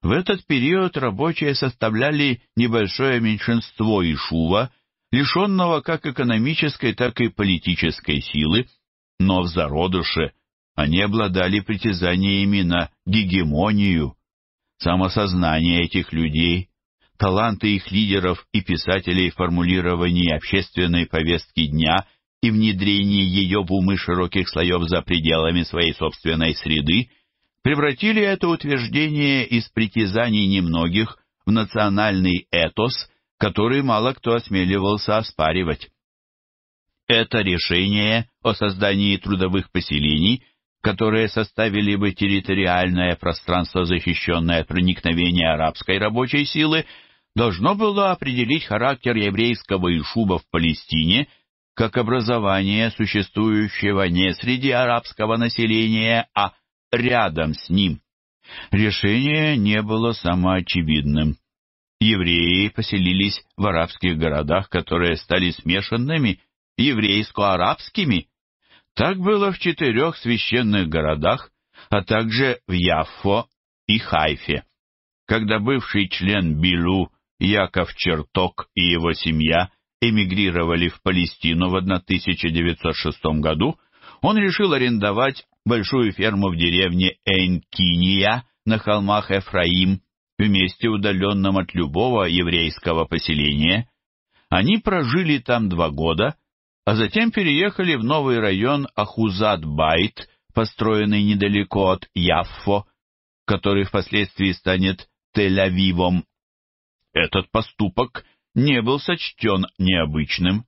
В этот период рабочие составляли небольшое меньшинство Ишува, лишенного как экономической, так и политической силы, но в зародыше они обладали притязаниями на гегемонию. Самосознание этих людей таланты их лидеров и писателей в формулировании общественной повестки дня и внедрении ее в умы широких слоев за пределами своей собственной среды, превратили это утверждение из притязаний немногих в национальный этос, который мало кто осмеливался оспаривать. Это решение о создании трудовых поселений – которые составили бы территориальное пространство, защищенное от проникновения арабской рабочей силы, должно было определить характер еврейского ишуба в Палестине как образование, существующего не среди арабского населения, а рядом с ним. Решение не было самоочевидным. Евреи поселились в арабских городах, которые стали смешанными, еврейско-арабскими. Так было в четырех священных городах, а также в Яффо и Хайфе. Когда бывший член Билу Яков Черток и его семья эмигрировали в Палестину в 1906 году, он решил арендовать большую ферму в деревне Энкиния на холмах Эфраим, в месте удаленном от любого еврейского поселения. Они прожили там два года, а затем переехали в новый район Ахузат-Байт, построенный недалеко от Яффо, который впоследствии станет Тель-Авивом этот поступок не был сочтен необычным.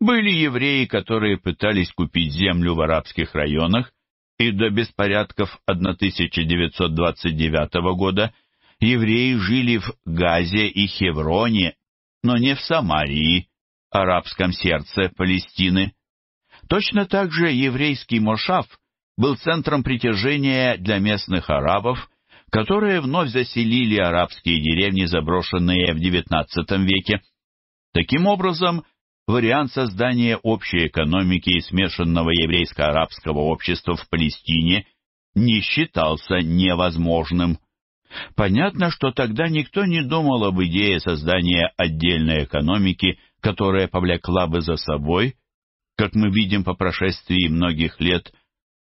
Были евреи, которые пытались купить землю в арабских районах, и до беспорядков 1929 года евреи жили в Газе и Хевроне, но не в Самарии, арабском сердце Палестины. Точно так же еврейский Мошав был центром притяжения для местных арабов которые вновь заселили арабские деревни, заброшенные в XIX веке. Таким образом, вариант создания общей экономики и смешанного еврейско-арабского общества в Палестине не считался невозможным. Понятно, что тогда никто не думал об идее создания отдельной экономики, которая повлекла бы за собой, как мы видим по прошествии многих лет,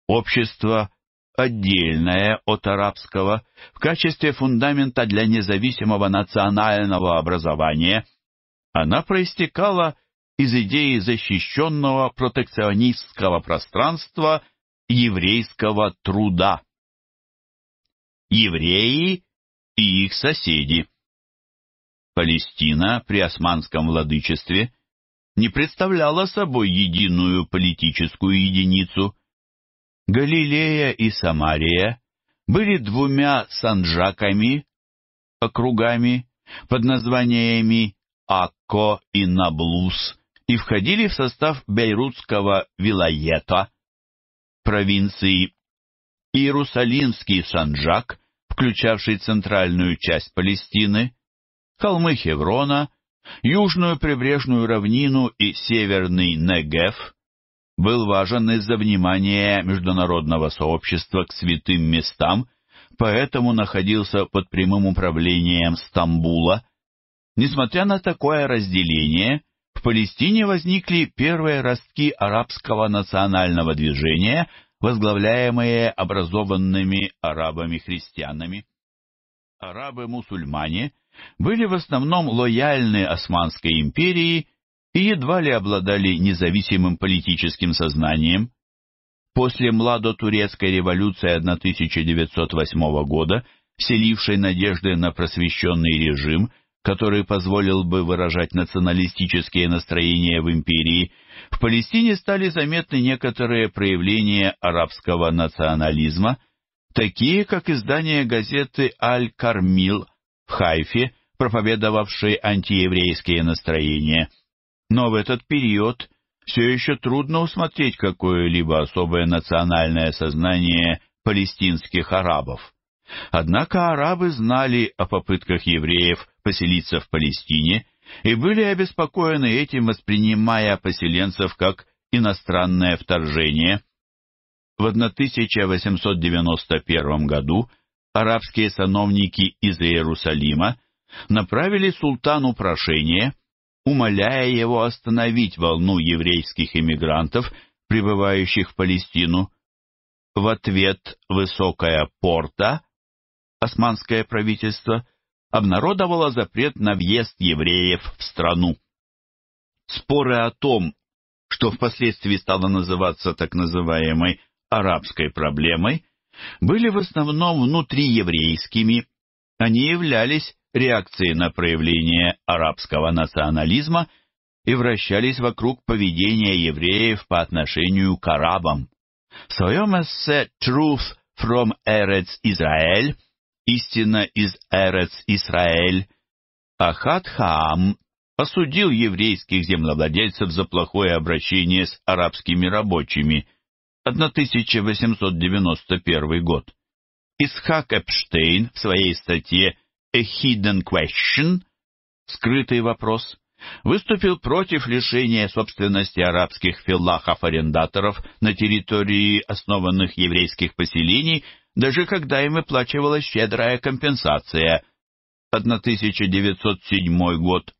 общество отдельное от арабского, в качестве фундамента для независимого национального образования, она проистекала из идеи защищенного протекционистского пространства еврейского труда. Евреи и их соседи. Палестина при османском владычестве не представляла собой единую политическую единицу – Галилея и Самария были двумя санджаками, округами, под названиями Акко и Наблус и входили в состав бейрутского вилаета, провинции. Иерусалимский санджак, включавший центральную часть Палестины, холмы Хеврона, южную прибрежную равнину и северный Негев, был важен из-за внимания международного сообщества к святым местам, поэтому находился под прямым управлением Стамбула. Несмотря на такое разделение, в Палестине возникли первые ростки арабского национального движения, возглавляемые образованными арабами-христианами. Арабы-мусульмане были в основном лояльны Османской империи и едва ли обладали независимым политическим сознанием. После младо-турецкой революции 1908 года, вселившей надежды на просвещенный режим, который позволил бы выражать националистические настроения в империи, в Палестине стали заметны некоторые проявления арабского национализма, такие как издание газеты «Аль-Кармил» в Хайфе, проповедовавшей антиеврейские настроения но в этот период все еще трудно усмотреть какое-либо особое национальное сознание палестинских арабов. Однако арабы знали о попытках евреев поселиться в Палестине и были обеспокоены этим, воспринимая поселенцев как иностранное вторжение. В 1891 году арабские сановники из Иерусалима направили султану прошение – умоляя его остановить волну еврейских иммигрантов, прибывающих в Палестину. В ответ Высокая Порта, османское правительство, обнародовало запрет на въезд евреев в страну. Споры о том, что впоследствии стало называться так называемой «арабской проблемой», были в основном внутриеврейскими, они являлись реакции на проявление арабского национализма и вращались вокруг поведения евреев по отношению к арабам. В своем эссе «Truth from Eretz Israel» «Истина из Эрец Израиль, Ахат Хаам осудил еврейских землевладельцев за плохое обращение с арабскими рабочими, 1891 год. Исхак Эпштейн в своей статье A Hidden Question, скрытый вопрос, выступил против лишения собственности арабских филлахов-арендаторов на территории основанных еврейских поселений, даже когда им выплачивалась щедрая компенсация. 1907 год.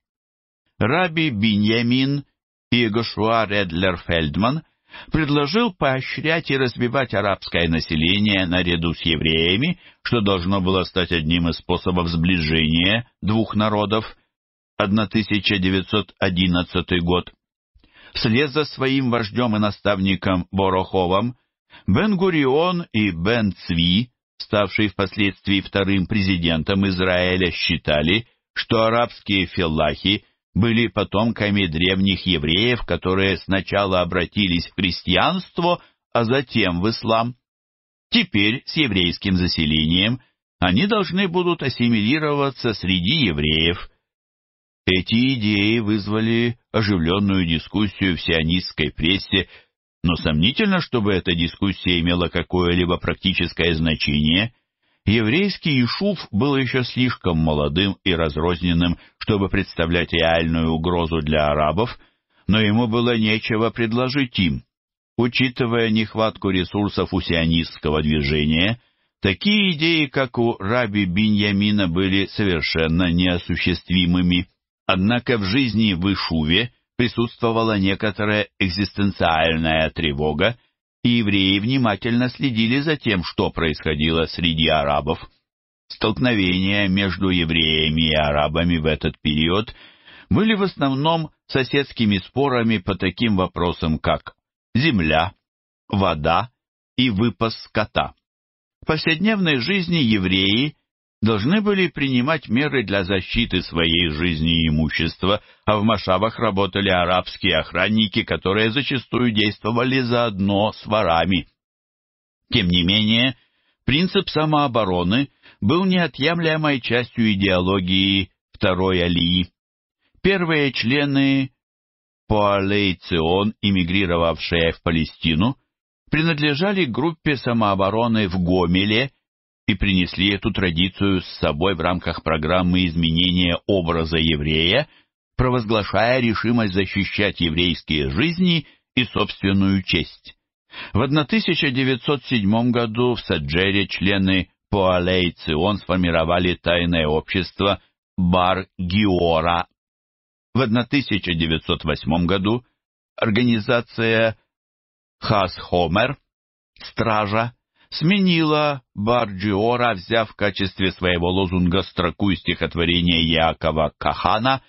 Раби Биньямин и Гошуа Редлер Фельдман – предложил поощрять и развивать арабское население наряду с евреями, что должно было стать одним из способов сближения двух народов, 1911 год. Вслед за своим вождем и наставником Бороховым, Бен-Гурион и Бен-Цви, ставшие впоследствии вторым президентом Израиля, считали, что арабские филлахи были потомками древних евреев, которые сначала обратились в христианство, а затем в ислам. Теперь с еврейским заселением они должны будут ассимилироваться среди евреев. Эти идеи вызвали оживленную дискуссию в сионистской прессе, но сомнительно, чтобы эта дискуссия имела какое-либо практическое значение – еврейский Ишуф был еще слишком молодым и разрозненным, чтобы представлять реальную угрозу для арабов, но ему было нечего предложить им. Учитывая нехватку ресурсов у сионистского движения, такие идеи, как у раби Биньямина, были совершенно неосуществимыми. Однако в жизни в Ишуве присутствовала некоторая экзистенциальная тревога, и евреи внимательно следили за тем, что происходило среди арабов. Столкновения между евреями и арабами в этот период были в основном соседскими спорами по таким вопросам, как земля, вода и выпас скота. В повседневной жизни евреи должны были принимать меры для защиты своей жизни и имущества, а в Машабах работали арабские охранники, которые зачастую действовали заодно с ворами. Тем не менее, принцип самообороны был неотъемлемой частью идеологии Второй Алии. Первые члены Пуалейцион, эмигрировавшие в Палестину, принадлежали группе самообороны в Гомеле – и принесли эту традицию с собой в рамках программы изменения образа еврея, провозглашая решимость защищать еврейские жизни и собственную честь. В 1907 году в Саджере члены Пуалей Цион сформировали тайное общество Бар Гиора. В 1908 году организация Хас Хомер, Стража, сменила Барджиора, взяв в качестве своего лозунга строку из стихотворения Якова Кахана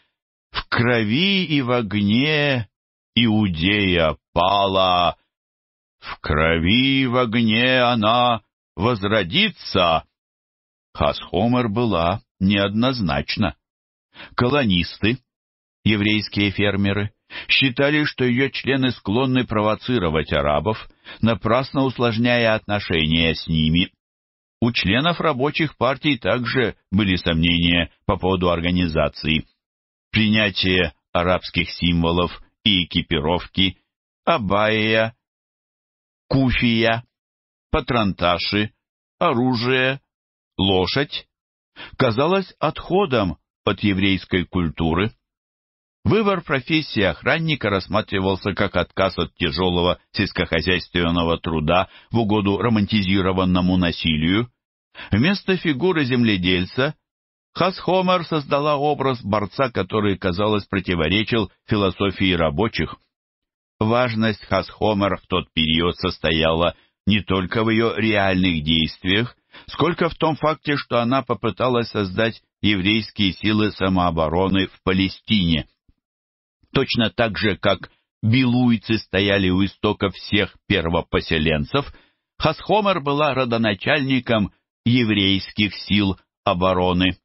«В крови и в огне Иудея пала, в крови и в огне она возродится». Хасхомер была неоднозначна. Колонисты, еврейские фермеры, считали, что ее члены склонны провоцировать арабов, напрасно усложняя отношения с ними. У членов рабочих партий также были сомнения по поводу организации. Принятие арабских символов и экипировки, абайя, куфия, патронташи, оружие, лошадь казалось отходом от еврейской культуры – Выбор профессии охранника рассматривался как отказ от тяжелого сельскохозяйственного труда в угоду романтизированному насилию. Вместо фигуры земледельца Хасхомер создала образ борца, который, казалось, противоречил философии рабочих. Важность Хасхомер в тот период состояла не только в ее реальных действиях, сколько в том факте, что она попыталась создать еврейские силы самообороны в Палестине точно так же, как билуйцы стояли у истока всех первопоселенцев, Хасхомер была родоначальником еврейских сил обороны.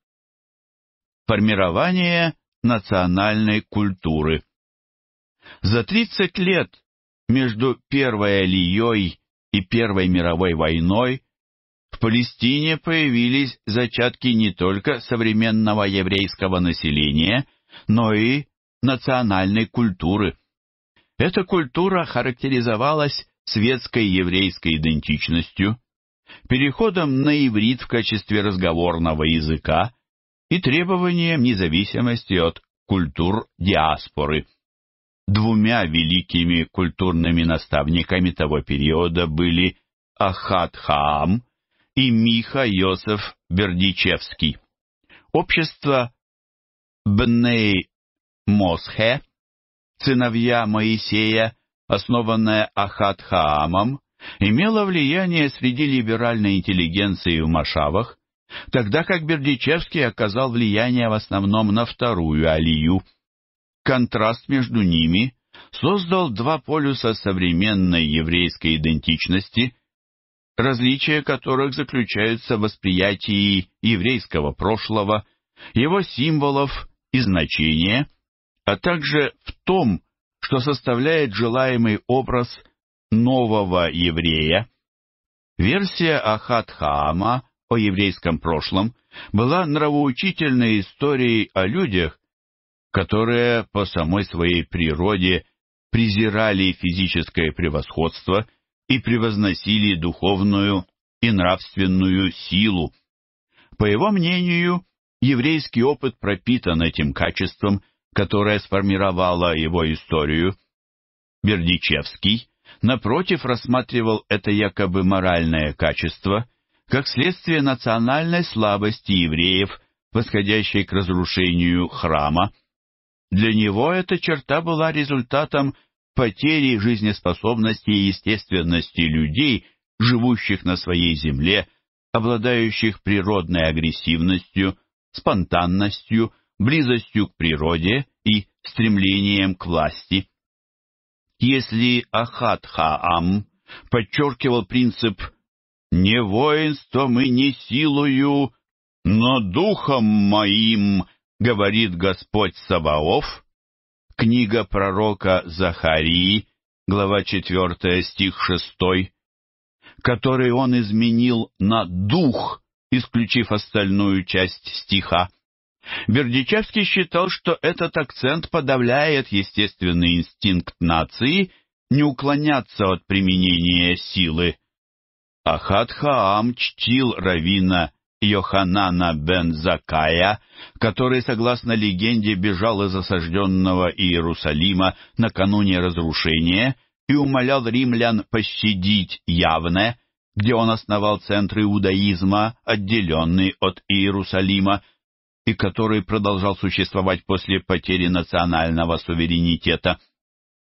Формирование национальной культуры За 30 лет между Первой Алией и Первой мировой войной в Палестине появились зачатки не только современного еврейского населения, но и национальной культуры. Эта культура характеризовалась светской еврейской идентичностью, переходом на иврит в качестве разговорного языка и требованием независимости от культур диаспоры. Двумя великими культурными наставниками того периода были Ахат Хаам и Миха Йосеф Бердичевский. Общество Бней Мосхе, сыновья Моисея, основанная Ахат-Хаамом, имела влияние среди либеральной интеллигенции в Машавах, тогда как Бердичевский оказал влияние в основном на вторую Алию. Контраст между ними создал два полюса современной еврейской идентичности, различия которых заключаются в восприятии еврейского прошлого, его символов и значения, а также в том, что составляет желаемый образ нового еврея. Версия Ахат Хаама о еврейском прошлом была нравоучительной историей о людях, которые по самой своей природе презирали физическое превосходство и превозносили духовную и нравственную силу. По его мнению, еврейский опыт пропитан этим качеством – которая сформировала его историю, Бердичевский, напротив, рассматривал это якобы моральное качество как следствие национальной слабости евреев, восходящей к разрушению храма. Для него эта черта была результатом потери жизнеспособности и естественности людей, живущих на своей земле, обладающих природной агрессивностью, спонтанностью, близостью к природе и стремлением к власти. Если Ахат-Хаам подчеркивал принцип «не воинством и не силою, но духом моим, говорит Господь Саваоф», книга пророка Захарии, глава 4, стих 6, который он изменил на «дух», исключив остальную часть стиха. Бердичевский считал, что этот акцент подавляет естественный инстинкт нации не уклоняться от применения силы. Ахат Хаам чтил равина Йоханана бен Закая, который, согласно легенде, бежал из осажденного Иерусалима накануне разрушения и умолял римлян пощадить Явне, где он основал центр иудаизма, отделенный от Иерусалима, и который продолжал существовать после потери национального суверенитета.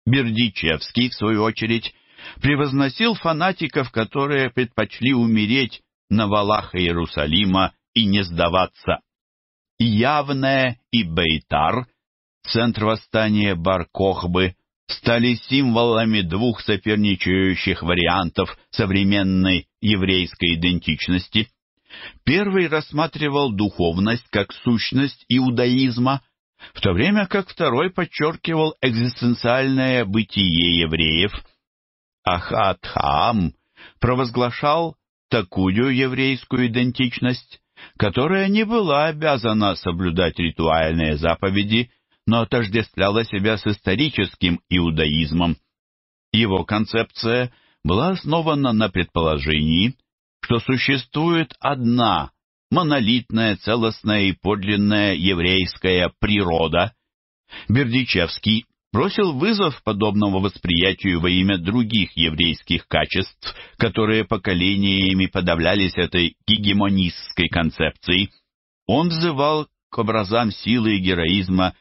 Бердичевский, в свою очередь, превозносил фанатиков, которые предпочли умереть на валах Иерусалима и не сдаваться. Явное и Бейтар, центр восстания бар стали символами двух соперничающих вариантов современной еврейской идентичности – Первый рассматривал духовность как сущность иудаизма, в то время как второй подчеркивал экзистенциальное бытие евреев. Ахат Хаам провозглашал такую еврейскую идентичность, которая не была обязана соблюдать ритуальные заповеди, но отождествляла себя с историческим иудаизмом. Его концепция была основана на предположении – что существует одна монолитная, целостная и подлинная еврейская природа. Бердичевский бросил вызов подобному восприятию во имя других еврейских качеств, которые поколениями подавлялись этой гегемонистской концепцией. Он взывал к образам силы и героизма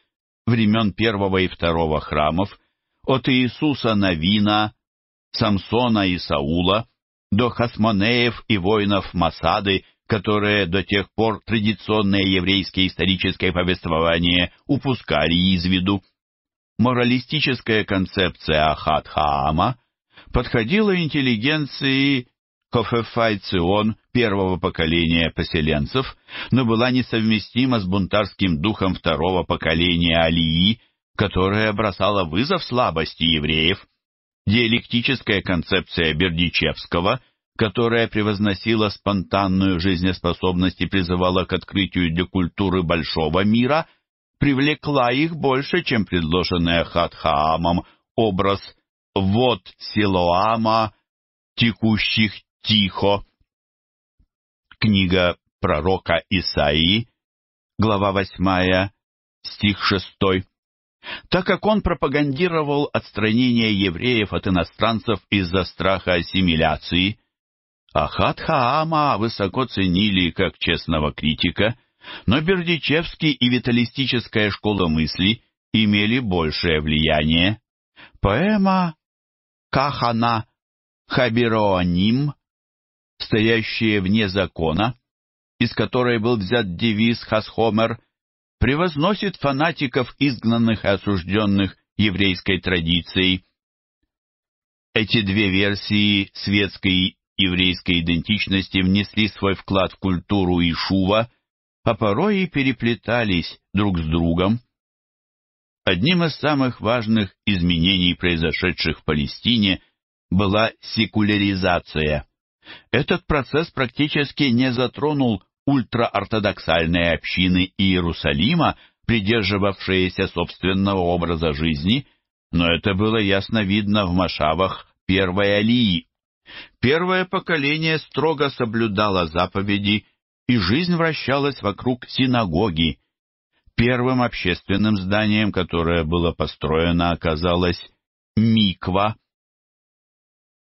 времен первого и второго храмов, от Иисуса Навина, Самсона и Саула, до хасмонеев и воинов Масады, которые до тех пор традиционное еврейское историческое повествование упускали из виду. Моралистическая концепция Ахат Хаама подходила интеллигенции Хофефайцион первого поколения поселенцев, но была несовместима с бунтарским духом второго поколения Алии, которая бросала вызов слабости евреев – Диалектическая концепция Бердичевского, которая превозносила спонтанную жизнеспособность и призывала к открытию для культуры большого мира, привлекла их больше, чем предложенная Хатхаамом образ «вот Силоама, текущих тихо». Книга пророка Исаии, глава 8, стих 6 так как он пропагандировал отстранение евреев от иностранцев из-за страха ассимиляции, а Хатхаама высоко ценили как честного критика, но Бердичевский и виталистическая школа мысли имели большее влияние. Поэма «Кахана Хабироаним», стоящая вне закона, из которой был взят девиз Хасхомер превозносит фанатиков, изгнанных и осужденных еврейской традицией. Эти две версии светской еврейской идентичности внесли свой вклад в культуру Ишува, а порой и переплетались друг с другом. Одним из самых важных изменений, произошедших в Палестине, была секуляризация. Этот процесс практически не затронул ультраортодоксальные общины Иерусалима, придерживавшиеся собственного образа жизни, но это было ясно видно в Машавах первой Алии. Первое поколение строго соблюдало заповеди, и жизнь вращалась вокруг синагоги. Первым общественным зданием, которое было построено, оказалась Миква,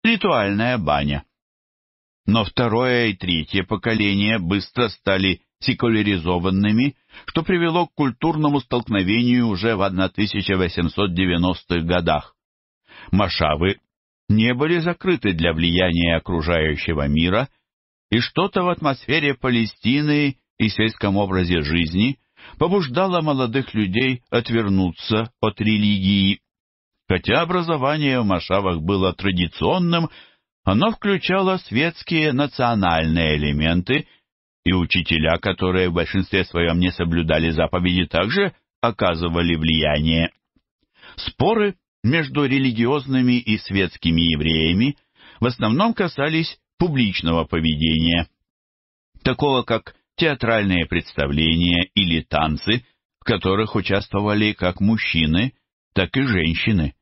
ритуальная баня но второе и третье поколения быстро стали секуляризованными, что привело к культурному столкновению уже в 1890-х годах. Машавы не были закрыты для влияния окружающего мира, и что-то в атмосфере Палестины и сельском образе жизни побуждало молодых людей отвернуться от религии. Хотя образование в Машавах было традиционным, оно включало светские национальные элементы и учителя, которые в большинстве своем не соблюдали заповеди, также оказывали влияние. Споры между религиозными и светскими евреями в основном касались публичного поведения, такого как театральные представления или танцы, в которых участвовали как мужчины, так и женщины.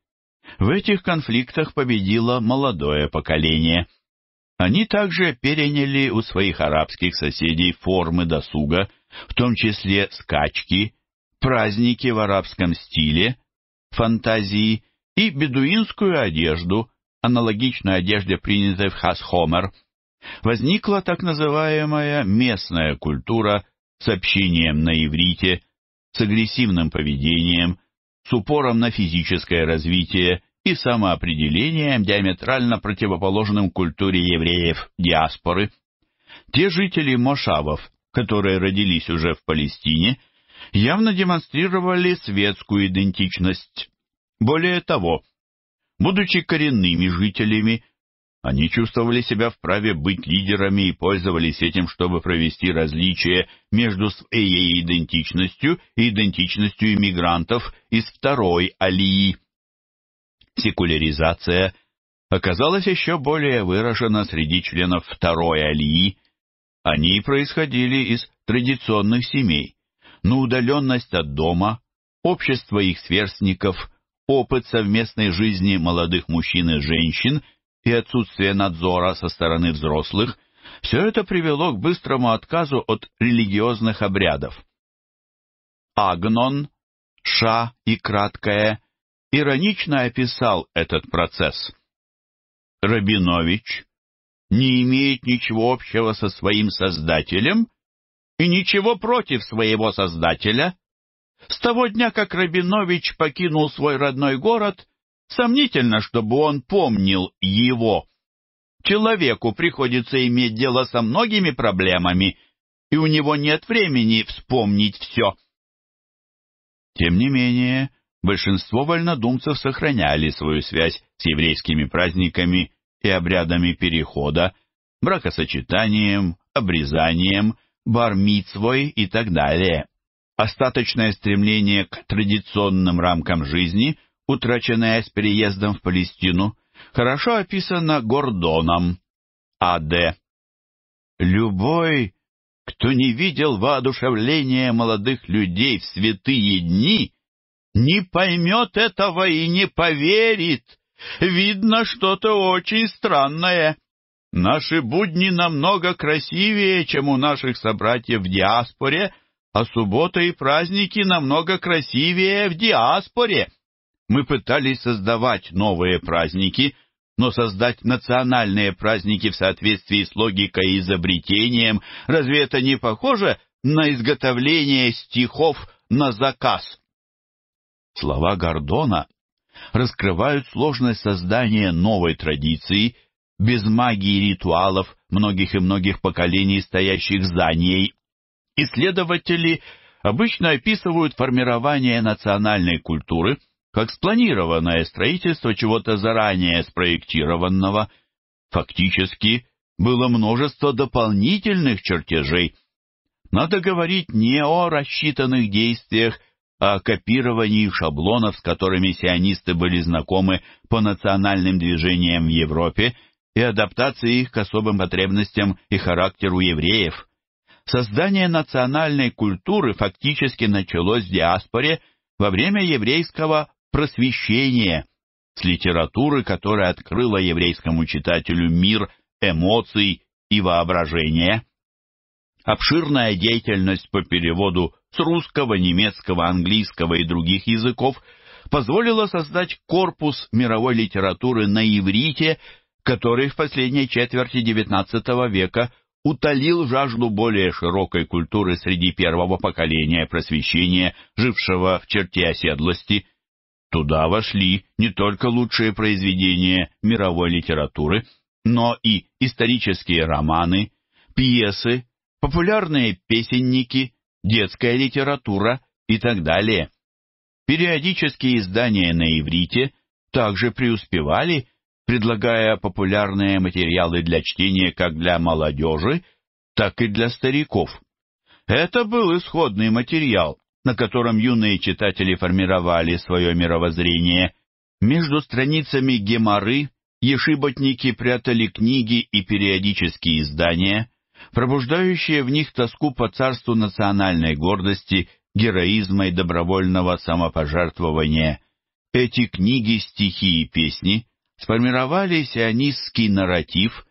В этих конфликтах победило молодое поколение. Они также переняли у своих арабских соседей формы досуга, в том числе скачки, праздники в арабском стиле, фантазии и бедуинскую одежду, аналогичную одежде, принятой в Хасхомер. Возникла так называемая местная культура с общением на иврите, с агрессивным поведением, с упором на физическое развитие и самоопределение, диаметрально противоположным культуре евреев диаспоры. Те жители Мошавов, которые родились уже в Палестине, явно демонстрировали светскую идентичность. Более того, будучи коренными жителями они чувствовали себя вправе быть лидерами и пользовались этим, чтобы провести различие между своей э, э, идентичностью и идентичностью иммигрантов из второй алии. Секуляризация оказалась еще более выражена среди членов второй алии. Они происходили из традиционных семей, но удаленность от дома, общество их сверстников, опыт совместной жизни молодых мужчин и женщин – и отсутствие надзора со стороны взрослых, все это привело к быстрому отказу от религиозных обрядов. Агнон, Ша и Краткое иронично описал этот процесс. Рабинович не имеет ничего общего со своим создателем и ничего против своего создателя. С того дня, как Рабинович покинул свой родной город, Сомнительно, чтобы он помнил его. Человеку приходится иметь дело со многими проблемами, и у него нет времени вспомнить все. Тем не менее, большинство вольнодумцев сохраняли свою связь с еврейскими праздниками и обрядами перехода, бракосочетанием, обрезанием, бармицвой и так далее. Остаточное стремление к традиционным рамкам жизни утраченная с переездом в Палестину, хорошо описана Гордоном, А.Д. «Любой, кто не видел воодушевления молодых людей в святые дни, не поймет этого и не поверит. Видно что-то очень странное. Наши будни намного красивее, чем у наших собратьев в диаспоре, а суббота и праздники намного красивее в диаспоре». Мы пытались создавать новые праздники, но создать национальные праздники в соответствии с логикой и изобретением, разве это не похоже на изготовление стихов на заказ? Слова Гордона раскрывают сложность создания новой традиции без магии ритуалов многих и многих поколений, стоящих за ней. Исследователи обычно описывают формирование национальной культуры – как спланированное строительство чего-то заранее спроектированного. Фактически было множество дополнительных чертежей. Надо говорить не о рассчитанных действиях, а о копировании шаблонов, с которыми сионисты были знакомы по национальным движениям в Европе и адаптации их к особым потребностям и характеру евреев. Создание национальной культуры фактически началось в диаспоре во время еврейского просвещения, с литературы, которая открыла еврейскому читателю мир эмоций и воображения. Обширная деятельность по переводу с русского, немецкого, английского и других языков позволила создать корпус мировой литературы на иврите, который в последней четверти XIX века утолил жажду более широкой культуры среди первого поколения просвещения, жившего в черте оседлости – Туда вошли не только лучшие произведения мировой литературы, но и исторические романы, пьесы, популярные песенники, детская литература и так далее. Периодические издания на иврите также преуспевали, предлагая популярные материалы для чтения как для молодежи, так и для стариков. Это был исходный материал, на котором юные читатели формировали свое мировоззрение, между страницами геморы ешиботники прятали книги и периодические издания, пробуждающие в них тоску по царству национальной гордости, героизма и добровольного самопожертвования. Эти книги, стихи и песни сформировали сионистский нарратив,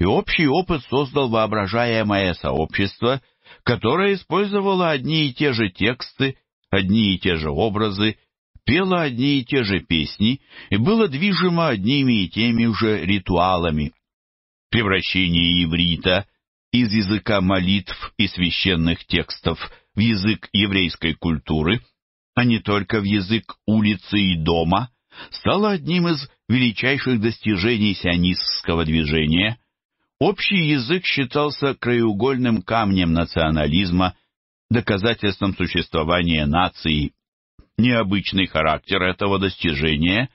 и общий опыт создал воображаемое сообщество – которая использовала одни и те же тексты, одни и те же образы, пела одни и те же песни и была движима одними и теми же ритуалами. Превращение иврита из языка молитв и священных текстов в язык еврейской культуры, а не только в язык улицы и дома, стало одним из величайших достижений сионистского движения – Общий язык считался краеугольным камнем национализма, доказательством существования нации. Необычный характер этого достижения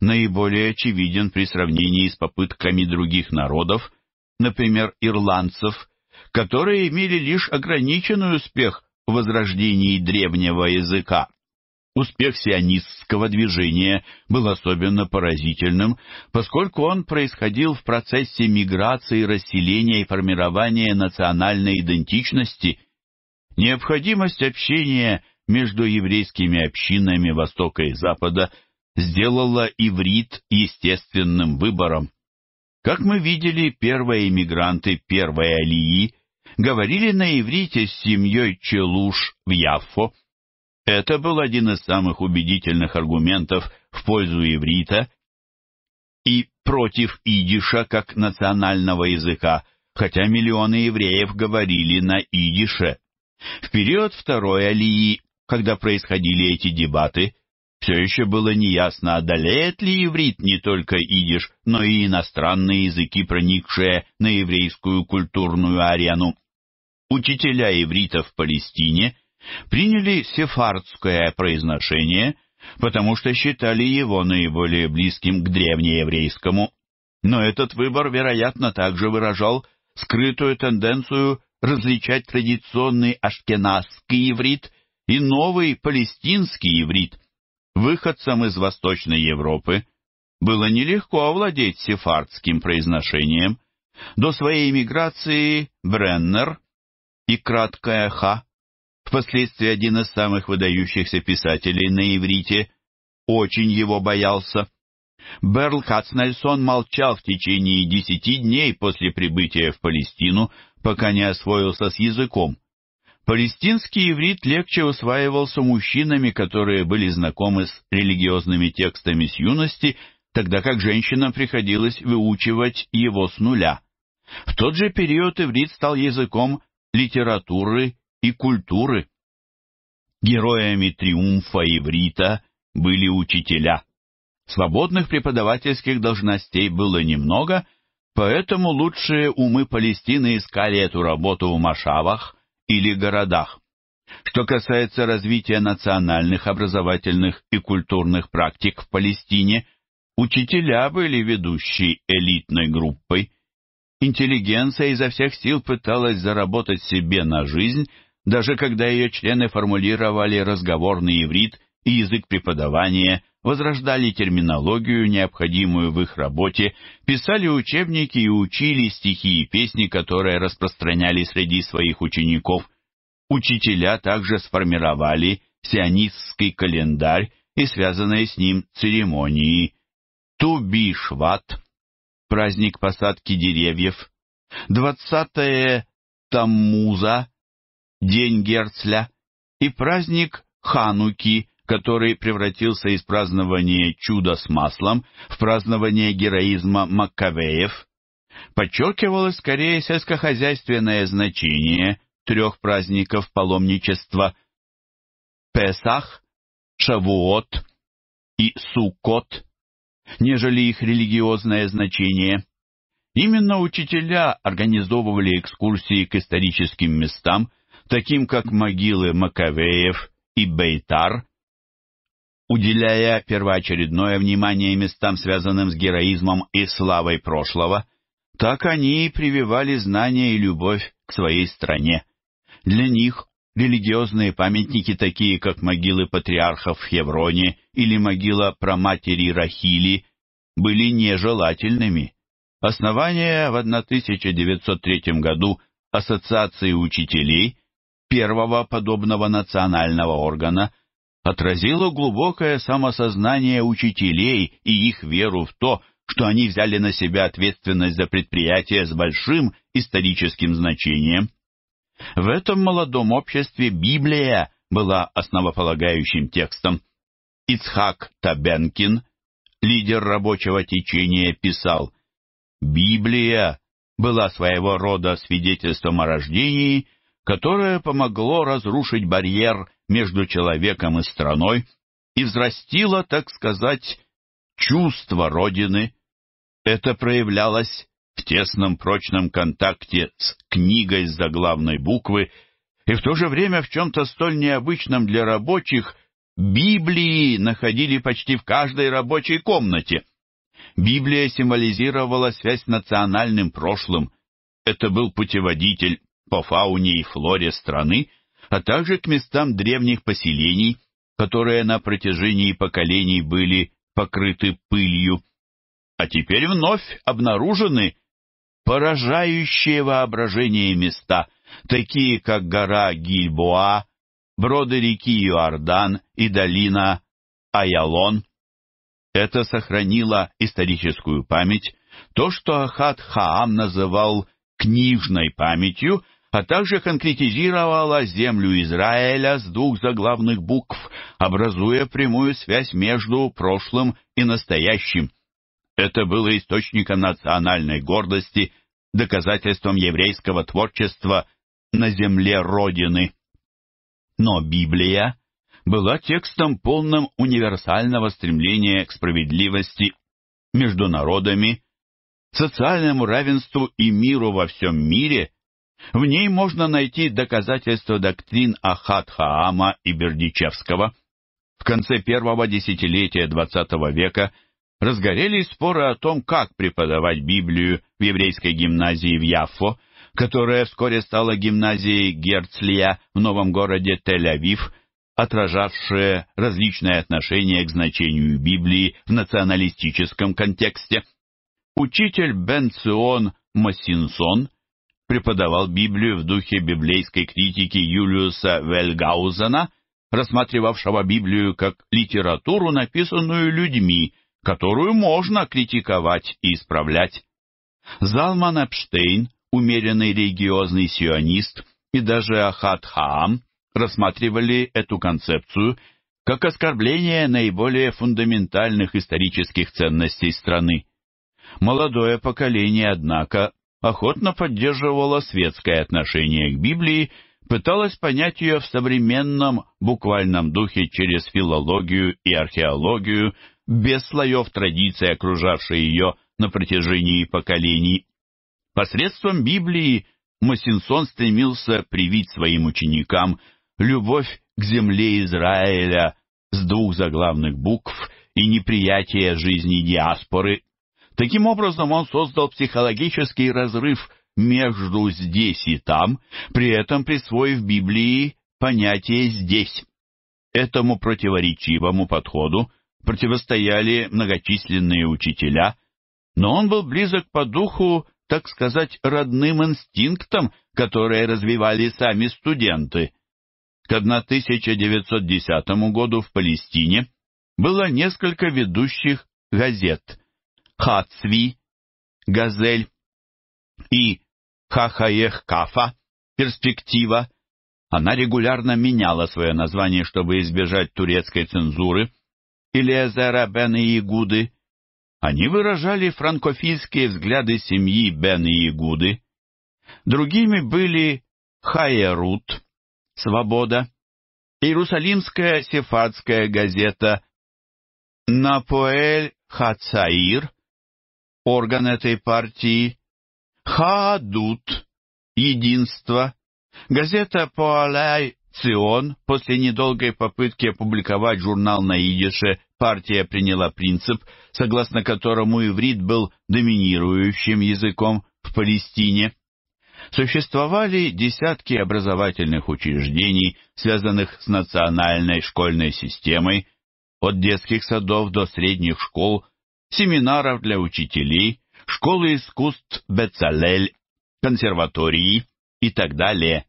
наиболее очевиден при сравнении с попытками других народов, например, ирландцев, которые имели лишь ограниченный успех в возрождении древнего языка. Успех сионистского движения был особенно поразительным, поскольку он происходил в процессе миграции, расселения и формирования национальной идентичности. Необходимость общения между еврейскими общинами Востока и Запада сделала иврит естественным выбором. Как мы видели, первые иммигранты первой алии говорили на иврите с семьей Челуш в Яффо, это был один из самых убедительных аргументов в пользу иврита и против идиша как национального языка, хотя миллионы евреев говорили на идише. В период второй алии, когда происходили эти дебаты, все еще было неясно, одолеет ли иврит не только идиш, но и иностранные языки, проникшие на еврейскую культурную арену. Учителя иврита в Палестине – приняли сефардское произношение, потому что считали его наиболее близким к древнееврейскому, но этот выбор, вероятно, также выражал скрытую тенденцию различать традиционный ашкеназский иврит и новый палестинский иврит. Выходцам из Восточной Европы было нелегко овладеть сефардским произношением. До своей миграции Бреннер и краткая «ха» впоследствии один из самых выдающихся писателей на иврите, очень его боялся. Берл Хацнельсон молчал в течение десяти дней после прибытия в Палестину, пока не освоился с языком. Палестинский иврит легче усваивался мужчинами, которые были знакомы с религиозными текстами с юности, тогда как женщинам приходилось выучивать его с нуля. В тот же период иврит стал языком литературы и культуры. Героями триумфа иврита были учителя. Свободных преподавательских должностей было немного, поэтому лучшие умы Палестины искали эту работу в Машавах или городах. Что касается развития национальных, образовательных и культурных практик в Палестине, учителя были ведущей элитной группой. Интеллигенция изо всех сил пыталась заработать себе на жизнь – даже когда ее члены формулировали разговорный иврит и язык преподавания, возрождали терминологию, необходимую в их работе, писали учебники и учили стихи и песни, которые распространяли среди своих учеников. Учителя также сформировали сионистский календарь и связанные с ним церемонии Туби-Шват, праздник посадки деревьев, 20-е Таммуза, День Герцля и праздник Хануки, который превратился из празднования чуда с маслом в празднование героизма Маккавеев, подчеркивалось скорее сельскохозяйственное значение трех праздников паломничества Песах, Шавуот и Суккот, нежели их религиозное значение – Именно учителя организовывали экскурсии к историческим местам, таким как могилы Маковеев и Бейтар, уделяя первоочередное внимание местам, связанным с героизмом и славой прошлого, так они и прививали знания и любовь к своей стране. Для них религиозные памятники, такие как могилы патриархов в Хевроне или могила праматери Рахили, были нежелательными. Основание в 1903 году Ассоциации учителей первого подобного национального органа отразило глубокое самосознание учителей и их веру в то, что они взяли на себя ответственность за предприятие с большим историческим значением. В этом молодом обществе Библия была основополагающим текстом. Ицхак Табенкин, лидер рабочего течения, писал, «Библия была своего рода свидетельством о рождении которое помогло разрушить барьер между человеком и страной и взрастило, так сказать, чувство Родины. Это проявлялось в тесном прочном контакте с книгой с заглавной буквы и в то же время в чем-то столь необычном для рабочих Библии находили почти в каждой рабочей комнате. Библия символизировала связь с национальным прошлым. Это был путеводитель, по фауне и флоре страны, а также к местам древних поселений, которые на протяжении поколений были покрыты пылью, а теперь вновь обнаружены поражающие воображение места, такие как гора Гильбоа, броды реки Иордан и долина Аялон. Это сохранило историческую память, то, что Ахат Хаам называл книжной памятью, а также конкретизировала землю Израиля с двух заглавных букв, образуя прямую связь между прошлым и настоящим. Это было источником национальной гордости, доказательством еврейского творчества на земле Родины. Но Библия была текстом полным универсального стремления к справедливости между народами, социальному равенству и миру во всем мире – в ней можно найти доказательства доктрин Ахат Хаама и Бердичевского. В конце первого десятилетия XX века разгорелись споры о том, как преподавать Библию в еврейской гимназии в Яффо, которая вскоре стала гимназией Герцлия в новом городе Тель-Авив, отражавшая различные отношения к значению Библии в националистическом контексте. Учитель Бенцион Массинсон преподавал Библию в духе библейской критики Юлиуса Вельгаузена, рассматривавшего Библию как литературу, написанную людьми, которую можно критиковать и исправлять. Залман Эпштейн, умеренный религиозный сионист, и даже Ахат Хаам рассматривали эту концепцию как оскорбление наиболее фундаментальных исторических ценностей страны. Молодое поколение, однако, охотно поддерживала светское отношение к Библии, пыталась понять ее в современном буквальном духе через филологию и археологию, без слоев традиции, окружавшей ее на протяжении поколений. Посредством Библии Масинсон стремился привить своим ученикам любовь к земле Израиля с двух заглавных букв и неприятие жизни диаспоры Таким образом, он создал психологический разрыв между «здесь» и «там», при этом присвоив Библии понятие «здесь». Этому противоречивому подходу противостояли многочисленные учителя, но он был близок по духу, так сказать, родным инстинктам, которые развивали сами студенты. К 1910 году в Палестине было несколько ведущих газет – Хацви, Газель и Хахаех-Кафа, Перспектива, она регулярно меняла свое название, чтобы избежать турецкой цензуры, или Эзера Бен Ягуды. Они выражали франкофильские взгляды семьи Бен и Ягуды. Другими были Хаерут, Свобода, Иерусалимская сефардская газета Напоэль Хацаир, Орган этой партии – Хаадут, Единство, газета Поалай Цион» после недолгой попытки опубликовать журнал на идише партия приняла принцип, согласно которому иврит был доминирующим языком в Палестине. Существовали десятки образовательных учреждений, связанных с национальной школьной системой, от детских садов до средних школ семинаров для учителей, школы искусств Бецалель, консерватории и так далее.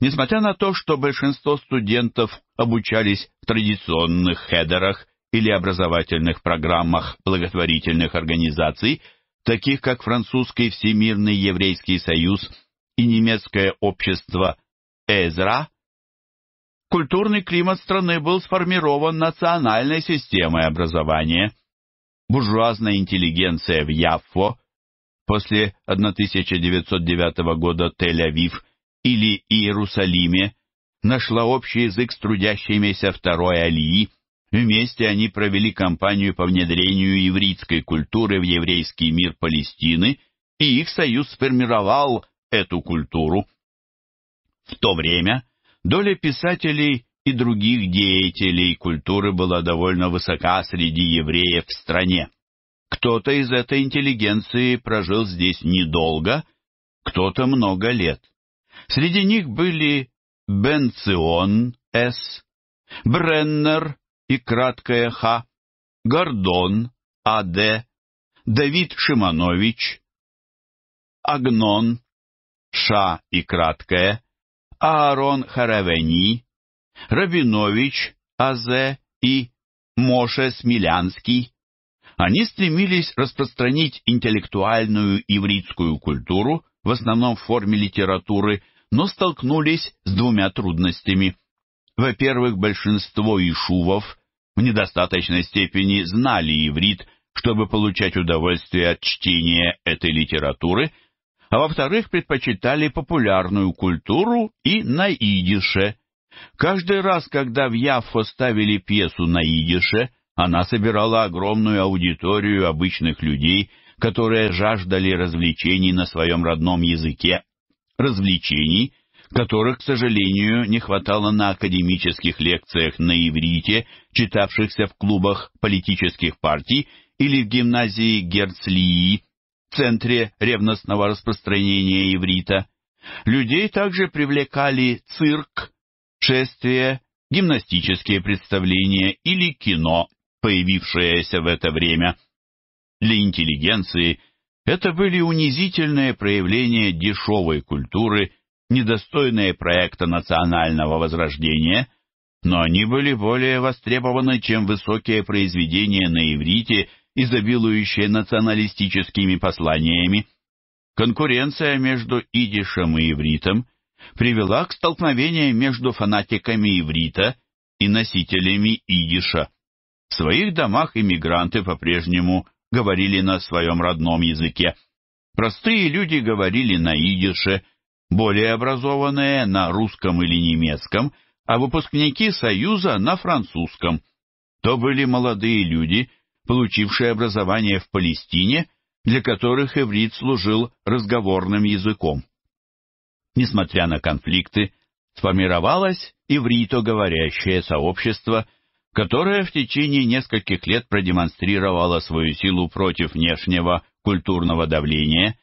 Несмотря на то, что большинство студентов обучались в традиционных хедерах или образовательных программах благотворительных организаций, таких как Французский Всемирный Еврейский Союз и немецкое общество Эзра, культурный климат страны был сформирован национальной системой образования – буржуазная интеллигенция в Яффо после 1909 года Тель-Авив или Иерусалиме нашла общий язык с трудящимися второй Алии, вместе они провели кампанию по внедрению еврейской культуры в еврейский мир Палестины, и их союз сформировал эту культуру. В то время доля писателей и других деятелей культуры была довольно высока среди евреев в стране. Кто-то из этой интеллигенции прожил здесь недолго, кто-то много лет. Среди них были Бенцион С., Бреннер и краткая Х., Гордон А.Д., Давид Шиманович, Агнон Ша и краткая Аарон Харавени, Рабинович А.З. и Моше Смелянский. Они стремились распространить интеллектуальную ивритскую культуру, в основном в форме литературы, но столкнулись с двумя трудностями. Во-первых, большинство ишувов в недостаточной степени знали иврит, чтобы получать удовольствие от чтения этой литературы, а во-вторых, предпочитали популярную культуру и на идише – Каждый раз, когда в Яффо ставили пьесу на идише, она собирала огромную аудиторию обычных людей, которые жаждали развлечений на своем родном языке, развлечений, которых, к сожалению, не хватало на академических лекциях на иврите, читавшихся в клубах политических партий или в гимназии Герцлии, центре ревностного распространения иврита. Людей также привлекали цирк, шествия, гимнастические представления или кино, появившееся в это время. Для интеллигенции это были унизительные проявления дешевой культуры, недостойные проекта национального возрождения, но они были более востребованы, чем высокие произведения на иврите, изобилующие националистическими посланиями. Конкуренция между идишем и ивритом – привела к столкновениям между фанатиками иврита и носителями идиша. В своих домах иммигранты по-прежнему говорили на своем родном языке. Простые люди говорили на идише, более образованные — на русском или немецком, а выпускники Союза — на французском. То были молодые люди, получившие образование в Палестине, для которых иврит служил разговорным языком несмотря на конфликты, сформировалось ивритоговорящее сообщество, которое в течение нескольких лет продемонстрировало свою силу против внешнего культурного давления.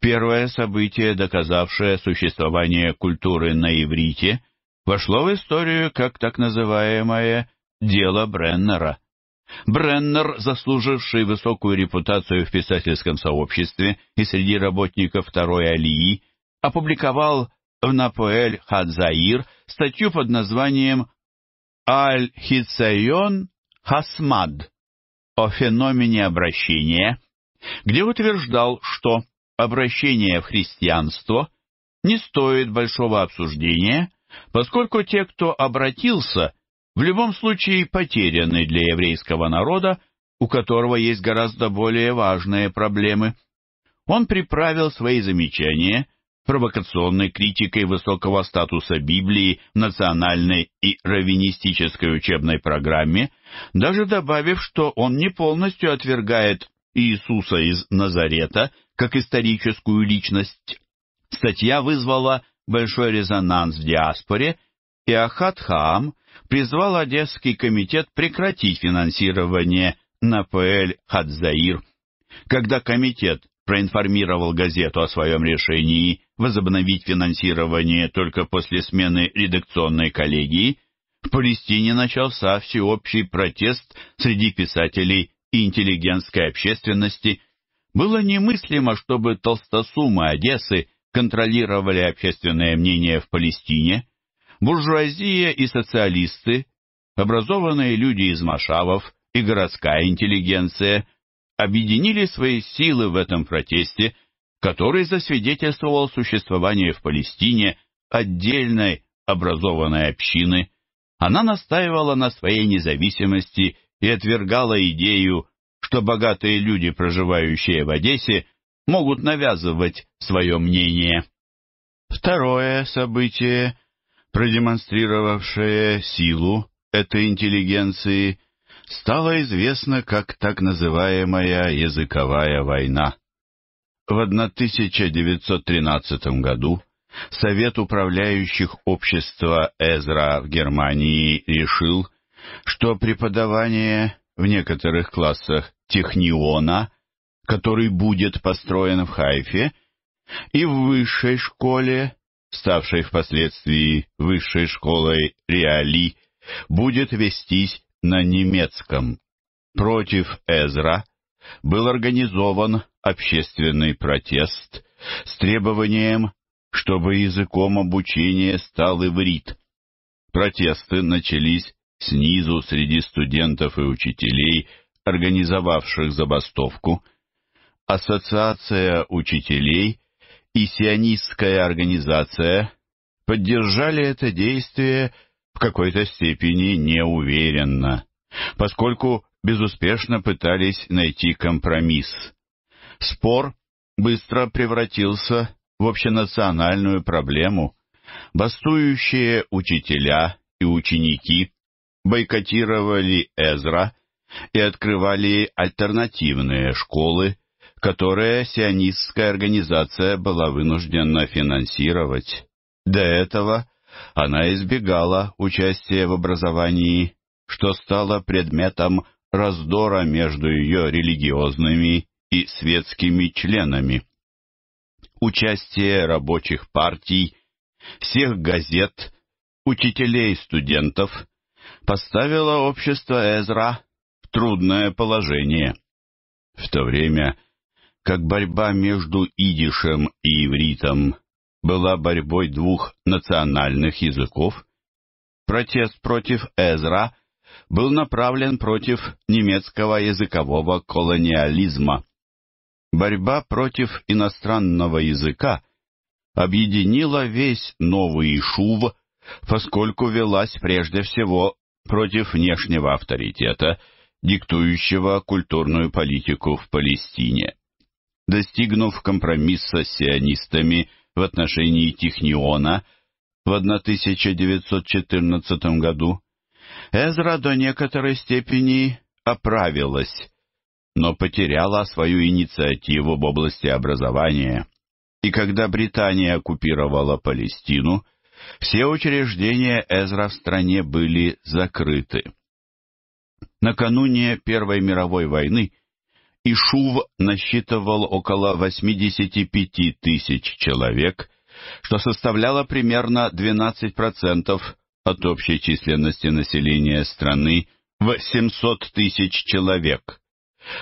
Первое событие, доказавшее существование культуры на иврите, вошло в историю как так называемое «дело Бреннера». Бреннер, заслуживший высокую репутацию в писательском сообществе и среди работников второй алии, опубликовал в Напуэль Хадзаир статью под названием «Аль-Хицайон Хасмад» о феномене обращения, где утверждал, что обращение в христианство не стоит большого обсуждения, поскольку те, кто обратился, в любом случае потеряны для еврейского народа, у которого есть гораздо более важные проблемы. Он приправил свои замечания – провокационной критикой высокого статуса Библии в национальной и раввинистической учебной программе, даже добавив, что он не полностью отвергает Иисуса из Назарета как историческую личность. Статья вызвала большой резонанс в диаспоре, и Ахат Хаам призвал Одесский комитет прекратить финансирование НПЛ Хадзаир. Когда комитет проинформировал газету о своем решении возобновить финансирование только после смены редакционной коллегии, в Палестине начался всеобщий протест среди писателей и интеллигентской общественности. Было немыслимо, чтобы толстосумы Одессы контролировали общественное мнение в Палестине. Буржуазия и социалисты, образованные люди из Машавов и городская интеллигенция объединили свои силы в этом протесте – который засвидетельствовал существование в Палестине отдельной образованной общины, она настаивала на своей независимости и отвергала идею, что богатые люди, проживающие в Одессе, могут навязывать свое мнение. Второе событие, продемонстрировавшее силу этой интеллигенции, стало известно как так называемая языковая война. В 1913 году Совет управляющих общества Эзра в Германии решил, что преподавание в некоторых классах техниона, который будет построен в Хайфе, и в высшей школе, ставшей впоследствии высшей школой Реали, будет вестись на немецком. Против Эзра был организован общественный протест с требованием, чтобы языком обучения стал иврит. Протесты начались снизу среди студентов и учителей, организовавших забастовку. Ассоциация учителей и сионистская организация поддержали это действие в какой-то степени неуверенно, поскольку безуспешно пытались найти компромисс. Спор быстро превратился в общенациональную проблему. Бастующие учителя и ученики бойкотировали Эзра и открывали альтернативные школы, которые сионистская организация была вынуждена финансировать. До этого она избегала участия в образовании, что стало предметом раздора между ее религиозными и светскими членами. Участие рабочих партий, всех газет, учителей и студентов поставило общество Эзра в трудное положение. В то время как борьба между идишем и ивритом была борьбой двух национальных языков, протест против Эзра был направлен против немецкого языкового колониализма. Борьба против иностранного языка объединила весь новый шув, поскольку велась прежде всего против внешнего авторитета, диктующего культурную политику в Палестине. Достигнув компромисса с сионистами в отношении Техниона в 1914 году, Эзра до некоторой степени оправилась, но потеряла свою инициативу в области образования. И когда Британия оккупировала Палестину, все учреждения Эзра в стране были закрыты. Накануне Первой мировой войны Ишув насчитывал около 85 тысяч человек, что составляло примерно 12% от общей численности населения страны в 700 тысяч человек.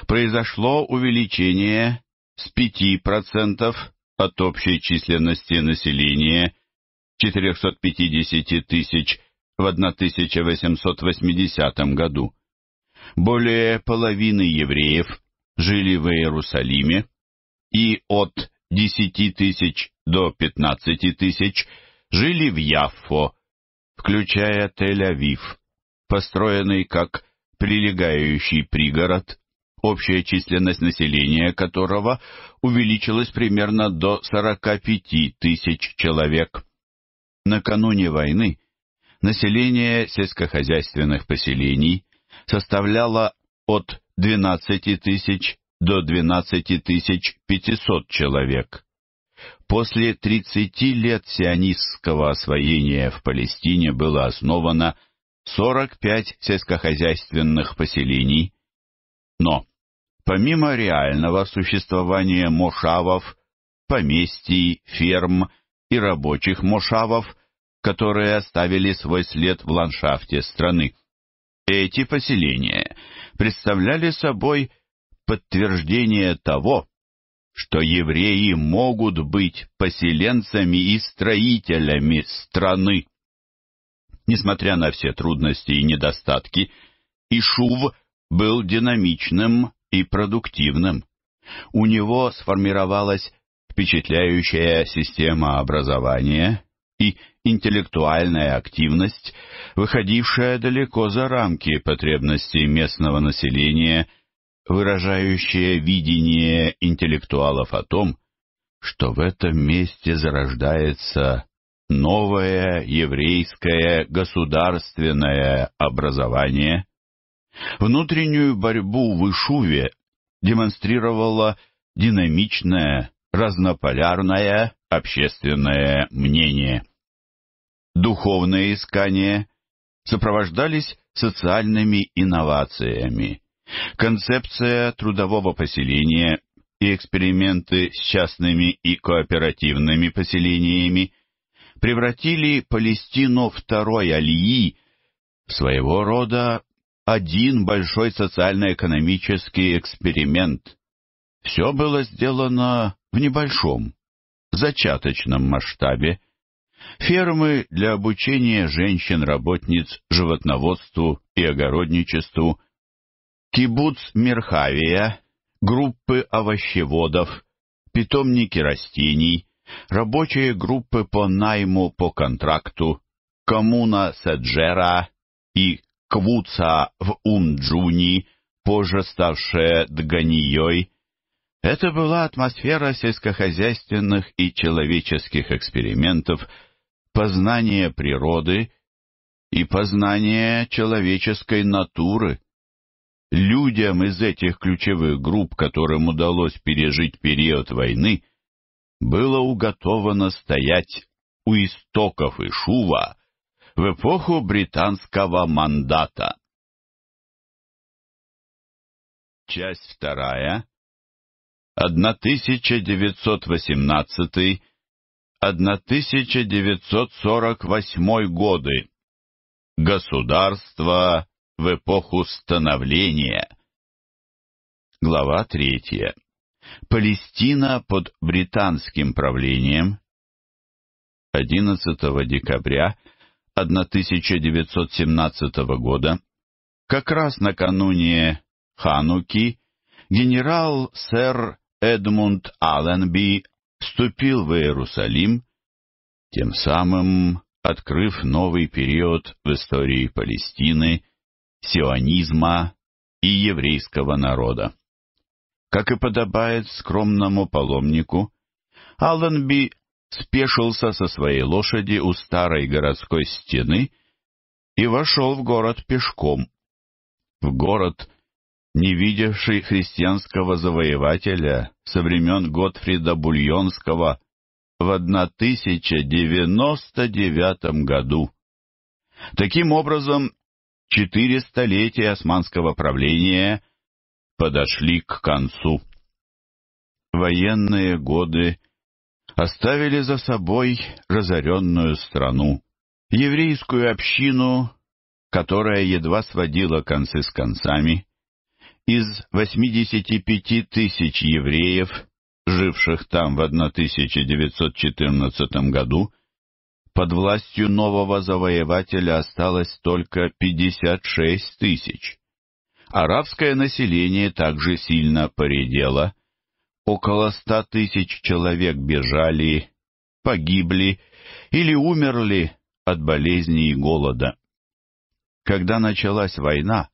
Произошло увеличение с 5% от общей численности населения 450 тысяч в 1880 году. Более половины евреев жили в Иерусалиме, и от 10 тысяч до 15 тысяч жили в Яффо, включая Тель-Авив, построенный как прилегающий пригород, общая численность населения которого увеличилась примерно до 45 тысяч человек. Накануне войны население сельскохозяйственных поселений составляло от 12 тысяч до 12 500 человек. После 30 лет сионистского освоения в Палестине было основано 45 сельскохозяйственных поселений, но помимо реального существования мошавов, поместий, ферм и рабочих мошавов, которые оставили свой след в ландшафте страны, эти поселения представляли собой подтверждение того, что евреи могут быть поселенцами и строителями страны. Несмотря на все трудности и недостатки, Ишув был динамичным и продуктивным. У него сформировалась впечатляющая система образования и интеллектуальная активность, выходившая далеко за рамки потребностей местного населения выражающее видение интеллектуалов о том, что в этом месте зарождается новое еврейское государственное образование. Внутреннюю борьбу в Ишуве демонстрировала динамичное, разнополярное общественное мнение. Духовные искания сопровождались социальными инновациями, Концепция трудового поселения и эксперименты с частными и кооперативными поселениями превратили Палестину второй Алии в своего рода один большой социально-экономический эксперимент. Все было сделано в небольшом, зачаточном масштабе. Фермы для обучения женщин-работниц животноводству и огородничеству – Кибуц Мирхавия, группы овощеводов, питомники растений, рабочие группы по найму по контракту, коммуна Седжера и Квуца в Умджуни, позже ставшая Дганьей, это была атмосфера сельскохозяйственных и человеческих экспериментов, познания природы и познания человеческой натуры людям из этих ключевых групп, которым удалось пережить период войны, было уготовано стоять у истоков Ишува в эпоху британского мандата. Часть вторая. 1918-1948 годы. Государство в эпоху становления. Глава третья. Палестина под британским правлением 11 декабря 1917 года, как раз накануне Хануки, генерал сэр Эдмунд Алленби вступил в Иерусалим, тем самым открыв новый период в истории Палестины сионизма и еврейского народа. Как и подобает скромному паломнику, Алленби спешился со своей лошади у старой городской стены и вошел в город пешком. В город, не видевший христианского завоевателя со времен Готфрида Бульонского в 1099 году. Таким образом, четыре столетия османского правления подошли к концу. Военные годы оставили за собой разоренную страну, еврейскую общину, которая едва сводила концы с концами. Из 85 тысяч евреев, живших там в 1914 году, под властью нового завоевателя осталось только 56 тысяч. Арабское население также сильно поредело. Около 100 тысяч человек бежали, погибли или умерли от болезней и голода. Когда началась война,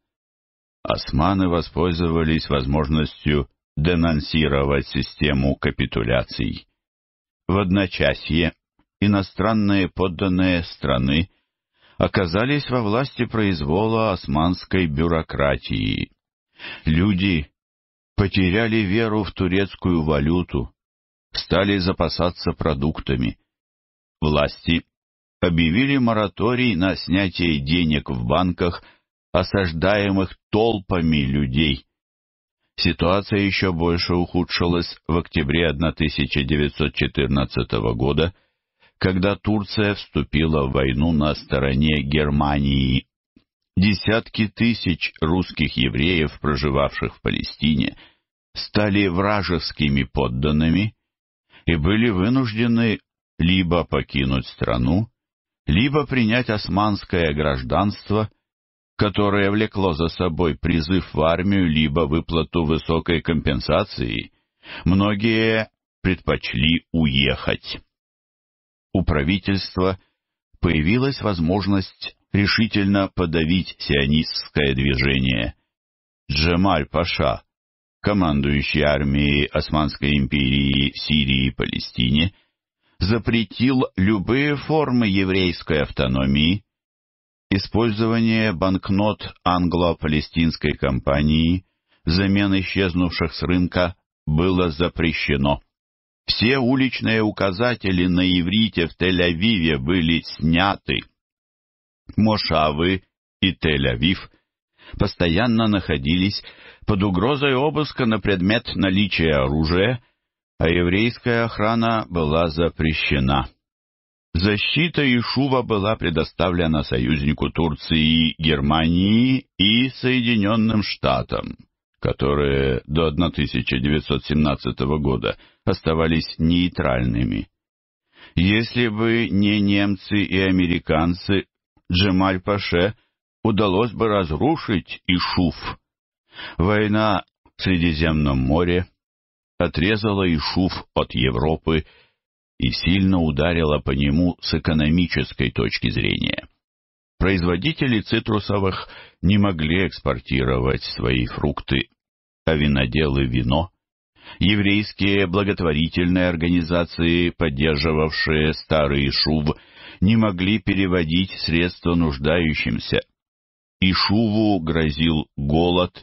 османы воспользовались возможностью денонсировать систему капитуляций. В одночасье иностранные подданные страны оказались во власти произвола османской бюрократии. Люди потеряли веру в турецкую валюту, стали запасаться продуктами. Власти объявили мораторий на снятие денег в банках, осаждаемых толпами людей. Ситуация еще больше ухудшилась в октябре 1914 года, когда Турция вступила в войну на стороне Германии. Десятки тысяч русских евреев, проживавших в Палестине, стали вражескими подданными и были вынуждены либо покинуть страну, либо принять османское гражданство, которое влекло за собой призыв в армию, либо выплату высокой компенсации, многие предпочли уехать у правительства появилась возможность решительно подавить сионистское движение. Джемаль Паша, командующий армией Османской империи Сирии и Палестине, запретил любые формы еврейской автономии, использование банкнот англо-палестинской компании взамен исчезнувших с рынка было запрещено. Все уличные указатели на иврите в Тель-Авиве были сняты. Мошавы а и Тель-Авив постоянно находились под угрозой обыска на предмет наличия оружия, а еврейская охрана была запрещена. Защита Ишува была предоставлена союзнику Турции, Германии и Соединенным Штатам которые до 1917 года оставались нейтральными. Если бы не немцы и американцы, Джемаль-Паше удалось бы разрушить Ишуф. Война в Средиземном море отрезала Ишуф от Европы и сильно ударила по нему с экономической точки зрения. Производители цитрусовых не могли экспортировать свои фрукты а виноделы — вино. Еврейские благотворительные организации, поддерживавшие старый Ишув, не могли переводить средства нуждающимся. Ишуву грозил голод,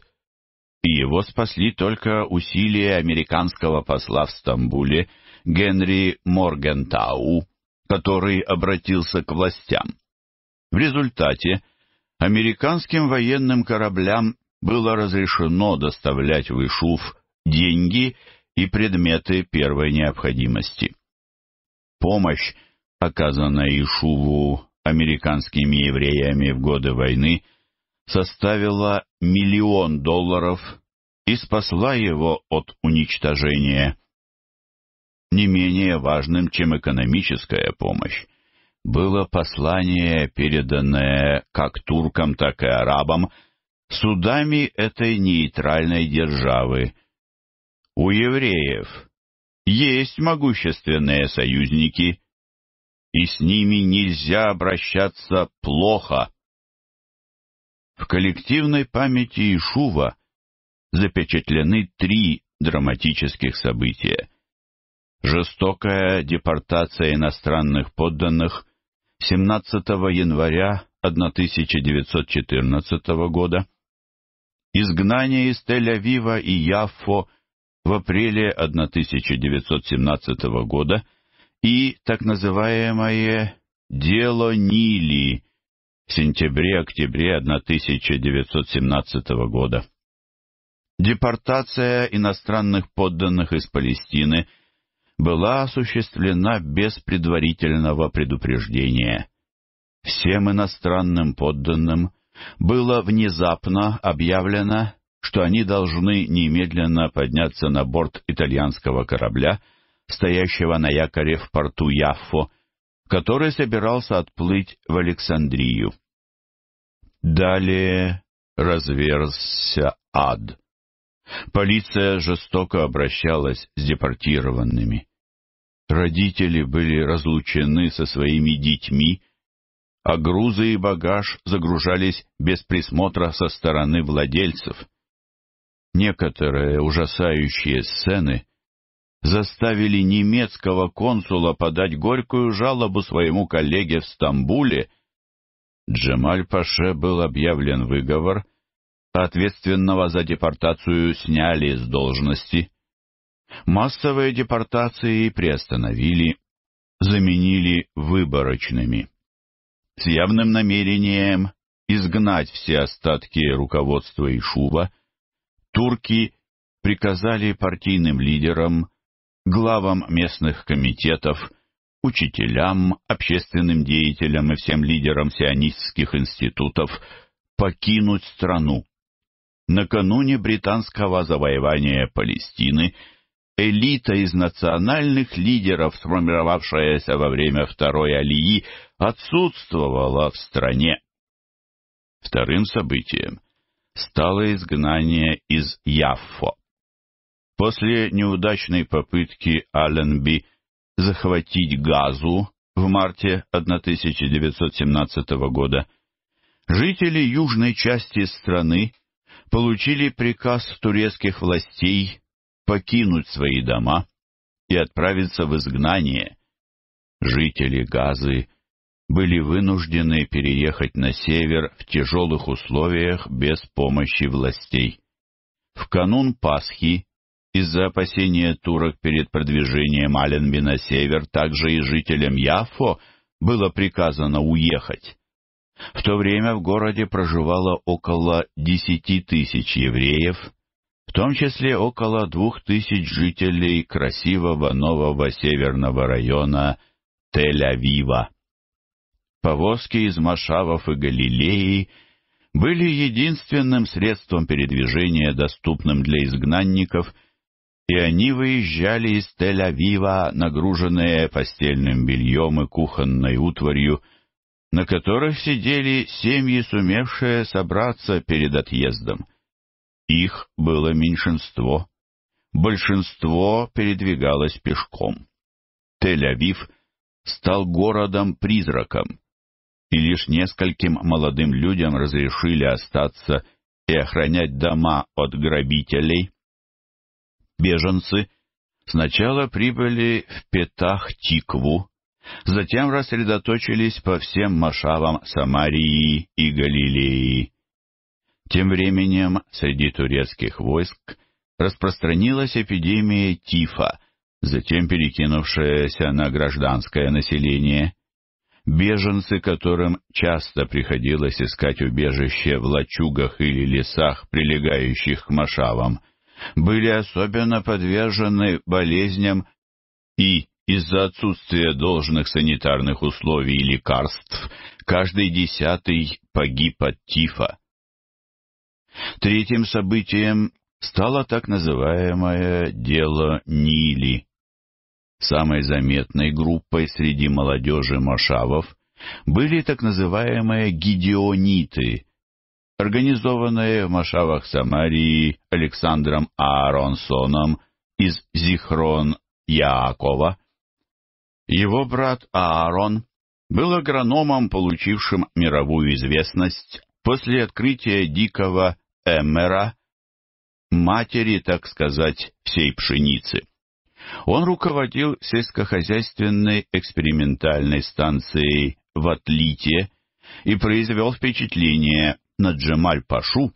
и его спасли только усилия американского посла в Стамбуле Генри Моргентау, который обратился к властям. В результате американским военным кораблям было разрешено доставлять в Ишуф деньги и предметы первой необходимости. Помощь, оказанная Ишуву американскими евреями в годы войны, составила миллион долларов и спасла его от уничтожения. Не менее важным, чем экономическая помощь, было послание, переданное как туркам, так и арабам, судами этой нейтральной державы. У евреев есть могущественные союзники, и с ними нельзя обращаться плохо. В коллективной памяти Ишува запечатлены три драматических события. Жестокая депортация иностранных подданных 17 января 1914 года, Изгнание из Тель-Авива и Яффо в апреле 1917 года и так называемое «Дело Нили» в сентябре-октябре 1917 года. Депортация иностранных подданных из Палестины была осуществлена без предварительного предупреждения. Всем иностранным подданным – было внезапно объявлено, что они должны немедленно подняться на борт итальянского корабля, стоящего на якоре в порту Яффо, который собирался отплыть в Александрию. Далее разверзся ад. Полиция жестоко обращалась с депортированными. Родители были разлучены со своими детьми, а грузы и багаж загружались без присмотра со стороны владельцев. Некоторые ужасающие сцены заставили немецкого консула подать горькую жалобу своему коллеге в Стамбуле. Джемаль-Паше был объявлен выговор, ответственного за депортацию сняли с должности. Массовые депортации приостановили, заменили выборочными с явным намерением изгнать все остатки руководства Ишува, турки приказали партийным лидерам, главам местных комитетов, учителям, общественным деятелям и всем лидерам сионистских институтов покинуть страну. Накануне британского завоевания Палестины элита из национальных лидеров, сформировавшаяся во время Второй Алии, отсутствовала в стране. Вторым событием стало изгнание из Яффо. После неудачной попытки Алленби захватить Газу в марте 1917 года, жители южной части страны получили приказ турецких властей покинуть свои дома и отправиться в изгнание. Жители Газы были вынуждены переехать на север в тяжелых условиях без помощи властей. В канун Пасхи из-за опасения турок перед продвижением Аленби на север также и жителям Яффо было приказано уехать. В то время в городе проживало около десяти тысяч евреев, в том числе около двух тысяч жителей красивого нового северного района Тель-Авива. Повозки из Машавов и Галилеи были единственным средством передвижения, доступным для изгнанников, и они выезжали из Тель-Авива, нагруженные постельным бельем и кухонной утварью, на которых сидели семьи, сумевшие собраться перед отъездом. Их было меньшинство. Большинство передвигалось пешком. Тель-Авив стал городом-призраком и лишь нескольким молодым людям разрешили остаться и охранять дома от грабителей. Беженцы сначала прибыли в Петах-Тикву, затем рассредоточились по всем Машавам Самарии и Галилеи. Тем временем среди турецких войск распространилась эпидемия тифа, затем перекинувшаяся на гражданское население. Беженцы, которым часто приходилось искать убежище в лачугах или лесах, прилегающих к Машавам, были особенно подвержены болезням и из-за отсутствия должных санитарных условий и лекарств каждый десятый погиб от тифа. Третьим событием стало так называемое «дело Нили», Самой заметной группой среди молодежи Мошавов были так называемые гидеониты, организованные в Мошавах Самарии Александром Ааронсоном из Зихрон Яакова. Его брат Аарон был агрономом, получившим мировую известность после открытия дикого Эммера, матери, так сказать, всей пшеницы. Он руководил сельскохозяйственной экспериментальной станцией в Атлите и произвел впечатление на Джемаль-Пашу,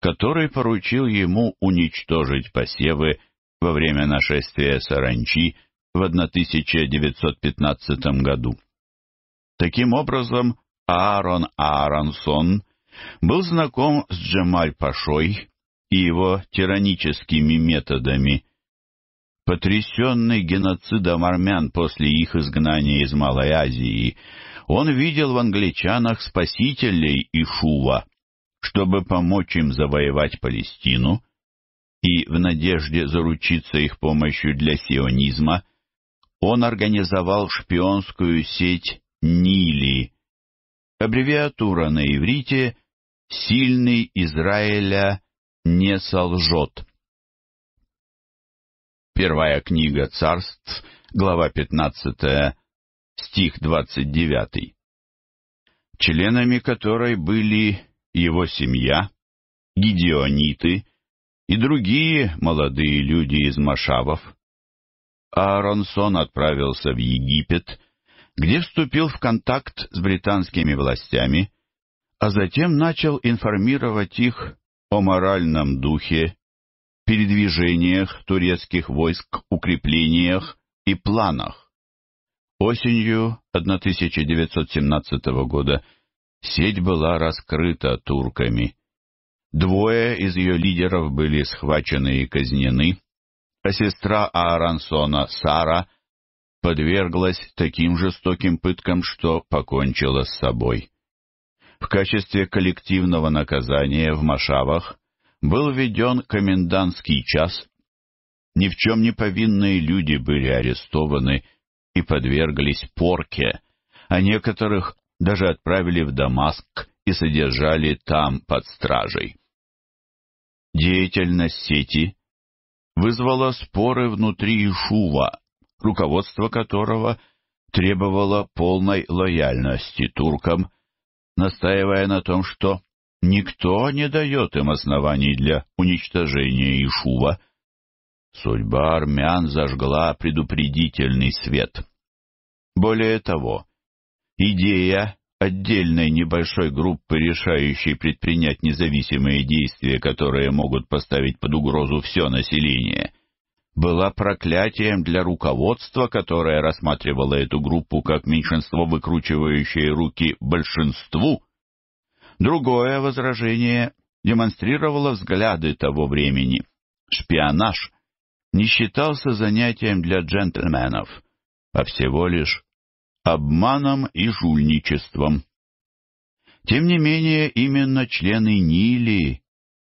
который поручил ему уничтожить посевы во время нашествия саранчи в 1915 году. Таким образом, Аарон Ааронсон был знаком с Джемаль-Пашой и его тираническими методами – Потрясенный геноцидом армян после их изгнания из Малой Азии, он видел в англичанах спасителей Ишува, чтобы помочь им завоевать Палестину, и в надежде заручиться их помощью для сионизма, он организовал шпионскую сеть Нили, аббревиатура на иврите «Сильный Израиля не солжет». Первая книга царств, глава 15, стих 29, членами которой были его семья, гидеониты и другие молодые люди из Машавов. Аронсон отправился в Египет, где вступил в контакт с британскими властями, а затем начал информировать их о моральном духе передвижениях турецких войск, укреплениях и планах. Осенью 1917 года сеть была раскрыта турками. Двое из ее лидеров были схвачены и казнены, а сестра Аарансона Сара подверглась таким жестоким пыткам, что покончила с собой. В качестве коллективного наказания в Машавах был введен комендантский час, ни в чем не повинные люди были арестованы и подверглись порке, а некоторых даже отправили в Дамаск и содержали там под стражей. Деятельность сети вызвала споры внутри Ишува, руководство которого требовало полной лояльности туркам, настаивая на том, что Никто не дает им оснований для уничтожения Ишува. Судьба армян зажгла предупредительный свет. Более того, идея отдельной небольшой группы, решающей предпринять независимые действия, которые могут поставить под угрозу все население, была проклятием для руководства, которое рассматривало эту группу как меньшинство, выкручивающее руки большинству – Другое возражение демонстрировало взгляды того времени. Шпионаж не считался занятием для джентльменов, а всего лишь обманом и жульничеством. Тем не менее, именно члены Нили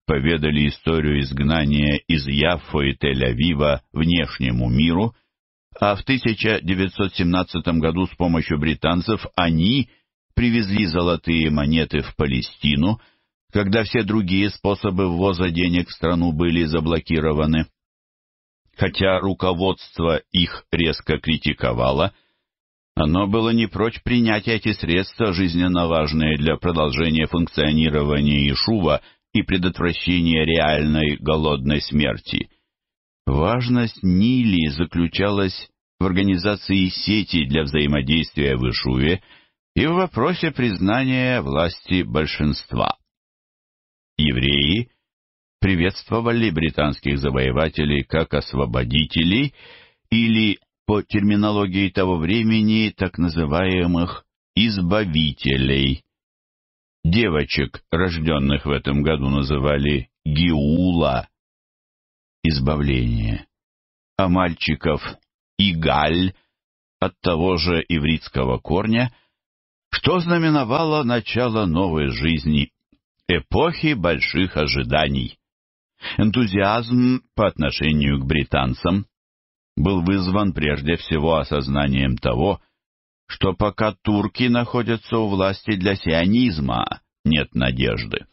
поведали историю изгнания из Яффо и Тель-Авива внешнему миру, а в 1917 году с помощью британцев они – привезли золотые монеты в Палестину, когда все другие способы ввоза денег в страну были заблокированы. Хотя руководство их резко критиковало, оно было не прочь принять эти средства, жизненно важные для продолжения функционирования Ишува и предотвращения реальной голодной смерти. Важность Нили заключалась в организации сети для взаимодействия в Ишуве и в вопросе признания власти большинства. Евреи приветствовали британских завоевателей как освободителей или, по терминологии того времени, так называемых «избавителей». Девочек, рожденных в этом году, называли «гиула» — «избавление», а мальчиков — «игаль» от того же ивритского корня — что знаменовало начало новой жизни, эпохи больших ожиданий. Энтузиазм по отношению к британцам был вызван прежде всего осознанием того, что пока турки находятся у власти для сионизма, нет надежды.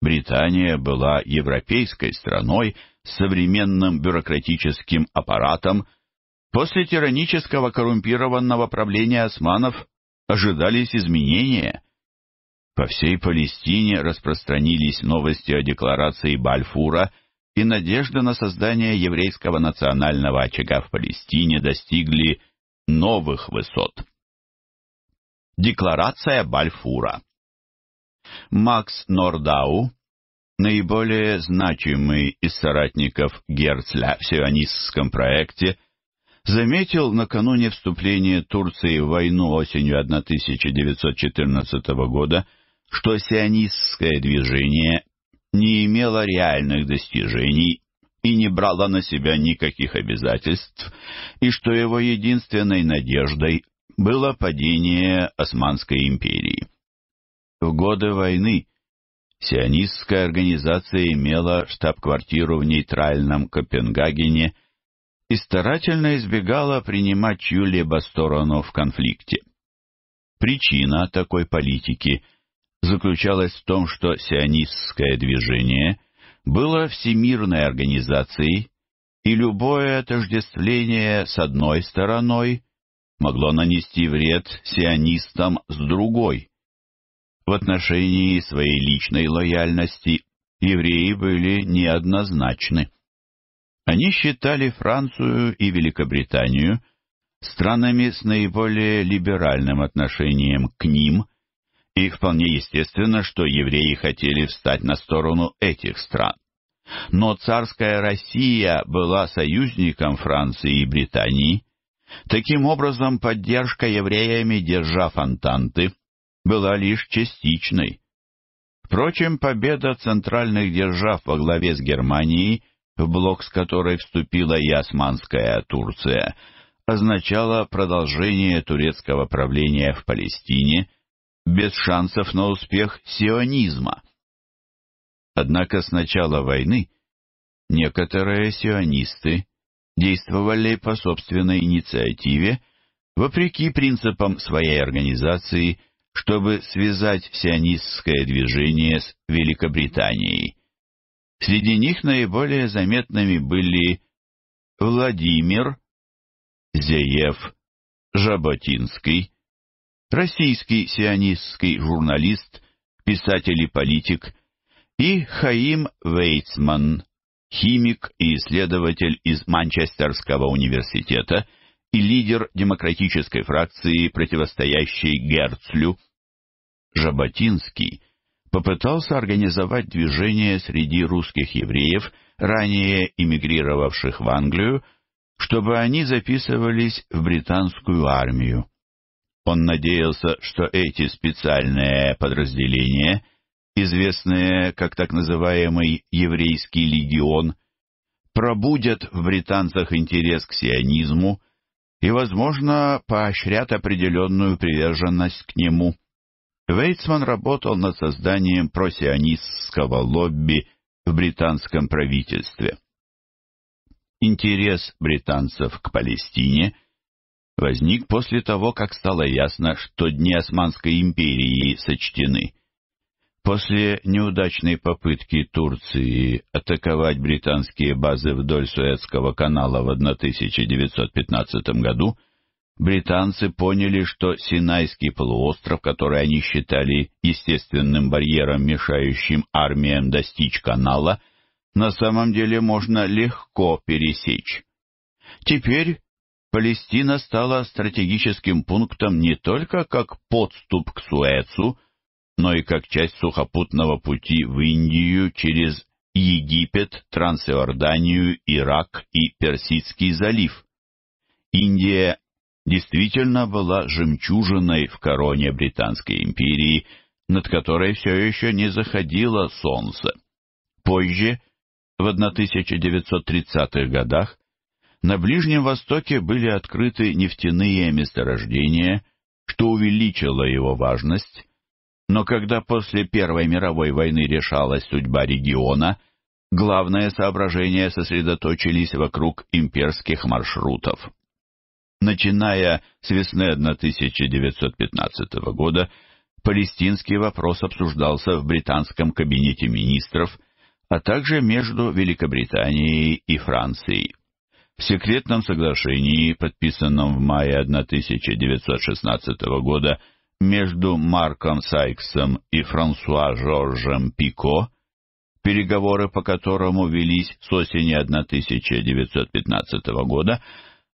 Британия была европейской страной с современным бюрократическим аппаратом, после тиранического коррумпированного правления османов ожидались изменения. По всей Палестине распространились новости о декларации Бальфура, и надежда на создание еврейского национального очага в Палестине достигли новых высот. Декларация Бальфура Макс Нордау, наиболее значимый из соратников Герцля в сионистском проекте – заметил накануне вступления Турции в войну осенью 1914 года, что сионистское движение не имело реальных достижений и не брало на себя никаких обязательств, и что его единственной надеждой было падение Османской империи. В годы войны сионистская организация имела штаб-квартиру в нейтральном Копенгагене и старательно избегала принимать чью-либо сторону в конфликте. Причина такой политики заключалась в том, что сионистское движение было всемирной организацией, и любое отождествление с одной стороной могло нанести вред сионистам с другой. В отношении своей личной лояльности евреи были неоднозначны. Они считали Францию и Великобританию странами с наиболее либеральным отношением к ним, и вполне естественно, что евреи хотели встать на сторону этих стран. Но царская Россия была союзником Франции и Британии. Таким образом, поддержка евреями, держа фонтанты, была лишь частичной. Впрочем, победа центральных держав во главе с Германией – в блок с которой вступила и Османская Турция, означало продолжение турецкого правления в Палестине без шансов на успех сионизма. Однако с начала войны некоторые сионисты действовали по собственной инициативе, вопреки принципам своей организации, чтобы связать сионистское движение с Великобританией. Среди них наиболее заметными были Владимир, Зеев, Жаботинский, российский сионистский журналист, писатель и политик, и Хаим Вейцман, химик и исследователь из Манчестерского университета и лидер демократической фракции, противостоящей Герцлю. Жаботинский – попытался организовать движение среди русских евреев, ранее эмигрировавших в Англию, чтобы они записывались в британскую армию. Он надеялся, что эти специальные подразделения, известные как так называемый «еврейский легион», пробудят в британцах интерес к сионизму и, возможно, поощрят определенную приверженность к нему. Вейцман работал над созданием просионистского лобби в британском правительстве. Интерес британцев к Палестине возник после того, как стало ясно, что дни Османской империи сочтены. После неудачной попытки Турции атаковать британские базы вдоль Суэцкого канала в 1915 году – британцы поняли, что Синайский полуостров, который они считали естественным барьером, мешающим армиям достичь канала, на самом деле можно легко пересечь. Теперь Палестина стала стратегическим пунктом не только как подступ к Суэцу, но и как часть сухопутного пути в Индию через Египет, Трансиорданию, Ирак и Персидский залив. Индия действительно была жемчужиной в короне Британской империи, над которой все еще не заходило солнце. Позже, в 1930-х годах, на Ближнем Востоке были открыты нефтяные месторождения, что увеличило его важность, но когда после Первой мировой войны решалась судьба региона, главные соображения сосредоточились вокруг имперских маршрутов. Начиная с весны 1915 года, палестинский вопрос обсуждался в британском кабинете министров, а также между Великобританией и Францией. В секретном соглашении, подписанном в мае 1916 года между Марком Сайксом и Франсуа Жоржем Пико, переговоры по которому велись с осени 1915 года,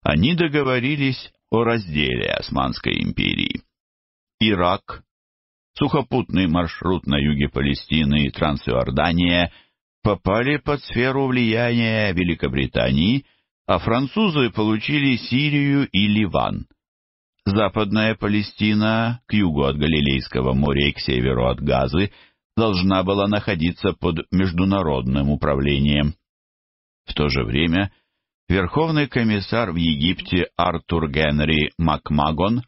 они договорились о разделе Османской империи. Ирак, сухопутный маршрут на юге Палестины и Трансиордания попали под сферу влияния Великобритании, а французы получили Сирию и Ливан. Западная Палестина, к югу от Галилейского моря и к северу от Газы, должна была находиться под международным управлением. В то же время – Верховный комиссар в Египте Артур Генри Макмагон,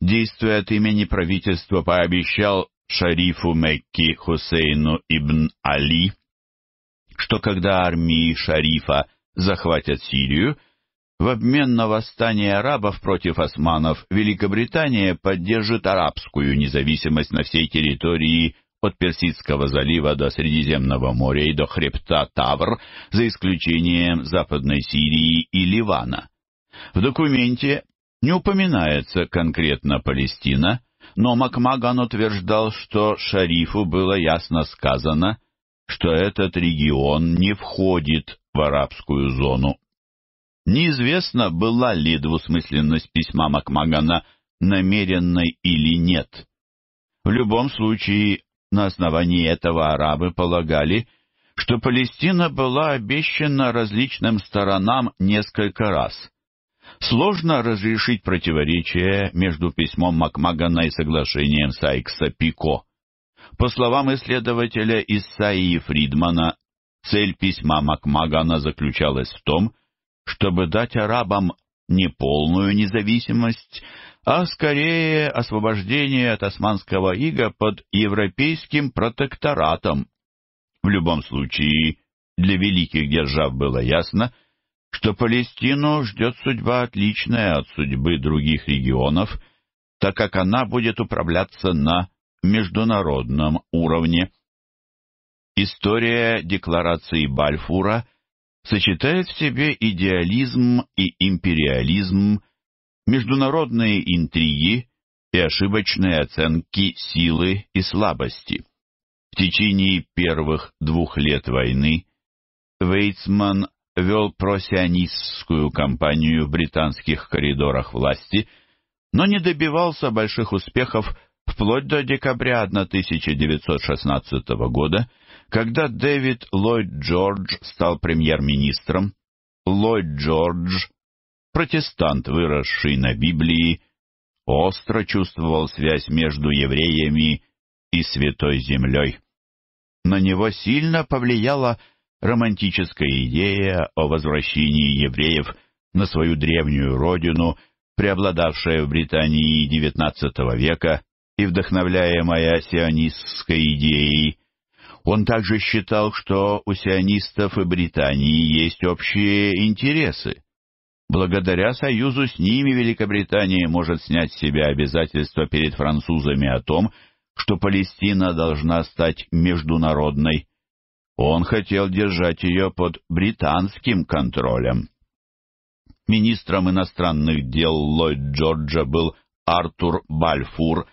действуя от имени правительства, пообещал шарифу Мекки Хусейну ибн Али, что когда армии шарифа захватят Сирию, в обмен на восстание арабов против османов Великобритания поддержит арабскую независимость на всей территории от Персидского залива до Средиземного моря и до хребта Тавр, за исключением Западной Сирии и Ливана. В документе не упоминается конкретно Палестина, но Макмаган утверждал, что шарифу было ясно сказано, что этот регион не входит в арабскую зону. Неизвестно, была ли двусмысленность письма Макмагана намеренной или нет. В любом случае, на основании этого арабы полагали, что Палестина была обещана различным сторонам несколько раз. Сложно разрешить противоречие между письмом Макмагана и соглашением Сайкса-Пико. По словам исследователя Исаии Фридмана, цель письма Макмагана заключалась в том, чтобы дать арабам не полную независимость, а скорее освобождение от османского ига под европейским протекторатом. В любом случае, для великих держав было ясно, что Палестину ждет судьба отличная от судьбы других регионов, так как она будет управляться на международном уровне. История декларации Бальфура сочетает в себе идеализм и империализм международные интриги и ошибочные оценки силы и слабости. В течение первых двух лет войны Вейцман вел просионистскую кампанию в британских коридорах власти, но не добивался больших успехов вплоть до декабря 1916 года, когда Дэвид Ллойд Джордж стал премьер-министром. Ллойд Джордж протестант, выросший на Библии, остро чувствовал связь между евреями и Святой Землей. На него сильно повлияла романтическая идея о возвращении евреев на свою древнюю родину, преобладавшая в Британии XIX века и вдохновляемая сионистской идеей. Он также считал, что у сионистов и Британии есть общие интересы. Благодаря союзу с ними Великобритания может снять с себя обязательства перед французами о том, что Палестина должна стать международной. Он хотел держать ее под британским контролем. Министром иностранных дел Ллойд Джорджа был Артур Бальфур,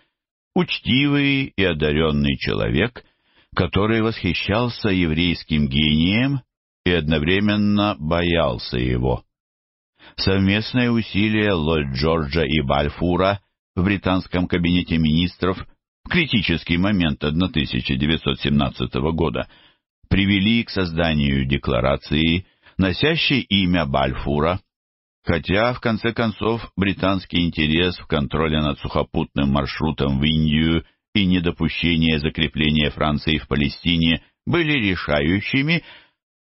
учтивый и одаренный человек, который восхищался еврейским гением и одновременно боялся его. Совместные усилия Ллойд Джорджа и Бальфура в британском кабинете министров в критический момент 1917 года привели к созданию декларации, носящей имя Бальфура, хотя, в конце концов, британский интерес в контроле над сухопутным маршрутом в Индию и недопущение закрепления Франции в Палестине были решающими,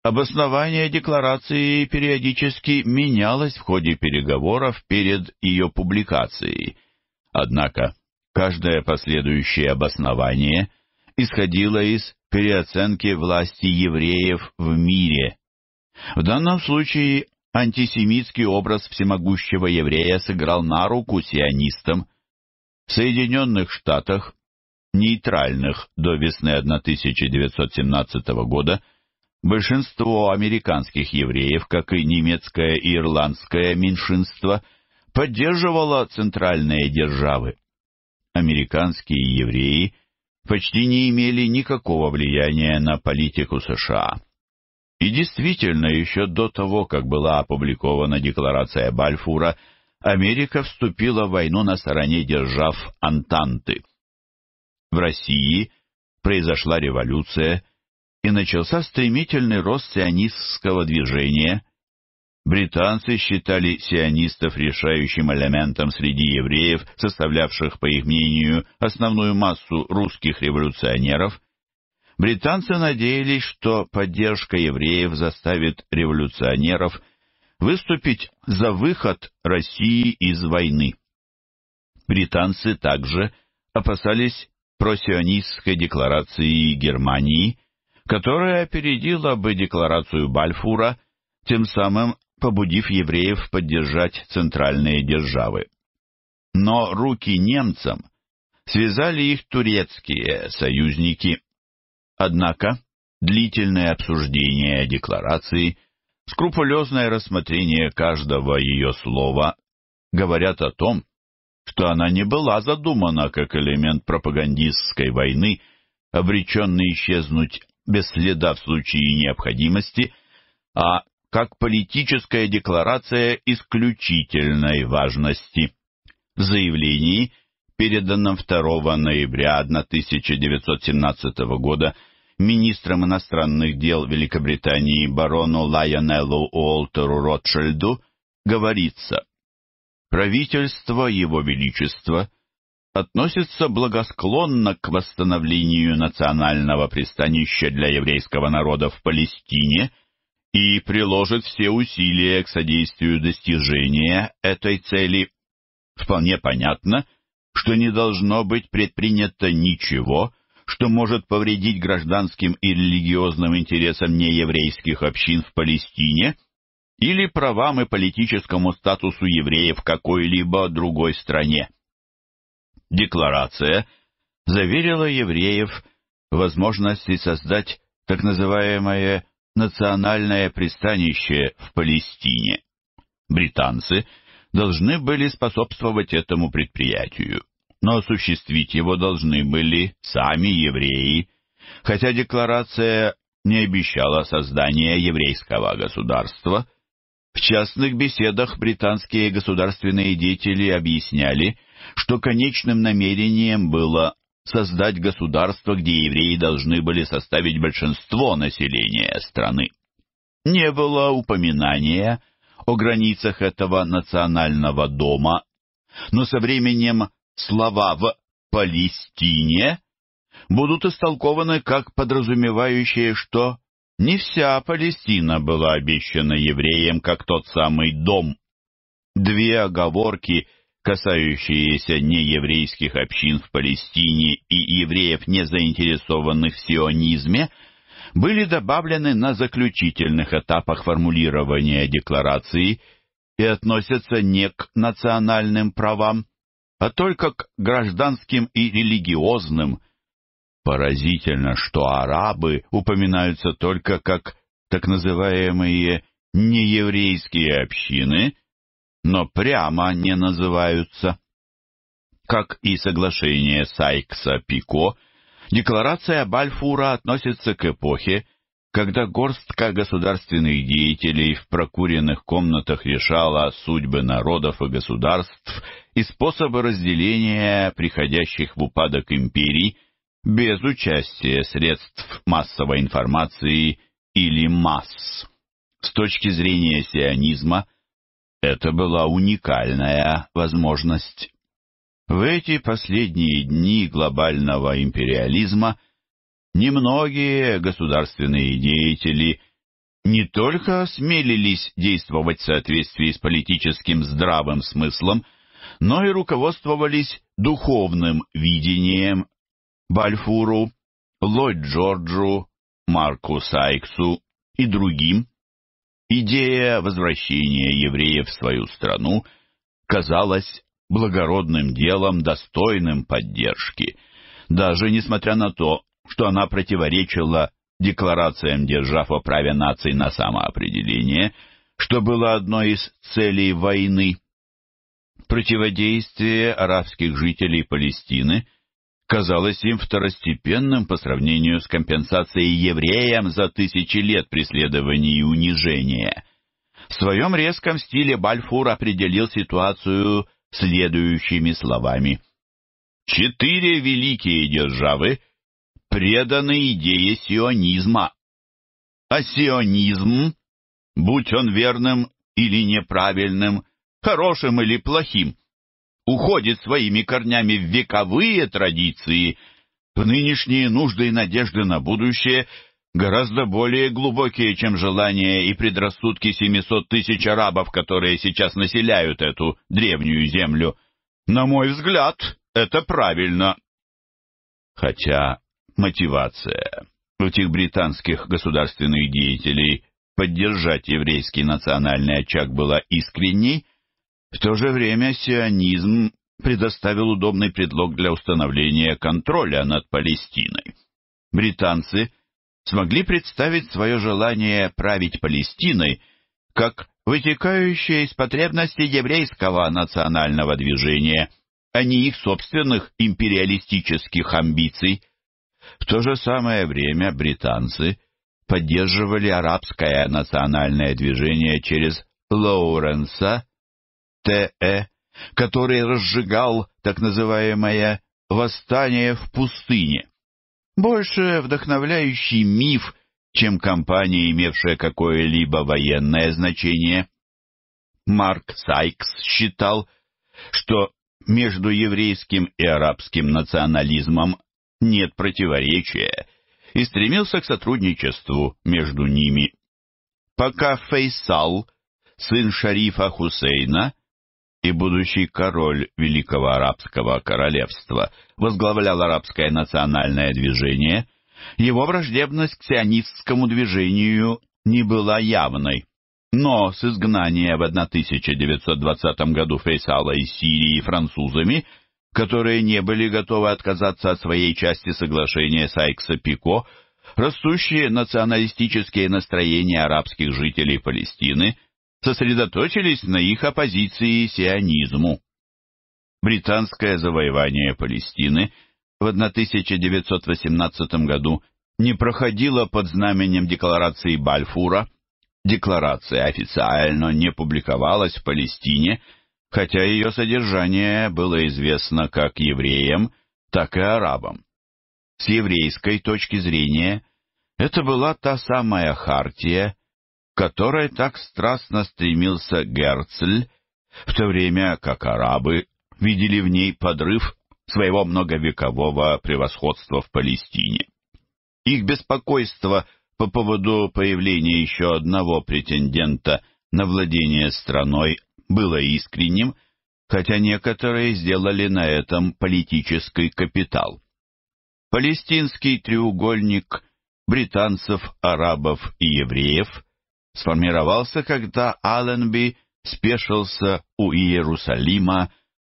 Обоснование декларации периодически менялось в ходе переговоров перед ее публикацией. Однако каждое последующее обоснование исходило из переоценки власти евреев в мире. В данном случае антисемитский образ всемогущего еврея сыграл на руку сионистам. В Соединенных Штатах, нейтральных до весны 1917 года, Большинство американских евреев, как и немецкое и ирландское меньшинство, поддерживало центральные державы. Американские евреи почти не имели никакого влияния на политику США. И действительно, еще до того, как была опубликована декларация Бальфура, Америка вступила в войну на стороне держав Антанты. В России произошла революция – и начался стремительный рост сионистского движения. Британцы считали сионистов решающим элементом среди евреев, составлявших, по их мнению, основную массу русских революционеров. Британцы надеялись, что поддержка евреев заставит революционеров выступить за выход России из войны. Британцы также опасались просионистской декларации Германии – которая опередила бы декларацию Бальфура, тем самым побудив евреев поддержать центральные державы. Но руки немцам связали их турецкие союзники. Однако длительное обсуждение декларации, скрупулезное рассмотрение каждого ее слова говорят о том, что она не была задумана как элемент пропагандистской войны, обреченный исчезнуть без следа в случае необходимости, а как политическая декларация исключительной важности. В заявлении, переданном 2 ноября 1917 года министром иностранных дел Великобритании барону Лайонеллу Уолтеру Ротшильду, говорится «Правительство Его Величества относится благосклонно к восстановлению национального пристанища для еврейского народа в Палестине и приложит все усилия к содействию достижения этой цели. Вполне понятно, что не должно быть предпринято ничего, что может повредить гражданским и религиозным интересам нееврейских общин в Палестине или правам и политическому статусу евреев в какой-либо другой стране декларация заверила евреев в возможности создать так называемое национальное пристанище в Палестине. Британцы должны были способствовать этому предприятию, но осуществить его должны были сами евреи, хотя декларация не обещала создания еврейского государства. В частных беседах британские государственные деятели объясняли, что конечным намерением было создать государство, где евреи должны были составить большинство населения страны. Не было упоминания о границах этого национального дома, но со временем слова «в Палестине» будут истолкованы как подразумевающие, что не вся Палестина была обещана евреям, как тот самый дом. Две оговорки касающиеся нееврейских общин в Палестине и евреев, не заинтересованных в сионизме, были добавлены на заключительных этапах формулирования декларации и относятся не к национальным правам, а только к гражданским и религиозным. Поразительно, что арабы упоминаются только как так называемые нееврейские общины – но прямо не называются. Как и соглашение Сайкса-Пико, декларация Бальфура относится к эпохе, когда горстка государственных деятелей в прокуренных комнатах решала судьбы народов и государств и способы разделения приходящих в упадок империй без участия средств массовой информации или масс. С точки зрения сионизма, это была уникальная возможность. В эти последние дни глобального империализма немногие государственные деятели не только смелились действовать в соответствии с политическим здравым смыслом, но и руководствовались духовным видением Бальфуру, Ллойд Джорджу, Марку Сайксу и другим Идея возвращения евреев в свою страну казалась благородным делом, достойным поддержки, даже несмотря на то, что она противоречила декларациям держав о праве наций на самоопределение, что было одной из целей войны. Противодействие арабских жителей Палестины казалось им второстепенным по сравнению с компенсацией евреям за тысячи лет преследований и унижения. В своем резком стиле Бальфур определил ситуацию следующими словами. «Четыре великие державы преданы идее сионизма, а сионизм, будь он верным или неправильным, хорошим или плохим, уходит своими корнями в вековые традиции, в нынешние нужды и надежды на будущее гораздо более глубокие, чем желания и предрассудки 700 тысяч арабов, которые сейчас населяют эту древнюю землю. На мой взгляд, это правильно. Хотя мотивация у этих британских государственных деятелей поддержать еврейский национальный очаг была искренней, в то же время сионизм предоставил удобный предлог для установления контроля над Палестиной. Британцы смогли представить свое желание править Палестиной как вытекающее из потребностей еврейского национального движения, а не их собственных империалистических амбиций. В то же самое время британцы поддерживали арабское национальное движение через Лоуренса Т.Э., который разжигал так называемое «восстание в пустыне». Больше вдохновляющий миф, чем компания, имевшая какое-либо военное значение. Марк Сайкс считал, что между еврейским и арабским национализмом нет противоречия и стремился к сотрудничеству между ними. Пока Фейсал, сын шарифа Хусейна, и будущий король Великого Арабского Королевства возглавлял арабское национальное движение, его враждебность к сионистскому движению не была явной. Но с изгнания в 1920 году Фейсала из Сирии французами, которые не были готовы отказаться от своей части соглашения Сайкса-Пико, растущие националистические настроения арабских жителей Палестины сосредоточились на их оппозиции сионизму. Британское завоевание Палестины в 1918 году не проходило под знаменем декларации Бальфура, декларация официально не публиковалась в Палестине, хотя ее содержание было известно как евреям, так и арабам. С еврейской точки зрения это была та самая хартия, которой так страстно стремился Герцль, в то время как арабы видели в ней подрыв своего многовекового превосходства в Палестине. Их беспокойство по поводу появления еще одного претендента на владение страной было искренним, хотя некоторые сделали на этом политический капитал. Палестинский треугольник британцев, арабов и евреев сформировался, когда Алленби спешился у Иерусалима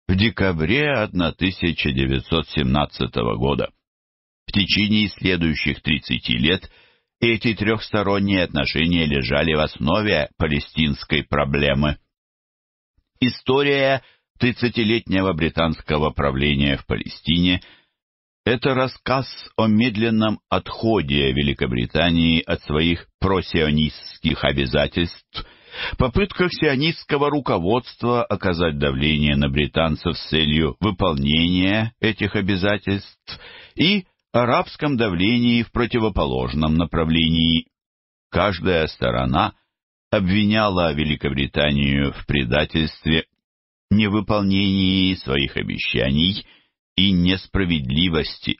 в декабре 1917 года. В течение следующих 30 лет эти трехсторонние отношения лежали в основе палестинской проблемы. История 30-летнего британского правления в Палестине – это рассказ о медленном отходе Великобритании от своих просионистских обязательств, попытках сионистского руководства оказать давление на британцев с целью выполнения этих обязательств и арабском давлении в противоположном направлении. Каждая сторона обвиняла Великобританию в предательстве, невыполнении своих обещаний – и несправедливости.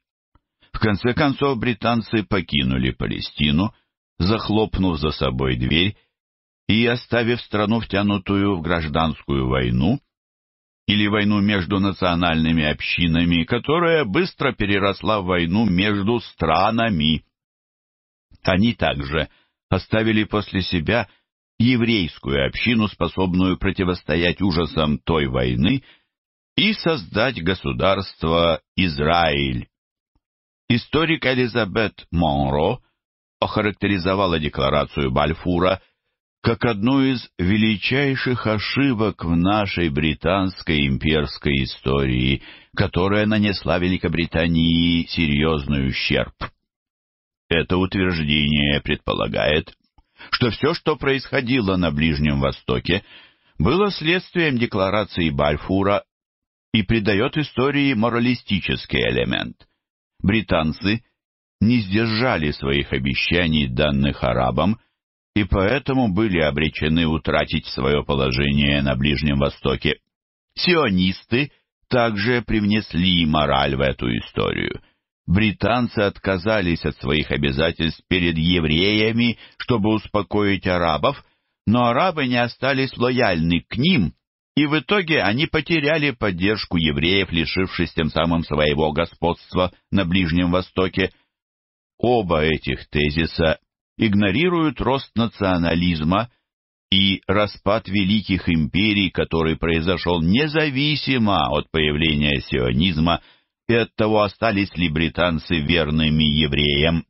В конце концов, британцы покинули Палестину, захлопнув за собой дверь и оставив страну втянутую в гражданскую войну или войну между национальными общинами, которая быстро переросла в войну между странами. Они также оставили после себя еврейскую общину, способную противостоять ужасам той войны, и создать государство Израиль. Историк Элизабет Монро охарактеризовала декларацию Бальфура как одну из величайших ошибок в нашей британской имперской истории, которая нанесла Великобритании серьезный ущерб. Это утверждение предполагает, что все, что происходило на Ближнем Востоке, было следствием декларации Бальфура и придает истории моралистический элемент. Британцы не сдержали своих обещаний, данных арабам, и поэтому были обречены утратить свое положение на Ближнем Востоке. Сионисты также привнесли мораль в эту историю. Британцы отказались от своих обязательств перед евреями, чтобы успокоить арабов, но арабы не остались лояльны к ним и в итоге они потеряли поддержку евреев, лишившись тем самым своего господства на Ближнем Востоке. Оба этих тезиса игнорируют рост национализма и распад великих империй, который произошел независимо от появления сионизма и от того, остались ли британцы верными евреям.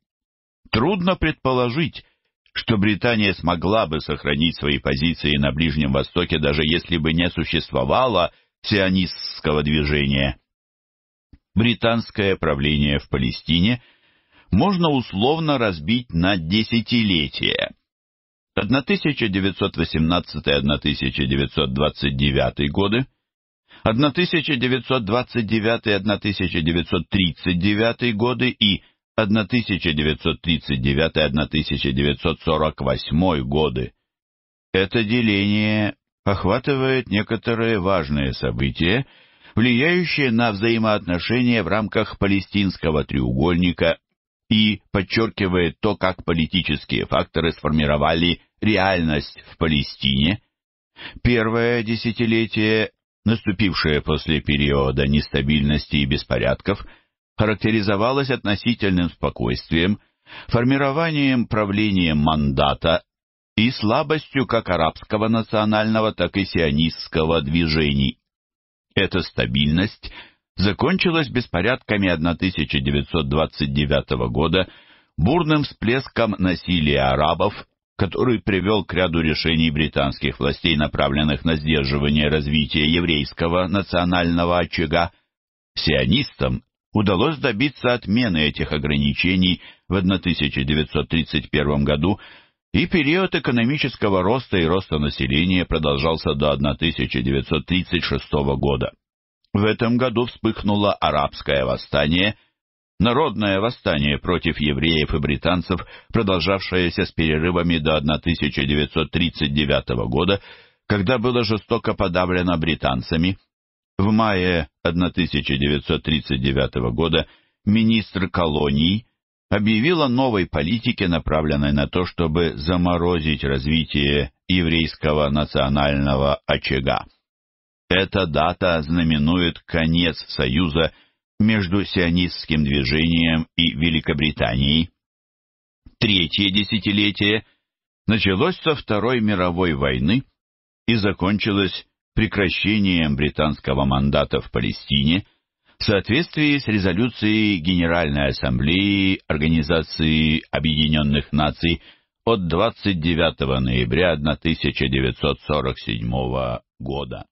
Трудно предположить, что Британия смогла бы сохранить свои позиции на Ближнем Востоке, даже если бы не существовало сионистского движения. Британское правление в Палестине можно условно разбить на десятилетия. 1918-1929 годы, 1929-1939 годы и 1939-1948 годы. Это деление охватывает некоторые важные события, влияющие на взаимоотношения в рамках палестинского треугольника и подчеркивает то, как политические факторы сформировали реальность в Палестине. Первое десятилетие, наступившее после периода нестабильности и беспорядков – характеризовалась относительным спокойствием, формированием правления мандата и слабостью как арабского национального, так и сионистского движений. Эта стабильность закончилась беспорядками 1929 года, бурным всплеском насилия арабов, который привел к ряду решений британских властей, направленных на сдерживание развития еврейского национального очага. Сионистам удалось добиться отмены этих ограничений в 1931 году, и период экономического роста и роста населения продолжался до 1936 года. В этом году вспыхнуло арабское восстание, народное восстание против евреев и британцев, продолжавшееся с перерывами до 1939 года, когда было жестоко подавлено британцами – в мае 1939 года министр колоний объявил о новой политике, направленной на то, чтобы заморозить развитие еврейского национального очага. Эта дата знаменует конец союза между сионистским движением и Великобританией. Третье десятилетие началось со Второй мировой войны и закончилось прекращением британского мандата в Палестине в соответствии с резолюцией Генеральной Ассамблеи Организации Объединенных Наций от 29 ноября 1947 года.